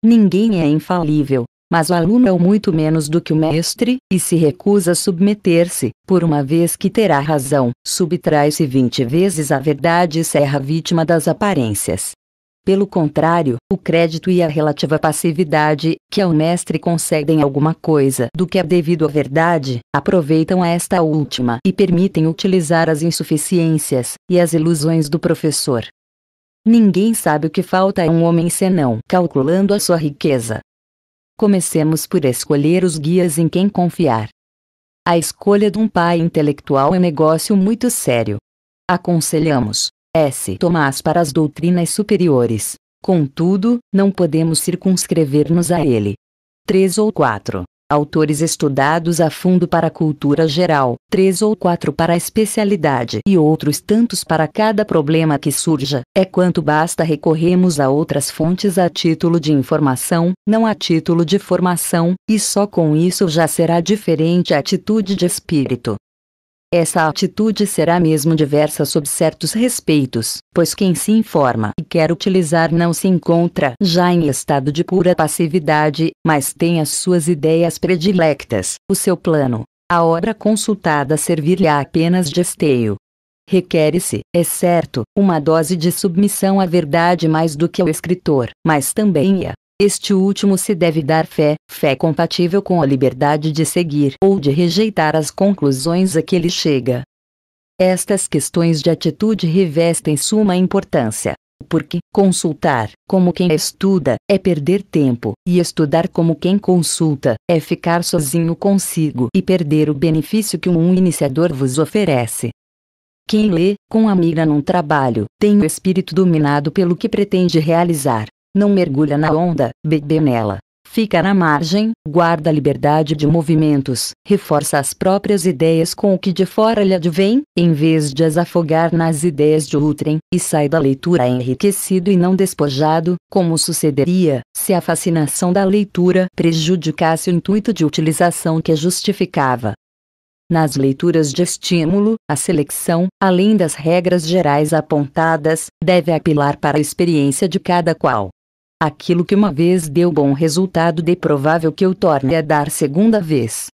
Ninguém é infalível, mas o aluno é o muito menos do que o mestre, e se recusa a submeter-se, por uma vez que terá razão, subtrai-se vinte vezes à verdade e serra vítima das aparências. Pelo contrário, o crédito e a relativa passividade, que ao mestre concedem alguma coisa do que é devido à verdade, aproveitam esta última e permitem utilizar as insuficiências e as ilusões do professor. Ninguém sabe o que falta a um homem senão calculando a sua riqueza. Comecemos por escolher os guias em quem confiar. A escolha de um pai intelectual é negócio muito sério. Aconselhamos S. Tomás para as doutrinas superiores. Contudo, não podemos circunscrever-nos a ele. 3 ou 4. Autores estudados a fundo para a cultura geral, 3 ou 4 para a especialidade e outros tantos para cada problema que surja, é quanto basta recorremos a outras fontes a título de informação, não a título de formação, e só com isso já será diferente a atitude de espírito. Essa atitude será mesmo diversa sob certos respeitos, pois quem se informa e quer utilizar não se encontra já em estado de pura passividade, mas tem as suas ideias predilectas, o seu plano. A obra consultada servir lhe apenas de esteio. Requer-se, é certo, uma dose de submissão à verdade mais do que ao escritor, mas também a este último se deve dar fé, fé compatível com a liberdade de seguir ou de rejeitar as conclusões a que ele chega. Estas questões de atitude revestem suma importância, porque consultar, como quem estuda, é perder tempo, e estudar como quem consulta, é ficar sozinho consigo e perder o benefício que um iniciador vos oferece. Quem lê, com a mira num trabalho, tem o espírito dominado pelo que pretende realizar, não mergulha na onda, bebe nela. Fica na margem, guarda a liberdade de movimentos, reforça as próprias ideias com o que de fora lhe advém, em vez de as afogar nas ideias de outrem, e sai da leitura enriquecido e não despojado, como sucederia, se a fascinação da leitura prejudicasse o intuito de utilização que a justificava. Nas leituras de estímulo, a seleção, além das regras gerais apontadas, deve apelar para a experiência de cada qual. Aquilo que uma vez deu bom resultado de provável que o torne a dar segunda vez.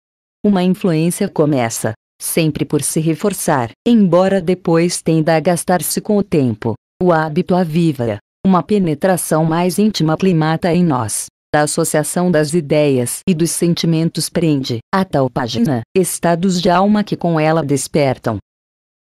Uma influência começa, sempre por se reforçar, embora depois tenda a gastar-se com o tempo. O hábito aviva, uma penetração mais íntima climata em nós. Da associação das ideias e dos sentimentos prende, a tal página, estados de alma que com ela despertam,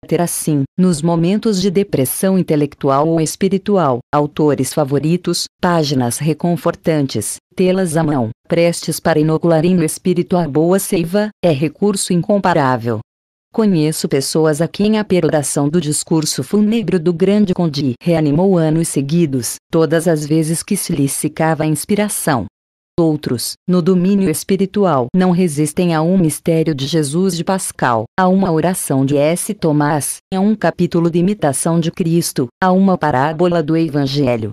ter assim, nos momentos de depressão intelectual ou espiritual, autores favoritos, páginas reconfortantes, tê-las à mão, prestes para inocularem no espírito a boa seiva, é recurso incomparável. Conheço pessoas a quem a perdação do discurso fúnebre do grande conde reanimou anos seguidos, todas as vezes que se lhes secava a inspiração outros, no domínio espiritual, não resistem a um mistério de Jesus de Pascal, a uma oração de S. Tomás, a um capítulo de imitação de Cristo, a uma parábola do Evangelho.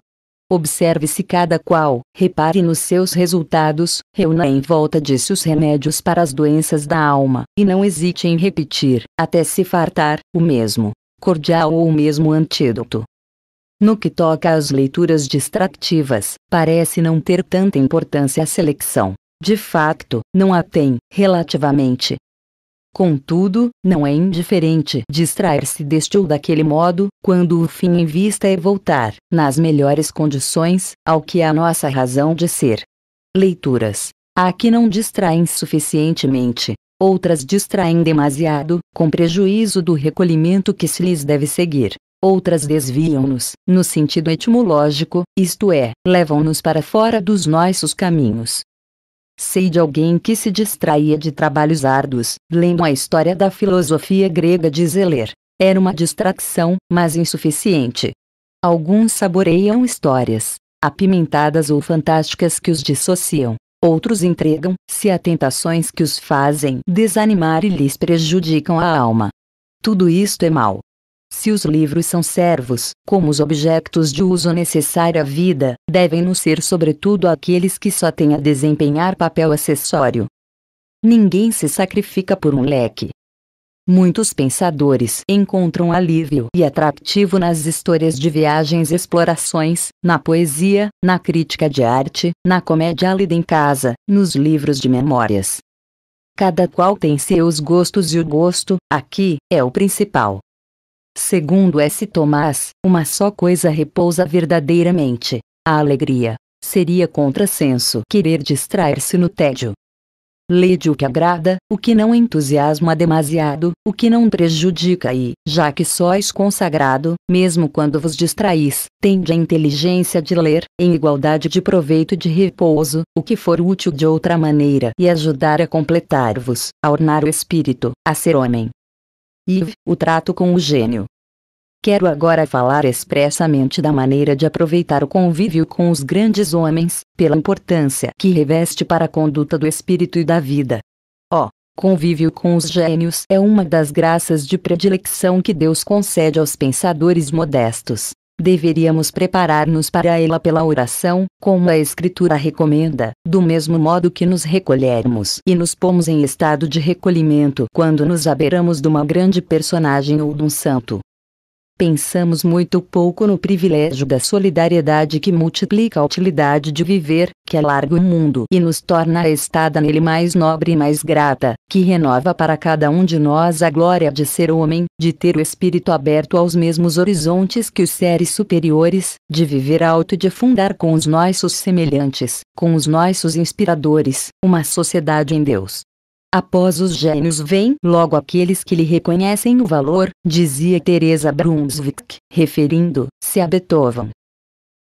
Observe-se cada qual, repare nos seus resultados, reúna em volta de si os remédios para as doenças da alma, e não hesite em repetir, até se fartar, o mesmo cordial ou o mesmo antídoto. No que toca às leituras distrativas, parece não ter tanta importância a seleção. De facto, não a tem, relativamente. Contudo, não é indiferente distrair-se deste ou daquele modo, quando o fim em vista é voltar, nas melhores condições, ao que é a nossa razão de ser. Leituras. Há que não distraem suficientemente, outras distraem demasiado, com prejuízo do recolhimento que se lhes deve seguir outras desviam-nos, no sentido etimológico, isto é, levam-nos para fora dos nossos caminhos. Sei de alguém que se distraía de trabalhos árduos, lendo a história da filosofia grega de Zeler. Era uma distração, mas insuficiente. Alguns saboreiam histórias, apimentadas ou fantásticas que os dissociam. Outros entregam-se a tentações que os fazem desanimar e lhes prejudicam a alma. Tudo isto é mal. Se os livros são servos, como os objetos de uso necessário à vida, devem nos ser sobretudo aqueles que só têm a desempenhar papel acessório. Ninguém se sacrifica por um leque. Muitos pensadores encontram alívio e atrativo nas histórias de viagens e explorações, na poesia, na crítica de arte, na comédia lida em casa, nos livros de memórias. Cada qual tem seus gostos e o gosto, aqui, é o principal. Segundo S. Tomás, uma só coisa repousa verdadeiramente: a alegria. Seria contrassenso querer distrair-se no tédio. Lede o que agrada, o que não entusiasma demasiado, o que não prejudica e, já que sois consagrado, mesmo quando vos distraís, tende a inteligência de ler, em igualdade de proveito e de repouso, o que for útil de outra maneira e ajudar a completar-vos, a ornar o espírito, a ser homem. E o trato com o gênio. Quero agora falar expressamente da maneira de aproveitar o convívio com os grandes homens, pela importância que reveste para a conduta do espírito e da vida. Ó, oh, convívio com os gênios é uma das graças de predileção que Deus concede aos pensadores modestos deveríamos preparar-nos para ela pela oração, como a Escritura recomenda, do mesmo modo que nos recolhermos e nos pomos em estado de recolhimento quando nos aberamos de uma grande personagem ou de um santo. Pensamos muito pouco no privilégio da solidariedade que multiplica a utilidade de viver, que alarga o mundo e nos torna a estada nele mais nobre e mais grata, que renova para cada um de nós a glória de ser homem, de ter o espírito aberto aos mesmos horizontes que os seres superiores, de viver alto e de fundar com os nossos semelhantes, com os nossos inspiradores, uma sociedade em Deus. Após os gênios vêm logo aqueles que lhe reconhecem o valor, dizia Teresa Brunswick, referindo-se a Beethoven.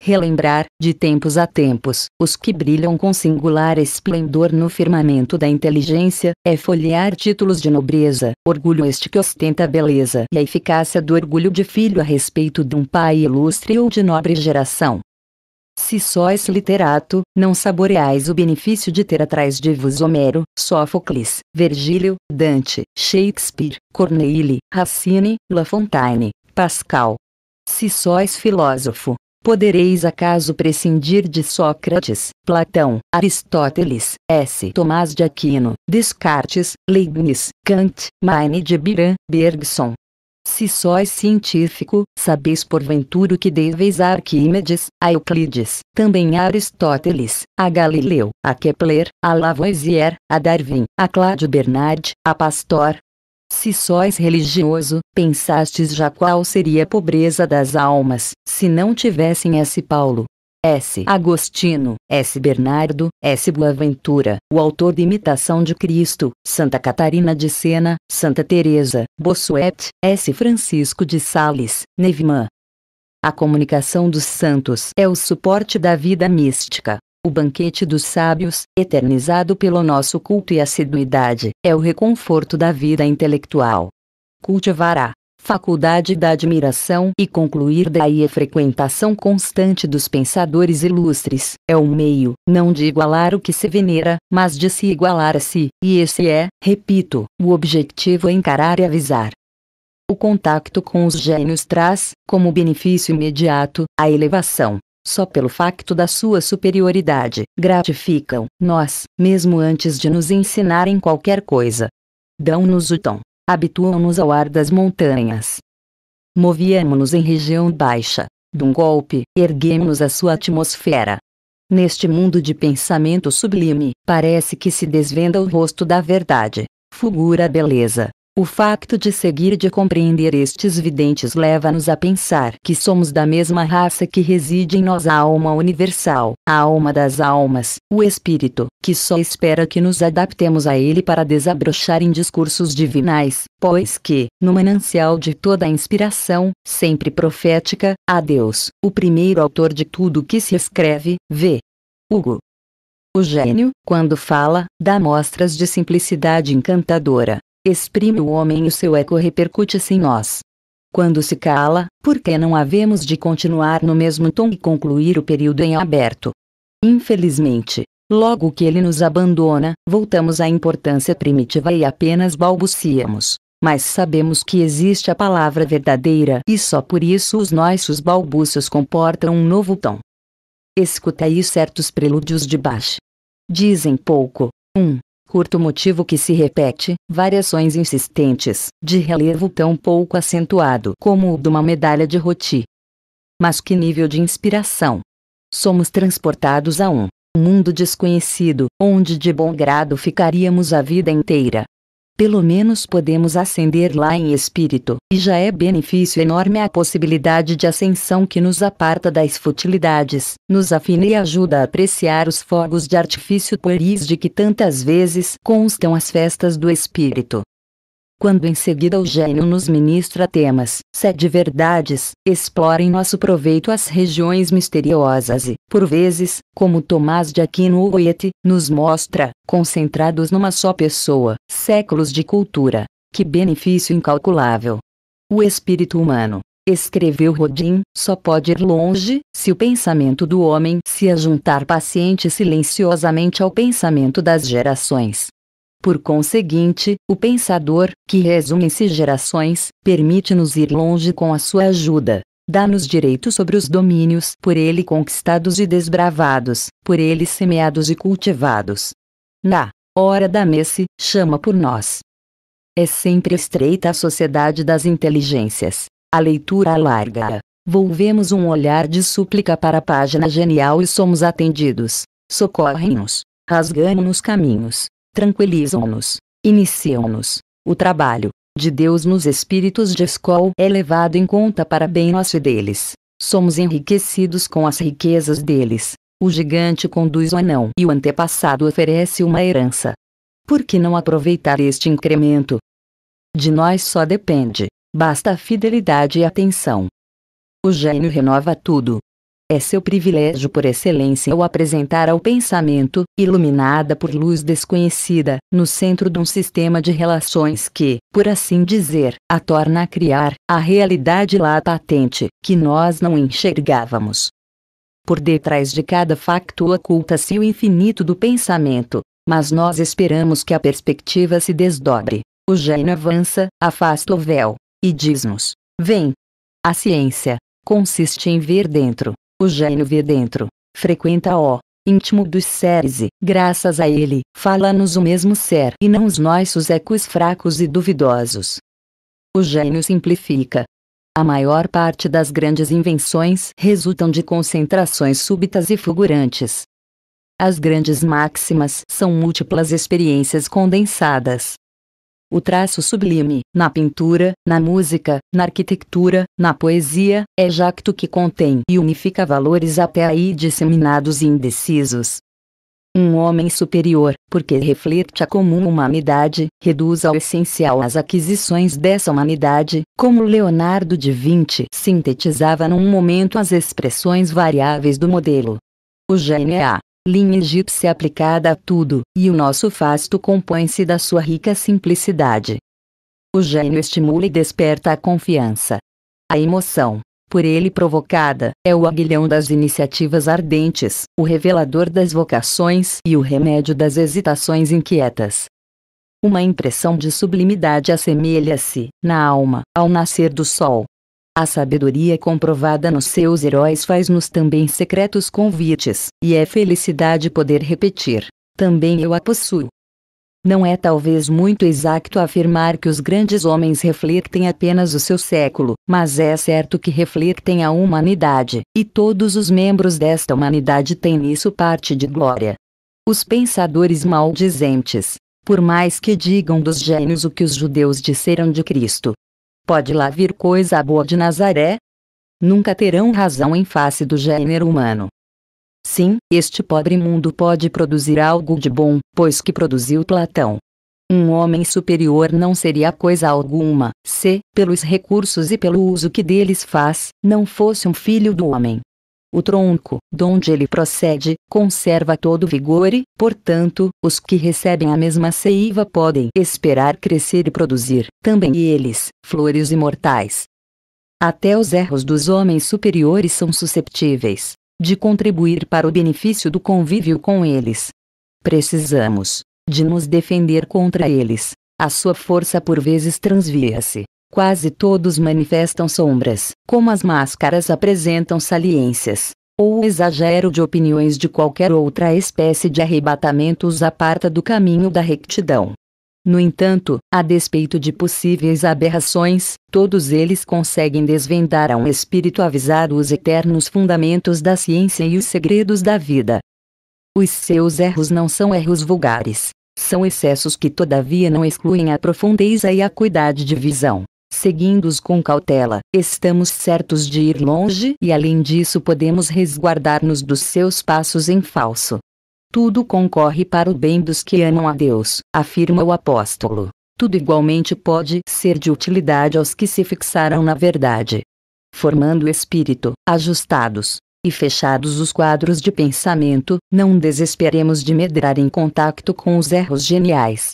Relembrar, de tempos a tempos, os que brilham com singular esplendor no firmamento da inteligência, é folhear títulos de nobreza, orgulho este que ostenta a beleza e a eficácia do orgulho de filho a respeito de um pai ilustre ou de nobre geração. Se sóis literato, não saboreais o benefício de ter atrás de vos Homero, Sófocles, Virgílio, Dante, Shakespeare, Corneille, Racine, La Fontaine, Pascal. Se sóis filósofo, podereis acaso prescindir de Sócrates, Platão, Aristóteles, S. Tomás de Aquino, Descartes, Leibniz, Kant, Maine de Biran, Bergson, se sois científico, sabeis porventura o que deveis a Arquimedes, a Euclides, também a Aristóteles, a Galileu, a Kepler, a Lavoisier, a Darwin, a Cláudio Bernard, a Pastor, se sois religioso, pensastes já qual seria a pobreza das almas, se não tivessem esse Paulo, S. Agostino, S. Bernardo, S. Boaventura, o autor de Imitação de Cristo, Santa Catarina de Sena, Santa Teresa, Bossuet, S. Francisco de Sales, Nevimã. A comunicação dos santos é o suporte da vida mística. O banquete dos sábios, eternizado pelo nosso culto e assiduidade, é o reconforto da vida intelectual. Cultivará faculdade da admiração e concluir daí a frequentação constante dos pensadores ilustres. É um meio, não de igualar o que se venera, mas de se igualar a si, e esse é, repito, o objetivo a encarar e avisar. O contacto com os gênios traz, como benefício imediato, a elevação. Só pelo facto da sua superioridade, gratificam nós, mesmo antes de nos ensinarem qualquer coisa. Dão-nos o tom habituam-nos ao ar das montanhas. Movíamos-nos em região baixa, de um golpe, erguemos a sua atmosfera. Neste mundo de pensamento sublime, parece que se desvenda o rosto da verdade, fulgura a beleza, o facto de seguir e de compreender estes videntes leva-nos a pensar que somos da mesma raça que reside em nós a alma universal, a alma das almas, o espírito, que só espera que nos adaptemos a ele para desabrochar em discursos divinais, pois que, no manancial de toda a inspiração, sempre profética, há Deus, o primeiro autor de tudo que se escreve, vê. Hugo. O gênio, quando fala, dá mostras de simplicidade encantadora, exprime o homem e o seu eco repercute-se em nós. Quando se cala, por que não havemos de continuar no mesmo tom e concluir o período em aberto? Infelizmente, logo que ele nos abandona, voltamos à importância primitiva e apenas balbuciamos. Mas sabemos que existe a palavra verdadeira e só por isso os nossos balbúcios comportam um novo tom. aí certos prelúdios de baixo. Dizem pouco, um, curto motivo que se repete, variações insistentes, de relevo tão pouco acentuado como o de uma medalha de roti. Mas que nível de inspiração! Somos transportados a um mundo desconhecido, onde de bom grado ficaríamos a vida inteira, pelo menos podemos ascender lá em espírito, e já é benefício enorme a possibilidade de ascensão que nos aparta das futilidades, nos afina e ajuda a apreciar os fogos de artifício pueris de que tantas vezes constam as festas do espírito quando em seguida o gênio nos ministra temas, sede verdades, explora em nosso proveito as regiões misteriosas e, por vezes, como Tomás de Aquino ou Goethe, nos mostra, concentrados numa só pessoa, séculos de cultura. Que benefício incalculável! O espírito humano, escreveu Rodin, só pode ir longe se o pensamento do homem se ajuntar paciente e silenciosamente ao pensamento das gerações. Por conseguinte, o pensador, que resume-se gerações, permite-nos ir longe com a sua ajuda. Dá-nos direito sobre os domínios por ele conquistados e desbravados, por ele semeados e cultivados. Na hora da messe, chama por nós. É sempre estreita a sociedade das inteligências. A leitura alarga. Volvemos um olhar de súplica para a página genial e somos atendidos. Socorrem-nos. Rasgamos-nos caminhos tranquilizam-nos, iniciam-nos. O trabalho de Deus nos espíritos de escol é levado em conta para bem nosso deles. Somos enriquecidos com as riquezas deles. O gigante conduz o anão e o antepassado oferece uma herança. Por que não aproveitar este incremento? De nós só depende, basta a fidelidade e atenção. O gênio renova tudo, é seu privilégio por excelência o apresentar ao pensamento, iluminada por luz desconhecida, no centro de um sistema de relações que, por assim dizer, a torna a criar, a realidade lá patente, que nós não enxergávamos. Por detrás de cada facto oculta-se o infinito do pensamento, mas nós esperamos que a perspectiva se desdobre. O gênio avança, afasta o véu, e diz-nos: Vem! A ciência consiste em ver dentro. O gênio vê dentro, frequenta o íntimo dos seres e, graças a ele, fala-nos o mesmo ser e não os nossos ecos fracos e duvidosos. O gênio simplifica. A maior parte das grandes invenções resultam de concentrações súbitas e fulgurantes. As grandes máximas são múltiplas experiências condensadas o traço sublime, na pintura, na música, na arquitetura, na poesia, é jacto que contém e unifica valores até aí disseminados e indecisos. Um homem superior, porque reflete a comum humanidade, reduz ao essencial as aquisições dessa humanidade, como Leonardo de Vinci sintetizava num momento as expressões variáveis do modelo. O gênio é a linha egípcia aplicada a tudo, e o nosso fasto compõe-se da sua rica simplicidade. O gênio estimula e desperta a confiança. A emoção, por ele provocada, é o aguilhão das iniciativas ardentes, o revelador das vocações e o remédio das hesitações inquietas. Uma impressão de sublimidade assemelha-se, na alma, ao nascer do sol, a sabedoria comprovada nos seus heróis faz-nos também secretos convites, e é felicidade poder repetir: também eu a possuo. Não é talvez muito exato afirmar que os grandes homens refletem apenas o seu século, mas é certo que refletem a humanidade, e todos os membros desta humanidade têm nisso parte de glória. Os pensadores maldizentes, por mais que digam dos gênios o que os judeus disseram de Cristo, Pode lá vir coisa boa de Nazaré? Nunca terão razão em face do gênero humano. Sim, este pobre mundo pode produzir algo de bom, pois que produziu Platão. Um homem superior não seria coisa alguma, se, pelos recursos e pelo uso que deles faz, não fosse um filho do homem. O tronco, donde ele procede, conserva todo o vigor e, portanto, os que recebem a mesma seiva podem esperar crescer e produzir, também eles, flores imortais. Até os erros dos homens superiores são susceptíveis de contribuir para o benefício do convívio com eles. Precisamos de nos defender contra eles. A sua força por vezes transvia-se Quase todos manifestam sombras, como as máscaras apresentam saliências ou o exagero de opiniões de qualquer outra espécie de arrebatamento os aparta do caminho da rectidão. No entanto, a despeito de possíveis aberrações, todos eles conseguem desvendar a um espírito avisado os eternos fundamentos da ciência e os segredos da vida. Os seus erros não são erros vulgares, são excessos que todavia não excluem a profundeza e a cuidade de visão seguindo-os com cautela, estamos certos de ir longe e além disso podemos resguardar-nos dos seus passos em falso. Tudo concorre para o bem dos que amam a Deus, afirma o apóstolo. Tudo igualmente pode ser de utilidade aos que se fixaram na verdade. Formando o espírito, ajustados, e fechados os quadros de pensamento, não desesperemos de medrar em contato com os erros geniais,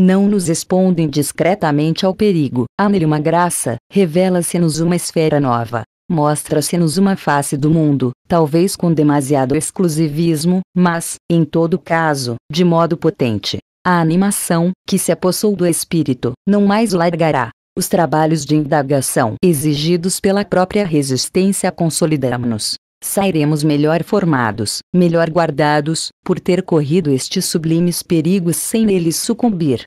não nos expondo indiscretamente ao perigo. Há nele uma graça, revela-se-nos uma esfera nova. Mostra-se-nos uma face do mundo, talvez com demasiado exclusivismo, mas, em todo caso, de modo potente. A animação, que se apossou do espírito, não mais largará. Os trabalhos de indagação exigidos pela própria resistência consolidamos-nos sairemos melhor formados, melhor guardados, por ter corrido estes sublimes perigos sem eles sucumbir.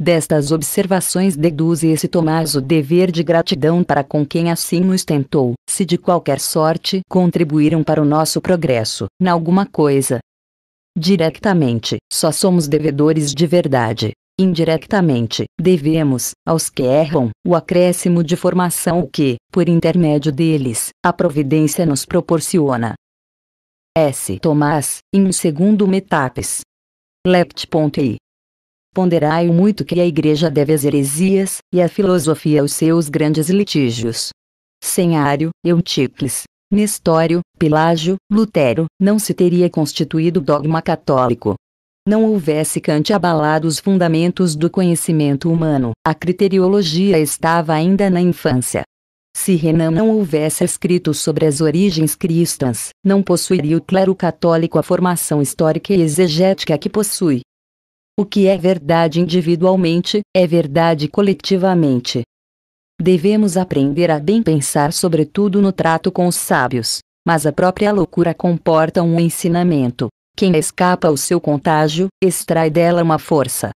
Destas observações deduz esse Tomás o dever de gratidão para com quem assim nos tentou, se de qualquer sorte contribuíram para o nosso progresso, na alguma coisa. Diretamente, só somos devedores de verdade, Indiretamente, devemos, aos que erram, o acréscimo de formação que, por intermédio deles, a providência nos proporciona. S. Tomás, em um segundo metapes. Lept.i. Ponderai o muito que a igreja deve às heresias, e a filosofia aos seus grandes litígios. Senário, Euticles, Nestório, Pilágio, Lutero, não se teria constituído dogma católico, não houvesse Kant abalado os fundamentos do conhecimento humano, a criteriologia estava ainda na infância. Se Renan não houvesse escrito sobre as origens cristãs, não possuiria o clero católico a formação histórica e exegética que possui. O que é verdade individualmente, é verdade coletivamente. Devemos aprender a bem pensar, sobretudo no trato com os sábios, mas a própria loucura comporta um ensinamento, quem escapa ao seu contágio, extrai dela uma força.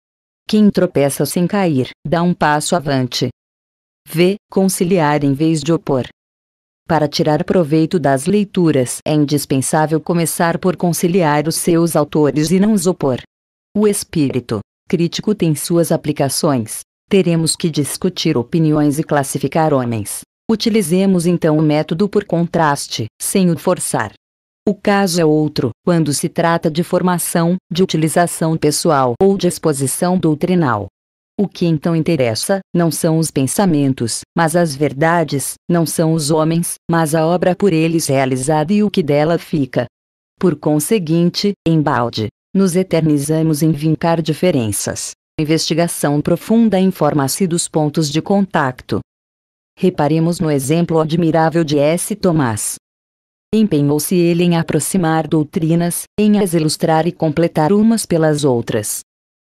Quem tropeça sem cair, dá um passo avante. V. Conciliar em vez de opor. Para tirar proveito das leituras, é indispensável começar por conciliar os seus autores e não os opor. O espírito crítico tem suas aplicações. Teremos que discutir opiniões e classificar homens. Utilizemos então o método por contraste, sem o forçar. O caso é outro, quando se trata de formação, de utilização pessoal ou de exposição doutrinal. O que então interessa, não são os pensamentos, mas as verdades, não são os homens, mas a obra por eles realizada e o que dela fica. Por conseguinte, embalde, nos eternizamos em vincar diferenças. Investigação profunda informa-se dos pontos de contato. Reparemos no exemplo admirável de S. Tomás. Empenhou-se ele em aproximar doutrinas, em as ilustrar e completar umas pelas outras.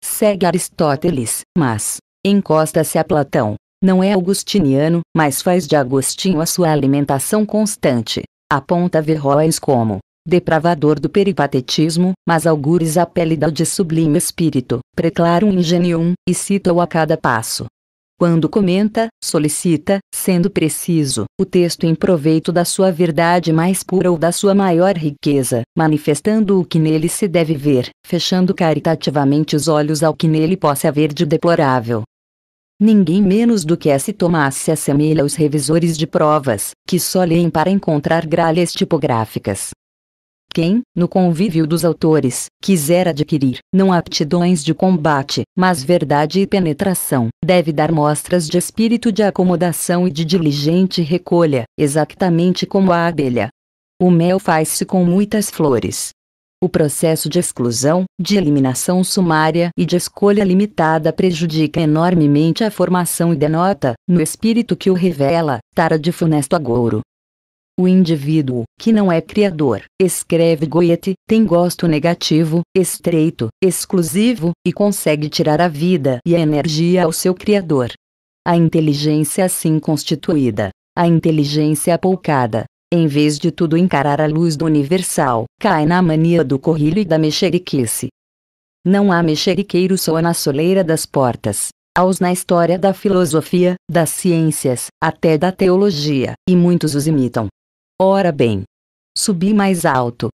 Segue Aristóteles, mas encosta-se a Platão. Não é Augustiniano, mas faz de Agostinho a sua alimentação constante. Aponta Verroes como depravador do peripatetismo, mas augures a pele da de sublime espírito, preclara um ingenium, e cita-o a cada passo quando comenta, solicita, sendo preciso, o texto em proveito da sua verdade mais pura ou da sua maior riqueza, manifestando o que nele se deve ver, fechando caritativamente os olhos ao que nele possa haver de deplorável. Ninguém menos do que S. Tomás se assemelha aos revisores de provas, que só leem para encontrar gralhas tipográficas. Quem, no convívio dos autores, quiser adquirir, não aptidões de combate, mas verdade e penetração, deve dar mostras de espírito de acomodação e de diligente recolha, exatamente como a abelha. O mel faz-se com muitas flores. O processo de exclusão, de eliminação sumária e de escolha limitada prejudica enormemente a formação e denota, no espírito que o revela, tara de funesto agouro. O indivíduo, que não é criador, escreve Goethe, tem gosto negativo, estreito, exclusivo, e consegue tirar a vida e a energia ao seu criador. A inteligência assim constituída, a inteligência apoucada, em vez de tudo encarar a luz do universal, cai na mania do corrilho e da mexeriquice. Não há mexeriqueiro só na soleira das portas, aos na história da filosofia, das ciências, até da teologia, e muitos os imitam, Ora bem, subi mais alto.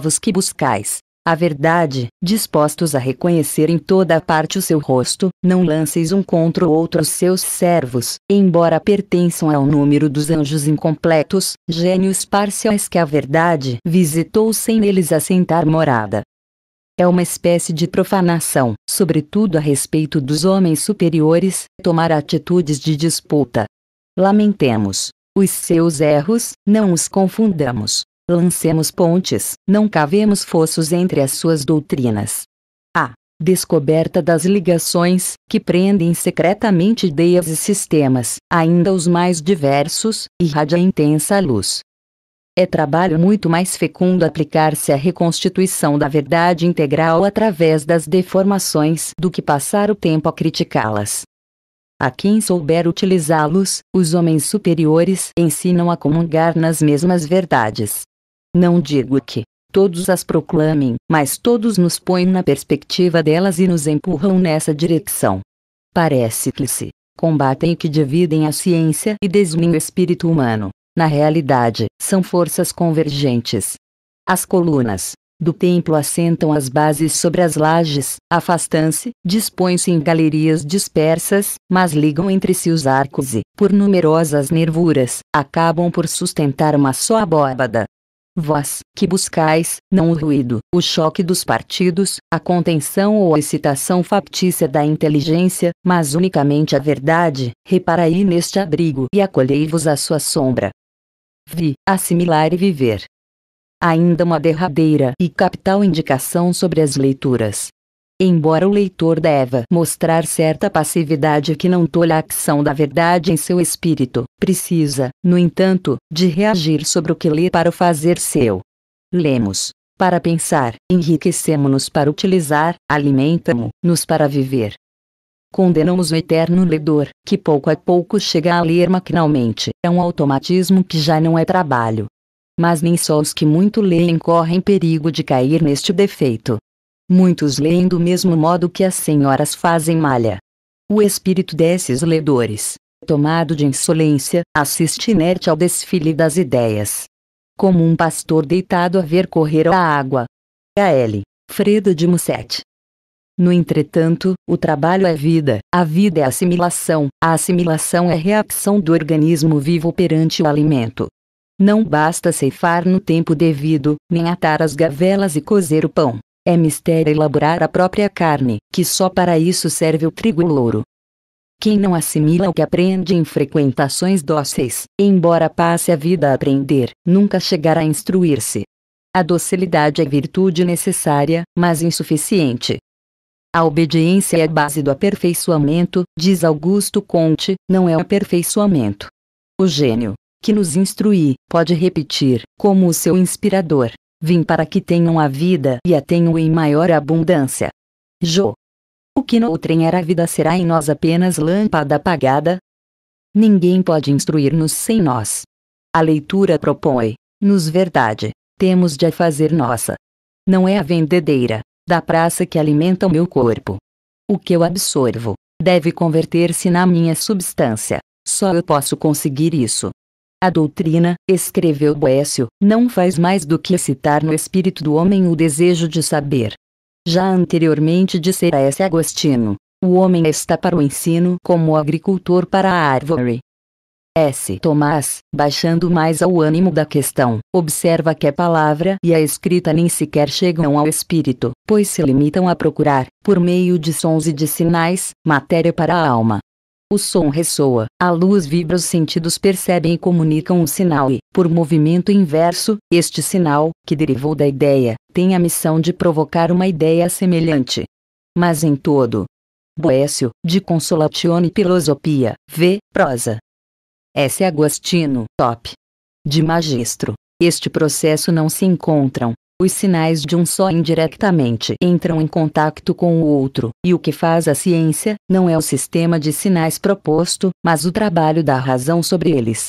Vos que buscais a verdade, dispostos a reconhecer em toda a parte o seu rosto, não lanceis um contra o outro os seus servos, embora pertençam ao número dos anjos incompletos, gênios parciais que a verdade visitou sem eles assentar morada. É uma espécie de profanação, sobretudo a respeito dos homens superiores, tomar atitudes de disputa. Lamentemos, os seus erros, não os confundamos. Lancemos pontes, não cavemos fossos entre as suas doutrinas. A descoberta das ligações que prendem secretamente ideias e sistemas, ainda os mais diversos, irradia intensa luz. É trabalho muito mais fecundo aplicar-se à reconstituição da verdade integral através das deformações do que passar o tempo a criticá-las. A quem souber utilizá-los, os homens superiores ensinam a comungar nas mesmas verdades. Não digo que todos as proclamem, mas todos nos põem na perspectiva delas e nos empurram nessa direção. Parece que se combatem e que dividem a ciência e desunem o espírito humano. Na realidade, são forças convergentes. As colunas, do templo assentam as bases sobre as lajes, afastam-se, dispõem-se em galerias dispersas, mas ligam entre si os arcos e, por numerosas nervuras, acabam por sustentar uma só abóbada. Vós, que buscais, não o ruído, o choque dos partidos, a contenção ou a excitação factícia da inteligência, mas unicamente a verdade, reparai neste abrigo e acolhei-vos à sua sombra. Vi, assimilar e viver, ainda uma derradeira e capital indicação sobre as leituras. Embora o leitor deva mostrar certa passividade que não tolha a ação da verdade em seu espírito, precisa, no entanto, de reagir sobre o que lê para o fazer seu. Lemos. Para pensar, enriquecemos-nos para utilizar, alimentamo-nos para viver. Condenamos o eterno ledor, que pouco a pouco chega a ler maquinalmente, é um automatismo que já não é trabalho, mas nem só os que muito leem correm perigo de cair neste defeito. Muitos leem do mesmo modo que as senhoras fazem malha. O espírito desses ledores, tomado de insolência, assiste inerte ao desfile das ideias. Como um pastor deitado a ver correr a água. A L. Fredo de Musset. No entretanto, o trabalho é vida, a vida é assimilação, a assimilação é reação do organismo vivo perante o alimento. Não basta ceifar no tempo devido, nem atar as gavelas e cozer o pão. É mistério elaborar a própria carne, que só para isso serve o trigo louro. Quem não assimila o que aprende em frequentações dóceis, embora passe a vida a aprender, nunca chegará a instruir-se. A docilidade é virtude necessária, mas insuficiente. A obediência é a base do aperfeiçoamento, diz Augusto Conte, não é o aperfeiçoamento. O gênio, que nos instrui, pode repetir, como o seu inspirador: Vim para que tenham a vida e a tenham em maior abundância. Jô. O que noutrem era vida será em nós apenas lâmpada apagada? Ninguém pode instruir-nos sem nós. A leitura propõe, nos verdade, temos de a fazer nossa. Não é a vendedeira, da praça que alimenta o meu corpo. O que eu absorvo, deve converter-se na minha substância. Só eu posso conseguir isso. A doutrina, escreveu Boécio, não faz mais do que excitar no espírito do homem o desejo de saber. Já anteriormente dissera S. Agostino, o homem está para o ensino como o agricultor para a árvore. S. Tomás, baixando mais ao ânimo da questão, observa que a palavra e a escrita nem sequer chegam ao espírito, pois se limitam a procurar, por meio de sons e de sinais, matéria para a alma. O som ressoa, a luz vibra, os sentidos percebem e comunicam um sinal e, por movimento inverso, este sinal, que derivou da ideia, tem a missão de provocar uma ideia semelhante. Mas em todo. Boécio, de Consolatione Filosofia, v. Prosa. S. Agostino, top. De Magistro. Este processo não se encontram, os sinais de um só indiretamente entram em contato com o outro, e o que faz a ciência não é o sistema de sinais proposto, mas o trabalho da razão sobre eles.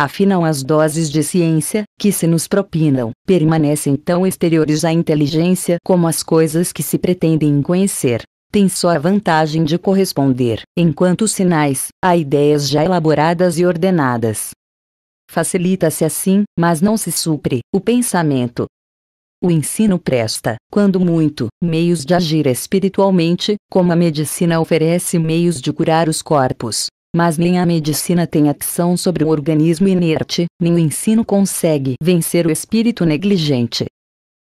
Afinal, as doses de ciência que se nos propinam permanecem tão exteriores à inteligência como as coisas que se pretendem conhecer. Tem só a vantagem de corresponder, enquanto sinais, a ideias já elaboradas e ordenadas. Facilita-se assim, mas não se supre, o pensamento, o ensino presta, quando muito, meios de agir espiritualmente, como a medicina oferece meios de curar os corpos. Mas nem a medicina tem ação sobre o organismo inerte, nem o ensino consegue vencer o espírito negligente.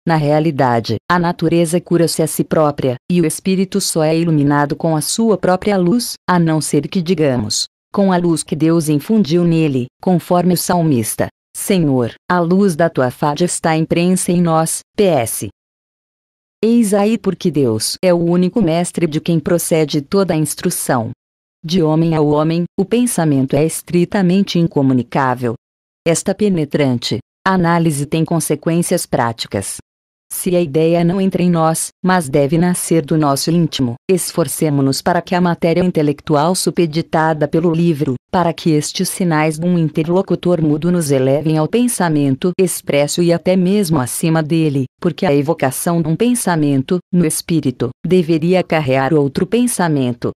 Na realidade, a natureza cura-se a si própria, e o espírito só é iluminado com a sua própria luz, a não ser que digamos, com a luz que Deus infundiu nele, conforme o salmista. Senhor, a luz da tua fada está imprensa em nós. PS. Eis aí porque Deus é o único mestre de quem procede toda a instrução. De homem a homem, o pensamento é estritamente incomunicável. Esta penetrante análise tem consequências práticas. Se a ideia não entra em nós, mas deve nascer do nosso íntimo, esforcemo-nos para que a matéria intelectual supeditada pelo livro, para que estes sinais de um interlocutor mudo nos elevem ao pensamento expresso e até mesmo acima dele, porque a evocação de um pensamento, no espírito, deveria acarrear outro pensamento,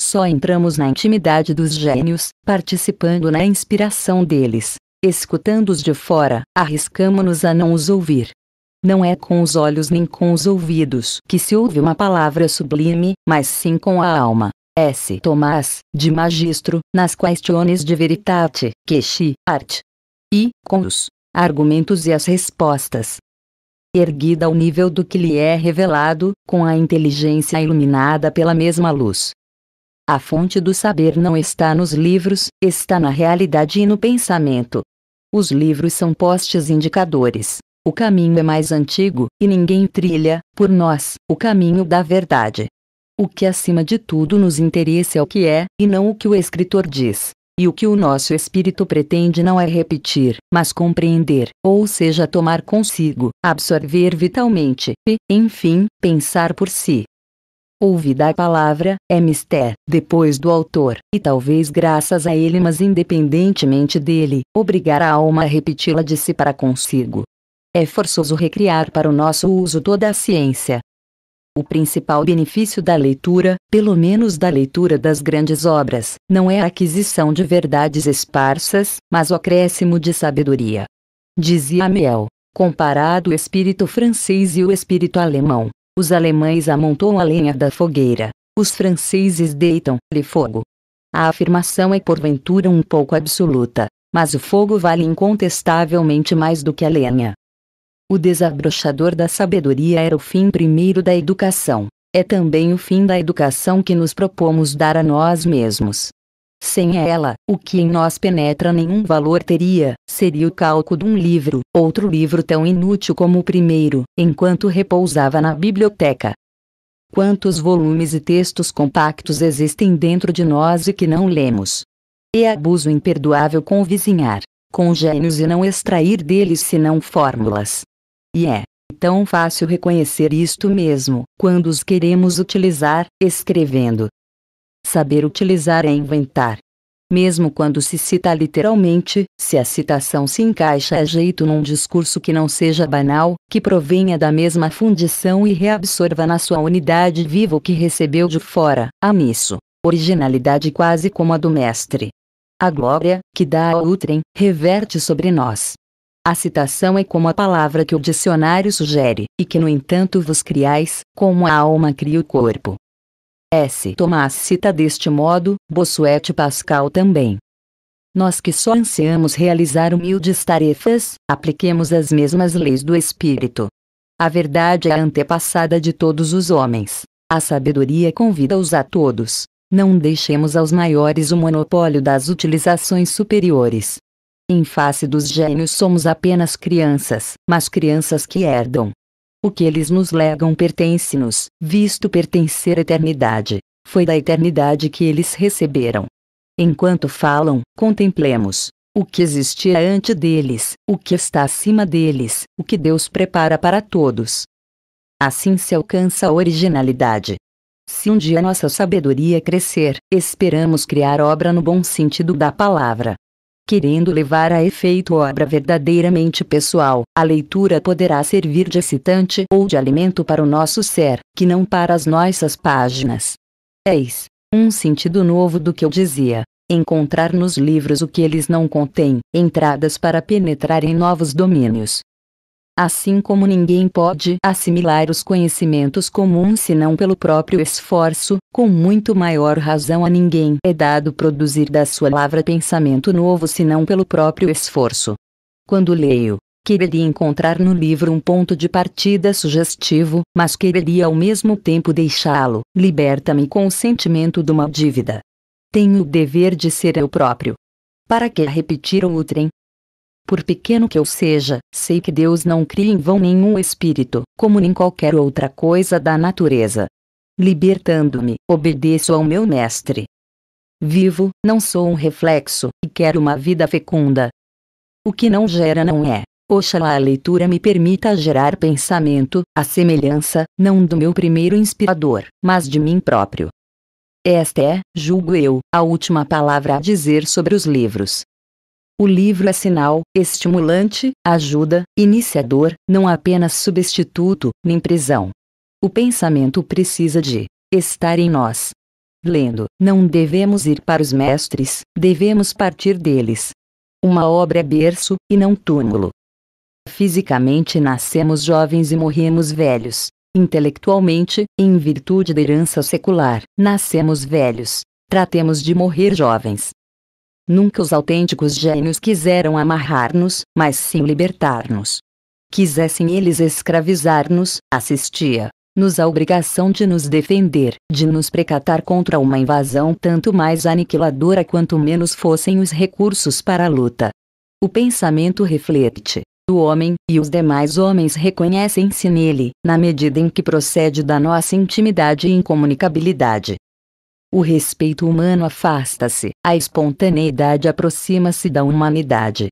só entramos na intimidade dos gênios, participando na inspiração deles. Escutando-os de fora, arriscamos-nos a não os ouvir, não é com os olhos nem com os ouvidos que se ouve uma palavra sublime, mas sim com a alma. S. Tomás, de Magistro, nas Questiones de Veritate, Queixi, Art. E, com os argumentos e as respostas. Erguida ao nível do que lhe é revelado, com a inteligência iluminada pela mesma luz. A fonte do saber não está nos livros, está na realidade e no pensamento. Os livros são postes indicadores, o caminho é mais antigo, e ninguém trilha, por nós, o caminho da verdade. O que acima de tudo nos interessa é o que é, e não o que o escritor diz. E o que o nosso espírito pretende não é repetir, mas compreender, ou seja, tomar consigo, absorver vitalmente, e, enfim, pensar por si. Ouvida a palavra, é mister, depois do autor, e talvez graças a ele, mas independentemente dele, obrigar a alma a repeti-la de si para consigo, é forçoso recriar para o nosso uso toda a ciência. O principal benefício da leitura, pelo menos da leitura das grandes obras, não é a aquisição de verdades esparsas, mas o acréscimo de sabedoria. Dizia Amiel, comparado o espírito francês e o espírito alemão. Os alemães amontoam a lenha da fogueira, os franceses deitam-lhe fogo. A afirmação é porventura um pouco absoluta, mas o fogo vale incontestavelmente mais do que a lenha. O desabrochador da sabedoria era o fim primeiro da educação. É também o fim da educação que nos propomos dar a nós mesmos. Sem ela, o que em nós penetra nenhum valor teria, seria o cálculo de um livro, outro livro tão inútil como o primeiro, enquanto repousava na biblioteca. Quantos volumes e textos compactos existem dentro de nós e que não lemos? É abuso imperdoável convizinhar, com gênios e não extrair deles senão fórmulas, e é tão fácil reconhecer isto mesmo quando os queremos utilizar, escrevendo. Saber utilizar é inventar. Mesmo quando se cita literalmente, se a citação se encaixa a jeito num discurso que não seja banal, que provenha da mesma fundição e reabsorva na sua unidade viva o que recebeu de fora, há nisso originalidade quase como a do mestre. A glória, que dá ao Utrem, reverte sobre nós, a citação é como a palavra que o dicionário sugere, e que no entanto vos criais, como a alma cria o corpo. S. Tomás cita deste modo, Bossuet Pascal também. Nós que só ansiamos realizar humildes tarefas, apliquemos as mesmas leis do Espírito. A verdade é a antepassada de todos os homens. A sabedoria convida-os a todos. Não deixemos aos maiores o monopólio das utilizações superiores. Em face dos gênios somos apenas crianças, mas crianças que herdam. O que eles nos legam pertence-nos, visto pertencer à eternidade. Foi da eternidade que eles receberam. Enquanto falam, contemplemos o que existia antes deles, o que está acima deles, o que Deus prepara para todos. Assim se alcança a originalidade. Se um dia nossa sabedoria crescer, esperamos criar obra no bom sentido da palavra querendo levar a efeito obra verdadeiramente pessoal, a leitura poderá servir de excitante ou de alimento para o nosso ser, que não para as nossas páginas. Eis um sentido novo do que eu dizia. Encontrar nos livros o que eles não contêm, entradas para penetrar em novos domínios, Assim como ninguém pode assimilar os conhecimentos comuns senão pelo próprio esforço, com muito maior razão a ninguém é dado produzir da sua lavra pensamento novo senão pelo próprio esforço. Quando leio, quereria encontrar no livro um ponto de partida sugestivo, mas quereria ao mesmo tempo deixá-lo, liberta-me com o sentimento de uma dívida. Tenho o dever de ser eu próprio. Para que repetir outrem, por pequeno que eu seja, sei que Deus não cria em vão nenhum espírito, como nem qualquer outra coisa da natureza. Libertando-me, obedeço ao meu Mestre. Vivo, não sou um reflexo, e quero uma vida fecunda. O que não gera não é. Oxalá a leitura me permita gerar pensamento, a semelhança, não do meu primeiro inspirador, mas de mim próprio. Esta é, julgo eu, a última palavra a dizer sobre os livros. O livro é sinal, estimulante, ajuda, iniciador, não apenas substituto, nem prisão. O pensamento precisa de estar em nós. Lendo, não devemos ir para os mestres, devemos partir deles. Uma obra é berço, e não túmulo. Fisicamente nascemos jovens e morremos velhos. Intelectualmente, em virtude da herança secular, nascemos velhos. Tratemos de morrer jovens. Nunca os autênticos gênios quiseram amarrar-nos, mas sim libertar-nos. Quisessem eles escravizar-nos, assistia-nos a obrigação de nos defender, de nos precatar contra uma invasão tanto mais aniquiladora quanto menos fossem os recursos para a luta. O pensamento reflete do homem, e os demais homens reconhecem-se nele, na medida em que procede da nossa intimidade e incomunicabilidade. O respeito humano afasta-se, a espontaneidade aproxima-se da humanidade.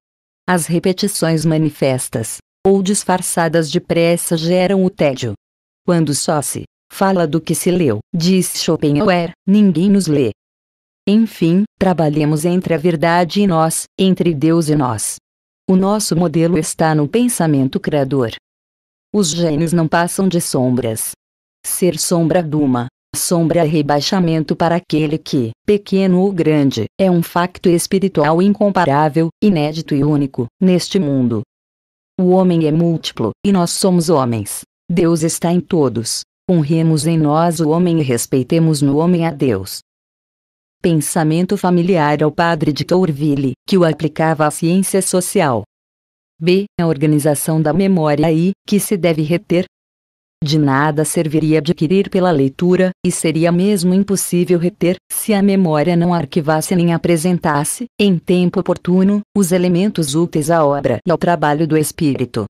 As repetições manifestas, ou disfarçadas de pressa geram o tédio. Quando só se fala do que se leu, diz Schopenhauer, ninguém nos lê. Enfim, trabalhemos entre a verdade e nós, entre Deus e nós. O nosso modelo está no pensamento criador. Os gênios não passam de sombras. Ser sombra de uma sombra é rebaixamento para aquele que, pequeno ou grande, é um facto espiritual incomparável, inédito e único, neste mundo. O homem é múltiplo, e nós somos homens. Deus está em todos. Honremos em nós o homem e respeitemos no homem a Deus. Pensamento familiar ao padre de Tourville, que o aplicava à ciência social. B. A organização da memória e, que se deve reter, de nada serviria adquirir pela leitura, e seria mesmo impossível reter, se a memória não arquivasse nem apresentasse, em tempo oportuno, os elementos úteis à obra e ao trabalho do espírito.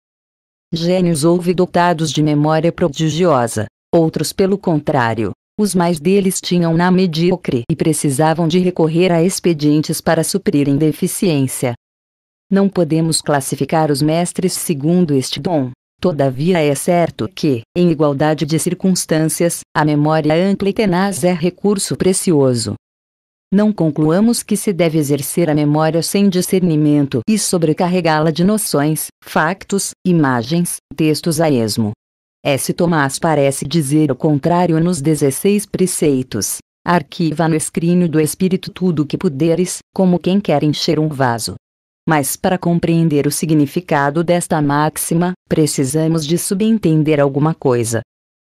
Gênios houve dotados de memória prodigiosa, outros pelo contrário. Os mais deles tinham na medíocre e precisavam de recorrer a expedientes para suprirem deficiência. Não podemos classificar os mestres segundo este dom, Todavia é certo que, em igualdade de circunstâncias, a memória ampla e tenaz é recurso precioso. Não concluamos que se deve exercer a memória sem discernimento e sobrecarregá-la de noções, factos, imagens, textos a esmo. S. Tomás parece dizer o contrário nos 16 preceitos. Arquiva no escrínio do espírito tudo o que puderes, como quem quer encher um vaso. Mas para compreender o significado desta máxima, precisamos de subentender alguma coisa.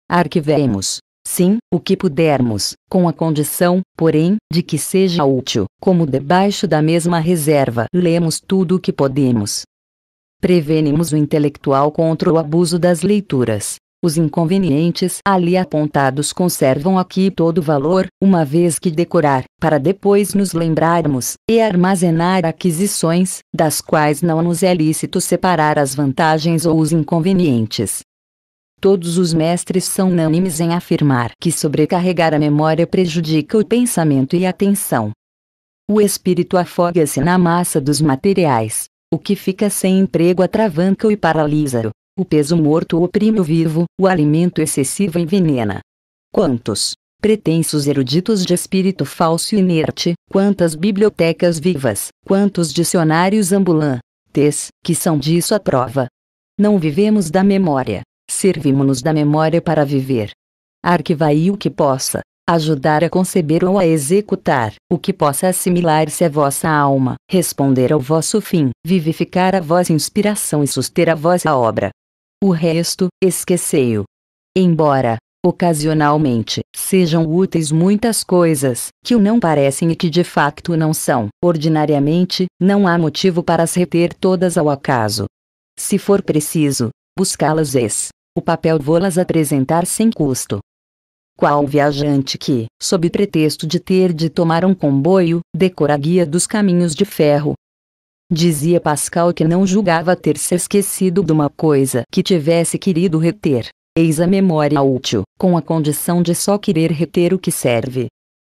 Arquivemos, sim, o que pudermos, com a condição, porém, de que seja útil, como debaixo da mesma reserva lemos tudo o que podemos. Prevenimos o intelectual contra o abuso das leituras, os inconvenientes ali apontados conservam aqui todo o valor, uma vez que decorar, para depois nos lembrarmos, e armazenar aquisições, das quais não nos é lícito separar as vantagens ou os inconvenientes. Todos os mestres são unânimes em afirmar que sobrecarregar a memória prejudica o pensamento e a atenção. O espírito afoga-se na massa dos materiais, o que fica sem emprego atravanca-o e paralisa-o. O peso morto oprime o vivo, o alimento excessivo envenena. Quantos pretensos eruditos de espírito falso e inerte, quantas bibliotecas vivas, quantos dicionários ambulantes, que são disso a prova. Não vivemos da memória, servimos-nos da memória para viver. Arquivai o que possa ajudar a conceber ou a executar o que possa assimilar-se à vossa alma, responder ao vosso fim, vivificar a vossa inspiração e suster a vossa obra. O resto, esqueceu. Embora, ocasionalmente, sejam úteis muitas coisas que o não parecem e que de facto não são, ordinariamente, não há motivo para as reter todas ao acaso. Se for preciso, buscá-las ex. O papel vou las apresentar sem custo. Qual viajante que, sob pretexto de ter de tomar um comboio, decora a guia dos caminhos de ferro, Dizia Pascal que não julgava ter se esquecido de uma coisa que tivesse querido reter. Eis a memória útil, com a condição de só querer reter o que serve.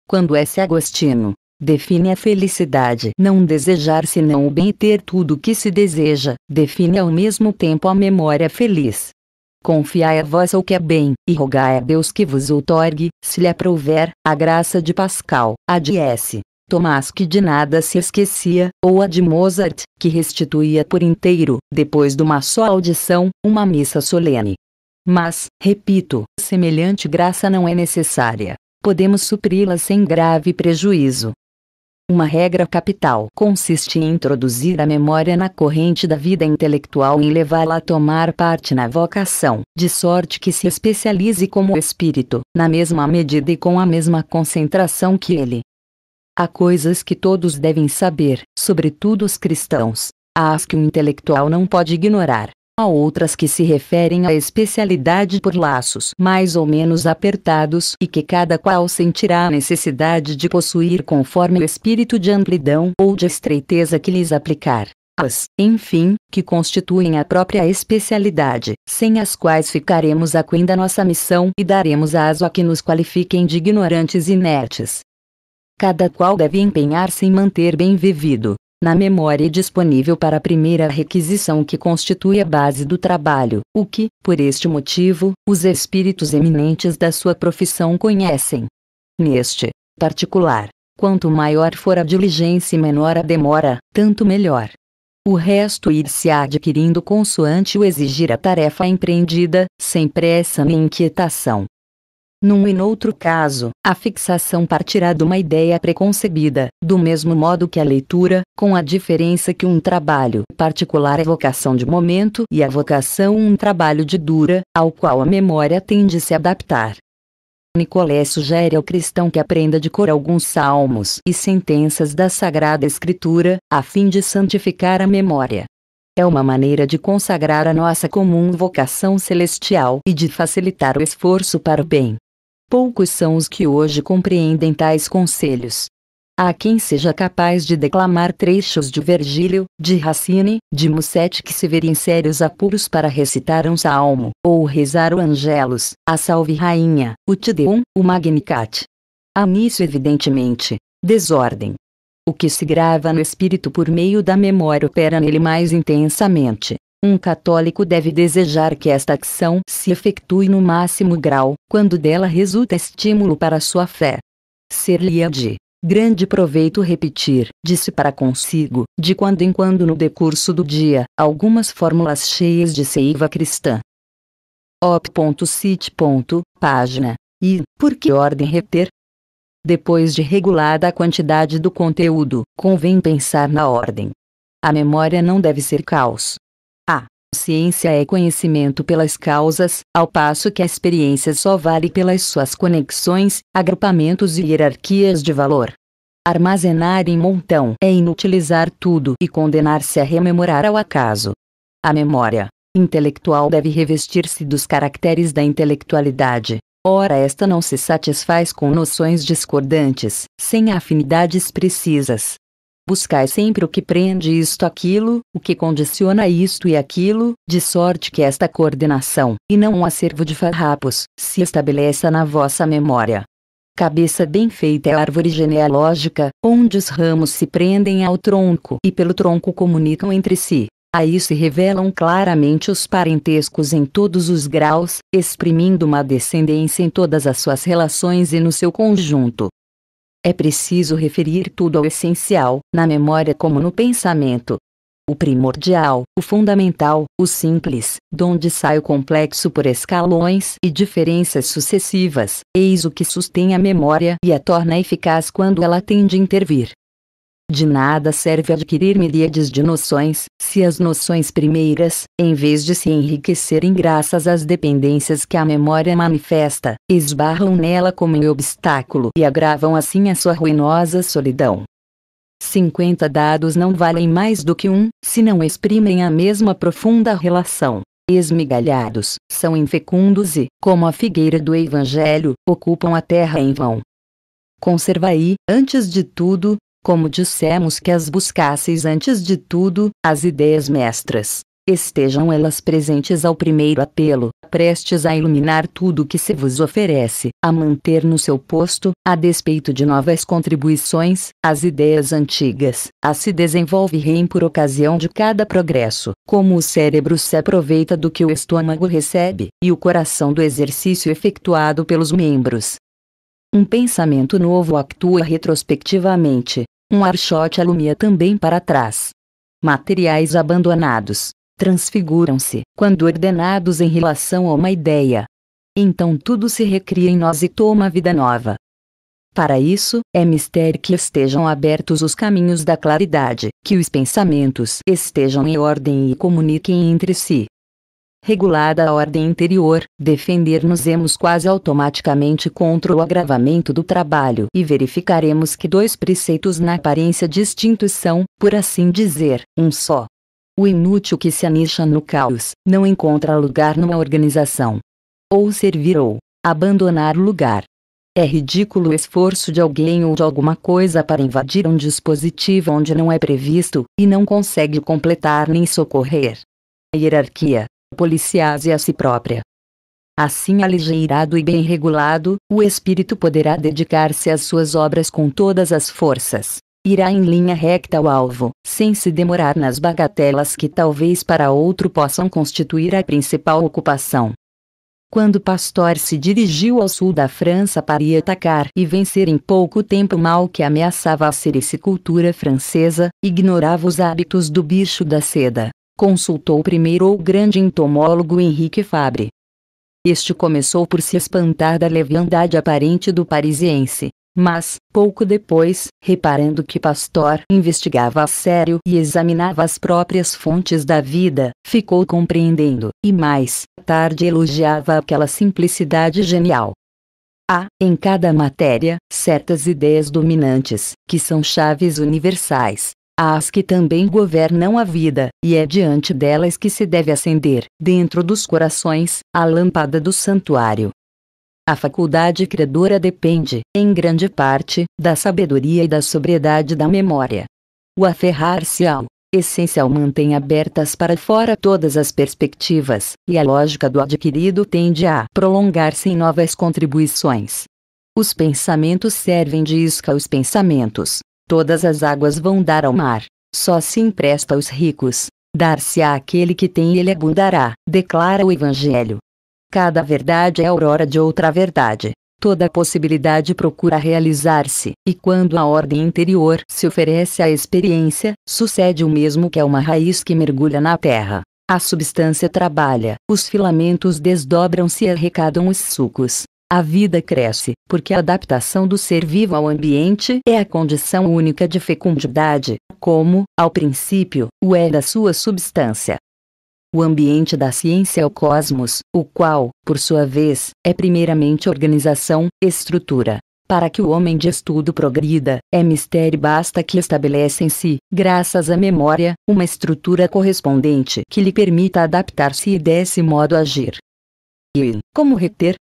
Quando é S. Agostino define a felicidade, não desejar senão o bem e ter tudo o que se deseja, define ao mesmo tempo a memória feliz. Confiai a vós o que é bem, e rogai a Deus que vos outorgue, se lhe aprouver, a graça de Pascal, a de S. Tomás que de nada se esquecia, ou a de Mozart, que restituía por inteiro, depois de uma só audição, uma missa solene. Mas, repito, semelhante graça não é necessária. Podemos supri-la sem grave prejuízo. Uma regra capital consiste em introduzir a memória na corrente da vida intelectual e levá-la a tomar parte na vocação, de sorte que se especialize como espírito, na mesma medida e com a mesma concentração que ele. Há coisas que todos devem saber, sobretudo os cristãos. Há as que um intelectual não pode ignorar. Há outras que se referem à especialidade por laços mais ou menos apertados e que cada qual sentirá a necessidade de possuir conforme o espírito de amplidão ou de estreiteza que lhes aplicar. As, enfim, que constituem a própria especialidade, sem as quais ficaremos aquém da nossa missão e daremos aso a que nos qualifiquem de ignorantes inertes. Cada qual deve empenhar-se em manter bem vivido, na memória disponível para a primeira requisição que constitui a base do trabalho, o que, por este motivo, os espíritos eminentes da sua profissão conhecem. Neste particular, quanto maior for a diligência e menor a demora, tanto melhor. O resto ir-se adquirindo consoante o exigir a tarefa empreendida, sem pressa nem inquietação, num e noutro caso, a fixação partirá de uma ideia preconcebida, do mesmo modo que a leitura, com a diferença que um trabalho particular é vocação de momento e a vocação um trabalho de dura, ao qual a memória tende a se adaptar. Nicolé sugere ao cristão que aprenda de cor alguns salmos e sentenças da Sagrada Escritura, a fim de santificar a memória. É uma maneira de consagrar a nossa comum vocação celestial e de facilitar o esforço para o bem. Poucos são os que hoje compreendem tais conselhos. Há quem seja capaz de declamar trechos de Virgílio, de Racine, de Musset que se verem em sérios apuros para recitar um salmo, ou rezar o Angelus, a Salve Rainha, o Te Deum, o Magnificat. Há nisso evidentemente, desordem. O que se grava no espírito por meio da memória opera nele mais intensamente, um católico deve desejar que esta ação se efetue no máximo grau, quando dela resulta estímulo para sua fé. Ser-lhe-á de grande proveito repetir, disse para consigo, de quando em quando no decurso do dia, algumas fórmulas cheias de seiva cristã. Op.cit. Página. E, por que ordem reter? Depois de regulada a quantidade do conteúdo, convém pensar na ordem. A memória não deve ser caos, Ciência é conhecimento pelas causas, ao passo que a experiência só vale pelas suas conexões, agrupamentos e hierarquias de valor. Armazenar em montão é inutilizar tudo e condenar-se a rememorar ao acaso. A memória intelectual deve revestir-se dos caracteres da intelectualidade. Ora, esta não se satisfaz com noções discordantes, sem afinidades precisas, Buscai sempre o que prende isto aquilo, o que condiciona isto e aquilo, de sorte que esta coordenação, e não um acervo de farrapos, se estabeleça na vossa memória. Cabeça bem feita é a árvore genealógica, onde os ramos se prendem ao tronco e pelo tronco comunicam entre si. Aí se revelam claramente os parentescos em todos os graus, exprimindo uma descendência em todas as suas relações e no seu conjunto é preciso referir tudo ao essencial, na memória como no pensamento. O primordial, o fundamental, o simples, de onde sai o complexo por escalões e diferenças sucessivas, eis o que sustém a memória e a torna eficaz quando ela tem de intervir, de nada serve adquirir miríades de noções, se as noções primeiras, em vez de se enriquecerem graças às dependências que a memória manifesta, esbarram nela como um obstáculo e agravam assim a sua ruinosa solidão. 50 dados não valem mais do que um, se não exprimem a mesma profunda relação. Esmigalhados, são infecundos e, como a figueira do Evangelho, ocupam a terra em vão. conserva aí, antes de tudo, como dissemos que as buscasseis antes de tudo, as ideias mestras. Estejam elas presentes ao primeiro apelo, prestes a iluminar tudo o que se vos oferece, a manter no seu posto, a despeito de novas contribuições, as ideias antigas, a se desenvolverem por ocasião de cada progresso, como o cérebro se aproveita do que o estômago recebe, e o coração do exercício efetuado pelos membros, um pensamento novo actua retrospectivamente. Um archote alumia também para trás. Materiais abandonados transfiguram-se quando ordenados em relação a uma ideia. Então tudo se recria em nós e toma vida nova. Para isso, é mistério que estejam abertos os caminhos da claridade, que os pensamentos estejam em ordem e comuniquem entre si, regulada a ordem interior, defender-nos-emos quase automaticamente contra o agravamento do trabalho e verificaremos que dois preceitos na aparência distintos são, por assim dizer, um só. O inútil que se anicha no caos, não encontra lugar numa organização. Ou servir ou abandonar lugar. É ridículo o esforço de alguém ou de alguma coisa para invadir um dispositivo onde não é previsto, e não consegue completar nem socorrer. A hierarquia, policiais e a si própria. Assim aligeirado e bem regulado, o espírito poderá dedicar-se às suas obras com todas as forças. Irá em linha recta ao alvo, sem se demorar nas bagatelas que talvez para outro possam constituir a principal ocupação. Quando Pastor se dirigiu ao sul da França para ir atacar e vencer em pouco tempo o mal que ameaçava a sericicultura francesa, ignorava os hábitos do bicho da seda consultou primeiro o grande entomólogo Henrique Fabre. Este começou por se espantar da leviandade aparente do parisiense, mas, pouco depois, reparando que Pastor investigava a sério e examinava as próprias fontes da vida, ficou compreendendo, e mais tarde elogiava aquela simplicidade genial. Há, em cada matéria, certas ideias dominantes, que são chaves universais, as que também governam a vida, e é diante delas que se deve acender, dentro dos corações, a lâmpada do santuário. A faculdade credora depende, em grande parte, da sabedoria e da sobriedade da memória. O aferrar-se ao essencial mantém abertas para fora todas as perspectivas, e a lógica do adquirido tende a prolongar-se em novas contribuições. Os pensamentos servem de isca aos pensamentos, Todas as águas vão dar ao mar. Só se empresta aos ricos. Dar-se-á aquele que tem e ele abundará, declara o Evangelho. Cada verdade é aurora de outra verdade. Toda possibilidade procura realizar-se, e quando a ordem interior se oferece à experiência, sucede o mesmo que é uma raiz que mergulha na terra. A substância trabalha, os filamentos desdobram-se e arrecadam os sucos. A vida cresce, porque a adaptação do ser vivo ao ambiente é a condição única de fecundidade, como, ao princípio, o é da sua substância. O ambiente da ciência é o cosmos, o qual, por sua vez, é primeiramente organização, estrutura. Para que o homem de estudo progrida, é mistério basta que estabeleça em si, graças à memória, uma estrutura correspondente que lhe permita adaptar-se e desse modo agir. E, como reter,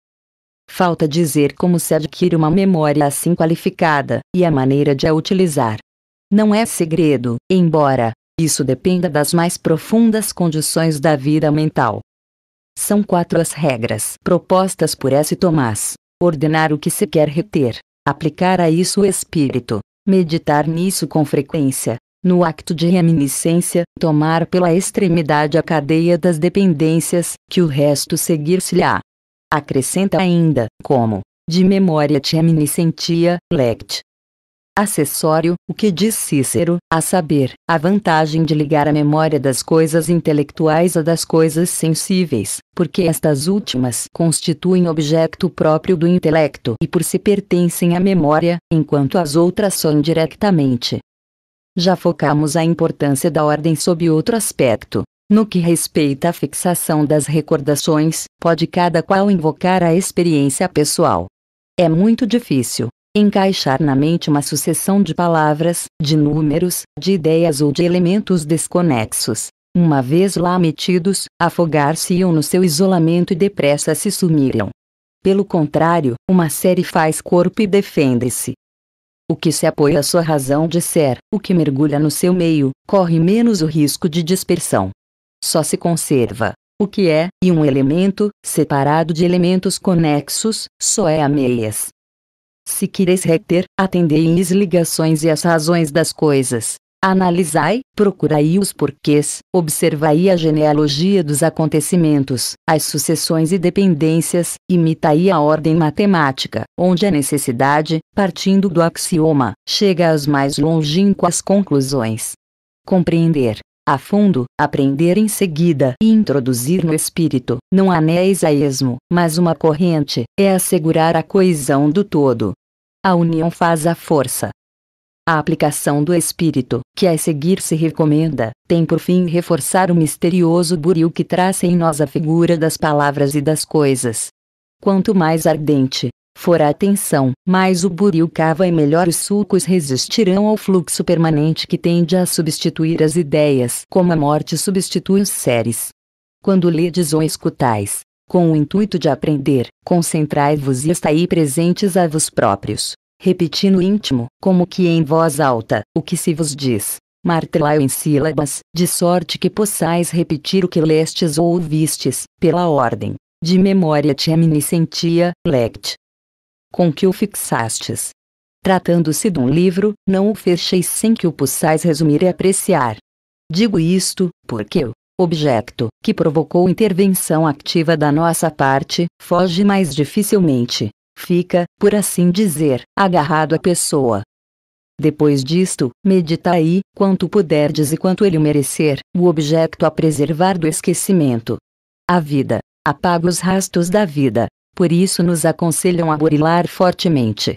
Falta dizer como se adquire uma memória assim qualificada, e a maneira de a utilizar. Não é segredo, embora, isso dependa das mais profundas condições da vida mental. São quatro as regras propostas por S. Tomás: ordenar o que se quer reter, aplicar a isso o espírito, meditar nisso com frequência, no acto de reminiscência, tomar pela extremidade a cadeia das dependências, que o resto seguir-se-lhe-á, Acrescenta ainda, como, de memória terminiscentia lect. Acessório, o que diz Cícero, a saber, a vantagem de ligar a memória das coisas intelectuais à das coisas sensíveis, porque estas últimas constituem objeto próprio do intelecto e por se pertencem à memória, enquanto as outras são indiretamente. Já focamos a importância da ordem sob outro aspecto, no que respeita à fixação das recordações, pode cada qual invocar a experiência pessoal. É muito difícil encaixar na mente uma sucessão de palavras, de números, de ideias ou de elementos desconexos. Uma vez lá metidos, afogar-se-iam no seu isolamento e depressa se sumiram. Pelo contrário, uma série faz corpo e defende-se. O que se apoia à sua razão de ser, o que mergulha no seu meio, corre menos o risco de dispersão só se conserva o que é, e um elemento, separado de elementos conexos, só é a meias. Se quereis reter, atendei as ligações e as razões das coisas. Analisai, procurai os porquês, observai a genealogia dos acontecimentos, as sucessões e dependências, imitai a ordem matemática, onde a necessidade, partindo do axioma, chega às mais longínquas conclusões. Compreender a fundo, aprender em seguida e introduzir no espírito, não anéis a esmo, mas uma corrente, é assegurar a coesão do todo. A união faz a força. A aplicação do espírito, que a seguir se recomenda, tem por fim reforçar o misterioso buril que traça em nós a figura das palavras e das coisas. Quanto mais ardente, fora a atenção, mais o buril cava e melhor os sulcos resistirão ao fluxo permanente que tende a substituir as ideias, como a morte substitui os seres. Quando ledes ou escutais, com o intuito de aprender, concentrai-vos e estai presentes a vos próprios, repetindo íntimo, como que em voz alta, o que se vos diz. Martelai em sílabas, de sorte que possais repetir o que lestes ou ouvistes, pela ordem. De memória te amnicentia, lect, com que o fixastes. Tratando-se de um livro, não o fecheis sem que o possais resumir e apreciar. Digo isto, porque o objeto, que provocou intervenção ativa da nossa parte, foge mais dificilmente. Fica, por assim dizer, agarrado à pessoa. Depois disto, meditai, quanto puderdes e quanto ele merecer, o objeto a preservar do esquecimento. A vida. Apaga os rastos da vida, por isso nos aconselham a burilar fortemente.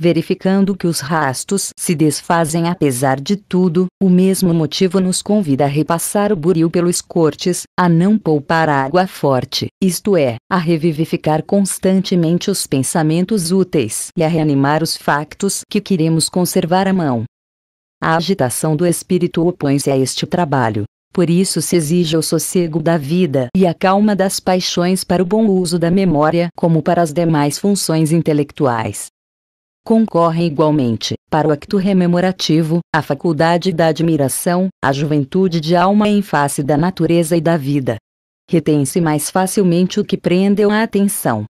Verificando que os rastos se desfazem apesar de tudo, o mesmo motivo nos convida a repassar o buril pelos cortes, a não poupar a água forte, isto é, a revivificar constantemente os pensamentos úteis e a reanimar os factos que queremos conservar à mão. A agitação do espírito opõe-se a este trabalho, por isso se exige o sossego da vida e a calma das paixões para o bom uso da memória, como para as demais funções intelectuais. Concorrem igualmente, para o acto rememorativo, a faculdade da admiração, a juventude de alma em face da natureza e da vida. Retém-se mais facilmente o que prendeu a atenção,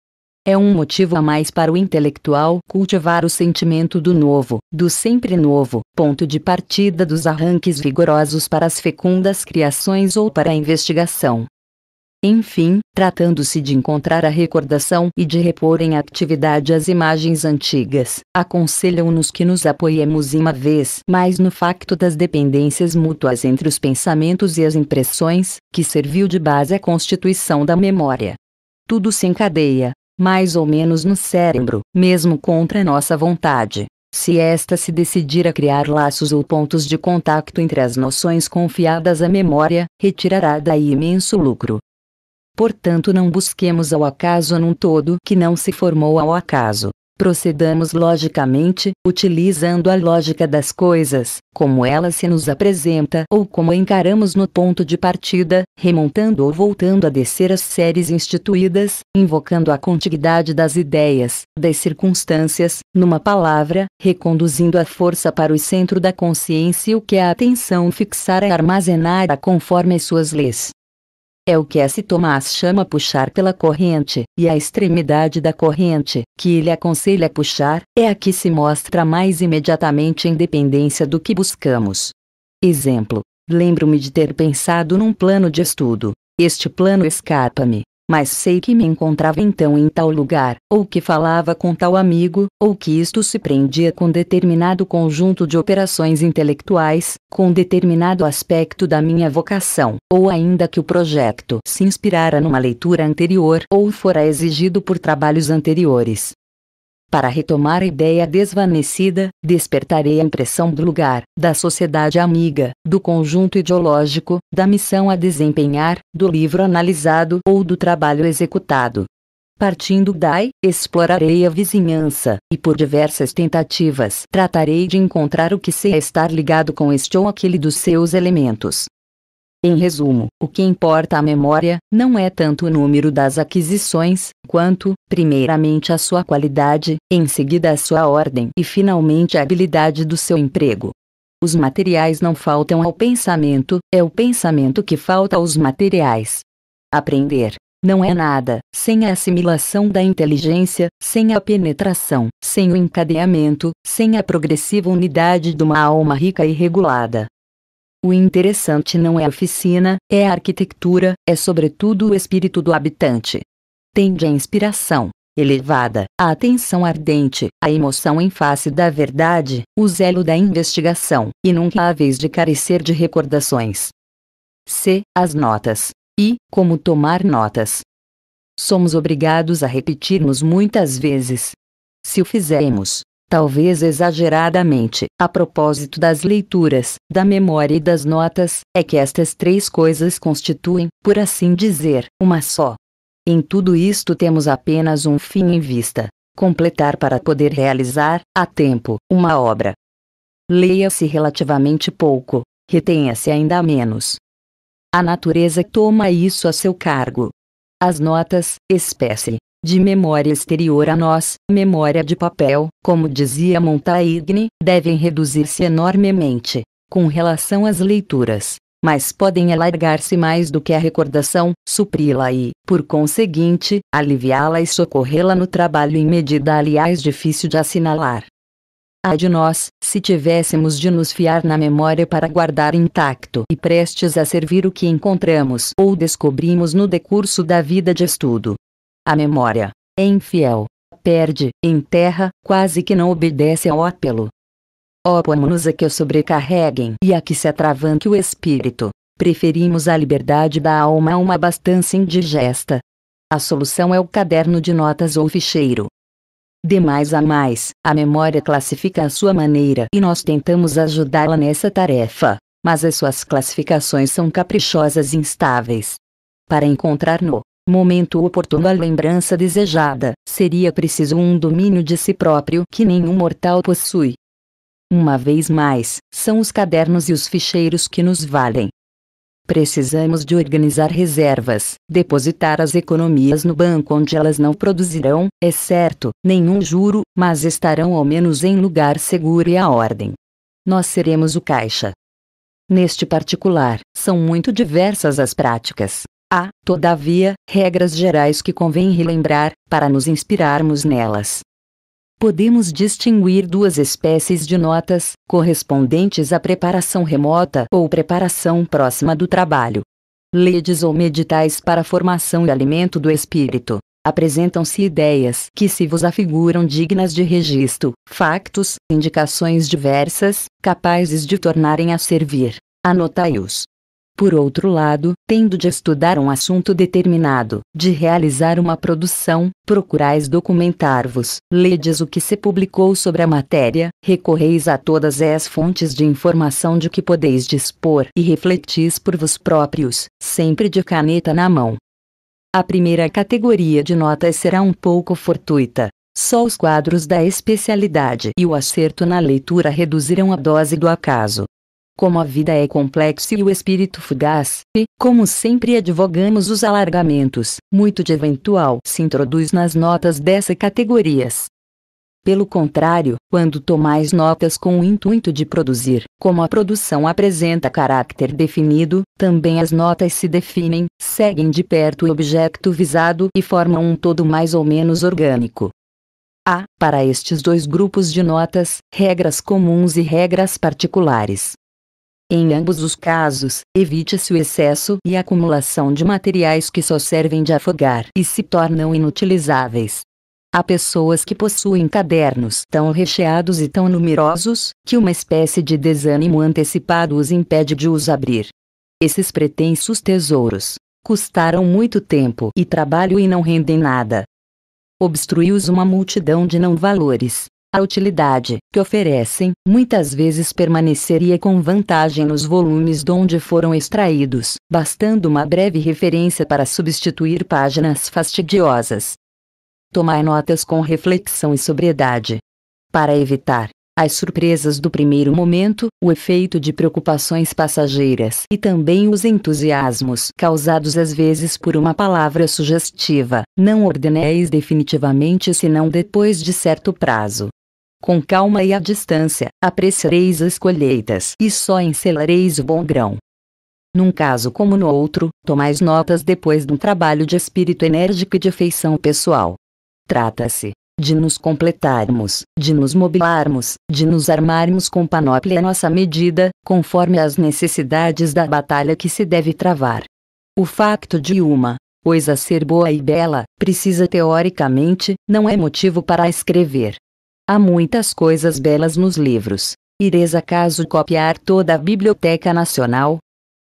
é um motivo a mais para o intelectual cultivar o sentimento do novo, do sempre novo, ponto de partida dos arranques vigorosos para as fecundas criações ou para a investigação. Enfim, tratando-se de encontrar a recordação e de repor em atividade as imagens antigas, aconselham-nos que nos apoiemos uma vez mais no facto das dependências mútuas entre os pensamentos e as impressões, que serviu de base à constituição da memória. Tudo se encadeia, mais ou menos no cérebro, mesmo contra nossa vontade. Se esta se decidir a criar laços ou pontos de contacto entre as noções confiadas à memória, retirará daí imenso lucro. Portanto, não busquemos ao acaso num todo que não se formou ao acaso procedamos logicamente, utilizando a lógica das coisas, como ela se nos apresenta ou como encaramos no ponto de partida, remontando ou voltando a descer as séries instituídas, invocando a contiguidade das ideias, das circunstâncias, numa palavra, reconduzindo a força para o centro da consciência e o que a atenção fixar e é armazenar conforme as suas leis. É o que S. Tomás chama puxar pela corrente, e a extremidade da corrente, que ele aconselha puxar, é a que se mostra mais imediatamente independência do que buscamos. Exemplo: Lembro-me de ter pensado num plano de estudo. Este plano escapa-me, mas sei que me encontrava então em tal lugar, ou que falava com tal amigo, ou que isto se prendia com determinado conjunto de operações intelectuais, com determinado aspecto da minha vocação, ou ainda que o projeto se inspirara numa leitura anterior ou fora exigido por trabalhos anteriores. Para retomar a ideia desvanecida, despertarei a impressão do lugar, da sociedade amiga, do conjunto ideológico, da missão a desempenhar, do livro analisado ou do trabalho executado. Partindo daí, explorarei a vizinhança, e por diversas tentativas tratarei de encontrar o que se é estar ligado com este ou aquele dos seus elementos. Em resumo, o que importa à memória não é tanto o número das aquisições, quanto, primeiramente, a sua qualidade, em seguida, a sua ordem e, finalmente, a habilidade do seu emprego. Os materiais não faltam ao pensamento, é o pensamento que falta aos materiais. Aprender não é nada sem a assimilação da inteligência, sem a penetração, sem o encadeamento, sem a progressiva unidade de uma alma rica e regulada. O interessante não é a oficina, é a arquitetura, é sobretudo o espírito do habitante. Tende a inspiração elevada, a atenção ardente, a emoção em face da verdade, o zelo da investigação, e nunca a vez de carecer de recordações. C. As notas. E, como tomar notas. Somos obrigados a repetirmos muitas vezes. Se o fizermos, talvez exageradamente, a propósito das leituras, da memória e das notas, é que estas três coisas constituem, por assim dizer, uma só. Em tudo isto temos apenas um fim em vista: completar para poder realizar, a tempo, uma obra. Leia-se relativamente pouco, retenha-se ainda menos. A natureza toma isso a seu cargo. As notas, espécie, de memória exterior a nós, memória de papel, como dizia Montaigne, devem reduzir-se enormemente com relação às leituras, mas podem alargar-se mais do que a recordação, supri-la e, por conseguinte, aliviá-la e socorrê-la no trabalho em medida aliás difícil de assinalar. Ai de nós, se tivéssemos de nos fiar na memória para guardar intacto e prestes a servir o que encontramos ou descobrimos no decurso da vida de estudo, a memória é infiel, perde, enterra, quase que não obedece ao apelo. Opomos a que o sobrecarreguem e a que se atravanque o espírito. Preferimos a liberdade da alma a uma abastança indigesta. A solução é o caderno de notas ou ficheiro. De mais a mais, a memória classifica a sua maneira e nós tentamos ajudá-la nessa tarefa, mas as suas classificações são caprichosas e instáveis. Para encontrar no momento oportuno a lembrança desejada, seria preciso um domínio de si próprio que nenhum mortal possui. Uma vez mais, são os cadernos e os ficheiros que nos valem. Precisamos de organizar reservas, depositar as economias no banco onde elas não produzirão, é certo, nenhum juro, mas estarão ao menos em lugar seguro e à ordem. Nós seremos o caixa. Neste particular, são muito diversas as práticas. Há, todavia, regras gerais que convém relembrar, para nos inspirarmos nelas. Podemos distinguir duas espécies de notas, correspondentes à preparação remota ou preparação próxima do trabalho. Ledes ou meditais para formação e alimento do espírito. Apresentam-se ideias que se vos afiguram dignas de registro, factos, indicações diversas, capazes de tornarem a servir. Anotai-os, por outro lado, tendo de estudar um assunto determinado, de realizar uma produção, procurais documentar-vos, ledes o que se publicou sobre a matéria, recorreis a todas as fontes de informação de que podeis dispor e refletis por vos próprios, sempre de caneta na mão. A primeira categoria de notas será um pouco fortuita. Só os quadros da especialidade e o acerto na leitura reduzirão a dose do acaso, como a vida é complexa e o espírito fugaz, e, como sempre advogamos os alargamentos, muito de eventual se introduz nas notas dessas categorias. Pelo contrário, quando tomais notas com o intuito de produzir, como a produção apresenta caráter definido, também as notas se definem, seguem de perto o objeto visado e formam um todo mais ou menos orgânico. Há, para estes dois grupos de notas, regras comuns e regras particulares. Em ambos os casos, evite-se o excesso e a acumulação de materiais que só servem de afogar e se tornam inutilizáveis. Há pessoas que possuem cadernos tão recheados e tão numerosos, que uma espécie de desânimo antecipado os impede de os abrir. Esses pretensos tesouros custaram muito tempo e trabalho e não rendem nada. Obstruiu-os uma multidão de não valores, a utilidade que oferecem muitas vezes permaneceria com vantagem nos volumes de onde foram extraídos, bastando uma breve referência para substituir páginas fastidiosas. Tomai notas com reflexão e sobriedade. Para evitar as surpresas do primeiro momento, o efeito de preocupações passageiras e também os entusiasmos causados às vezes por uma palavra sugestiva. Não ordeneis definitivamente senão depois de certo prazo com calma e à distância, apreciareis as colheitas e só encelareis o bom grão. Num caso como no outro, tomais notas depois de um trabalho de espírito enérgico e de afeição pessoal. Trata-se de nos completarmos, de nos mobilarmos, de nos armarmos com panóplia à nossa medida, conforme as necessidades da batalha que se deve travar. O facto de uma coisa ser boa e bela, precisa teoricamente, não é motivo para escrever. Há muitas coisas belas nos livros. Ireis acaso copiar toda a Biblioteca Nacional?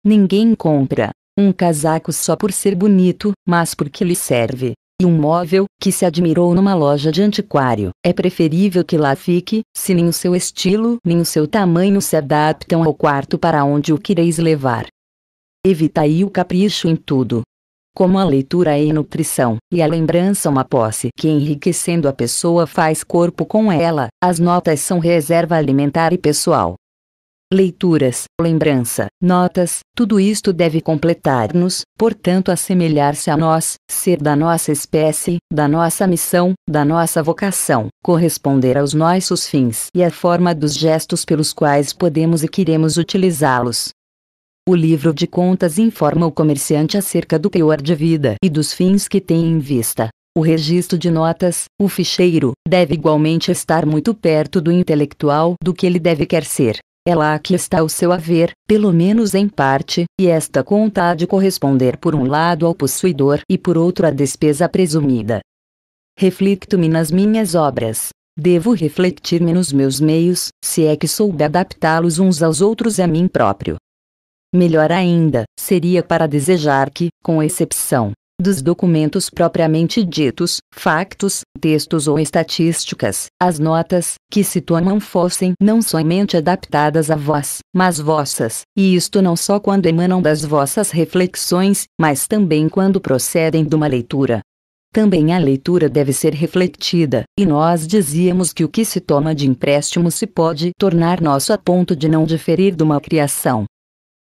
Ninguém compra um casaco só por ser bonito, mas porque lhe serve. E um móvel que se admirou numa loja de antiquário é preferível que lá fique, se nem o seu estilo nem o seu tamanho se adaptam ao quarto para onde o quereis levar. Evitai o capricho em tudo, como a leitura e nutrição, e a lembrança uma posse que enriquecendo a pessoa faz corpo com ela, as notas são reserva alimentar e pessoal. Leituras, lembrança, notas, tudo isto deve completar-nos, portanto assemelhar-se a nós, ser da nossa espécie, da nossa missão, da nossa vocação, corresponder aos nossos fins e a forma dos gestos pelos quais podemos e queremos utilizá-los. O livro de contas informa o comerciante acerca do teor de vida e dos fins que tem em vista. O registro de notas, o ficheiro, deve igualmente estar muito perto do intelectual do que ele deve quer ser. É lá que está o seu haver, pelo menos em parte, e esta conta há de corresponder por um lado ao possuidor e por outro à despesa presumida. Reflicto-me nas minhas obras. Devo refletir-me nos meus meios, se é que soube adaptá-los uns aos outros e a mim próprio. Melhor ainda, seria para desejar que, com exceção dos documentos propriamente ditos, factos, textos ou estatísticas, as notas que se tomam fossem não somente adaptadas a vós, mas vossas, e isto não só quando emanam das vossas reflexões, mas também quando procedem de uma leitura. Também a leitura deve ser refletida, e nós dizíamos que o que se toma de empréstimo se pode tornar nosso a ponto de não diferir de uma criação,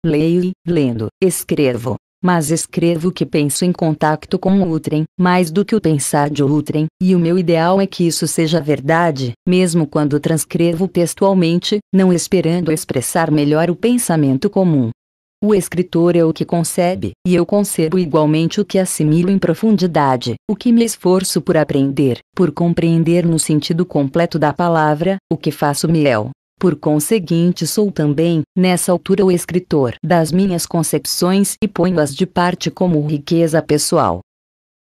Leio, lendo, escrevo. Mas escrevo que penso em contacto com o Utrem, mais do que o pensar de Utrem, e o meu ideal é que isso seja verdade, mesmo quando transcrevo textualmente, não esperando expressar melhor o pensamento comum. O escritor é o que concebe, e eu concebo igualmente o que assimilo em profundidade, o que me esforço por aprender, por compreender no sentido completo da palavra, o que faço-me por conseguinte, sou também, nessa altura, o escritor das minhas concepções e ponho-as de parte como riqueza pessoal.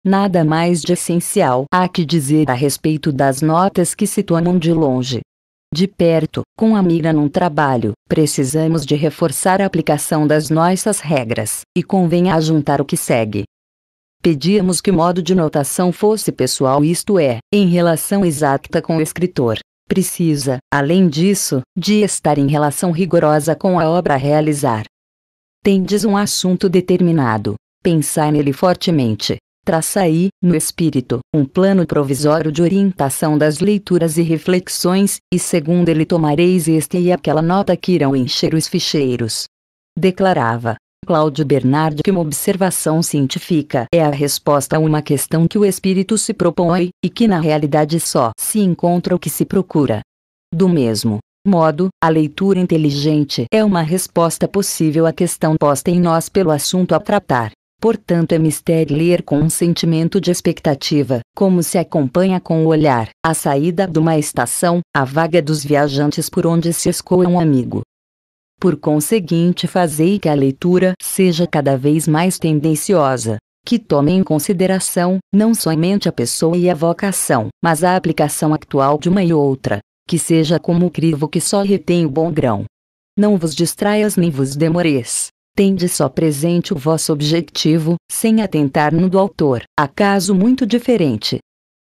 Nada mais de essencial há que dizer a respeito das notas que se tomam de longe. De perto, com a mira num trabalho, precisamos de reforçar a aplicação das nossas regras, e convém ajuntar o que segue. Pedíamos que o modo de notação fosse pessoal, isto é, em relação exata com o escritor, precisa, além disso, de estar em relação rigorosa com a obra a realizar. Tendes um assunto determinado. Pensai nele fortemente. Traça aí, no espírito, um plano provisório de orientação das leituras e reflexões, e segundo ele tomareis este e aquela nota que irão encher os ficheiros. Declarava, Cláudio Bernardo que uma observação científica é a resposta a uma questão que o espírito se propõe, e que na realidade só se encontra o que se procura. Do mesmo modo, a leitura inteligente é uma resposta possível à questão posta em nós pelo assunto a tratar. Portanto, é mistério ler com um sentimento de expectativa, como se acompanha com o olhar a saída de uma estação, a vaga dos viajantes por onde se escoa um amigo. Por conseguinte, fazei que a leitura seja cada vez mais tendenciosa, que tome em consideração não somente a pessoa e a vocação, mas a aplicação actual de uma e outra, que seja como o crivo que só retém o bom grão. Não vos distraias nem vos demoreis. Tende só presente o vosso objetivo, sem atentar no do autor, acaso muito diferente,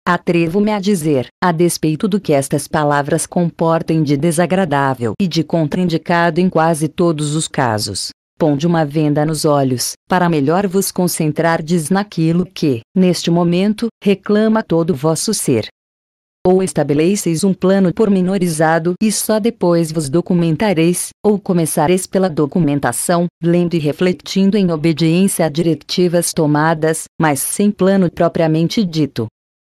Atrevo-me a dizer, a despeito do que estas palavras comportem de desagradável e de contraindicado em quase todos os casos. Ponde uma venda nos olhos, para melhor vos concentrardes naquilo que, neste momento, reclama todo vosso ser. Ou estabeleceis um plano pormenorizado e só depois vos documentareis, ou começareis pela documentação, lendo e refletindo em obediência a diretivas tomadas, mas sem plano propriamente dito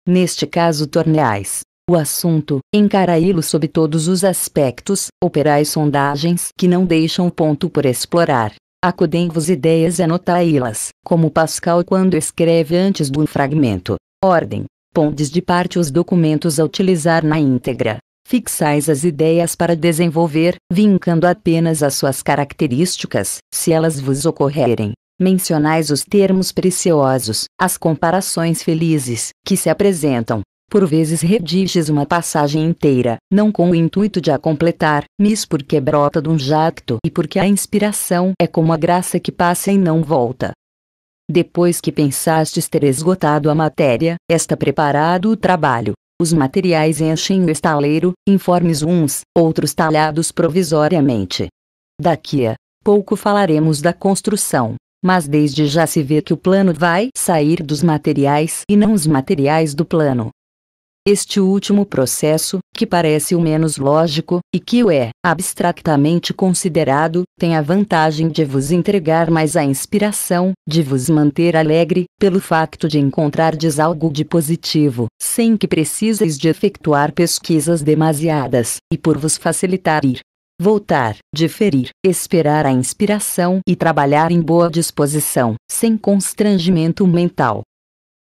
neste caso torneais, o assunto, encaraí-lo sob todos os aspectos, operai sondagens que não deixam ponto por explorar. Acudem-vos ideias e anotai-las, como Pascal quando escreve antes do fragmento. Ordem. Pondes de parte os documentos a utilizar na íntegra. Fixais as ideias para desenvolver, vincando apenas as suas características, se elas vos ocorrerem mencionais os termos preciosos, as comparações felizes, que se apresentam. Por vezes rediges uma passagem inteira, não com o intuito de a completar, mas porque brota de um jacto e porque a inspiração é como a graça que passa e não volta. Depois que pensastes ter esgotado a matéria, está preparado o trabalho. Os materiais enchem o estaleiro, informes uns, outros talhados provisoriamente. Daqui a pouco falaremos da construção mas desde já se vê que o plano vai sair dos materiais e não os materiais do plano. Este último processo, que parece o menos lógico, e que o é, abstratamente considerado, tem a vantagem de vos entregar mais a inspiração, de vos manter alegre, pelo facto de encontrardes algo de positivo, sem que preciseis de efetuar pesquisas demasiadas, e por vos facilitar ir voltar, diferir, esperar a inspiração e trabalhar em boa disposição, sem constrangimento mental.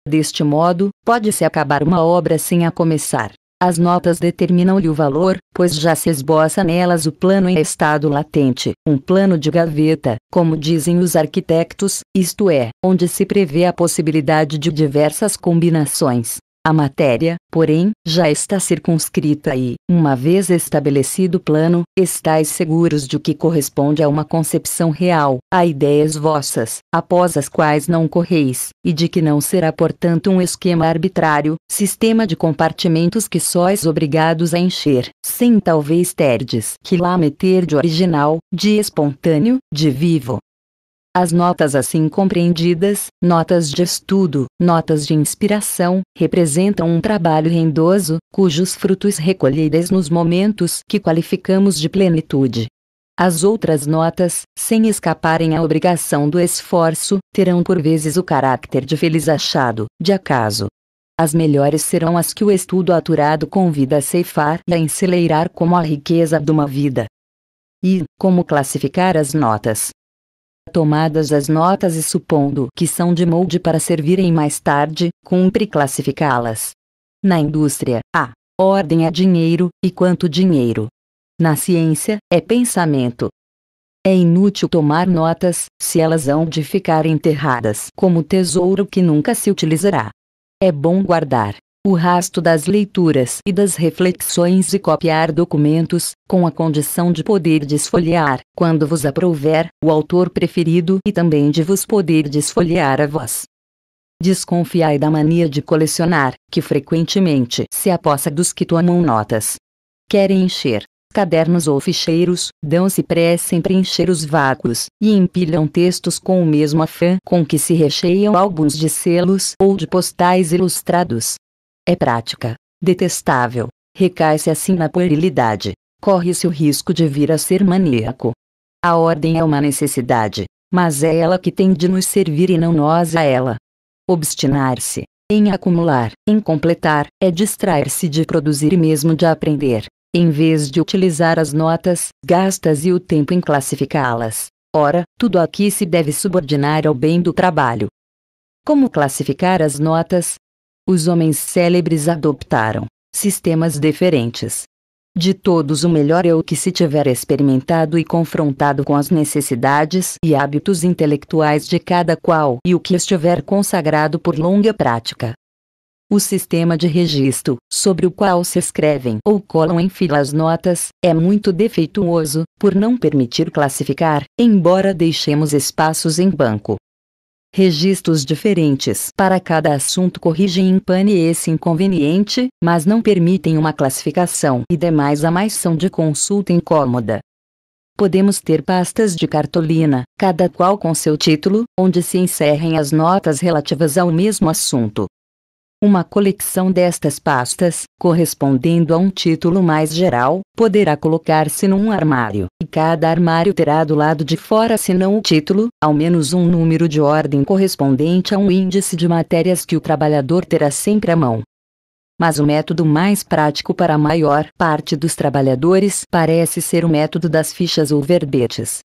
Deste modo, pode-se acabar uma obra sem a começar. As notas determinam-lhe o valor, pois já se esboça nelas o plano em estado latente, um plano de gaveta, como dizem os arquitetos, isto é, onde se prevê a possibilidade de diversas combinações, a matéria, porém, já está circunscrita e, uma vez estabelecido o plano, estáis seguros de que corresponde a uma concepção real, a ideias vossas, após as quais não correis, e de que não será portanto um esquema arbitrário, sistema de compartimentos que sois obrigados a encher, sem talvez terdes que lá meter de original, de espontâneo, de vivo, as notas assim compreendidas, notas de estudo, notas de inspiração, representam um trabalho rendoso, cujos frutos recolhidos nos momentos que qualificamos de plenitude. As outras notas, sem escaparem à obrigação do esforço, terão por vezes o caráter de feliz achado, de acaso. As melhores serão as que o estudo aturado convida a ceifar e a enceleirar como a riqueza de uma vida. E, como classificar as notas? Tomadas as notas e supondo que são de molde para servirem mais tarde, cumpre classificá-las. Na indústria, a ordem é dinheiro, e quanto dinheiro. Na ciência, é pensamento. É inútil tomar notas, se elas hão de ficar enterradas como tesouro que nunca se utilizará. É bom guardar, o rasto das leituras e das reflexões e copiar documentos, com a condição de poder desfolhear, quando vos aprouver, o autor preferido e também de vos poder desfolhear a vós. Desconfiai da mania de colecionar, que frequentemente se apossa dos que tomam notas. Querem encher cadernos ou ficheiros, dão-se pressa em preencher os vácuos, e empilham textos com o mesmo afã com que se recheiam álbuns de selos ou de postais ilustrados, é prática, detestável, recai-se assim na puerilidade, corre-se o risco de vir a ser maníaco. A ordem é uma necessidade, mas é ela que tem de nos servir e não nós a ela. Obstinar-se, em acumular, em completar, é distrair-se de produzir e mesmo de aprender, em vez de utilizar as notas, gastas e o tempo em classificá-las. Ora, tudo aqui se deve subordinar ao bem do trabalho. Como classificar as notas, os homens célebres adoptaram sistemas diferentes. De todos, o melhor é o que se tiver experimentado e confrontado com as necessidades e hábitos intelectuais de cada qual e o que estiver consagrado por longa prática. O sistema de registro, sobre o qual se escrevem ou colam em fila as notas, é muito defeituoso, por não permitir classificar, embora deixemos espaços em banco registros diferentes para cada assunto corrigem em pane esse inconveniente, mas não permitem uma classificação e demais a mais são de consulta incômoda. Podemos ter pastas de cartolina, cada qual com seu título, onde se encerrem as notas relativas ao mesmo assunto. Uma coleção destas pastas, correspondendo a um título mais geral, poderá colocar-se num armário, e cada armário terá do lado de fora, se não o título, ao menos um número de ordem correspondente a um índice de matérias que o trabalhador terá sempre à mão. Mas o método mais prático para a maior parte dos trabalhadores parece ser o método das fichas ou verbetes,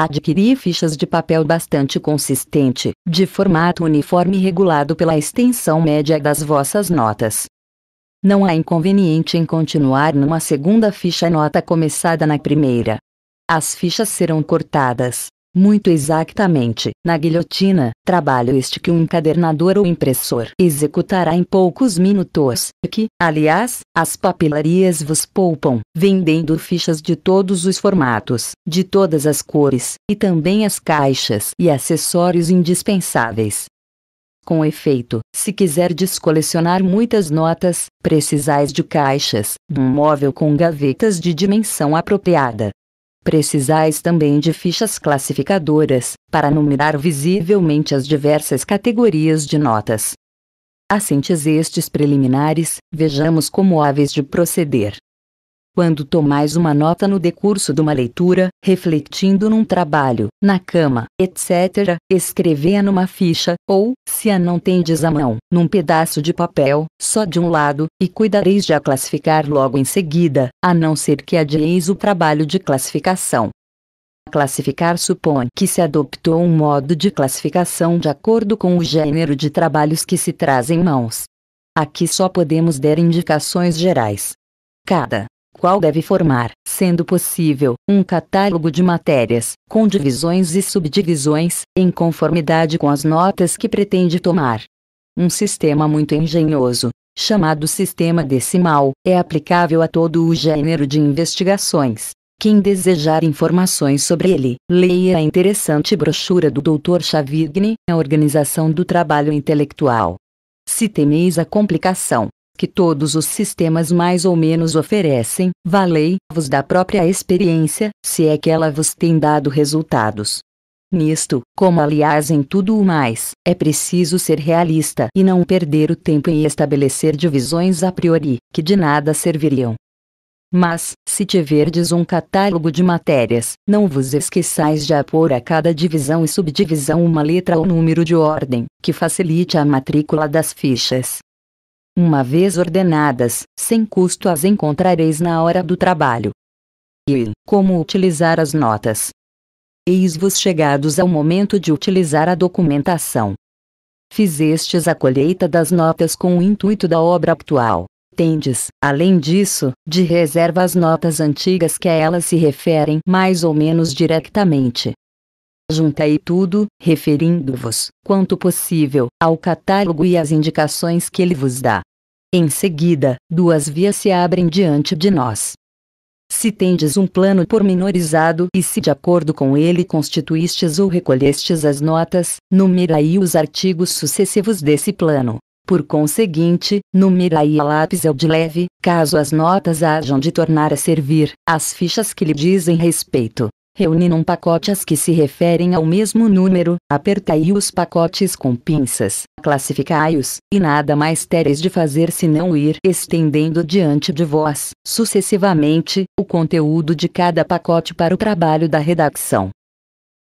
adquiri fichas de papel bastante consistente, de formato uniforme regulado pela extensão média das vossas notas. Não há inconveniente em continuar numa segunda ficha nota começada na primeira. As fichas serão cortadas, muito exatamente, na guilhotina, trabalho este que um encadernador ou impressor executará em poucos minutos, que, aliás, as papelarias vos poupam, vendendo fichas de todos os formatos, de todas as cores, e também as caixas e acessórios indispensáveis. Com efeito, se quiserdes colecionar muitas notas, precisais de caixas, um móvel com gavetas de dimensão apropriada, Precisais também de fichas classificadoras, para numerar visivelmente as diversas categorias de notas. Assentes estes preliminares, vejamos como haves de proceder. Quando tomais uma nota no decurso de uma leitura, refletindo num trabalho, na cama, etc., escrevê-a numa ficha, ou, se a não tendes à mão, num pedaço de papel, só de um lado, e cuidareis de a classificar logo em seguida, a não ser que adieis o trabalho de classificação. Classificar supõe que se adoptou um modo de classificação de acordo com o gênero de trabalhos que se traz em mãos. Aqui só podemos dar indicações gerais. Cada qual deve formar, sendo possível, um catálogo de matérias, com divisões e subdivisões, em conformidade com as notas que pretende tomar. Um sistema muito engenhoso, chamado sistema decimal, é aplicável a todo o gênero de investigações. Quem desejar informações sobre ele, leia a interessante brochura do Dr. Chavigne, A Organização do Trabalho Intelectual. Se temeis a complicação, que todos os sistemas mais ou menos oferecem, valei-vos da própria experiência, se é que ela vos tem dado resultados. Nisto, como aliás em tudo o mais, é preciso ser realista e não perder o tempo em estabelecer divisões a priori, que de nada serviriam. Mas, se tiverdes um catálogo de matérias, não vos esqueçais de apor a cada divisão e subdivisão uma letra ou número de ordem, que facilite a matrícula das fichas, uma vez ordenadas, sem custo as encontrareis na hora do trabalho. E como utilizar as notas? Eis-vos chegados ao momento de utilizar a documentação. Fizestes a colheita das notas com o intuito da obra atual. Tendes, além disso, de reserva as notas antigas que a elas se referem mais ou menos diretamente, Juntai tudo, referindo-vos, quanto possível, ao catálogo e às indicações que ele vos dá. Em seguida, duas vias se abrem diante de nós. Se tendes um plano pormenorizado e se de acordo com ele constituístes ou recolhestes as notas, numerai os artigos sucessivos desse plano. Por conseguinte, numerai a lápis ao de leve, caso as notas hajam de tornar a servir, as fichas que lhe dizem respeito, Reúne num pacote as que se referem ao mesmo número, apertai os pacotes com pinças, classificai-os, e nada mais tereis de fazer senão ir estendendo diante de vós, sucessivamente, o conteúdo de cada pacote para o trabalho da redação.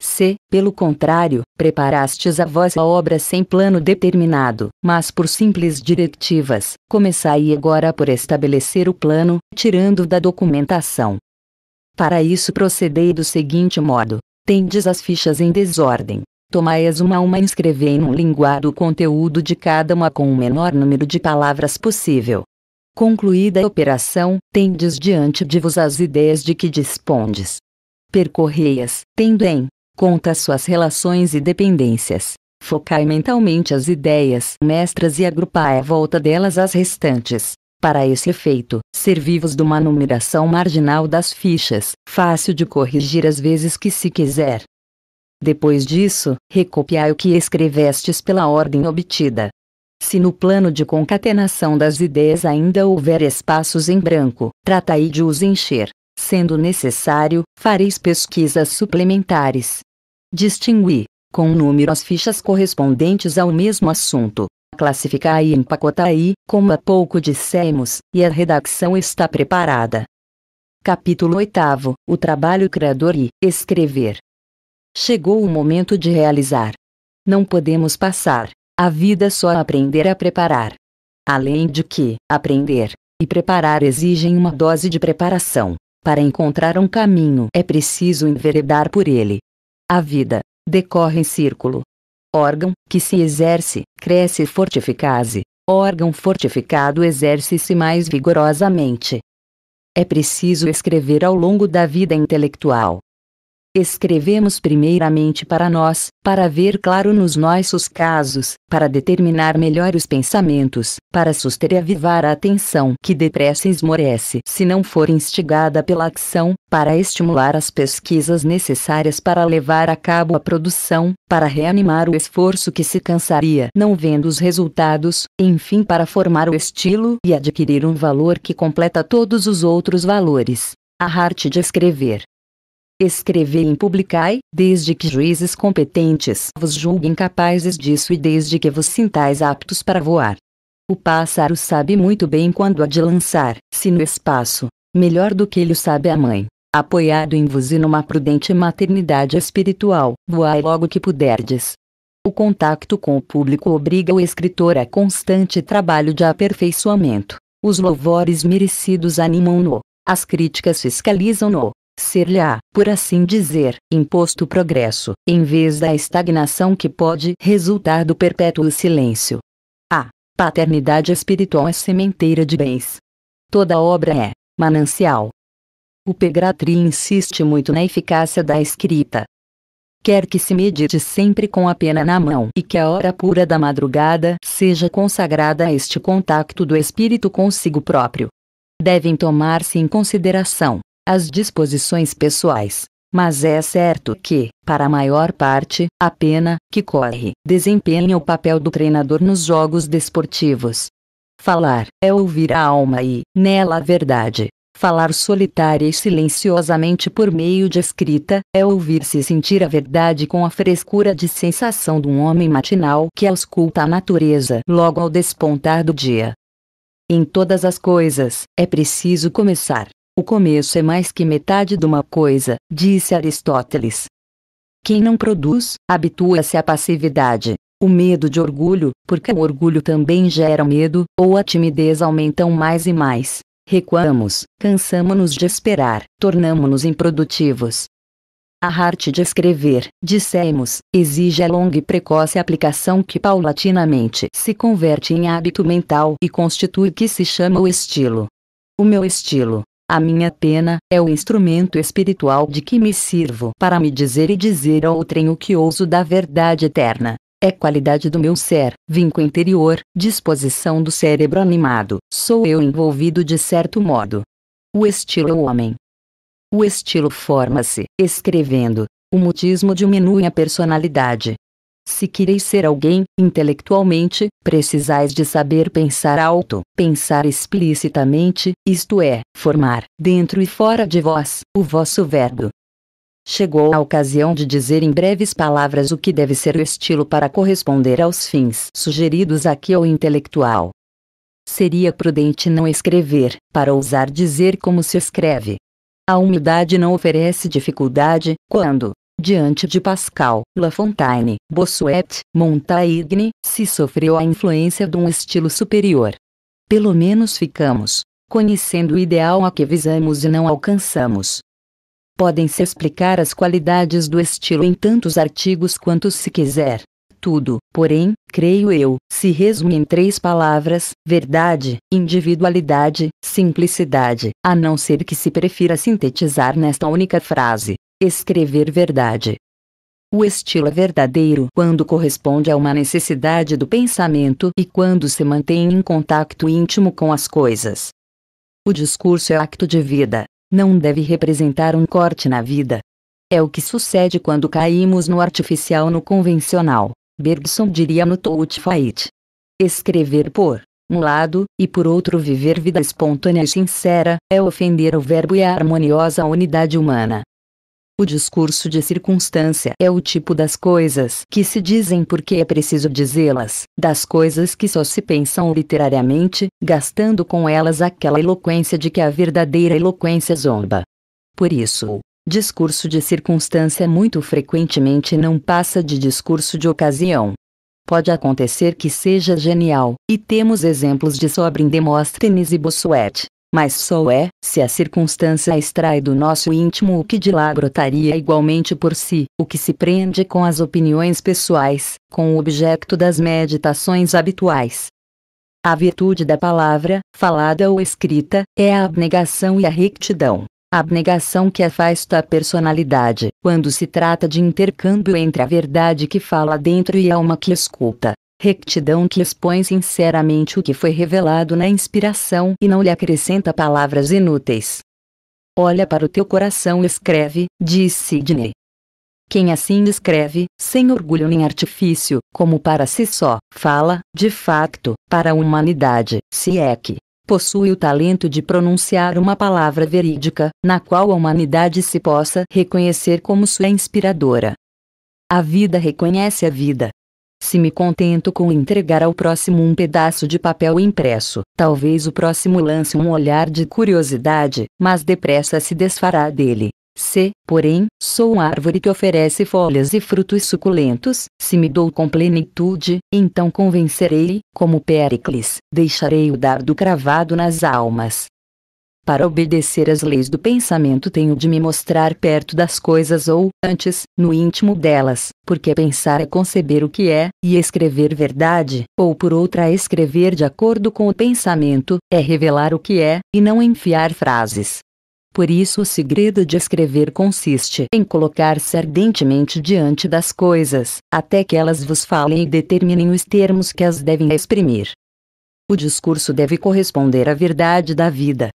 Se, pelo contrário, preparastes a vossa obra sem plano determinado, mas por simples diretivas, começai agora por estabelecer o plano, tirando da documentação para isso procedei do seguinte modo: tendes as fichas em desordem, tomai-as uma a uma e escrevei num linguado o conteúdo de cada uma com o menor número de palavras possível. Concluída a operação, tendes diante de vos as ideias de que dispondes. Percorrei-as, tendo em conta suas relações e dependências. Focai mentalmente as ideias mestras e agrupai à volta delas as restantes. Para esse efeito, servivos de uma numeração marginal das fichas, fácil de corrigir às vezes que se quiser. Depois disso, recopiai o que escrevestes pela ordem obtida. Se no plano de concatenação das ideias ainda houver espaços em branco, tratai de os encher. Sendo necessário, fareis pesquisas suplementares. Distingui, com número as fichas correspondentes ao mesmo assunto, classificar e empacotar e, como há pouco dissemos, e a redação está preparada. Capítulo 8 O trabalho criador e escrever. Chegou o momento de realizar. Não podemos passar a vida é só a aprender a preparar. Além de que, aprender e preparar exigem uma dose de preparação. Para encontrar um caminho é preciso enveredar por ele. A vida decorre em círculo, órgão que se exerce, cresce fortificase, órgão fortificado exerce-se mais vigorosamente. É preciso escrever ao longo da vida intelectual, Escrevemos primeiramente para nós, para ver claro nos nossos casos, para determinar melhor os pensamentos, para suster e avivar a atenção que depressa esmorece se não for instigada pela ação, para estimular as pesquisas necessárias para levar a cabo a produção, para reanimar o esforço que se cansaria não vendo os resultados, enfim para formar o estilo e adquirir um valor que completa todos os outros valores. A arte de escrever escrever e publicai, desde que juízes competentes vos julguem capazes disso e desde que vos sintais aptos para voar. O pássaro sabe muito bem quando há de lançar, se no espaço, melhor do que ele sabe a mãe. Apoiado em vos e numa prudente maternidade espiritual, voai logo que puderdes. O contacto com o público obriga o escritor a constante trabalho de aperfeiçoamento. Os louvores merecidos animam-no, as críticas fiscalizam-no, ser-lhe-á, por assim dizer, imposto o progresso, em vez da estagnação que pode resultar do perpétuo silêncio. A paternidade espiritual é sementeira de bens. Toda obra é manancial. O Pegratri insiste muito na eficácia da escrita. Quer que se medite sempre com a pena na mão e que a hora pura da madrugada seja consagrada a este contacto do espírito consigo próprio. Devem tomar-se em consideração as disposições pessoais. Mas é certo que, para a maior parte, a pena que corre desempenha o papel do treinador nos jogos desportivos. Falar é ouvir a alma e, nela, a verdade. Falar solitária e silenciosamente por meio de escrita é ouvir-se sentir a verdade com a frescura de sensação de um homem matinal que ausculta a natureza logo ao despontar do dia. Em todas as coisas, é preciso começar o começo é mais que metade de uma coisa, disse Aristóteles. Quem não produz, habitua-se à passividade. O medo de orgulho, porque o orgulho também gera medo, ou a timidez aumentam mais e mais. Recuamos, cansamos nos de esperar, tornamo-nos improdutivos. A arte de escrever, dissemos, exige a longa e precoce aplicação que paulatinamente se converte em hábito mental e constitui o que se chama o estilo. O meu estilo, a minha pena é o instrumento espiritual de que me sirvo para me dizer e dizer a outrem o que ouso da verdade eterna. É qualidade do meu ser, vinco interior, disposição do cérebro animado. Sou eu envolvido de certo modo. O estilo é o homem. O estilo forma-se, escrevendo. O mutismo diminui a personalidade, se quereis ser alguém, intelectualmente, precisais de saber pensar alto, pensar explicitamente, isto é, formar, dentro e fora de vós, o vosso verbo. Chegou a ocasião de dizer em breves palavras o que deve ser o estilo para corresponder aos fins sugeridos aqui ao intelectual. Seria prudente não escrever, para ousar dizer como se escreve. A humildade não oferece dificuldade, quando, diante de Pascal, Lafontaine, Bossuet, Montaigne, se sofreu a influência de um estilo superior. Pelo menos ficamos conhecendo o ideal a que visamos e não alcançamos. Podem-se explicar as qualidades do estilo em tantos artigos quanto se quiser. Tudo, porém, creio eu, se resume em três palavras: verdade, individualidade, simplicidade, a não ser que se prefira sintetizar nesta única frase. Escrever verdade. O estilo é verdadeiro quando corresponde a uma necessidade do pensamento e quando se mantém em contato íntimo com as coisas. O discurso é acto de vida, não deve representar um corte na vida. É o que sucede quando caímos no artificial no convencional. Bergson diria no Tout Fight. Escrever por um lado, e por outro viver vida espontânea e sincera, é ofender o verbo e a harmoniosa unidade humana. O discurso de circunstância é o tipo das coisas que se dizem porque é preciso dizê-las, das coisas que só se pensam literariamente, gastando com elas aquela eloquência de que a verdadeira eloquência zomba. Por isso, o discurso de circunstância muito frequentemente não passa de discurso de ocasião. Pode acontecer que seja genial, e temos exemplos disso em Demóstenes e Bossuet, mas só é, se a circunstância extrai do nosso íntimo o que de lá brotaria igualmente por si, o que se prende com as opiniões pessoais, com o objeto das meditações habituais. A virtude da palavra, falada ou escrita, é a abnegação e a rectidão. abnegação que afasta a personalidade, quando se trata de intercâmbio entre a verdade que fala dentro e a alma que escuta, rectidão que expõe sinceramente o que foi revelado na inspiração e não lhe acrescenta palavras inúteis. Olha para o teu coração e escreve, diz Sidney. Quem assim escreve, sem orgulho nem artifício, como para si só, fala, de facto, para a humanidade, se é que possui o talento de pronunciar uma palavra verídica, na qual a humanidade se possa reconhecer como sua inspiradora. A vida reconhece a vida, se me contento com entregar ao próximo um pedaço de papel impresso, talvez o próximo lance um olhar de curiosidade, mas depressa se desfará dele. Se, porém, sou uma árvore que oferece folhas e frutos suculentos, se me dou com plenitude, então convencerei, como Péricles, deixarei o dardo cravado nas almas, para obedecer às leis do pensamento tenho de me mostrar perto das coisas ou, antes, no íntimo delas, porque pensar é conceber o que é, e escrever verdade, ou por outra escrever de acordo com o pensamento, é revelar o que é, e não enfiar frases. Por isso, o segredo de escrever consiste em colocar-se ardentemente diante das coisas, até que elas vos falem e determinem os termos que as devem exprimir. O discurso deve corresponder à verdade da vida,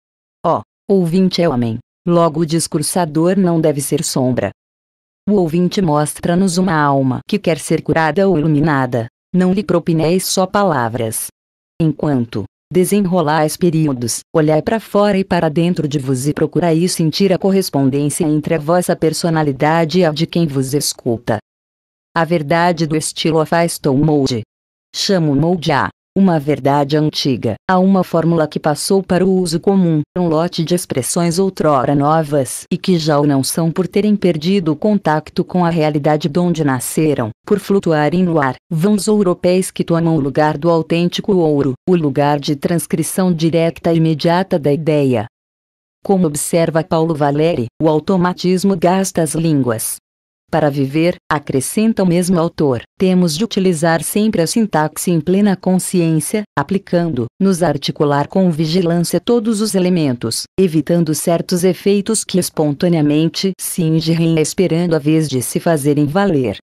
Ouvinte é homem. Logo o discursador não deve ser sombra. O ouvinte mostra-nos uma alma que quer ser curada ou iluminada. Não lhe propineis só palavras. Enquanto desenrolais períodos, olhai para fora e para dentro de vos e procurai sentir a correspondência entre a vossa personalidade e a de quem vos escuta. A verdade do estilo afastou o molde. Chamo molde a uma verdade antiga, a uma fórmula que passou para o uso comum, um lote de expressões outrora novas e que já o não são por terem perdido o contato com a realidade de onde nasceram, por flutuarem no ar, vãos europeus que tomam o lugar do autêntico ouro, o lugar de transcrição direta e imediata da ideia. Como observa Paulo Valeri, o automatismo gasta as línguas, para viver, acrescenta o mesmo autor, temos de utilizar sempre a sintaxe em plena consciência, aplicando, nos articular com vigilância todos os elementos, evitando certos efeitos que espontaneamente se ingerem esperando a vez de se fazerem valer.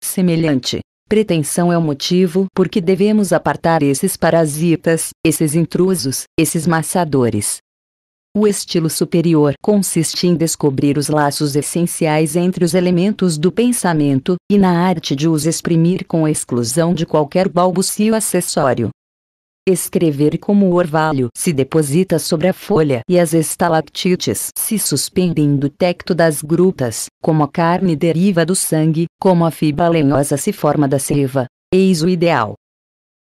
Semelhante. Pretensão é o motivo por que devemos apartar esses parasitas, esses intrusos, esses maçadores, o estilo superior consiste em descobrir os laços essenciais entre os elementos do pensamento, e na arte de os exprimir com exclusão de qualquer balbucio acessório. Escrever como o orvalho se deposita sobre a folha e as estalactites se suspendem do tecto das grutas, como a carne deriva do sangue, como a fibra lenhosa se forma da seiva. Eis o ideal.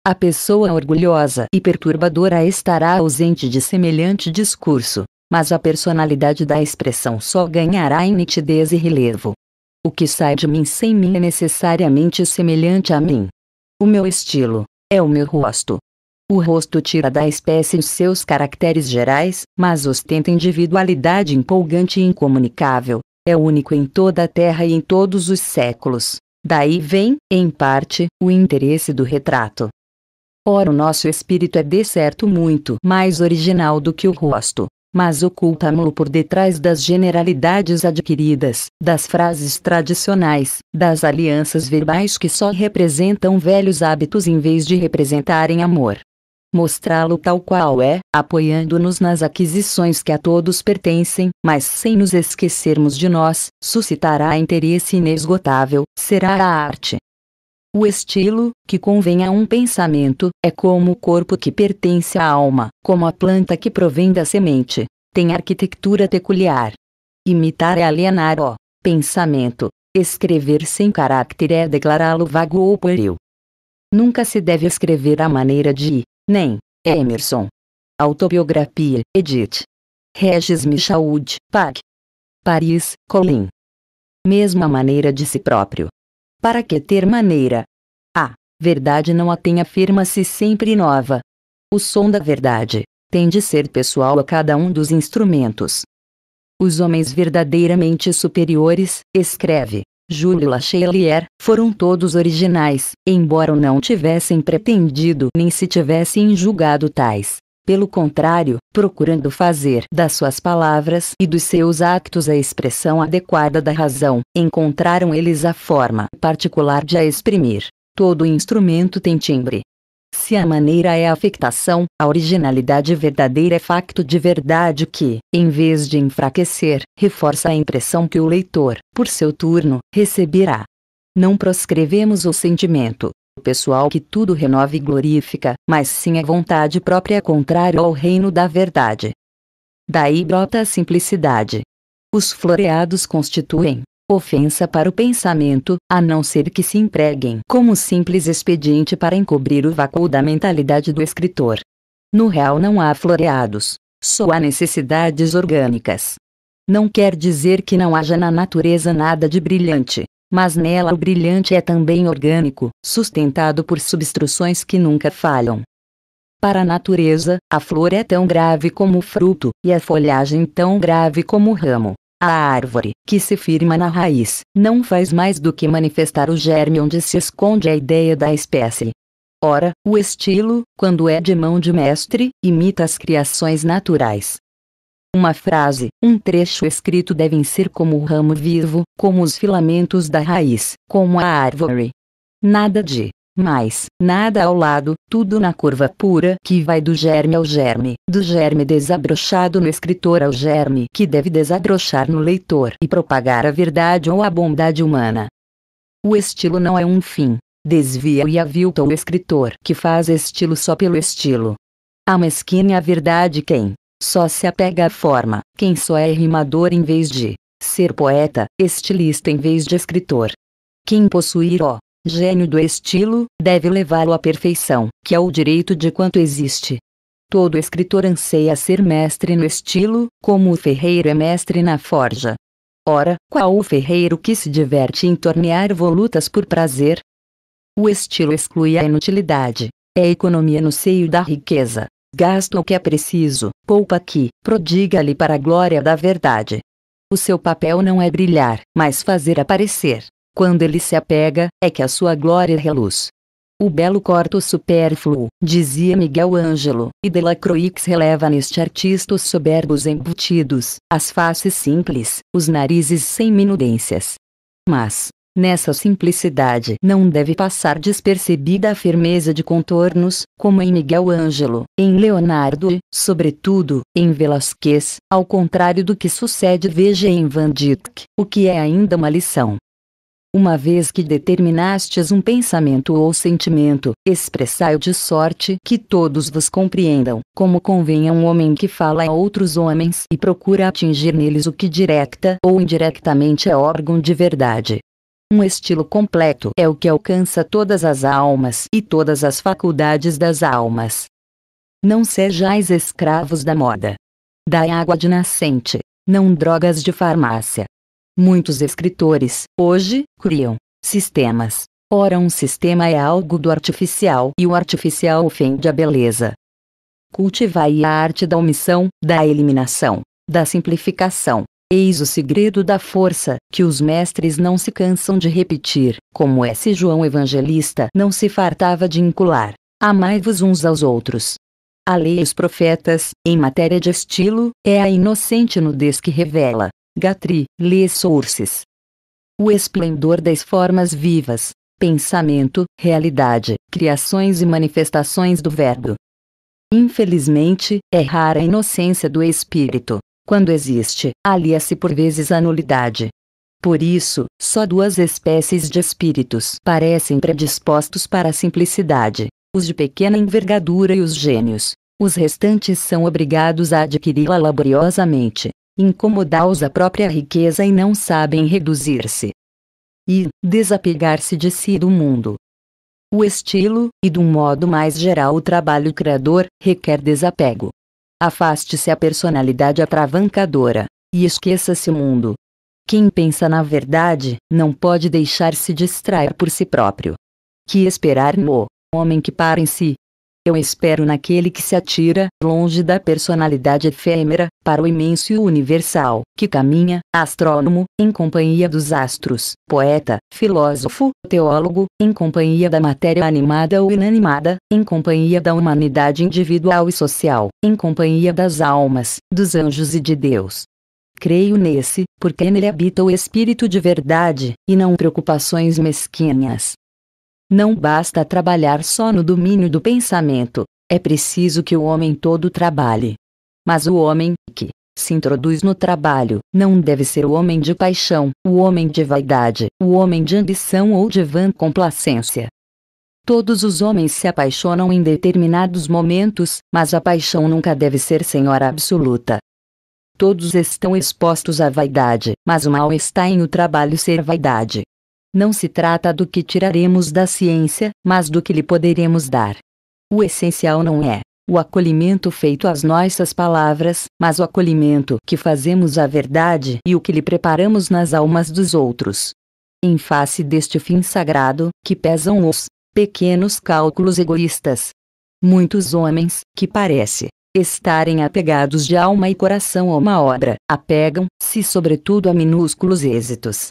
A pessoa orgulhosa e perturbadora estará ausente de semelhante discurso, mas a personalidade da expressão só ganhará em nitidez e relevo. O que sai de mim sem mim é necessariamente semelhante a mim. O meu estilo é o meu rosto. O rosto tira da espécie os seus caracteres gerais, mas ostenta individualidade empolgante e incomunicável. É único em toda a terra e em todos os séculos. Daí vem, em parte, o interesse do retrato. Ora, o nosso espírito é de certo muito mais original do que o rosto, mas mo lo por detrás das generalidades adquiridas, das frases tradicionais, das alianças verbais que só representam velhos hábitos em vez de representarem amor. Mostrá-lo tal qual é, apoiando-nos nas aquisições que a todos pertencem, mas sem nos esquecermos de nós, suscitará interesse inesgotável, será a arte. O estilo, que convém a um pensamento, é como o corpo que pertence à alma, como a planta que provém da semente. Tem arquitetura peculiar. Imitar é alienar o pensamento. Escrever sem caráter é declará-lo vago ou pueril. Nunca se deve escrever à maneira de, nem, Emerson. Autobiografia, Edith. Regis Michaud, Pag. Paris, Colin. Mesma maneira de si próprio para que ter maneira? A verdade não a tem afirma-se sempre nova. O som da verdade tem de ser pessoal a cada um dos instrumentos. Os homens verdadeiramente superiores, escreve Júlio Lachelier, foram todos originais, embora não tivessem pretendido nem se tivessem julgado tais pelo contrário, procurando fazer das suas palavras e dos seus actos a expressão adequada da razão, encontraram eles a forma particular de a exprimir. Todo instrumento tem timbre. Se a maneira é a afectação, a originalidade verdadeira é facto de verdade que, em vez de enfraquecer, reforça a impressão que o leitor, por seu turno, receberá. Não proscrevemos o sentimento, pessoal que tudo renova e glorifica, mas sim a vontade própria contrária ao reino da verdade. Daí brota a simplicidade. Os floreados constituem ofensa para o pensamento, a não ser que se empreguem como simples expediente para encobrir o vácuo da mentalidade do escritor. No real não há floreados, só há necessidades orgânicas. Não quer dizer que não haja na natureza nada de brilhante, mas nela o brilhante é também orgânico, sustentado por substruções que nunca falham. Para a natureza, a flor é tão grave como o fruto, e a folhagem tão grave como o ramo. A árvore, que se firma na raiz, não faz mais do que manifestar o germe onde se esconde a ideia da espécie. Ora, o estilo, quando é de mão de mestre, imita as criações naturais, uma frase, um trecho escrito devem ser como o ramo vivo, como os filamentos da raiz, como a árvore. Nada de mais, nada ao lado, tudo na curva pura que vai do germe ao germe, do germe desabrochado no escritor ao germe que deve desabrochar no leitor e propagar a verdade ou a bondade humana. O estilo não é um fim. Desvia e avilta o escritor que faz estilo só pelo estilo. A é a verdade quem, só se apega à forma, quem só é rimador em vez de ser poeta, estilista em vez de escritor. Quem possuir o gênio do estilo deve levá-lo à perfeição, que é o direito de quanto existe. Todo escritor anseia ser mestre no estilo, como o ferreiro é mestre na forja. Ora, qual o ferreiro que se diverte em tornear volutas por prazer? O estilo exclui a inutilidade, é a economia no seio da riqueza. Gasta o que é preciso, poupa aqui, prodiga-lhe para a glória da verdade. O seu papel não é brilhar, mas fazer aparecer. Quando ele se apega, é que a sua glória reluz. É o belo corta o supérfluo, dizia Miguel Ângelo, e Delacroix releva neste artista os soberbos embutidos, as faces simples, os narizes sem minudências. Mas, Nessa simplicidade não deve passar despercebida a firmeza de contornos, como em Miguel Ângelo, em Leonardo e, sobretudo, em Velázquez, ao contrário do que sucede veja em Van Dyck, o que é ainda uma lição. Uma vez que determinastes um pensamento ou sentimento, expressai-o de sorte que todos vos compreendam, como convém a um homem que fala a outros homens e procura atingir neles o que directa ou indiretamente é órgão de verdade. Um estilo completo é o que alcança todas as almas e todas as faculdades das almas. Não sejais escravos da moda. Dai água de nascente, não drogas de farmácia. Muitos escritores, hoje, criam sistemas. Ora, um sistema é algo do artificial e o artificial ofende a beleza. Cultivai a arte da omissão, da eliminação, da simplificação, Eis o segredo da força, que os mestres não se cansam de repetir, como esse João Evangelista não se fartava de incular. Amai-vos uns aos outros. A lei e os profetas, em matéria de estilo, é a inocente nudez que revela. Gatri, lê Sources. O esplendor das formas vivas, pensamento, realidade, criações e manifestações do Verbo. Infelizmente, é rara a inocência do espírito. Quando existe, alia-se por vezes a nulidade. Por isso, só duas espécies de espíritos parecem predispostos para a simplicidade: os de pequena envergadura e os gênios. Os restantes são obrigados a adquiri-la laboriosamente. Incomodá-os a própria riqueza e não sabem reduzir-se. E, desapegar-se de si e do mundo. O estilo, e de um modo mais geral o trabalho criador, requer desapego. Afaste-se a personalidade atravancadora, e esqueça-se o mundo. Quem pensa na verdade, não pode deixar-se distrair por si próprio. Que esperar no homem que para em si, eu espero naquele que se atira, longe da personalidade efêmera, para o imenso e universal, que caminha, astrônomo, em companhia dos astros, poeta, filósofo, teólogo, em companhia da matéria animada ou inanimada, em companhia da humanidade individual e social, em companhia das almas, dos anjos e de Deus. Creio nesse, porque nele habita o espírito de verdade, e não preocupações mesquinhas, não basta trabalhar só no domínio do pensamento, é preciso que o homem todo trabalhe. Mas o homem que se introduz no trabalho não deve ser o homem de paixão, o homem de vaidade, o homem de ambição ou de vã complacência. Todos os homens se apaixonam em determinados momentos, mas a paixão nunca deve ser senhora absoluta. Todos estão expostos à vaidade, mas o mal está em o trabalho ser vaidade. Não se trata do que tiraremos da ciência, mas do que lhe poderemos dar. O essencial não é o acolhimento feito às nossas palavras, mas o acolhimento que fazemos à verdade e o que lhe preparamos nas almas dos outros. Em face deste fim sagrado, que pesam os pequenos cálculos egoístas. Muitos homens, que parece estarem apegados de alma e coração a uma obra, apegam-se sobretudo a minúsculos êxitos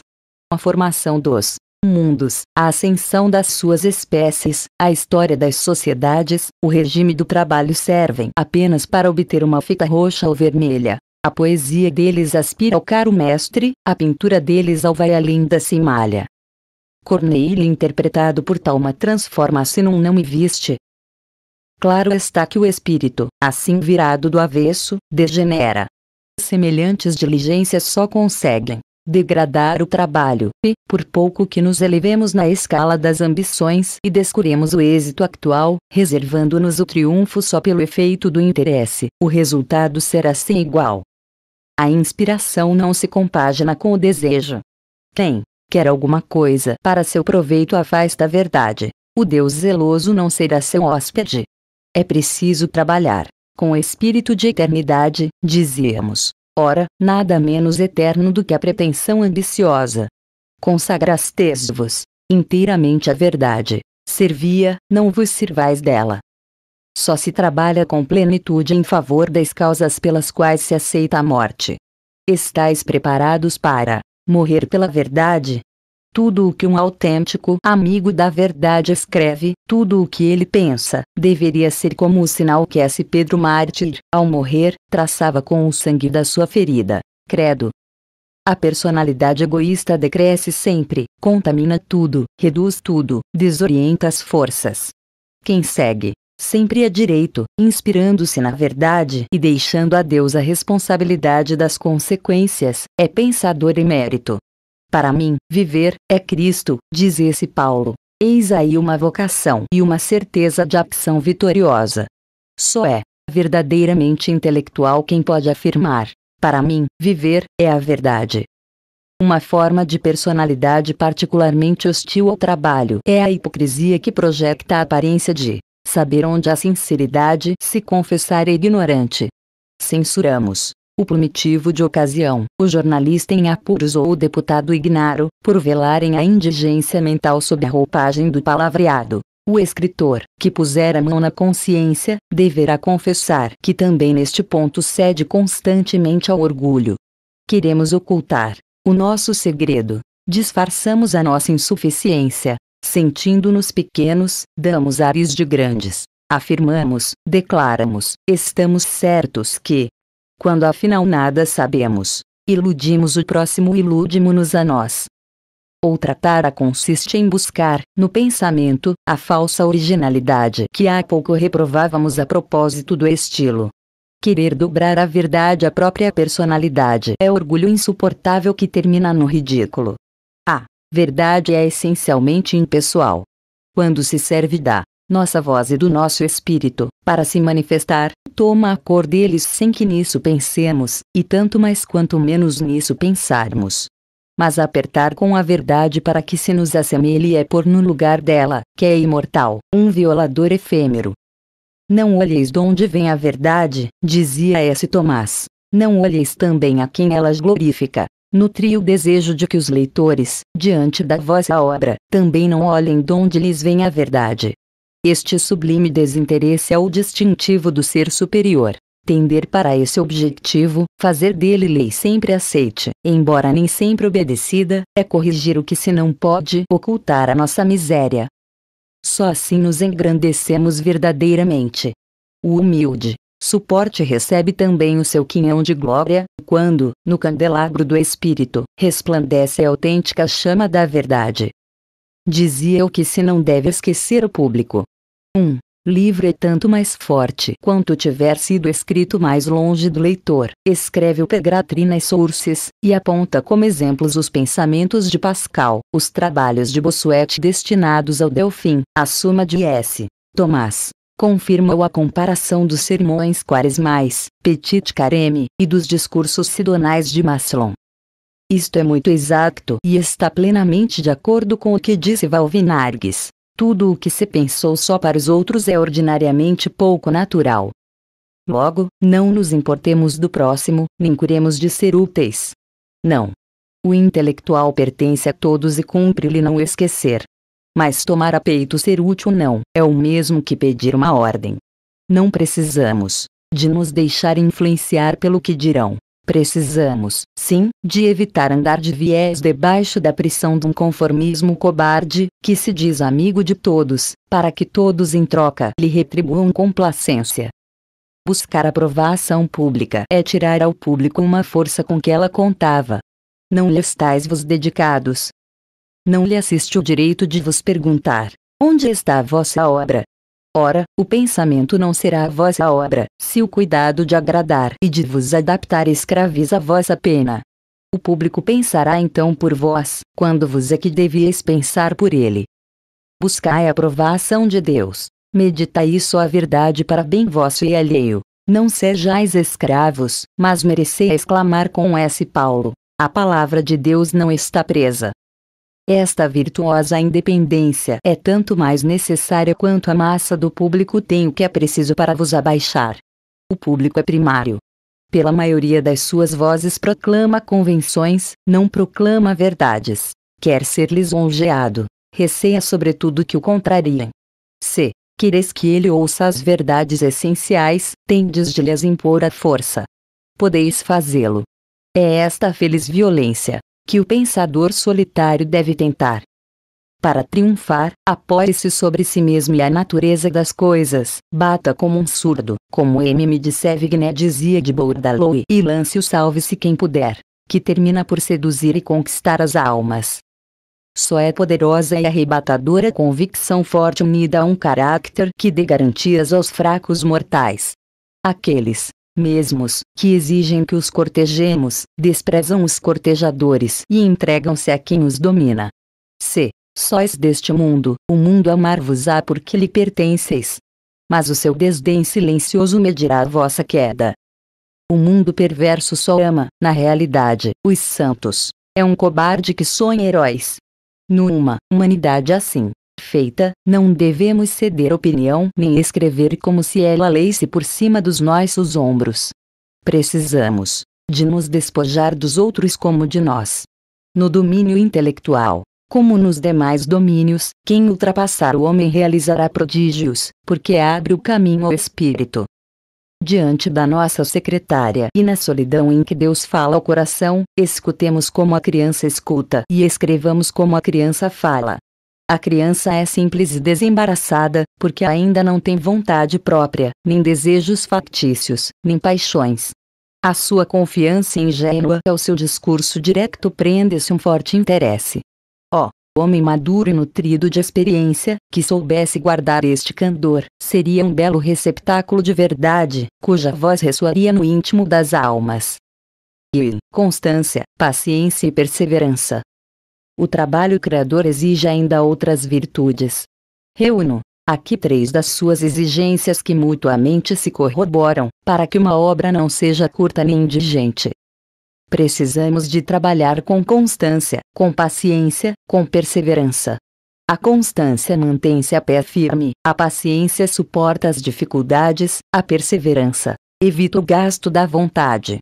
a formação dos mundos, a ascensão das suas espécies, a história das sociedades, o regime do trabalho servem apenas para obter uma fita roxa ou vermelha. A poesia deles aspira ao caro mestre, a pintura deles ao vai além da cimalha. Corneille interpretado por Talma transforma-se num não me viste. Claro está que o espírito, assim virado do avesso, degenera. Semelhantes diligências só conseguem degradar o trabalho, e, por pouco que nos elevemos na escala das ambições e descuremos o êxito atual, reservando-nos o triunfo só pelo efeito do interesse, o resultado será sem igual. A inspiração não se compagina com o desejo. Quem quer alguma coisa para seu proveito a faz da verdade. O Deus zeloso não será seu hóspede. É preciso trabalhar com o espírito de eternidade, dizíamos. Ora, nada menos eterno do que a pretensão ambiciosa. Consagrastes-vos, inteiramente à verdade, servia, não vos sirvais dela. Só se trabalha com plenitude em favor das causas pelas quais se aceita a morte. Estais preparados para morrer pela verdade? tudo o que um autêntico amigo da verdade escreve, tudo o que ele pensa, deveria ser como o sinal que S. Pedro Mártir, ao morrer, traçava com o sangue da sua ferida. Credo. A personalidade egoísta decresce sempre, contamina tudo, reduz tudo, desorienta as forças. Quem segue, sempre é direito, inspirando-se na verdade e deixando a Deus a responsabilidade das consequências, é pensador emérito. Para mim, viver é Cristo, diz esse Paulo. Eis aí uma vocação e uma certeza de ação vitoriosa. Só é verdadeiramente intelectual quem pode afirmar: para mim, viver é a verdade. Uma forma de personalidade particularmente hostil ao trabalho é a hipocrisia que projeta a aparência de saber onde a sinceridade se confessar é ignorante. Censuramos o primitivo de ocasião, o jornalista em apuros ou o deputado ignaro, por velarem a indigência mental sob a roupagem do palavreado. O escritor, que puser a mão na consciência, deverá confessar que também neste ponto cede constantemente ao orgulho. Queremos ocultar o nosso segredo, disfarçamos a nossa insuficiência, sentindo-nos pequenos, damos ares de grandes. Afirmamos, declaramos, estamos certos que, quando afinal nada sabemos. Iludimos o próximo e iludimos-nos a nós. Outra tara consiste em buscar, no pensamento, a falsa originalidade que há pouco reprovávamos a propósito do estilo. Querer dobrar a verdade à própria personalidade é orgulho insuportável que termina no ridículo. A verdade é essencialmente impessoal. Quando se serve da nossa voz e do nosso espírito, para se manifestar, toma a cor deles sem que nisso pensemos, e tanto mais quanto menos nisso pensarmos. Mas apertar com a verdade para que se nos assemelhe é pôr no lugar dela, que é imortal, um violador efêmero. Não olheis de onde vem a verdade, dizia S. Tomás. Não olheis também a quem elas glorifica. Nutri o desejo de que os leitores, diante da vossa obra, também não olhem de onde lhes vem a verdade, este sublime desinteresse é o distintivo do ser superior. Tender para esse objetivo, fazer dele lei sempre aceite, embora nem sempre obedecida, é corrigir o que se não pode ocultar a nossa miséria. Só assim nos engrandecemos verdadeiramente. O humilde, suporte recebe também o seu quinhão de glória, quando, no candelabro do Espírito, resplandece a autêntica chama da verdade. Dizia eu que se não deve esquecer o público. 1. Um, livro é tanto mais forte quanto tiver sido escrito mais longe do leitor, escreve o Pegratrina e Sources, e aponta como exemplos os pensamentos de Pascal, os trabalhos de Bossuet destinados ao Delfim, a Suma de S. Tomás confirma-o a comparação dos sermões quaresmais, Petit Carême, e dos discursos sidonais de Maslon, isto é muito exato e está plenamente de acordo com o que disse Valvinargues. Tudo o que se pensou só para os outros é ordinariamente pouco natural. Logo, não nos importemos do próximo, nem curemos de ser úteis. Não. O intelectual pertence a todos e cumpre-lhe não esquecer. Mas tomar a peito ser útil não é o mesmo que pedir uma ordem. Não precisamos de nos deixar influenciar pelo que dirão. Precisamos, sim, de evitar andar de viés debaixo da pressão de um conformismo cobarde, que se diz amigo de todos, para que todos em troca lhe retribuam complacência. Buscar aprovação pública é tirar ao público uma força com que ela contava. Não lhe estáis vos dedicados. Não lhe assiste o direito de vos perguntar: onde está a vossa obra, Ora, o pensamento não será a vossa obra, se o cuidado de agradar e de vos adaptar escraviza a vossa pena. O público pensará então por vós, quando vos é que devieis pensar por ele. Buscai a aprovação de Deus, meditai só a verdade para bem vosso e alheio. Não sejais escravos, mas merecei exclamar com S. Paulo: A palavra de Deus não está presa, esta virtuosa independência é tanto mais necessária quanto a massa do público tem o que é preciso para vos abaixar. O público é primário. Pela maioria das suas vozes proclama convenções, não proclama verdades. Quer ser lisonjeado, receia sobretudo que o contrariem. C. Queres que ele ouça as verdades essenciais, tendes de lhes impor a força. Podeis fazê-lo. É esta a feliz violência, que o pensador solitário deve tentar. Para triunfar, apoie-se sobre si mesmo e a natureza das coisas, bata como um surdo, como M.M. de Sevigné dizia de Bourdaloue, e lance o salve-se quem puder, que termina por seduzir e conquistar as almas. Só é poderosa e arrebatadora convicção forte unida a um caráter que dê garantias aos fracos mortais. Aqueles mesmos, que exigem que os cortejemos, desprezam os cortejadores e entregam-se a quem os domina. C. Sois deste mundo, o mundo amar-vos-á porque lhe pertenceis. Mas o seu desdém silencioso medirá a vossa queda. O mundo perverso só ama, na realidade, os santos. É um cobarde que sonha heróis. Numa humanidade assim, não devemos ceder opinião nem escrever como se ela leisse por cima dos nossos ombros. Precisamos de nos despojar dos outros como de nós. No domínio intelectual, como nos demais domínios, quem ultrapassar o homem realizará prodígios, porque abre o caminho ao espírito. Diante da nossa secretária e na solidão em que Deus fala ao coração, escutemos como a criança escuta e escrevamos como a criança fala. A criança é simples e desembaraçada, porque ainda não tem vontade própria, nem desejos factícios, nem paixões. A sua confiança ingênua ao é seu discurso direto prende-se um forte interesse. Ó, oh, homem maduro e nutrido de experiência, que soubesse guardar este candor, seria um belo receptáculo de verdade, cuja voz ressoaria no íntimo das almas. E, constância, paciência e perseverança, o trabalho criador exige ainda outras virtudes. Reúno aqui três das suas exigências que mutuamente se corroboram, para que uma obra não seja curta nem indigente. Precisamos de trabalhar com constância, com paciência, com perseverança. A constância mantém-se a pé firme, a paciência suporta as dificuldades, a perseverança evita o gasto da vontade.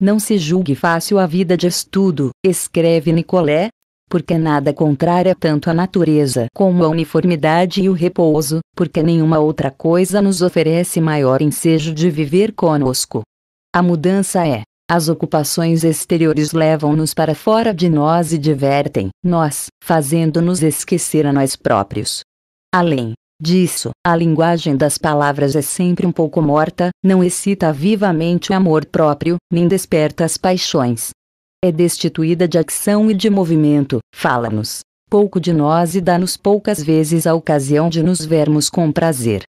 Não se julgue fácil a vida de estudo, escreve Nicolé, porque nada contrária tanto a natureza como a uniformidade e o repouso, porque nenhuma outra coisa nos oferece maior ensejo de viver conosco. A mudança é, as ocupações exteriores levam-nos para fora de nós e divertem nós, fazendo-nos esquecer a nós próprios. Além disso, a linguagem das palavras é sempre um pouco morta, não excita vivamente o amor próprio, nem desperta as paixões é destituída de ação e de movimento, fala-nos pouco de nós e dá-nos poucas vezes a ocasião de nos vermos com prazer.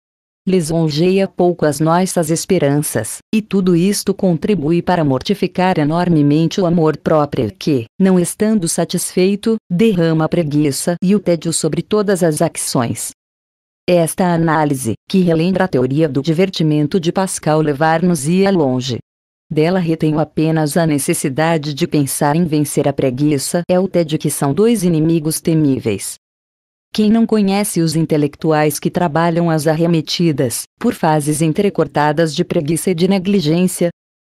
Lisonjeia pouco as nossas esperanças, e tudo isto contribui para mortificar enormemente o amor próprio que, não estando satisfeito, derrama a preguiça e o tédio sobre todas as ações. Esta análise, que relembra a teoria do divertimento de Pascal levar-nos-ia longe, dela retenho apenas a necessidade de pensar em vencer a preguiça é o tédio que são dois inimigos temíveis. Quem não conhece os intelectuais que trabalham as arremetidas, por fases entrecortadas de preguiça e de negligência,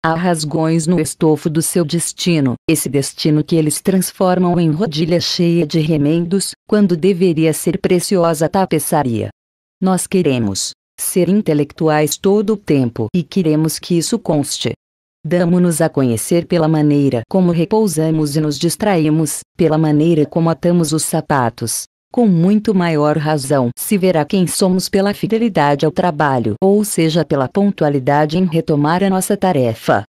há rasgões no estofo do seu destino, esse destino que eles transformam em rodilha cheia de remendos, quando deveria ser preciosa tapeçaria. Nós queremos ser intelectuais todo o tempo e queremos que isso conste, Damos-nos a conhecer pela maneira como repousamos e nos distraímos, pela maneira como atamos os sapatos. Com muito maior razão se verá quem somos pela fidelidade ao trabalho, ou seja, pela pontualidade em retomar a nossa tarefa.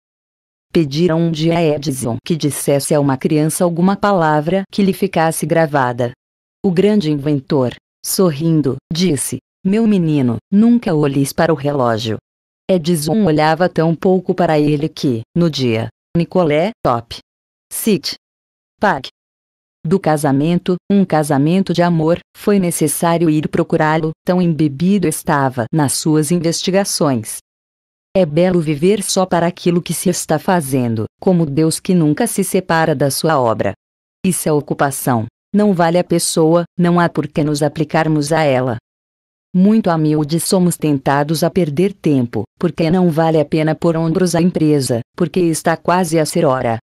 Pediram um dia a Edison que dissesse a uma criança alguma palavra que lhe ficasse gravada. O grande inventor, sorrindo, disse: Meu menino, nunca olhes para o relógio. Edison olhava tão pouco para ele que, no dia, Nicolé Top Sit Pag do casamento, um casamento de amor, foi necessário ir procurá-lo, tão embebido estava nas suas investigações. É belo viver só para aquilo que se está fazendo, como Deus que nunca se separa da sua obra. E se a ocupação não vale a pessoa, não há por que nos aplicarmos a ela. Muito a miúde somos tentados a perder tempo, porque não vale a pena pôr ombros à empresa, porque está quase a ser hora.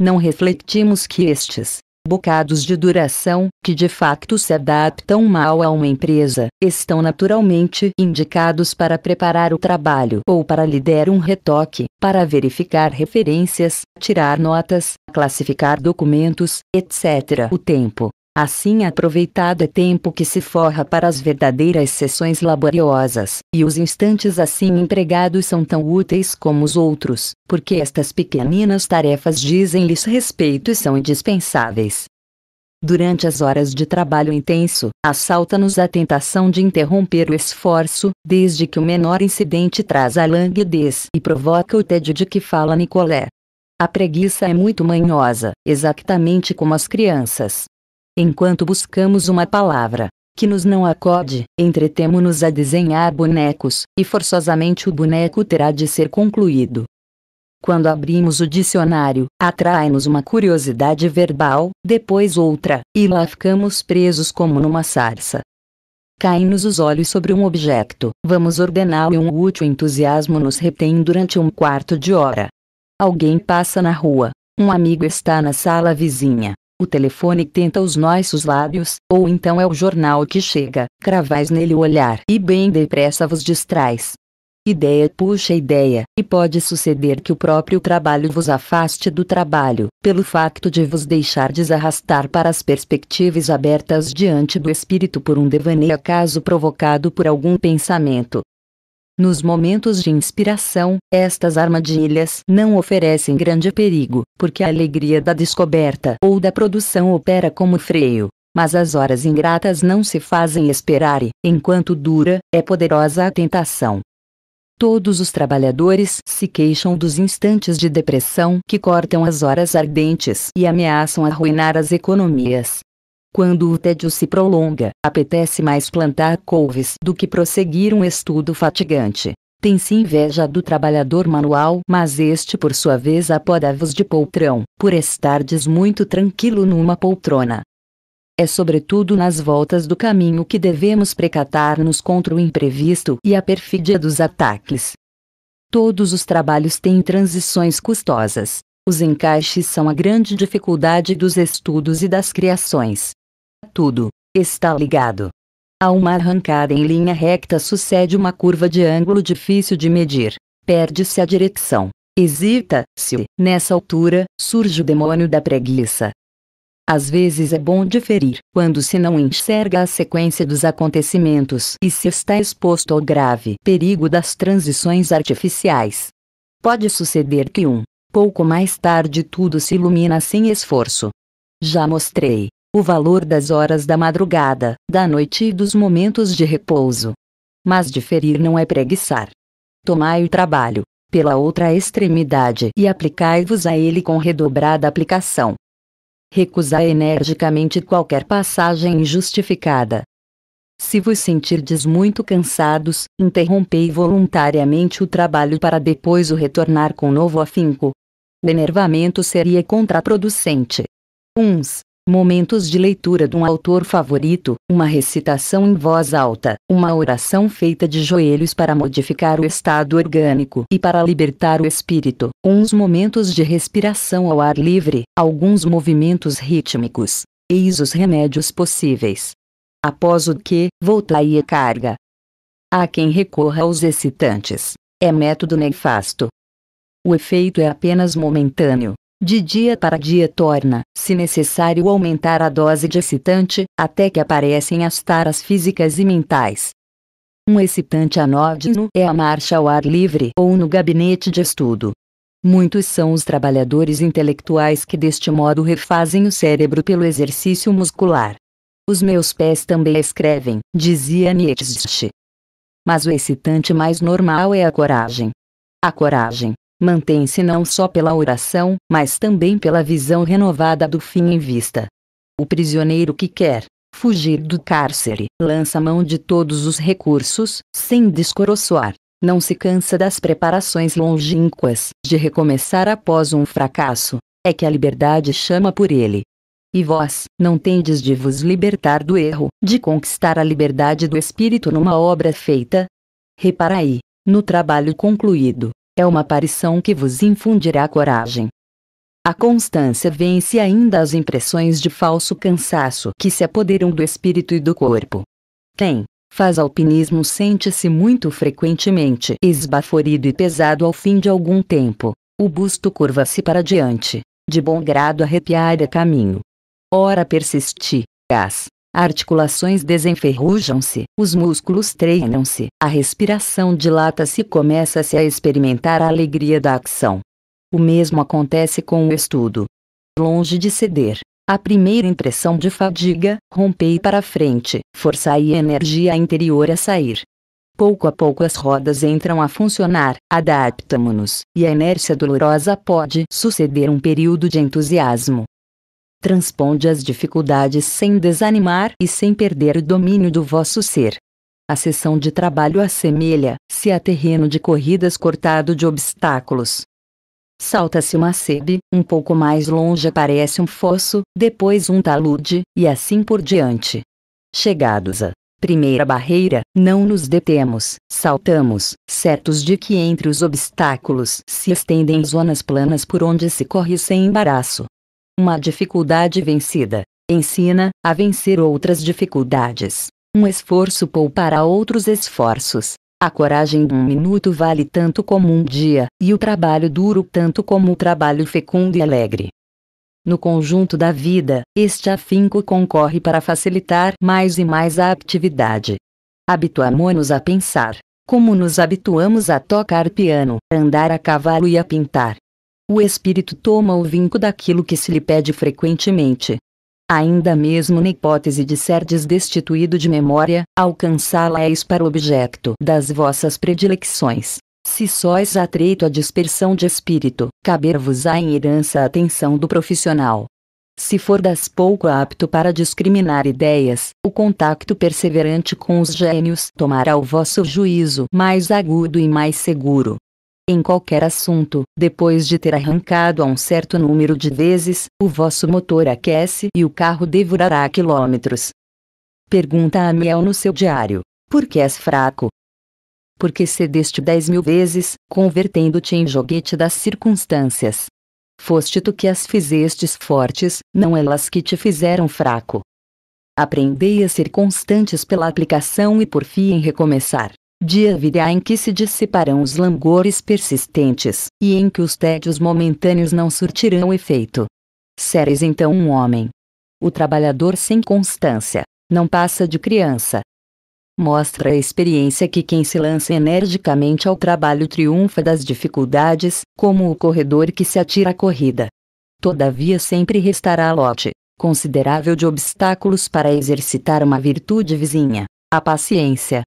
Não refletimos que estes bocados de duração, que de facto se adaptam mal a uma empresa, estão naturalmente indicados para preparar o trabalho ou para lhe dar um retoque, para verificar referências, tirar notas, classificar documentos, etc. O tempo Assim aproveitado é tempo que se forra para as verdadeiras sessões laboriosas, e os instantes assim empregados são tão úteis como os outros, porque estas pequeninas tarefas dizem-lhes respeito e são indispensáveis. Durante as horas de trabalho intenso, assalta-nos a tentação de interromper o esforço, desde que o menor incidente traz a languidez e provoca o tédio de que fala Nicolé. A preguiça é muito manhosa, exatamente como as crianças. Enquanto buscamos uma palavra que nos não acode, entretemo-nos a desenhar bonecos, e forçosamente o boneco terá de ser concluído. Quando abrimos o dicionário, atrai-nos uma curiosidade verbal, depois outra, e lá ficamos presos como numa sarça. Caem-nos os olhos sobre um objeto, vamos ordená-lo e um útil entusiasmo nos retém durante um quarto de hora. Alguém passa na rua, um amigo está na sala vizinha, o telefone tenta os nossos lábios, ou então é o jornal que chega, cravais nele o olhar e bem depressa vos distrais. Ideia puxa ideia, e pode suceder que o próprio trabalho vos afaste do trabalho, pelo facto de vos deixar desarrastar para as perspectivas abertas diante do espírito por um devaneio acaso provocado por algum pensamento, nos momentos de inspiração, estas armadilhas não oferecem grande perigo, porque a alegria da descoberta ou da produção opera como freio. Mas as horas ingratas não se fazem esperar e, enquanto dura, é poderosa a tentação. Todos os trabalhadores se queixam dos instantes de depressão que cortam as horas ardentes e ameaçam arruinar as economias. Quando o tédio se prolonga, apetece mais plantar couves do que prosseguir um estudo fatigante. Tem-se inveja do trabalhador manual, mas este por sua vez apoda-vos de poltrão, por estardes muito tranquilo numa poltrona. É sobretudo nas voltas do caminho que devemos precatar-nos contra o imprevisto e a perfídia dos ataques. Todos os trabalhos têm transições custosas. Os encaixes são a grande dificuldade dos estudos e das criações tudo está ligado. A uma arrancada em linha recta sucede uma curva de ângulo difícil de medir. Perde-se a direção. Hesita-se. Nessa altura, surge o demônio da preguiça. Às vezes é bom diferir, quando se não enxerga a sequência dos acontecimentos e se está exposto ao grave perigo das transições artificiais. Pode suceder que um pouco mais tarde tudo se ilumina sem esforço. Já mostrei o valor das horas da madrugada, da noite e dos momentos de repouso. Mas diferir não é preguiçar. Tomai o trabalho, pela outra extremidade e aplicai-vos a ele com redobrada aplicação. Recusai energicamente qualquer passagem injustificada. Se vos sentirdes muito cansados, interrompei voluntariamente o trabalho para depois o retornar com novo afinco. O enervamento seria contraproducente. Uns, momentos de leitura de um autor favorito, uma recitação em voz alta, uma oração feita de joelhos para modificar o estado orgânico e para libertar o espírito, uns momentos de respiração ao ar livre, alguns movimentos rítmicos. Eis os remédios possíveis. Após o que, voltai a carga. Há quem recorra aos excitantes. É método nefasto. O efeito é apenas momentâneo, de dia para dia torna, se necessário, aumentar a dose de excitante, até que aparecem as taras físicas e mentais. Um excitante anódino é a marcha ao ar livre ou no gabinete de estudo. Muitos são os trabalhadores intelectuais que deste modo refazem o cérebro pelo exercício muscular. Os meus pés também escrevem, dizia Nietzsche. Mas o excitante mais normal é a coragem. A coragem, mantém-se não só pela oração, mas também pela visão renovada do fim em vista. O prisioneiro que quer fugir do cárcere lança mão de todos os recursos, sem descoroçoar. Não se cansa das preparações longínquas de recomeçar após um fracasso, é que a liberdade chama por ele. E vós, não tendes de vos libertar do erro, de conquistar a liberdade do espírito numa obra feita? Reparai, no trabalho concluído, é uma aparição que vos infundirá coragem. A constância vence ainda as impressões de falso cansaço que se apoderam do espírito e do corpo. Quem faz alpinismo sente-se muito frequentemente esbaforido e pesado ao fim de algum tempo. O busto curva-se para diante, de bom grado arrepiar a caminho. Ora persisti, gás, articulações desenferrujam-se, os músculos treinam-se, a respiração dilata-se e começa-se a experimentar a alegria da ação. O mesmo acontece com o estudo. Longe de ceder, a primeira impressão de fadiga, rompei para frente, força e energia interior a sair. Pouco a pouco as rodas entram a funcionar, adaptamo-nos, e a inércia dolorosa pode suceder um período de entusiasmo, transponde as dificuldades sem desanimar e sem perder o domínio do vosso ser. A sessão de trabalho assemelha-se a terreno de corridas cortado de obstáculos. Salta-se uma sebe, um pouco mais longe aparece um fosso, depois um talude, e assim por diante. Chegados à primeira barreira, não nos detemos, saltamos, certos de que entre os obstáculos se estendem zonas planas por onde se corre sem embaraço. Uma dificuldade vencida ensina a vencer outras dificuldades. Um esforço poupará outros esforços. A coragem de um minuto vale tanto como um dia, e o trabalho duro tanto como o trabalho fecundo e alegre. No conjunto da vida, este afinco concorre para facilitar mais e mais a atividade. Habituamo-nos a pensar, como nos habituamos a tocar piano, andar a cavalo e a pintar o espírito toma o vinco daquilo que se lhe pede frequentemente. Ainda mesmo na hipótese de serdes destituído de memória, alcançá-la és para o objeto das vossas predilecções. Se sois atreito à dispersão de espírito, caber-vos-á em herança a atenção do profissional. Se for das pouco apto para discriminar ideias, o contacto perseverante com os gênios tomará o vosso juízo mais agudo e mais seguro em qualquer assunto, depois de ter arrancado a um certo número de vezes, o vosso motor aquece e o carro devorará quilômetros. Pergunta a Amiel no seu diário: Por que és fraco? Porque cedeste dez mil vezes, convertendo-te em joguete das circunstâncias. Foste tu que as fizestes fortes, não elas que te fizeram fraco. Aprendei a ser constantes pela aplicação e por fim recomeçar. Dia virá em que se dissiparão os langores persistentes, e em que os tédios momentâneos não surtirão efeito. Seres então um homem. O trabalhador sem constância, não passa de criança. Mostra a experiência que quem se lança energicamente ao trabalho triunfa das dificuldades, como o corredor que se atira à corrida. Todavia sempre restará lote, considerável de obstáculos para exercitar uma virtude vizinha, a paciência,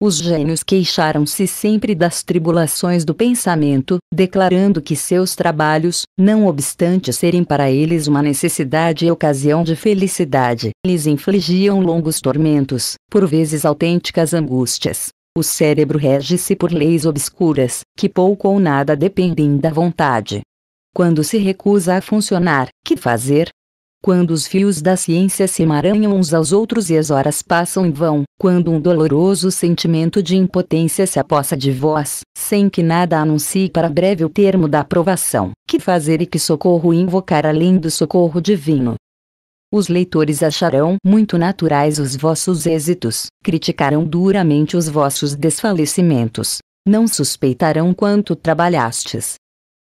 os gênios queixaram-se sempre das tribulações do pensamento, declarando que seus trabalhos, não obstante serem para eles uma necessidade e ocasião de felicidade, lhes infligiam longos tormentos, por vezes autênticas angústias. O cérebro rege-se por leis obscuras, que pouco ou nada dependem da vontade. Quando se recusa a funcionar, que fazer? quando os fios da ciência se emaranham uns aos outros e as horas passam em vão, quando um doloroso sentimento de impotência se apossa de vós, sem que nada anuncie para breve o termo da aprovação, que fazer e que socorro invocar além do socorro divino? Os leitores acharão muito naturais os vossos êxitos, criticarão duramente os vossos desfalecimentos, não suspeitarão quanto trabalhastes.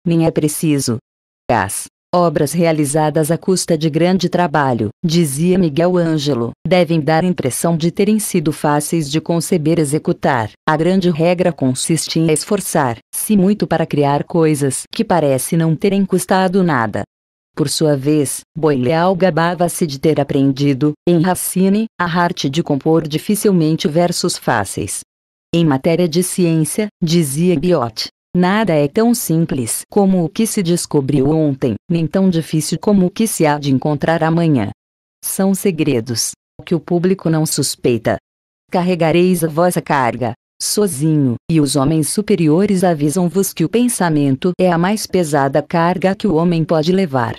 Nem é preciso. Gás obras realizadas à custa de grande trabalho, dizia Miguel Ângelo, devem dar impressão de terem sido fáceis de conceber e executar. A grande regra consiste em esforçar-se muito para criar coisas que parece não terem custado nada. Por sua vez, Boileau gabava-se de ter aprendido, em Racine, a arte de compor dificilmente versos fáceis. Em matéria de ciência, dizia Biot, Nada é tão simples como o que se descobriu ontem, nem tão difícil como o que se há de encontrar amanhã. São segredos que o público não suspeita. Carregareis a vossa carga, sozinho, e os homens superiores avisam-vos que o pensamento é a mais pesada carga que o homem pode levar.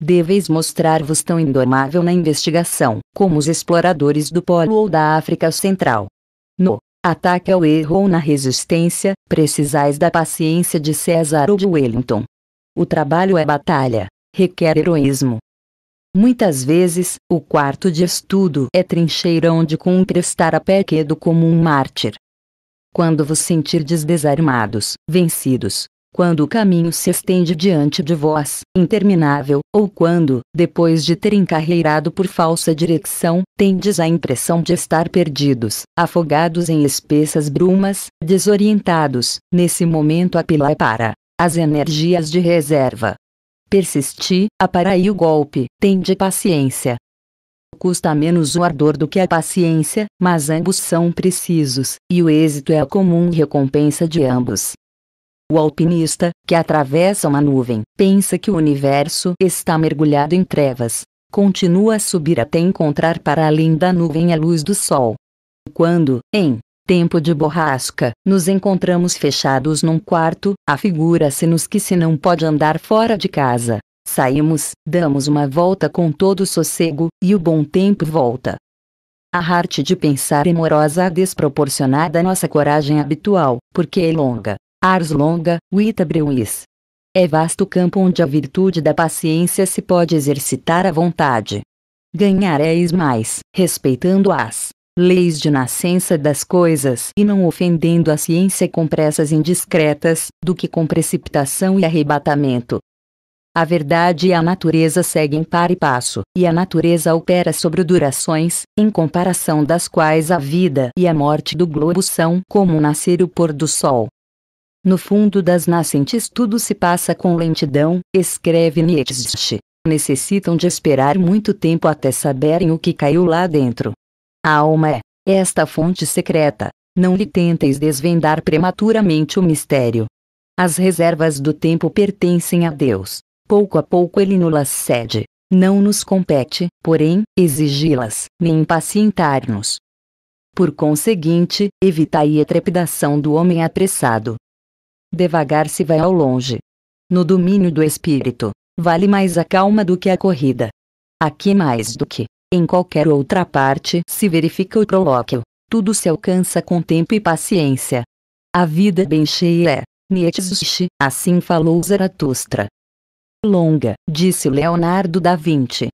Deveis mostrar-vos tão indomável na investigação, como os exploradores do Polo ou da África Central. No Ataque ao erro ou na resistência, precisais da paciência de César ou de Wellington. O trabalho é batalha, requer heroísmo. Muitas vezes, o quarto de estudo é trincheira onde estar a pé quedo como um mártir. Quando vos sentirdes desarmados, vencidos, quando o caminho se estende diante de vós, interminável, ou quando, depois de ter encarreirado por falsa direção, tendes a impressão de estar perdidos, afogados em espessas brumas, desorientados, nesse momento apelai para as energias de reserva. Persisti, aparai o golpe, tende paciência, custa menos o ardor do que a paciência, mas ambos são precisos, e o êxito é a comum recompensa de ambos. O alpinista, que atravessa uma nuvem, pensa que o universo está mergulhado em trevas. Continua a subir até encontrar para além da nuvem a luz do sol. Quando, em tempo de borrasca, nos encontramos fechados num quarto, afigura-se-nos que se não pode andar fora de casa. Saímos, damos uma volta com todo o sossego, e o bom tempo volta. A arte de pensar é morosa a à nossa coragem habitual, porque é longa. Ars longa, vita breuis. É vasto campo onde a virtude da paciência se pode exercitar à vontade. Ganhareis mais, respeitando as leis de nascença das coisas e não ofendendo a ciência com pressas indiscretas, do que com precipitação e arrebatamento. A verdade e a natureza seguem par e passo, e a natureza opera sobre durações, em comparação das quais a vida e a morte do globo são como nascer o pôr do sol. No fundo das nascentes tudo se passa com lentidão, escreve Nietzsche. Necessitam de esperar muito tempo até saberem o que caiu lá dentro. A alma é esta fonte secreta. Não lhe tenteis desvendar prematuramente o mistério. As reservas do tempo pertencem a Deus. Pouco a pouco ele nulas cede. Não nos compete, porém, exigi-las, nem impacientar-nos. Por conseguinte, evitai a trepidação do homem apressado, Devagar se vai ao longe. No domínio do espírito, vale mais a calma do que a corrida. Aqui mais do que em qualquer outra parte se verifica o prolóquio, tudo se alcança com tempo e paciência. A vida bem cheia é, Nietzsche, assim falou Zaratustra. Longa, disse Leonardo da Vinci.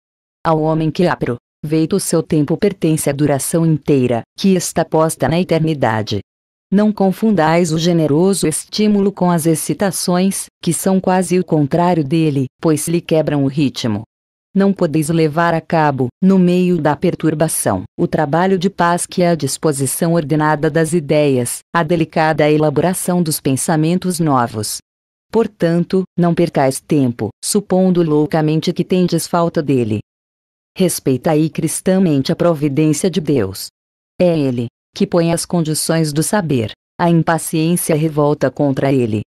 Ao homem que apro, veito seu tempo pertence a duração inteira, que está posta na eternidade, não confundais o generoso estímulo com as excitações, que são quase o contrário dele, pois lhe quebram o ritmo. Não podeis levar a cabo, no meio da perturbação, o trabalho de paz que é a disposição ordenada das ideias, a delicada elaboração dos pensamentos novos. Portanto, não percais tempo, supondo loucamente que tendes falta dele. Respeita aí cristamente a providência de Deus. É Ele, que põe as condições do saber, a impaciência revolta contra ele.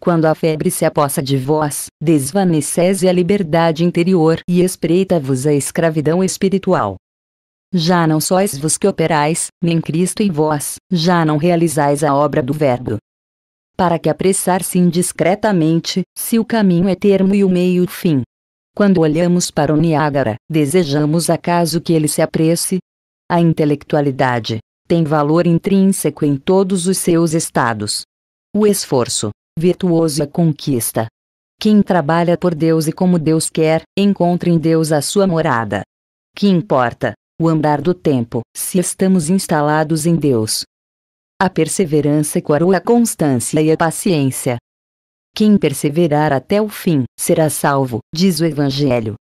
Quando a febre se apossa de vós, desvaneceis a liberdade interior e espreita-vos a escravidão espiritual. Já não sois vos que operais, nem Cristo em vós, já não realizais a obra do Verbo. Para que apressar-se indiscretamente, se o caminho é termo e o meio fim? Quando olhamos para o Niágara, desejamos acaso que ele se apresse? A intelectualidade, tem valor intrínseco em todos os seus estados. O esforço, virtuoso e a conquista. Quem trabalha por Deus e como Deus quer, encontra em Deus a sua morada. Que importa, o andar do tempo, se estamos instalados em Deus. A perseverança coroa a constância e a paciência. Quem perseverar até o fim, será salvo, diz o Evangelho.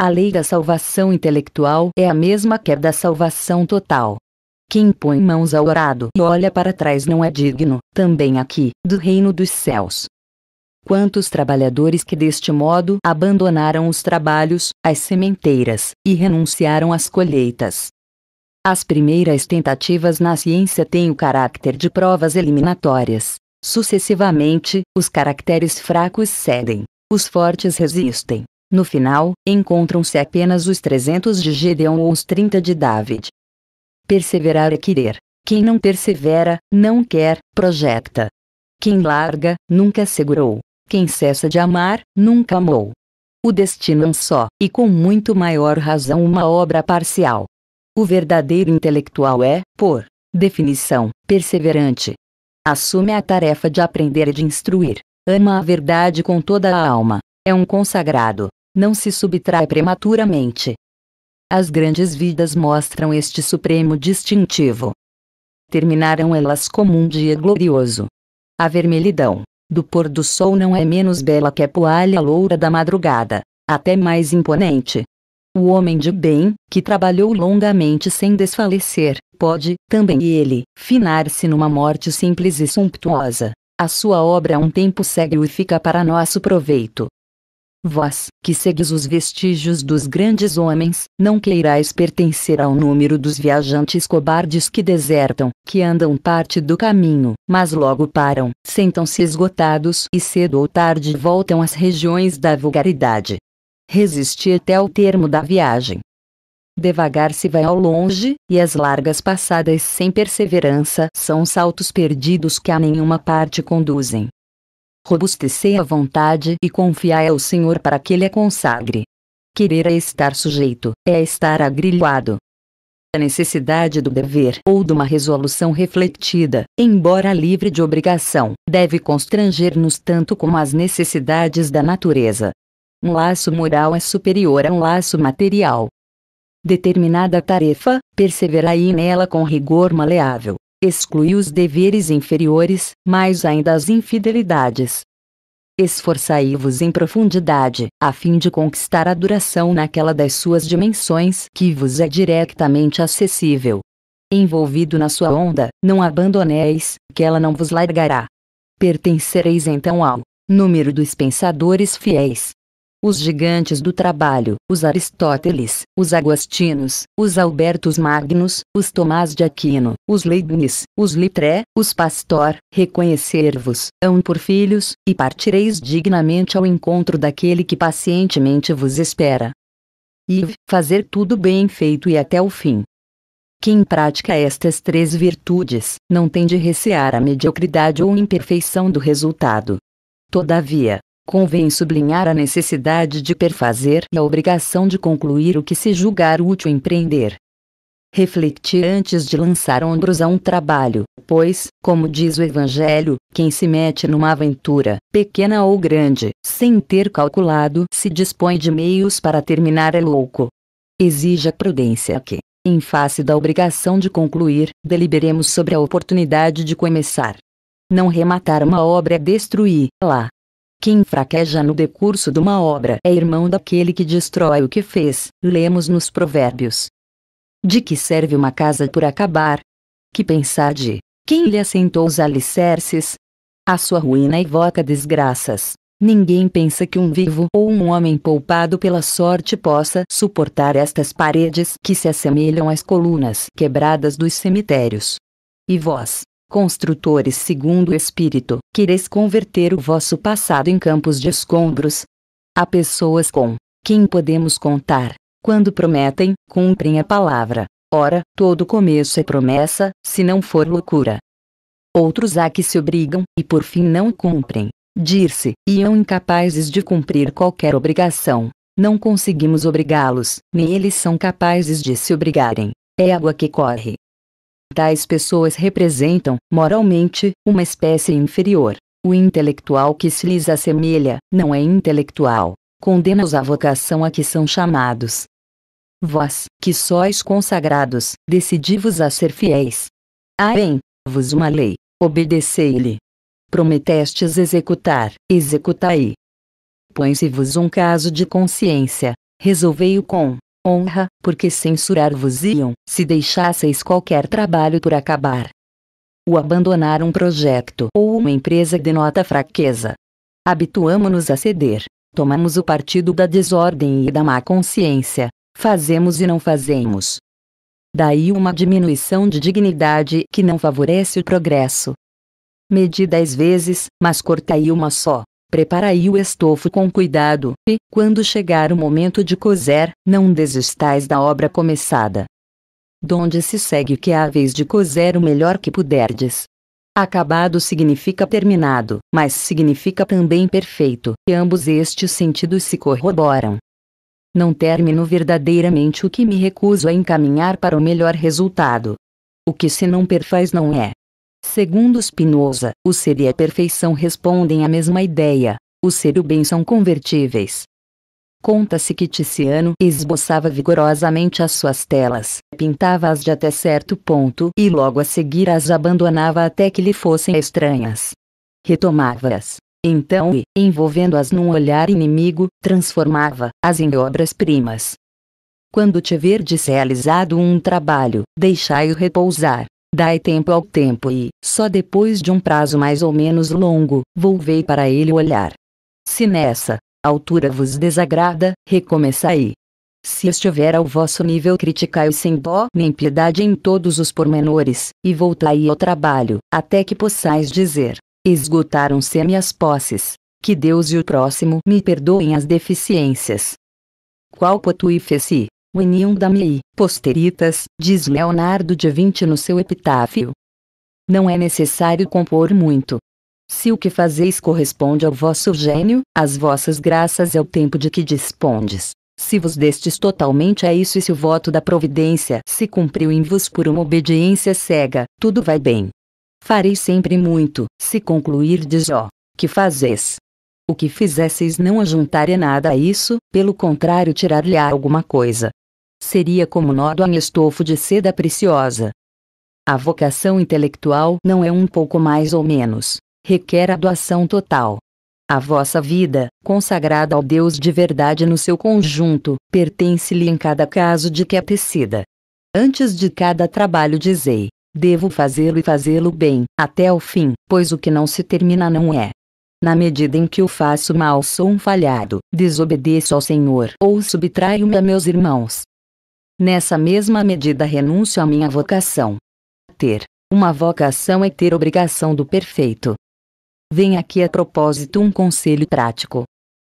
A lei da salvação intelectual é a mesma que a da salvação total. Quem põe mãos ao orado e olha para trás não é digno, também aqui, do reino dos céus. Quantos trabalhadores que deste modo abandonaram os trabalhos, as sementeiras, e renunciaram às colheitas. As primeiras tentativas na ciência têm o caráter de provas eliminatórias. Sucessivamente, os caracteres fracos cedem, os fortes resistem. No final, encontram-se apenas os 300 de Gedeon ou os 30 de David, Perseverar é querer. Quem não persevera, não quer, projecta. Quem larga, nunca segurou. Quem cessa de amar, nunca amou. O destino é um só, e com muito maior razão uma obra parcial. O verdadeiro intelectual é, por definição, perseverante. Assume a tarefa de aprender e de instruir. Ama a verdade com toda a alma. É um consagrado. Não se subtrai prematuramente. As grandes vidas mostram este supremo distintivo. Terminaram elas como um dia glorioso. A vermelhidão do pôr do sol não é menos bela que a poalha loura da madrugada, até mais imponente. O homem de bem, que trabalhou longamente sem desfalecer, pode, também ele, finar-se numa morte simples e suntuosa. A sua obra um tempo segue e fica para nosso proveito, Vós, que seguis os vestígios dos grandes homens, não queirais pertencer ao número dos viajantes cobardes que desertam, que andam parte do caminho, mas logo param, sentam-se esgotados e cedo ou tarde voltam às regiões da vulgaridade. Resisti até o termo da viagem. Devagar se vai ao longe, e as largas passadas sem perseverança são saltos perdidos que a nenhuma parte conduzem robustecei a vontade e confiai ao Senhor para que Ele a consagre. Querer é estar sujeito, é estar agrilhoado. A necessidade do dever ou de uma resolução refletida, embora livre de obrigação, deve constranger-nos tanto como as necessidades da natureza. Um laço moral é superior a um laço material. Determinada tarefa, perseverai nela com rigor maleável, exclui os deveres inferiores, mais ainda as infidelidades. Esforçai-vos em profundidade, a fim de conquistar a duração naquela das suas dimensões que vos é diretamente acessível. Envolvido na sua onda, não abandoneis, que ela não vos largará. Pertencereis então ao número dos pensadores fiéis, os gigantes do trabalho, os Aristóteles, os Agostinos, os Albertos Magnus, os Tomás de Aquino, os Leibniz, os Litré, os Pastor, reconhecer-vos, hão por filhos, e partireis dignamente ao encontro daquele que pacientemente vos espera. E fazer tudo bem feito e até o fim. Quem pratica estas três virtudes, não tem de recear a mediocridade ou imperfeição do resultado. Todavia, Convém sublinhar a necessidade de perfazer e a obrigação de concluir o que se julgar útil empreender. Refletir antes de lançar ombros a um trabalho, pois, como diz o Evangelho, quem se mete numa aventura, pequena ou grande, sem ter calculado, se dispõe de meios para terminar é louco. Exija prudência que, em face da obrigação de concluir, deliberemos sobre a oportunidade de começar. Não rematar uma obra é destruí lá. Quem fraqueja no decurso de uma obra é irmão daquele que destrói o que fez, lemos nos Provérbios. De que serve uma casa por acabar? Que pensar de quem lhe assentou os alicerces? A sua ruína evoca desgraças. Ninguém pensa que um vivo ou um homem poupado pela sorte possa suportar estas paredes que se assemelham às colunas quebradas dos cemitérios. E vós, construtores segundo o Espírito, quereis converter o vosso passado em campos de escombros? Há pessoas com quem podemos contar, quando prometem, cumprem a palavra. Ora, todo começo é promessa, se não for loucura. Outros há que se obrigam, e por fim não cumprem. Dir-se, iam incapazes de cumprir qualquer obrigação. Não conseguimos obrigá-los, nem eles são capazes de se obrigarem. É água que corre. Tais pessoas representam, moralmente, uma espécie inferior. O intelectual que se lhes assemelha não é intelectual. Condena-os à vocação a que são chamados. Vós, que sois consagrados, decidi-vos a ser fiéis. em vos uma lei, obedecei-lhe. Prometestes executar, executai. Põe-se-vos um caso de consciência, resolvei-o com honra, porque censurar-vos-iam, se deixasseis qualquer trabalho por acabar. O abandonar um projeto ou uma empresa denota fraqueza. Habituamo-nos a ceder. Tomamos o partido da desordem e da má consciência. Fazemos e não fazemos. Daí uma diminuição de dignidade que não favorece o progresso. Medi dez vezes, mas cortai uma só. Preparai o estofo com cuidado, e, quando chegar o momento de cozer, não desistais da obra começada. Donde se segue que há a vez de cozer o melhor que puderdes. Acabado significa terminado, mas significa também perfeito, e ambos estes sentidos se corroboram. Não termino verdadeiramente o que me recuso a encaminhar para o melhor resultado. O que se não perfaz não é. Segundo Spinoza, o ser e a perfeição respondem à mesma ideia. O ser e o bem são convertíveis. Conta-se que Ticiano esboçava vigorosamente as suas telas, pintava-as de até certo ponto e logo a seguir as abandonava até que lhe fossem estranhas. Retomava-as. Então, e, envolvendo-as num olhar inimigo, transformava-as em obras-primas. Quando tiverdes realizado um trabalho, deixai-o repousar, Dai tempo ao tempo e, só depois de um prazo mais ou menos longo, volvei para ele olhar. Se nessa altura vos desagrada, recomeçai. Se estiver ao vosso nível, criticai sem dó nem piedade em todos os pormenores, e voltai ao trabalho, até que possais dizer: Esgotaram-se as minhas posses. Que Deus e o próximo me perdoem as deficiências. Qual potui si? União da Mei, Posteritas, diz Leonardo de Vinci no seu epitáfio. Não é necessário compor muito. Se o que fazeis corresponde ao vosso gênio, às vossas graças é o tempo de que dispondes. Se vos destes totalmente a isso e se o voto da providência se cumpriu em vos por uma obediência cega, tudo vai bem. Farei sempre muito, se concluirdes ó, que fazes. O que fizesseis não ajuntaria nada a isso, pelo contrário tirar-lhe alguma coisa seria como nódoa em estofo de seda preciosa. A vocação intelectual não é um pouco mais ou menos, requer a doação total. A vossa vida, consagrada ao Deus de verdade no seu conjunto, pertence-lhe em cada caso de que é tecida. Antes de cada trabalho dizei, devo fazê-lo e fazê-lo bem, até o fim, pois o que não se termina não é. Na medida em que o faço mal sou um falhado, desobedeço ao Senhor ou subtraio-me a meus irmãos, nessa mesma medida renuncio à minha vocação. Ter uma vocação é ter obrigação do perfeito. Vem aqui a propósito um conselho prático.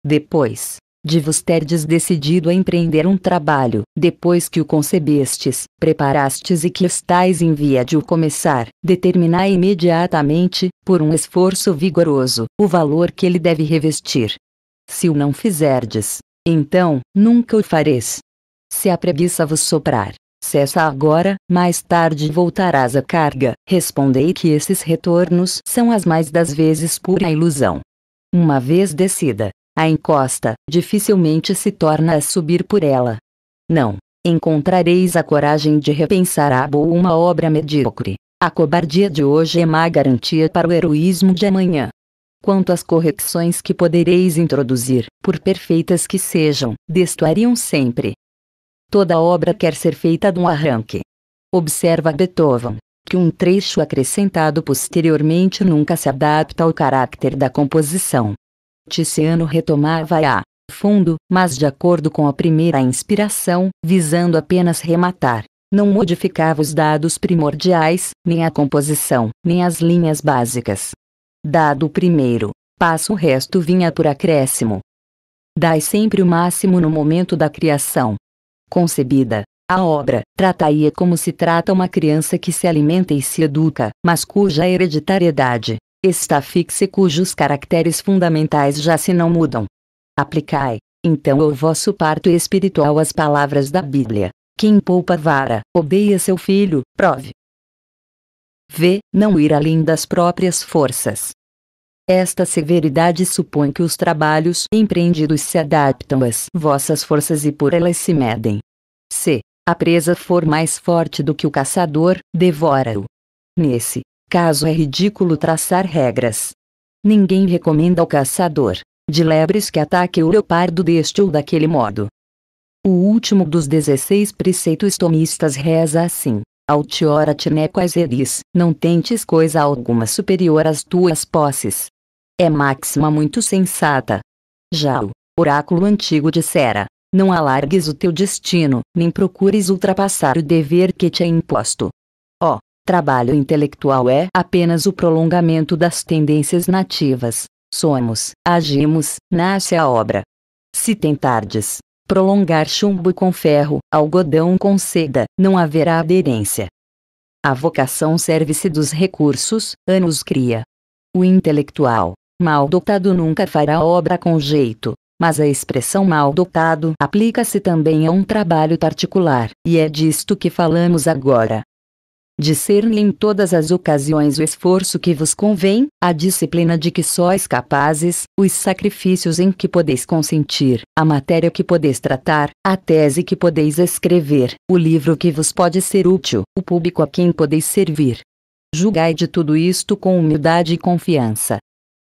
Depois de vos terdes decidido a empreender um trabalho, depois que o concebestes, preparastes e que estáis em via de o começar, determinai imediatamente, por um esforço vigoroso, o valor que ele deve revestir. Se o não fizerdes, então, nunca o fareis. Se a preguiça vos soprar, cessa agora, mais tarde voltarás à carga. Respondei que esses retornos são as mais das vezes pura ilusão. Uma vez descida, a encosta dificilmente se torna a subir por ela. Não, encontrareis a coragem de repensar a boa uma obra medíocre. A cobardia de hoje é má garantia para o heroísmo de amanhã. Quanto às correções que podereis introduzir, por perfeitas que sejam, destoariam sempre, Toda obra quer ser feita de um arranque. Observa Beethoven, que um trecho acrescentado posteriormente nunca se adapta ao caráter da composição. Tiziano retomava a fundo, mas de acordo com a primeira inspiração, visando apenas rematar. Não modificava os dados primordiais, nem a composição, nem as linhas básicas. Dado o primeiro, passo o resto vinha por acréscimo. Dai sempre o máximo no momento da criação, concebida. A obra trataria como se trata uma criança que se alimenta e se educa, mas cuja hereditariedade está fixa e cujos caracteres fundamentais já se não mudam. Aplicai, então, o vosso parto espiritual às palavras da Bíblia. Quem poupa vara, odeia seu filho, prove. V. Não ir além das próprias forças. Esta severidade supõe que os trabalhos empreendidos se adaptam às vossas forças e por elas se medem. Se a presa for mais forte do que o caçador, devora-o. Nesse caso é ridículo traçar regras. Ninguém recomenda ao caçador de lebres que ataque o leopardo deste ou daquele modo. O último dos 16 preceitos tomistas reza assim: Altiora Tiné eris, não tentes coisa alguma superior às tuas posses. É máxima muito sensata. Já o oráculo antigo dissera, não alargues o teu destino, nem procures ultrapassar o dever que te é imposto. Ó, oh, trabalho intelectual é apenas o prolongamento das tendências nativas. Somos, agimos, nasce a obra. Se tentardes prolongar chumbo com ferro, algodão com seda, não haverá aderência. A vocação serve-se dos recursos, anos cria. O intelectual, mal dotado nunca fará obra com jeito, mas a expressão mal dotado aplica-se também a um trabalho particular, e é disto que falamos agora discerne em todas as ocasiões o esforço que vos convém, a disciplina de que sois capazes, os sacrifícios em que podeis consentir, a matéria que podeis tratar, a tese que podeis escrever, o livro que vos pode ser útil, o público a quem podeis servir. Julgai de tudo isto com humildade e confiança.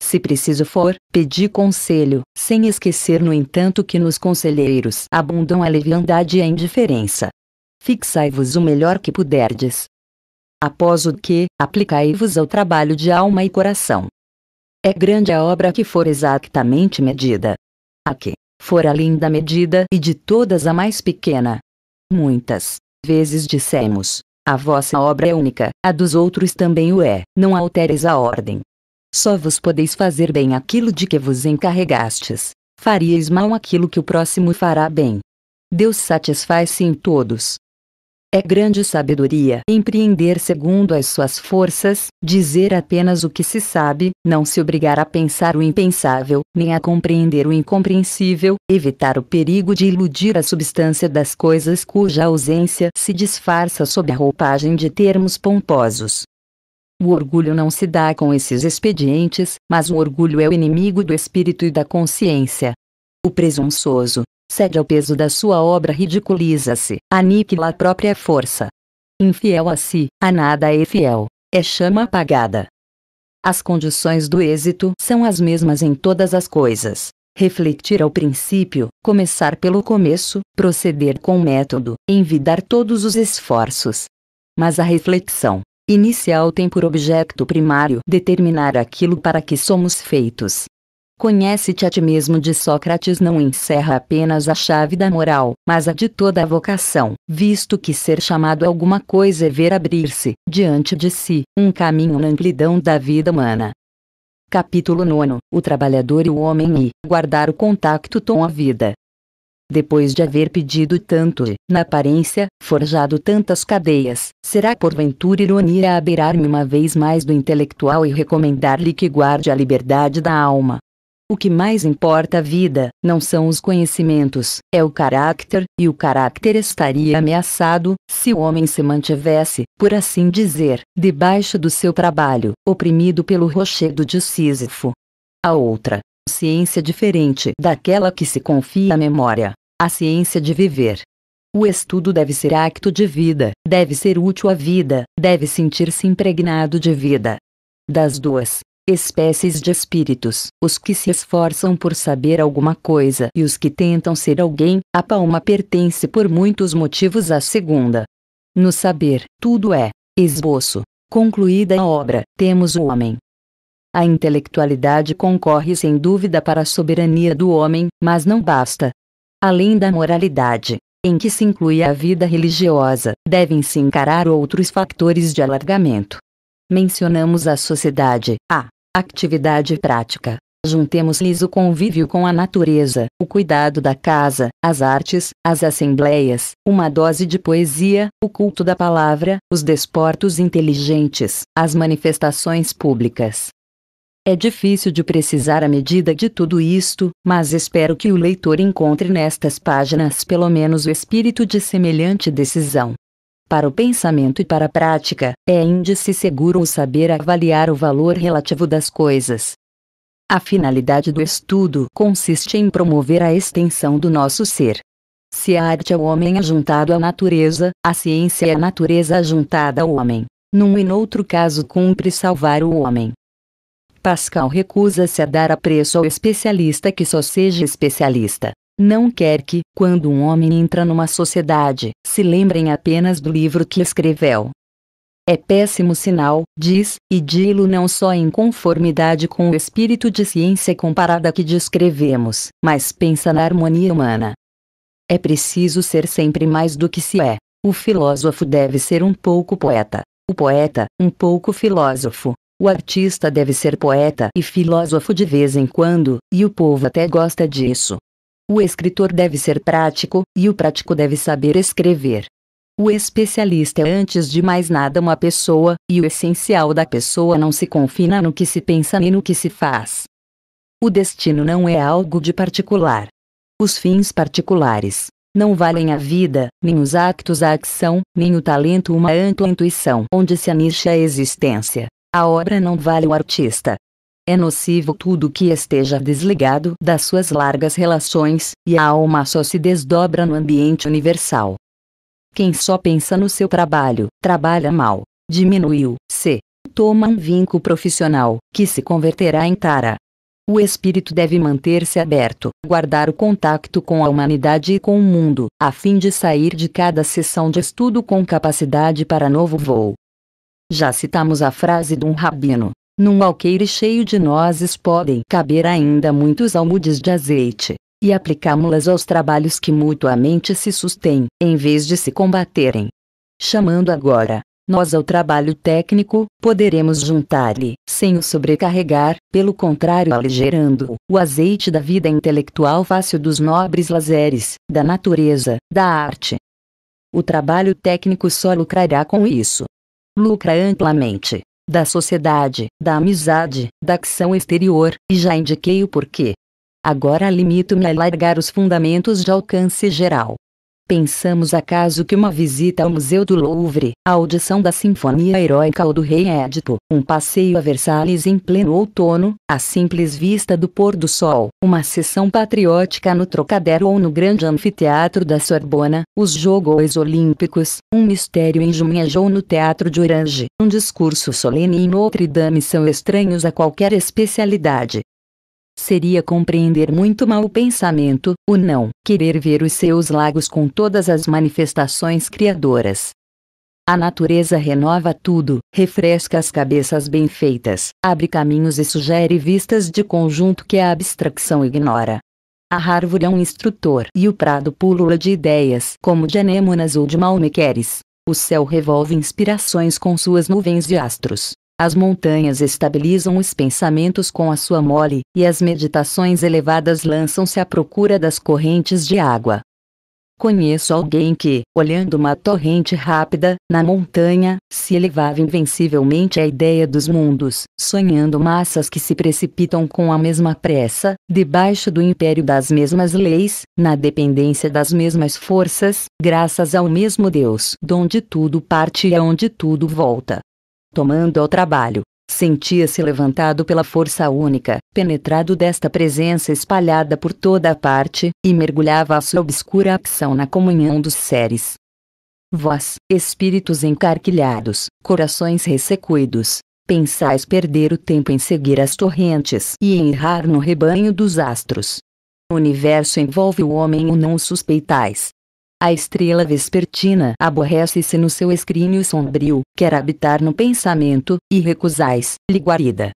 Se preciso for, pedi conselho, sem esquecer, no entanto, que nos conselheiros abundam a leviandade e a indiferença. Fixai-vos o melhor que puderdes, após o que aplicai-vos ao trabalho de alma e coração. É grande a obra que for exactamente medida. A que for além da medida e de todas a mais pequena. Muitas vezes dissemos, a vossa obra é única, a dos outros também o é, não alteres a ordem. Só vos podeis fazer bem aquilo de que vos encarregastes, faríeis mal aquilo que o próximo fará bem. Deus satisfaz-se em todos, é grande sabedoria empreender segundo as suas forças, dizer apenas o que se sabe, não se obrigar a pensar o impensável, nem a compreender o incompreensível, evitar o perigo de iludir a substância das coisas cuja ausência se disfarça sob a roupagem de termos pomposos. O orgulho não se dá com esses expedientes, mas o orgulho é o inimigo do espírito e da consciência. O presunçoso cede ao peso da sua obra ridiculiza-se, aniquila a própria força. Infiel a si, a nada é fiel. É chama apagada. As condições do êxito são as mesmas em todas as coisas. Refletir ao princípio, começar pelo começo, proceder com método, envidar todos os esforços. Mas a reflexão inicial tem por objeto primário determinar aquilo para que somos feitos. Conhece-te a ti mesmo de Sócrates não encerra apenas a chave da moral, mas a de toda a vocação, visto que ser chamado a alguma coisa é ver abrir-se, diante de si, um caminho na amplidão da vida humana. Capítulo 9 O trabalhador e o homem e guardar o contacto com a vida. Depois de haver pedido tanto e, na aparência, forjado tantas cadeias, será porventura ironia abeirar-me uma vez mais do intelectual e recomendar-lhe que guarde a liberdade da alma, o que mais importa à vida não são os conhecimentos, é o caráter, e o caráter estaria ameaçado se o homem se mantivesse, por assim dizer, debaixo do seu trabalho, oprimido pelo rochedo de Sísifo. A outra ciência diferente daquela que se confia à memória, a ciência de viver. O estudo deve ser acto de vida, deve ser útil à vida, deve sentir-se impregnado de vida. Das duas, espécies de espíritos, os que se esforçam por saber alguma coisa e os que tentam ser alguém, a palma pertence por muitos motivos à segunda. No saber, tudo é esboço. Concluída a obra, temos o homem. A intelectualidade concorre sem dúvida para a soberania do homem, mas não basta. Além da moralidade, em que se inclui a vida religiosa, devem se encarar outros fatores de alargamento mencionamos a sociedade, a Atividade prática. Juntemos-lhes o convívio com a natureza, o cuidado da casa, as artes, as assembleias, uma dose de poesia, o culto da palavra, os desportos inteligentes, as manifestações públicas. É difícil de precisar a medida de tudo isto, mas espero que o leitor encontre nestas páginas pelo menos o espírito de semelhante decisão. Para o pensamento e para a prática, é índice seguro o saber avaliar o valor relativo das coisas. A finalidade do estudo consiste em promover a extensão do nosso ser. Se a arte é o homem ajuntado à natureza, a ciência é a natureza ajuntada ao homem. Num e noutro caso cumpre salvar o homem. Pascal recusa-se a dar apreço ao especialista que só seja especialista. Não quer que, quando um homem entra numa sociedade, se lembrem apenas do livro que escreveu. É péssimo sinal, diz, e dilo não só em conformidade com o espírito de ciência comparada que descrevemos, mas pensa na harmonia humana. É preciso ser sempre mais do que se é. O filósofo deve ser um pouco poeta, o poeta, um pouco filósofo. O artista deve ser poeta e filósofo de vez em quando, e o povo até gosta disso, o escritor deve ser prático, e o prático deve saber escrever. O especialista é antes de mais nada uma pessoa, e o essencial da pessoa não se confina no que se pensa nem no que se faz. O destino não é algo de particular. Os fins particulares não valem a vida, nem os actos a ação, nem o talento uma ampla intuição onde se aniche a existência. A obra não vale o artista, é nocivo tudo que esteja desligado das suas largas relações, e a alma só se desdobra no ambiente universal. Quem só pensa no seu trabalho, trabalha mal. Diminuiu-se. Toma um vinco profissional, que se converterá em tara. O espírito deve manter-se aberto, guardar o contacto com a humanidade e com o mundo, a fim de sair de cada sessão de estudo com capacidade para novo voo. Já citamos a frase de um rabino: num alqueire cheio de nozes podem caber ainda muitos almudes de azeite, e aplicámo-las aos trabalhos que mutuamente se sustêm, em vez de se combaterem. Chamando agora, nós ao trabalho técnico, poderemos juntar-lhe, sem o sobrecarregar, pelo contrário aligerando-o, o azeite da vida intelectual fácil dos nobres lazeres, da natureza, da arte. O trabalho técnico só lucrará com isso. Lucra amplamente da sociedade, da amizade, da ação exterior, e já indiquei o porquê. Agora limito-me a largar os fundamentos de alcance geral, Pensamos acaso que uma visita ao Museu do Louvre, a audição da Sinfonia Heróica ou do Rei Édipo, um passeio a Versalhes em pleno outono, a simples vista do pôr do sol, uma sessão patriótica no Trocadero ou no grande anfiteatro da Sorbona, os Jogos Olímpicos, um mistério em Jumièges ou no Teatro de Orange, um discurso solene em Notre Dame são estranhos a qualquer especialidade, seria compreender muito mal o pensamento, o não querer ver os seus lagos com todas as manifestações criadoras. A natureza renova tudo, refresca as cabeças bem feitas, abre caminhos e sugere vistas de conjunto que a abstração ignora. A árvore é um instrutor e o prado pulula de ideias como de anêmonas ou de malmequeres. O céu revolve inspirações com suas nuvens e astros. As montanhas estabilizam os pensamentos com a sua mole, e as meditações elevadas lançam-se à procura das correntes de água. Conheço alguém que, olhando uma torrente rápida, na montanha, se elevava invencivelmente à ideia dos mundos, sonhando massas que se precipitam com a mesma pressa, debaixo do império das mesmas leis, na dependência das mesmas forças, graças ao mesmo Deus, donde tudo parte e aonde tudo volta tomando ao trabalho. Sentia-se levantado pela força única, penetrado desta presença espalhada por toda a parte, e mergulhava a sua obscura ação na comunhão dos seres. Vós, espíritos encarquilhados, corações ressecuidos, pensais perder o tempo em seguir as torrentes e em errar no rebanho dos astros. O universo envolve o homem ou não o suspeitais, a estrela vespertina aborrece-se no seu escrínio sombrio, quer habitar no pensamento, e recusais, lhe guarida.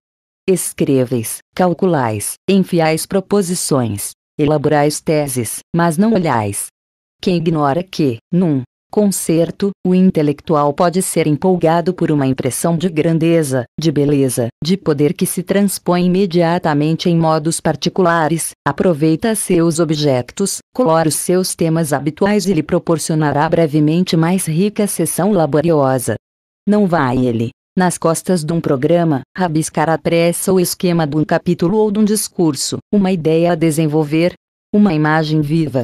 Escreveis, calculais, enfiais proposições, elaborais teses, mas não olhais. Quem ignora que, num, Concerto, o intelectual pode ser empolgado por uma impressão de grandeza, de beleza, de poder que se transpõe imediatamente em modos particulares, aproveita seus objetos, colora os seus temas habituais e lhe proporcionará brevemente mais rica sessão laboriosa. Não vai ele, nas costas de um programa, rabiscar a pressa ou esquema de um capítulo ou de um discurso, uma ideia a desenvolver, uma imagem viva,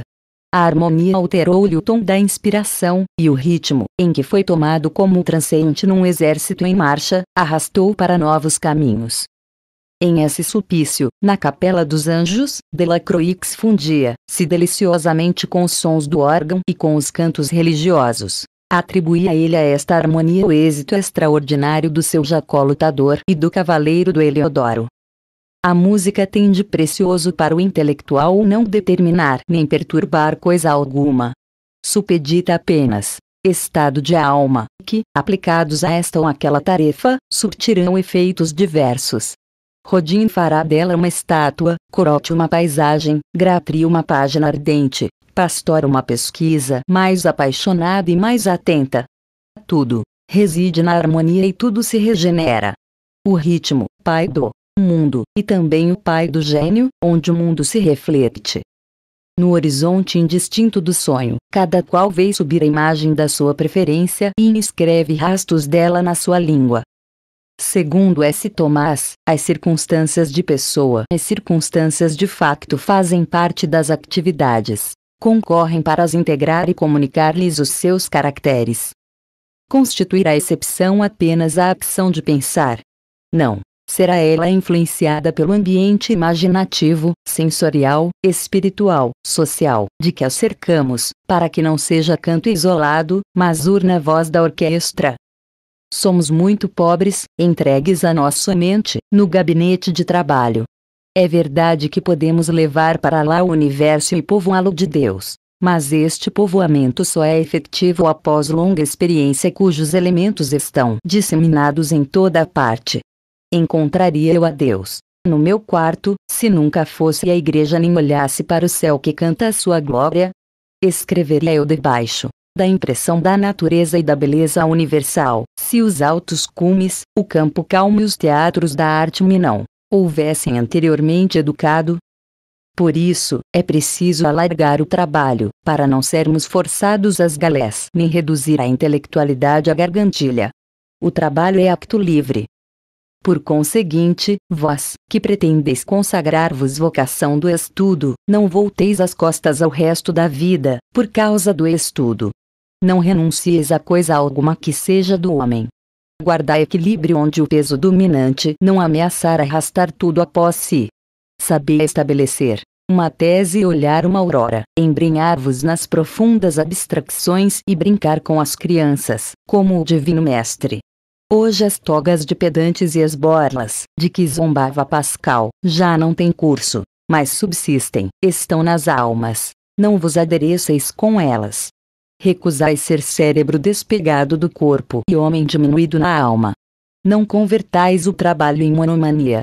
a harmonia alterou-lhe o tom da inspiração, e o ritmo, em que foi tomado como transeunte num exército em marcha, arrastou para novos caminhos. Em esse supício, na Capela dos Anjos, Delacroix fundia, se deliciosamente com os sons do órgão e com os cantos religiosos. Atribuía ele a esta harmonia o êxito extraordinário do seu Jacó Lutador e do Cavaleiro do Heliodoro, a música tem de precioso para o intelectual não determinar nem perturbar coisa alguma. Supedita apenas estado de alma, que, aplicados a esta ou aquela tarefa, surtirão efeitos diversos. Rodin fará dela uma estátua, Corote uma paisagem, Gratri uma página ardente, Pastor uma pesquisa mais apaixonada e mais atenta. Tudo reside na harmonia e tudo se regenera. O ritmo, pai do mundo, e também o pai do gênio, onde o mundo se reflete. No horizonte indistinto do sonho, cada qual vê subir a imagem da sua preferência e inscreve rastos dela na sua língua. Segundo S. Tomás, as circunstâncias de pessoa e circunstâncias de facto fazem parte das atividades. Concorrem para as integrar e comunicar-lhes os seus caracteres. Constituirá a excepção apenas a ação de pensar? Não será ela influenciada pelo ambiente imaginativo, sensorial, espiritual, social, de que a cercamos, para que não seja canto isolado, mas urna voz da orquestra. Somos muito pobres, entregues à nossa mente, no gabinete de trabalho. É verdade que podemos levar para lá o universo e povoá-lo de Deus. Mas este povoamento só é efetivo após longa experiência cujos elementos estão disseminados em toda a parte, encontraria eu a Deus no meu quarto, se nunca fosse à igreja nem olhasse para o céu que canta a sua glória? Escreveria eu debaixo da impressão da natureza e da beleza universal, se os altos cumes, o campo calmo e os teatros da arte me não houvessem anteriormente educado? Por isso, é preciso alargar o trabalho, para não sermos forçados às galés, nem reduzir a intelectualidade à gargantilha. O trabalho é acto livre, por conseguinte, vós, que pretendeis consagrar-vos vocação do estudo, não volteis as costas ao resto da vida, por causa do estudo. Não renuncieis a coisa alguma que seja do homem. Guardai equilíbrio onde o peso dominante não ameaçar arrastar tudo após si. Saber estabelecer uma tese e olhar uma aurora, embrenhar-vos nas profundas abstrações e brincar com as crianças, como o Divino Mestre, Hoje as togas de pedantes e as borlas, de que zombava Pascal, já não têm curso, mas subsistem, estão nas almas. Não vos adereceis com elas. Recusais ser cérebro despegado do corpo e homem diminuído na alma. Não convertais o trabalho em monomania.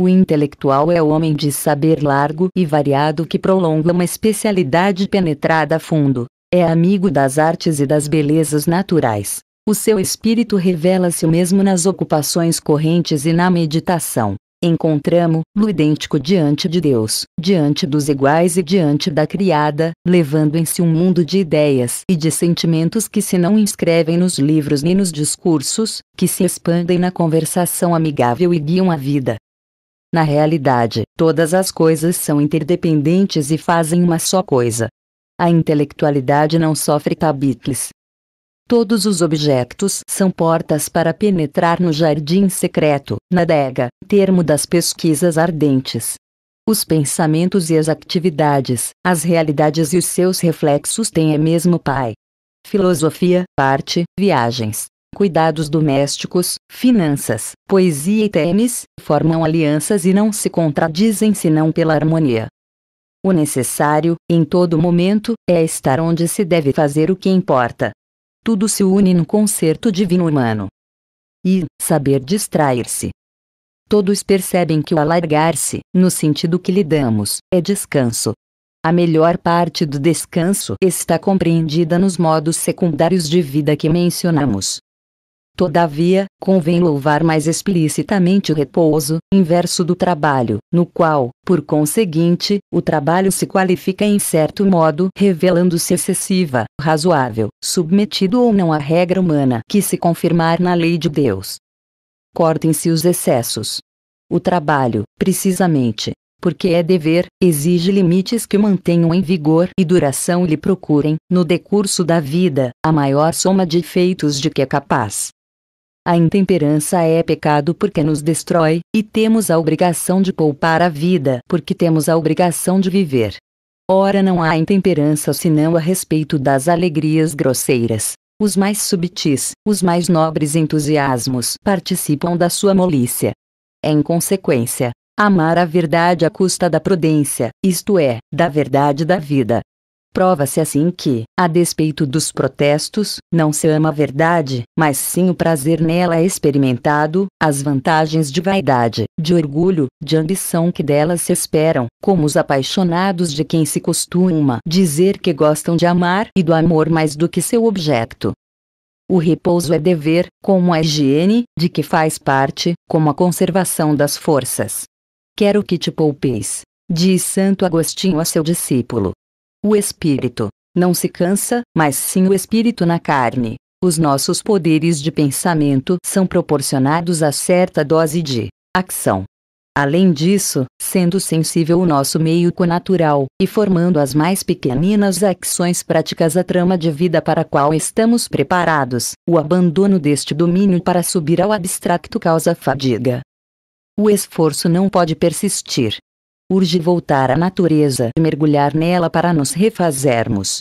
O intelectual é o homem de saber largo e variado que prolonga uma especialidade penetrada a fundo. É amigo das artes e das belezas naturais, o seu espírito revela-se o mesmo nas ocupações correntes e na meditação. Encontramo-lo idêntico diante de Deus, diante dos iguais e diante da criada, levando em si um mundo de ideias e de sentimentos que se não inscrevem nos livros nem nos discursos, que se expandem na conversação amigável e guiam a vida. Na realidade, todas as coisas são interdependentes e fazem uma só coisa. A intelectualidade não sofre tabicles, Todos os objetos são portas para penetrar no jardim secreto, na adega, termo das pesquisas ardentes. Os pensamentos e as atividades, as realidades e os seus reflexos têm a é mesmo pai. Filosofia, arte, viagens, cuidados domésticos, finanças, poesia e tênis, formam alianças e não se contradizem senão pela harmonia. O necessário, em todo momento, é estar onde se deve fazer o que importa tudo se une num concerto divino humano. E, saber distrair-se. Todos percebem que o alargar-se, no sentido que lhe damos, é descanso. A melhor parte do descanso está compreendida nos modos secundários de vida que mencionamos, Todavia, convém louvar mais explicitamente o repouso, inverso do trabalho, no qual, por conseguinte, o trabalho se qualifica em certo modo, revelando-se excessiva, razoável, submetido ou não à regra humana que se confirmar na lei de Deus. Cortem-se os excessos. O trabalho, precisamente, porque é dever, exige limites que o mantenham em vigor e duração e lhe procurem, no decurso da vida, a maior soma de feitos de que é capaz. A intemperança é pecado porque nos destrói, e temos a obrigação de poupar a vida porque temos a obrigação de viver. Ora, não há intemperança senão a respeito das alegrias grosseiras. Os mais subtis, os mais nobres entusiasmos participam da sua molícia. Em consequência, amar a verdade à custa da prudência, isto é, da verdade da vida, Prova-se assim que, a despeito dos protestos, não se ama a verdade, mas sim o prazer nela experimentado, as vantagens de vaidade, de orgulho, de ambição que delas se esperam, como os apaixonados de quem se costuma dizer que gostam de amar e do amor mais do que seu objeto. O repouso é dever, como a higiene, de que faz parte, como a conservação das forças. Quero que te poupeis, diz Santo Agostinho a seu discípulo. O espírito não se cansa, mas sim o espírito na carne. Os nossos poderes de pensamento são proporcionados a certa dose de ação. Além disso, sendo sensível o nosso meio conatural, e formando as mais pequeninas ações práticas a trama de vida para a qual estamos preparados, o abandono deste domínio para subir ao abstracto causa fadiga. O esforço não pode persistir, urge voltar à natureza e mergulhar nela para nos refazermos.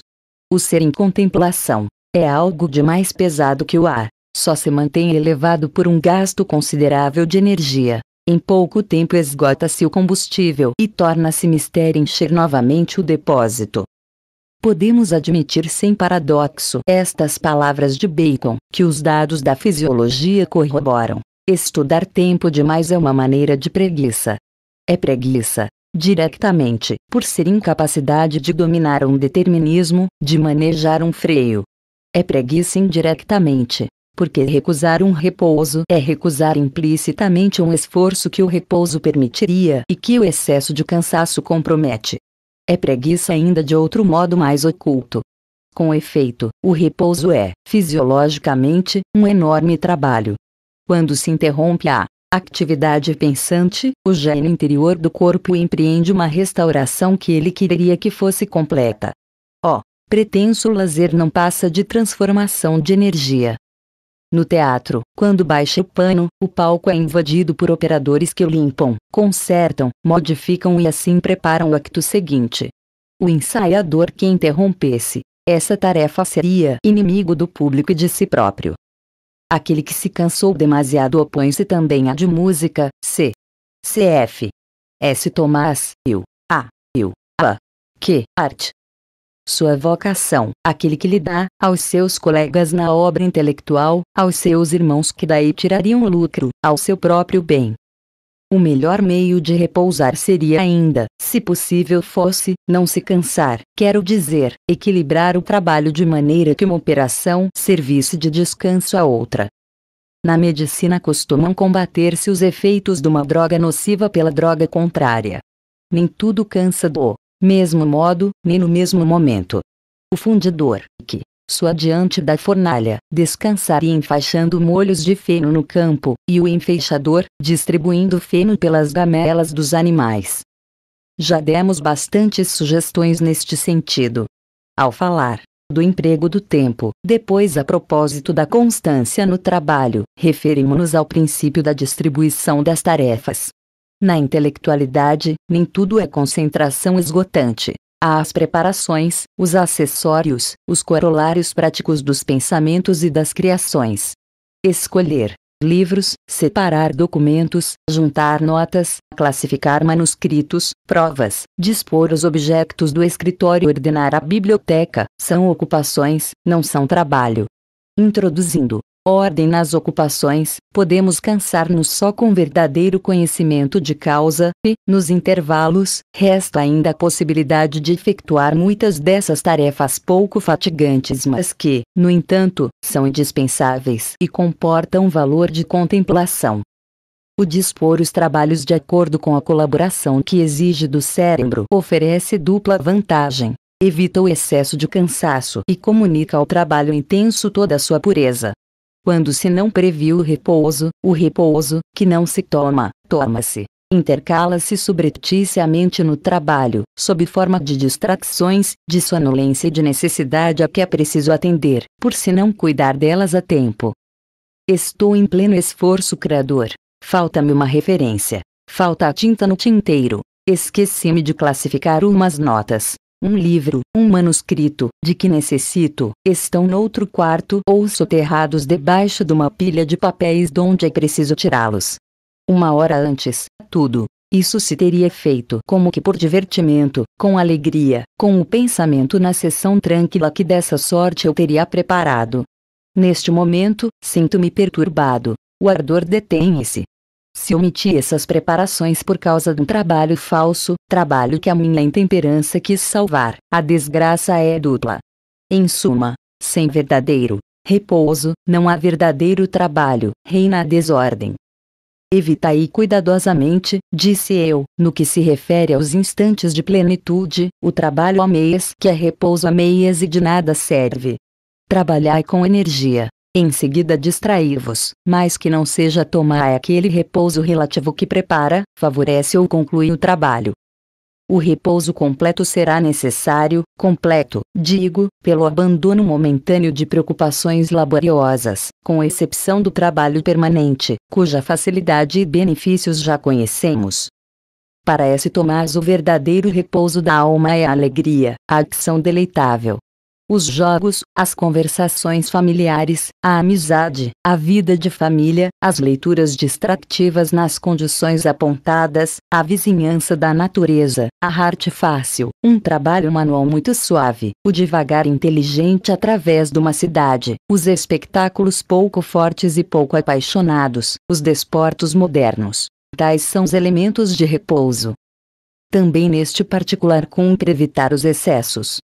O ser em contemplação é algo de mais pesado que o ar, só se mantém elevado por um gasto considerável de energia. Em pouco tempo esgota-se o combustível e torna-se mistério encher novamente o depósito. Podemos admitir sem paradoxo estas palavras de Bacon, que os dados da fisiologia corroboram. Estudar tempo demais é uma maneira de preguiça. É preguiça, Diretamente, por ser incapacidade de dominar um determinismo, de manejar um freio. É preguiça indiretamente, porque recusar um repouso é recusar implicitamente um esforço que o repouso permitiria e que o excesso de cansaço compromete. É preguiça ainda de outro modo mais oculto. Com efeito, o repouso é, fisiologicamente, um enorme trabalho. Quando se interrompe a Atividade pensante, o gênio interior do corpo empreende uma restauração que ele quereria que fosse completa. O oh, pretenso lazer não passa de transformação de energia. No teatro, quando baixa o pano, o palco é invadido por operadores que o limpam, consertam, modificam e assim preparam o acto seguinte. O ensaiador que interrompesse essa tarefa seria inimigo do público e de si próprio. Aquele que se cansou demasiado opõe-se também à de música, C. CF. S. Tomás, eu, a, eu, a. Que, arte. Sua vocação, aquele que lhe dá, aos seus colegas na obra intelectual, aos seus irmãos que daí tirariam lucro, ao seu próprio bem. O melhor meio de repousar seria ainda, se possível fosse, não se cansar, quero dizer, equilibrar o trabalho de maneira que uma operação servisse de descanso a outra. Na medicina costumam combater-se os efeitos de uma droga nociva pela droga contrária. Nem tudo cansa do mesmo modo, nem no mesmo momento. O fundidor, sua diante da fornalha, descansaria enfaixando molhos de feno no campo, e o enfeixador, distribuindo feno pelas gamelas dos animais. Já demos bastantes sugestões neste sentido. Ao falar do emprego do tempo, depois a propósito da constância no trabalho, referimos-nos ao princípio da distribuição das tarefas. Na intelectualidade, nem tudo é concentração esgotante as preparações, os acessórios, os corolários práticos dos pensamentos e das criações. Escolher livros, separar documentos, juntar notas, classificar manuscritos, provas, dispor os objetos do escritório, ordenar a biblioteca, são ocupações, não são trabalho. Introduzindo ordem nas ocupações, podemos cansar-nos só com verdadeiro conhecimento de causa, e, nos intervalos, resta ainda a possibilidade de efetuar muitas dessas tarefas pouco fatigantes, mas que, no entanto, são indispensáveis e comportam valor de contemplação. O dispor os trabalhos de acordo com a colaboração que exige do cérebro oferece dupla vantagem. Evita o excesso de cansaço e comunica ao trabalho intenso toda a sua pureza. Quando se não previu o repouso, o repouso, que não se toma, toma-se. Intercala-se subrepticiamente no trabalho, sob forma de distrações, de sonolência e de necessidade a que é preciso atender, por se não cuidar delas a tempo. Estou em pleno esforço criador. Falta-me uma referência. Falta a tinta no tinteiro. Esqueci-me de classificar umas notas um livro, um manuscrito, de que necessito, estão noutro quarto ou soterrados debaixo de uma pilha de papéis de onde é preciso tirá-los. Uma hora antes, tudo. Isso se teria feito como que por divertimento, com alegria, com o pensamento na sessão tranquila que dessa sorte eu teria preparado. Neste momento, sinto-me perturbado. O ardor detém-se, se omiti essas preparações por causa de um trabalho falso, trabalho que a minha intemperança quis salvar, a desgraça é dupla. Em suma, sem verdadeiro repouso, não há verdadeiro trabalho, reina a desordem. Evitai cuidadosamente, disse eu, no que se refere aos instantes de plenitude, o trabalho a meias que é repouso a meias e de nada serve. Trabalhai com energia, em seguida distrair-vos, mas que não seja tomar aquele repouso relativo que prepara, favorece ou conclui o trabalho. O repouso completo será necessário, completo, digo, pelo abandono momentâneo de preocupações laboriosas, com exceção do trabalho permanente, cuja facilidade e benefícios já conhecemos. Para esse Tomás, o verdadeiro repouso da alma é a alegria, a ação deleitável, os jogos, as conversações familiares, a amizade, a vida de família, as leituras distrativas nas condições apontadas, a vizinhança da natureza, a arte fácil, um trabalho manual muito suave, o devagar inteligente através de uma cidade, os espetáculos pouco fortes e pouco apaixonados, os desportos modernos. Tais são os elementos de repouso. Também neste particular cumpre evitar os excessos,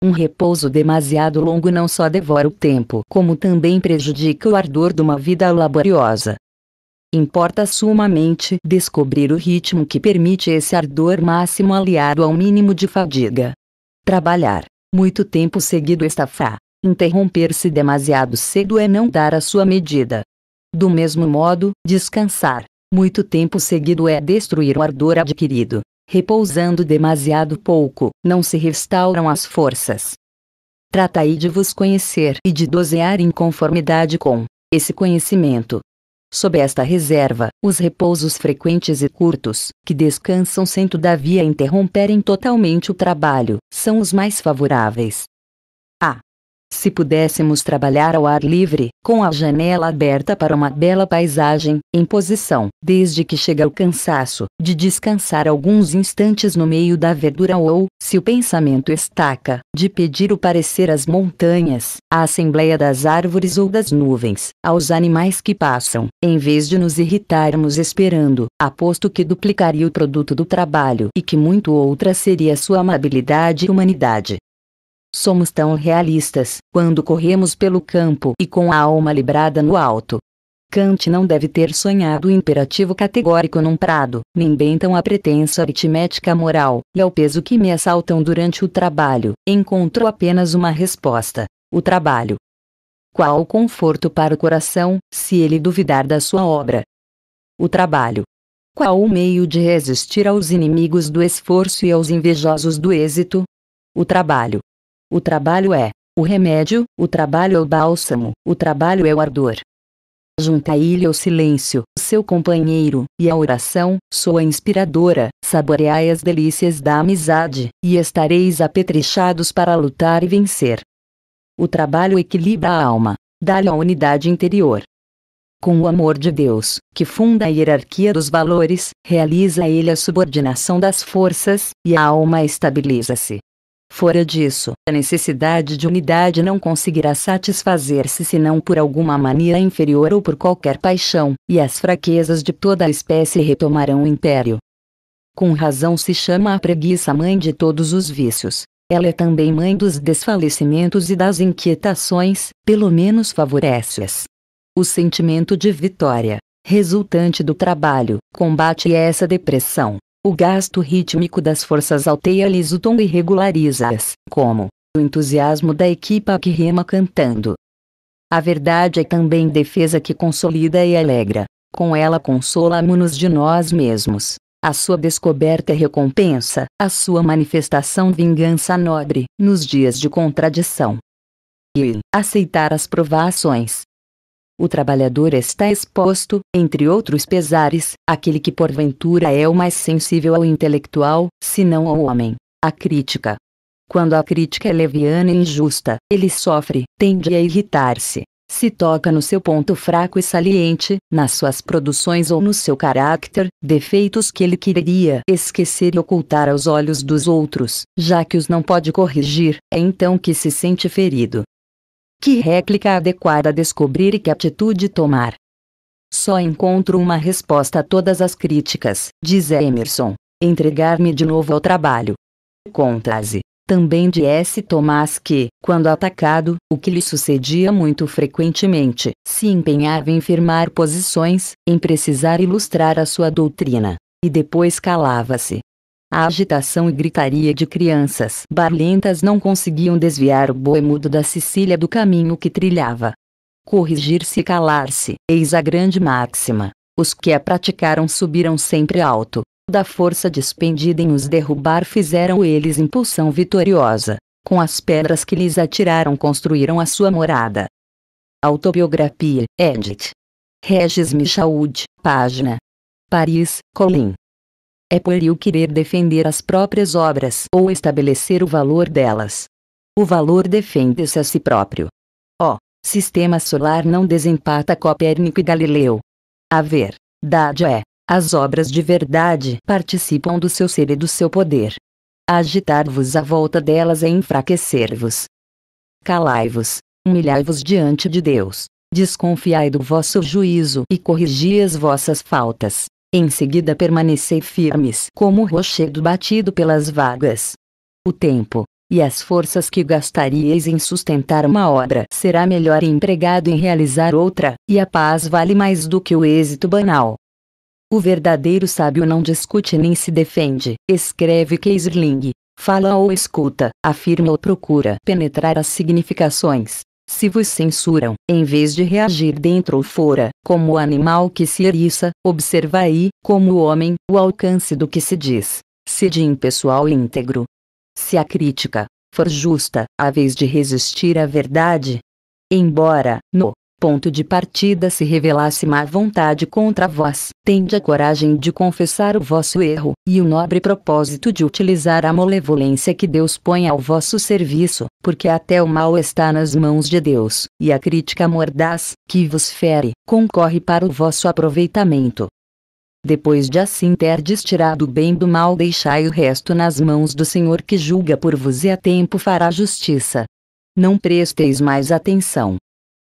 um repouso demasiado longo não só devora o tempo, como também prejudica o ardor de uma vida laboriosa. Importa sumamente descobrir o ritmo que permite esse ardor máximo aliado ao mínimo de fadiga. Trabalhar muito tempo seguido estafar, interromper-se demasiado cedo é não dar a sua medida. Do mesmo modo, descansar muito tempo seguido é destruir o ardor adquirido repousando demasiado pouco, não se restauram as forças. Tratai de vos conhecer e de dosear em conformidade com esse conhecimento. Sob esta reserva, os repousos frequentes e curtos, que descansam sem todavia interromperem totalmente o trabalho, são os mais favoráveis, se pudéssemos trabalhar ao ar livre, com a janela aberta para uma bela paisagem, em posição, desde que chega o cansaço, de descansar alguns instantes no meio da verdura ou, se o pensamento estaca, de pedir o parecer às montanhas, à assembleia das árvores ou das nuvens, aos animais que passam, em vez de nos irritarmos esperando, aposto que duplicaria o produto do trabalho e que muito outra seria sua amabilidade e humanidade. Somos tão realistas quando corremos pelo campo e com a alma librada no alto. Kant não deve ter sonhado o imperativo categórico num prado, nem bem tão a pretensa aritmética moral, e ao peso que me assaltam durante o trabalho, encontro apenas uma resposta: o trabalho. Qual conforto para o coração, se ele duvidar da sua obra? O trabalho. Qual o meio de resistir aos inimigos do esforço e aos invejosos do êxito? O trabalho. O trabalho é o remédio, o trabalho é o bálsamo, o trabalho é o ardor. Junta a ilha o silêncio, seu companheiro, e a oração, sua inspiradora, saboreai as delícias da amizade, e estareis apetrechados para lutar e vencer. O trabalho equilibra a alma, dá-lhe a unidade interior. Com o amor de Deus, que funda a hierarquia dos valores, realiza ele a subordinação das forças, e a alma estabiliza-se. Fora disso, a necessidade de unidade não conseguirá satisfazer-se senão por alguma mania inferior ou por qualquer paixão, e as fraquezas de toda a espécie retomarão o império. Com razão se chama a preguiça mãe de todos os vícios. Ela é também mãe dos desfalecimentos e das inquietações, pelo menos favorece-as. O sentimento de vitória, resultante do trabalho, combate essa depressão. O gasto rítmico das forças alteia-lhes o tom e regulariza-as, como o entusiasmo da equipa que rema cantando. A verdade é também defesa que consolida e alegra, com ela consolamos-nos de nós mesmos. A sua descoberta é recompensa, a sua manifestação vingança nobre, nos dias de contradição. E aceitar as provações, o trabalhador está exposto, entre outros pesares, àquele que porventura é o mais sensível ao intelectual, se não ao homem, a crítica. Quando a crítica é leviana e injusta, ele sofre, tende a irritar-se. Se toca no seu ponto fraco e saliente, nas suas produções ou no seu caráter, defeitos que ele quereria esquecer e ocultar aos olhos dos outros, já que os não pode corrigir, é então que se sente ferido. Que réplica adequada descobrir e que atitude tomar? Só encontro uma resposta a todas as críticas, diz Emerson. Entregar-me de novo ao trabalho. Contrase também de S. Tomás que, quando atacado, o que lhe sucedia muito frequentemente, se empenhava em firmar posições, em precisar ilustrar a sua doutrina, e depois calava-se, a agitação e gritaria de crianças barlentas não conseguiam desviar o boemudo da Sicília do caminho que trilhava. Corrigir-se e calar-se, eis a grande máxima. Os que a praticaram subiram sempre alto. Da força despendida em os derrubar fizeram eles impulsão vitoriosa. Com as pedras que lhes atiraram construíram a sua morada. Autobiografia, edit. Regis Michaud, página. Paris, Colin é por querer defender as próprias obras ou estabelecer o valor delas. O valor defende-se a si próprio. O sistema solar não desempata Copérnico e Galileu. A verdade é, as obras de verdade participam do seu ser e do seu poder. Agitar-vos à volta delas é enfraquecer-vos. Calai-vos, humilhai-vos diante de Deus, desconfiai do vosso juízo e corrigi as vossas faltas. Em seguida permanecei firmes como o rochedo batido pelas vagas. O tempo, e as forças que gastaríeis em sustentar uma obra será melhor empregado em realizar outra, e a paz vale mais do que o êxito banal. O verdadeiro sábio não discute nem se defende, escreve Keisling. fala ou escuta, afirma ou procura penetrar as significações, se vos censuram, em vez de reagir dentro ou fora, como o animal que se eriça, observai, como o homem, o alcance do que se diz. Sede impessoal e íntegro. Se a crítica for justa, a vez de resistir à verdade. Embora, no ponto de partida se revelasse má vontade contra vós, tende a coragem de confessar o vosso erro, e o nobre propósito de utilizar a malevolência que Deus põe ao vosso serviço, porque até o mal está nas mãos de Deus, e a crítica mordaz, que vos fere, concorre para o vosso aproveitamento. Depois de assim terdes tirado o bem do mal, deixai o resto nas mãos do Senhor que julga por vos e a tempo fará justiça. Não presteis mais atenção,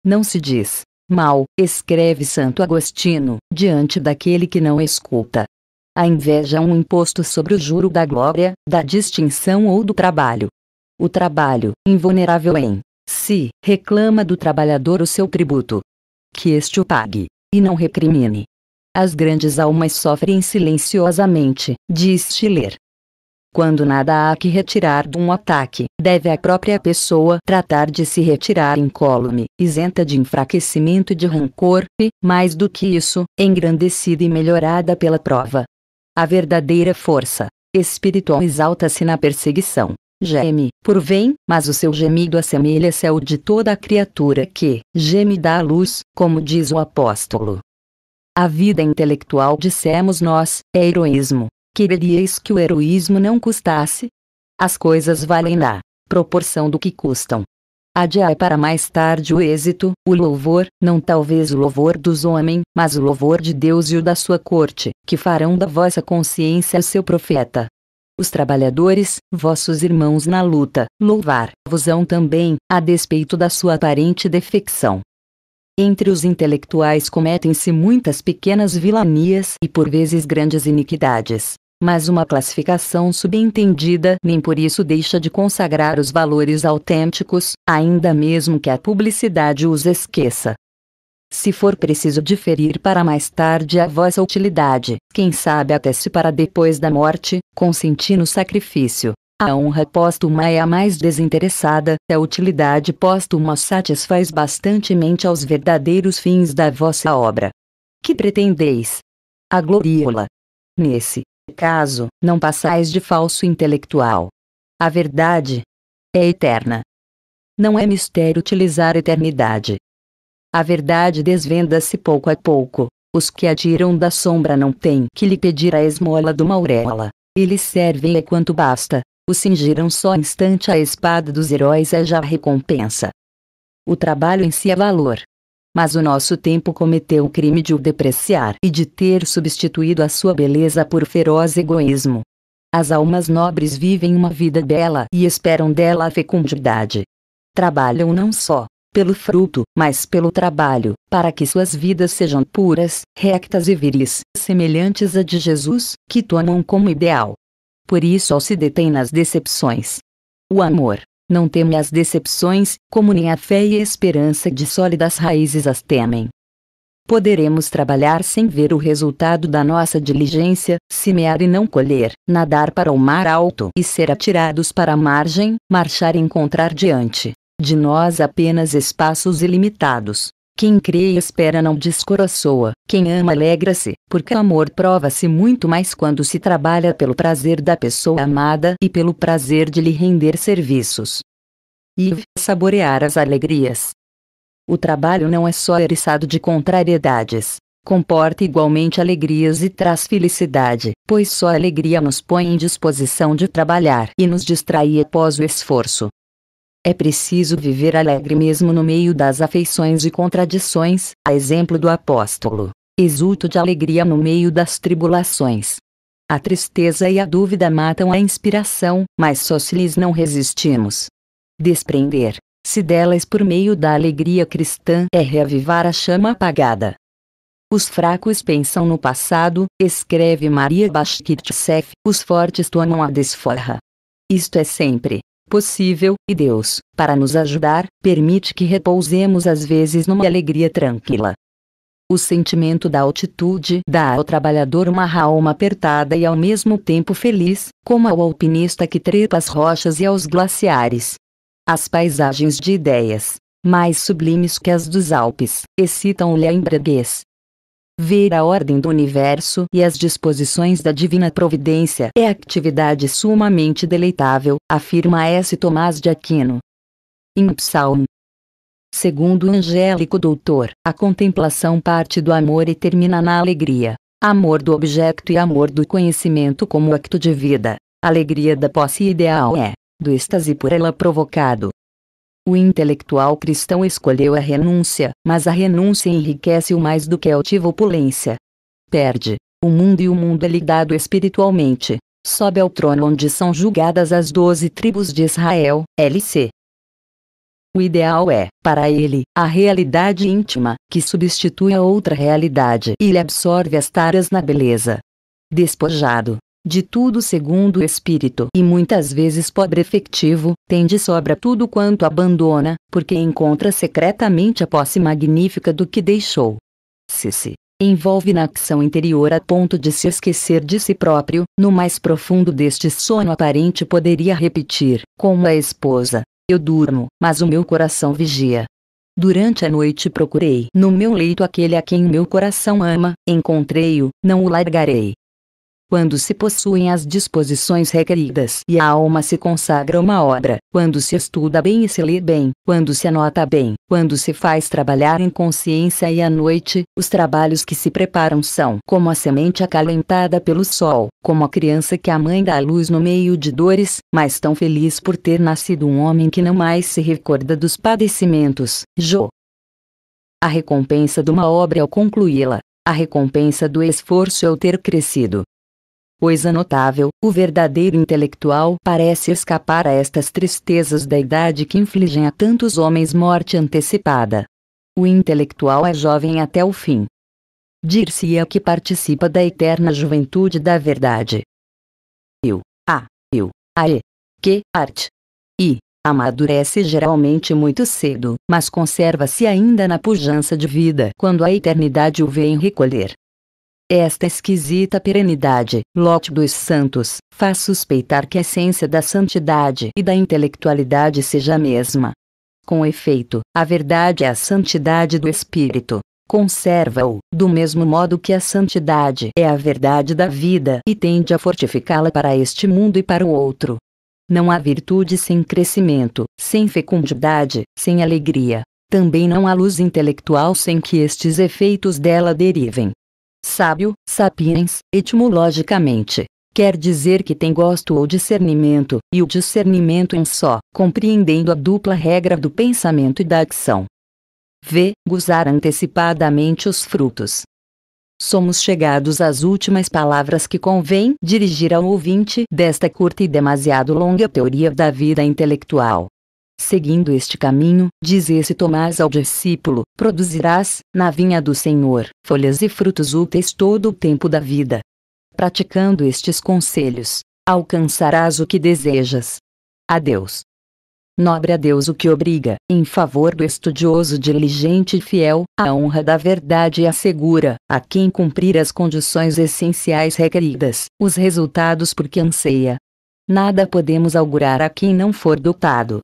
não se diz mal, escreve Santo Agostino, diante daquele que não escuta. A inveja é um imposto sobre o juro da glória, da distinção ou do trabalho. O trabalho, invulnerável em si, reclama do trabalhador o seu tributo. Que este o pague, e não recrimine. As grandes almas sofrem silenciosamente, diz Schiller, quando nada há que retirar de um ataque, deve a própria pessoa tratar de se retirar incólume, isenta de enfraquecimento e de rancor, e, mais do que isso, engrandecida e melhorada pela prova. A verdadeira força espiritual exalta-se na perseguição. Geme, por vem, mas o seu gemido assemelha-se ao de toda a criatura que geme da luz, como diz o apóstolo. A vida intelectual, dissemos nós, é heroísmo, Quereríeis que o heroísmo não custasse? As coisas valem na proporção do que custam. Adiai para mais tarde o êxito, o louvor, não talvez o louvor dos homens, mas o louvor de Deus e o da sua corte, que farão da vossa consciência seu profeta. Os trabalhadores, vossos irmãos na luta, louvar-vos-ão também, a despeito da sua aparente defecção. Entre os intelectuais cometem-se muitas pequenas vilanias e por vezes grandes iniquidades mas uma classificação subentendida nem por isso deixa de consagrar os valores autênticos, ainda mesmo que a publicidade os esqueça. Se for preciso diferir para mais tarde a vossa utilidade, quem sabe até se para depois da morte, consentir no sacrifício. A honra póstuma é a mais desinteressada, a utilidade póstuma satisfaz bastantemente aos verdadeiros fins da vossa obra. Que pretendeis? A gloriola. Nesse caso, não passais de falso intelectual. A verdade é eterna. Não é mistério utilizar eternidade. A verdade desvenda-se pouco a pouco. Os que a tiram da sombra não têm que lhe pedir a esmola de uma auréola. Eles servem é quanto basta. Os cingiram só instante a espada dos heróis é já recompensa. O trabalho em si é valor mas o nosso tempo cometeu o crime de o depreciar e de ter substituído a sua beleza por feroz egoísmo. As almas nobres vivem uma vida bela e esperam dela a fecundidade. Trabalham não só pelo fruto, mas pelo trabalho, para que suas vidas sejam puras, rectas e viris, semelhantes à de Jesus, que tomam como ideal. Por isso, ao se detém nas decepções. O amor, não teme as decepções, como nem a fé e a esperança de sólidas raízes as temem. Poderemos trabalhar sem ver o resultado da nossa diligência, semear e não colher, nadar para o mar alto e ser atirados para a margem, marchar e encontrar diante de nós apenas espaços ilimitados. Quem crê e espera não descoroçoa, quem ama alegra-se, porque o amor prova-se muito mais quando se trabalha pelo prazer da pessoa amada e pelo prazer de lhe render serviços. E saborear as alegrias. O trabalho não é só eriçado de contrariedades. Comporta igualmente alegrias e traz felicidade, pois só a alegria nos põe em disposição de trabalhar e nos distrai após o esforço. É preciso viver alegre mesmo no meio das afeições e contradições, a exemplo do apóstolo. Exulto de alegria no meio das tribulações. A tristeza e a dúvida matam a inspiração, mas só se lhes não resistimos. Desprender-se delas por meio da alegria cristã é reavivar a chama apagada. Os fracos pensam no passado, escreve Maria Bashkirtseff, os fortes tomam a desforra. Isto é sempre possível, e Deus, para nos ajudar, permite que repousemos às vezes numa alegria tranquila. O sentimento da altitude dá ao trabalhador uma alma apertada e ao mesmo tempo feliz, como ao alpinista que trepa as rochas e aos glaciares. As paisagens de ideias, mais sublimes que as dos Alpes, excitam-lhe a embriaguez, Ver a ordem do universo e as disposições da divina providência é atividade sumamente deleitável, afirma S. Tomás de Aquino. Em Psalm Segundo o angélico doutor, a contemplação parte do amor e termina na alegria. Amor do objeto e amor do conhecimento como acto de vida. Alegria da posse ideal é, do êxtase por ela provocado, o intelectual cristão escolheu a renúncia, mas a renúncia enriquece-o mais do que a altiva opulência. Perde o mundo e o mundo é lhe dado espiritualmente. Sobe ao trono onde são julgadas as doze tribos de Israel, LC. O ideal é, para ele, a realidade íntima, que substitui a outra realidade e lhe absorve as taras na beleza. Despojado de tudo segundo o espírito e muitas vezes pobre efetivo, tem de sobra tudo quanto abandona, porque encontra secretamente a posse magnífica do que deixou. Se se envolve na ação interior a ponto de se esquecer de si próprio, no mais profundo deste sono aparente poderia repetir, como a esposa: Eu durmo, mas o meu coração vigia. Durante a noite procurei no meu leito aquele a quem meu coração ama, encontrei-o, não o largarei quando se possuem as disposições requeridas e a alma se consagra a uma obra, quando se estuda bem e se lê bem, quando se anota bem, quando se faz trabalhar em consciência e à noite, os trabalhos que se preparam são como a semente acalentada pelo sol, como a criança que a mãe dá à luz no meio de dores, mas tão feliz por ter nascido um homem que não mais se recorda dos padecimentos. Jo. A recompensa de uma obra ao concluí-la, a recompensa do esforço é o ter crescido, Pois anotável, é notável, o verdadeiro intelectual parece escapar a estas tristezas da idade que infligem a tantos homens morte antecipada. O intelectual é jovem até o fim. Dir-se-ia que participa da eterna juventude da verdade. Eu, a, eu, a, e, que, arte. e, amadurece geralmente muito cedo, mas conserva-se ainda na pujança de vida quando a eternidade o vem recolher. Esta esquisita perenidade, lote dos santos, faz suspeitar que a essência da santidade e da intelectualidade seja a mesma. Com efeito, a verdade é a santidade do espírito. Conserva-o, do mesmo modo que a santidade é a verdade da vida e tende a fortificá-la para este mundo e para o outro. Não há virtude sem crescimento, sem fecundidade, sem alegria. Também não há luz intelectual sem que estes efeitos dela derivem. Sábio, sapiens, etimologicamente, quer dizer que tem gosto ou discernimento, e o discernimento em só, compreendendo a dupla regra do pensamento e da ação. V. Gozar antecipadamente os frutos. Somos chegados às últimas palavras que convém dirigir ao ouvinte desta curta e demasiado longa teoria da vida intelectual. Seguindo este caminho, diz esse Tomás ao discípulo, produzirás, na vinha do Senhor, folhas e frutos úteis todo o tempo da vida. Praticando estes conselhos, alcançarás o que desejas. Adeus. Nobre a Deus o que obriga, em favor do estudioso diligente e fiel, a honra da verdade assegura, a quem cumprir as condições essenciais requeridas, os resultados por que anseia. Nada podemos augurar a quem não for dotado,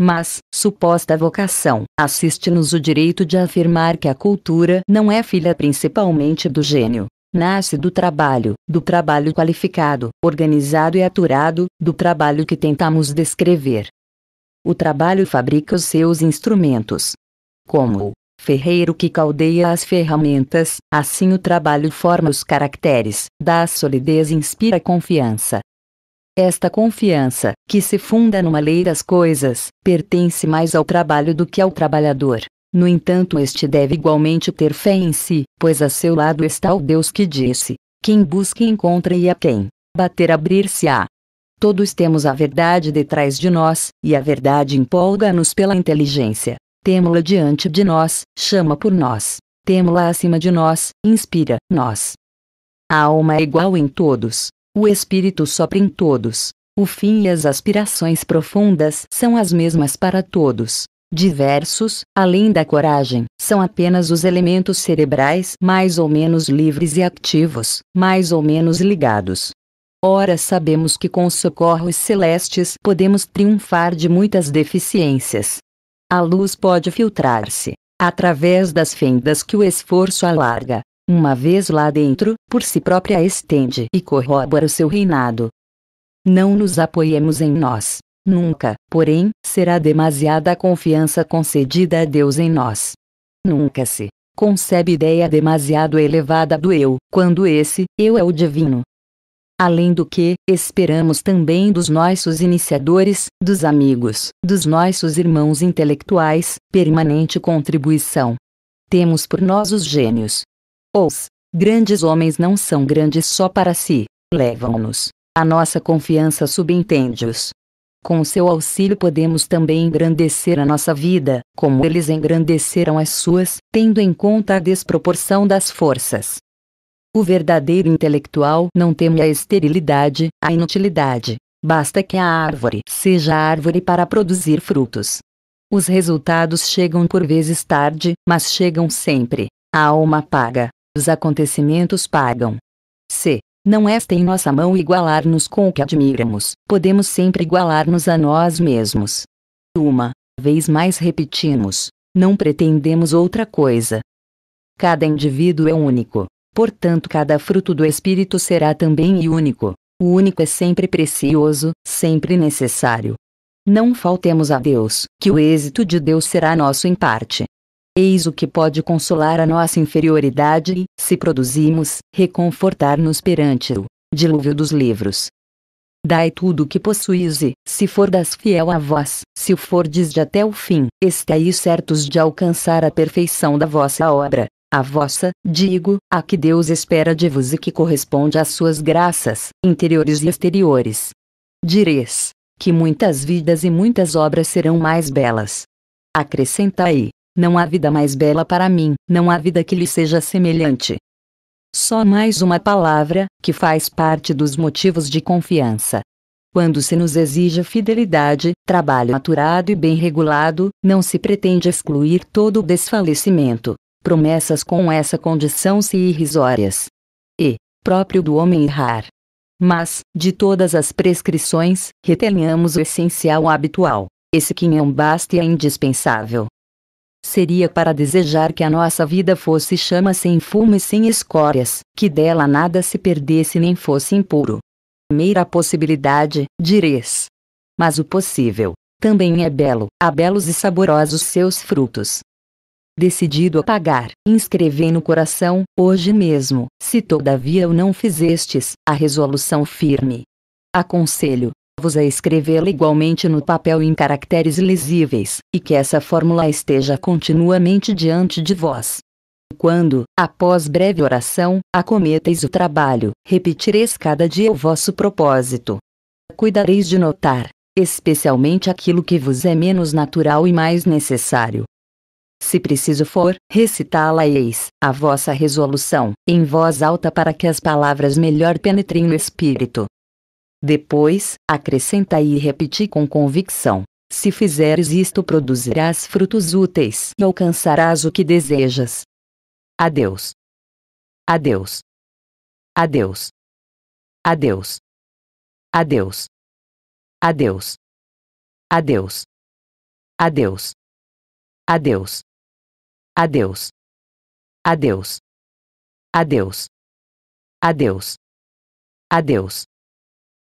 mas, suposta vocação, assiste-nos o direito de afirmar que a cultura não é filha principalmente do gênio. Nasce do trabalho, do trabalho qualificado, organizado e aturado, do trabalho que tentamos descrever. O trabalho fabrica os seus instrumentos. Como o ferreiro que caldeia as ferramentas, assim o trabalho forma os caracteres, dá solidez e inspira confiança. Esta confiança, que se funda numa lei das coisas, pertence mais ao trabalho do que ao trabalhador. No entanto, este deve igualmente ter fé em si, pois a seu lado está o Deus que disse: Quem busca encontra e a quem bater abrir-se-á. Todos temos a verdade detrás de nós, e a verdade empolga-nos pela inteligência. Temo-la diante de nós, chama por nós. Temo-la acima de nós, inspira nós. A alma é igual em todos, o Espírito sopra em todos. O fim e as aspirações profundas são as mesmas para todos. Diversos, além da coragem, são apenas os elementos cerebrais mais ou menos livres e ativos, mais ou menos ligados. Ora, sabemos que com socorros celestes podemos triunfar de muitas deficiências. A luz pode filtrar-se através das fendas que o esforço alarga, uma vez lá dentro, por si própria estende e corrobora o seu reinado. Não nos apoiemos em nós. Nunca, porém, será demasiada a confiança concedida a Deus em nós. Nunca se concebe ideia demasiado elevada do eu, quando esse eu é o divino. Além do que, esperamos também dos nossos iniciadores, dos amigos, dos nossos irmãos intelectuais, permanente contribuição. Temos por nós os gênios, os grandes homens não são grandes só para si, levam-nos. A nossa confiança subentende-os. Com seu auxílio podemos também engrandecer a nossa vida, como eles engrandeceram as suas, tendo em conta a desproporção das forças. O verdadeiro intelectual não teme a esterilidade, a inutilidade. Basta que a árvore seja árvore para produzir frutos. Os resultados chegam por vezes tarde, mas chegam sempre. A alma paga, os acontecimentos pagam. C. Não está em nossa mão igualar-nos com o que admiramos, podemos sempre igualar-nos a nós mesmos. Uma vez mais repetimos: não pretendemos outra coisa. Cada indivíduo é único, portanto, cada fruto do Espírito será também único. O único é sempre precioso, sempre necessário. Não faltemos a Deus, que o êxito de Deus será nosso em parte. Eis o que pode consolar a nossa inferioridade e, se produzimos, reconfortar-nos perante o dilúvio dos livros. Dai tudo o que possuís e, se fordas fiel a vós, se o fordes de até o fim, estáis certos de alcançar a perfeição da vossa obra, a vossa, digo, a que Deus espera de vos e que corresponde às suas graças, interiores e exteriores. Direis, que muitas vidas e muitas obras serão mais belas. Acrescentai, não há vida mais bela para mim, não há vida que lhe seja semelhante. Só mais uma palavra, que faz parte dos motivos de confiança. Quando se nos exige fidelidade, trabalho maturado e bem regulado, não se pretende excluir todo o desfalecimento. Promessas com essa condição se irrisórias. E, próprio do homem errar. Mas, de todas as prescrições, retenhamos o essencial habitual. Esse que não basta e é indispensável seria para desejar que a nossa vida fosse chama sem fumo e sem escórias, que dela nada se perdesse nem fosse impuro. Primeira possibilidade, direis. Mas o possível também é belo, há belos e saborosos seus frutos. Decidido a pagar, inscrevi no coração, hoje mesmo, se todavia o não fizestes, a resolução firme. Aconselho, vos a escrevê-la igualmente no papel em caracteres lesíveis, e que essa fórmula esteja continuamente diante de vós. Quando, após breve oração, acometeis o trabalho, repetireis cada dia o vosso propósito. Cuidareis de notar, especialmente aquilo que vos é menos natural e mais necessário. Se preciso for, recitá-la eis, a vossa resolução, em voz alta para que as palavras melhor penetrem no espírito. Depois, acrescenta e repeti com convicção. Se fizeres isto, produzirás frutos úteis e alcançarás o que desejas. Adeus. Adeus. Adeus. Adeus. Adeus. Adeus. Adeus. Adeus. Adeus. Adeus. Adeus. Adeus. Adeus. Adeus.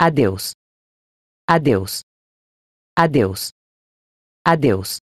Adeus. Adeus. Adeus. Adeus.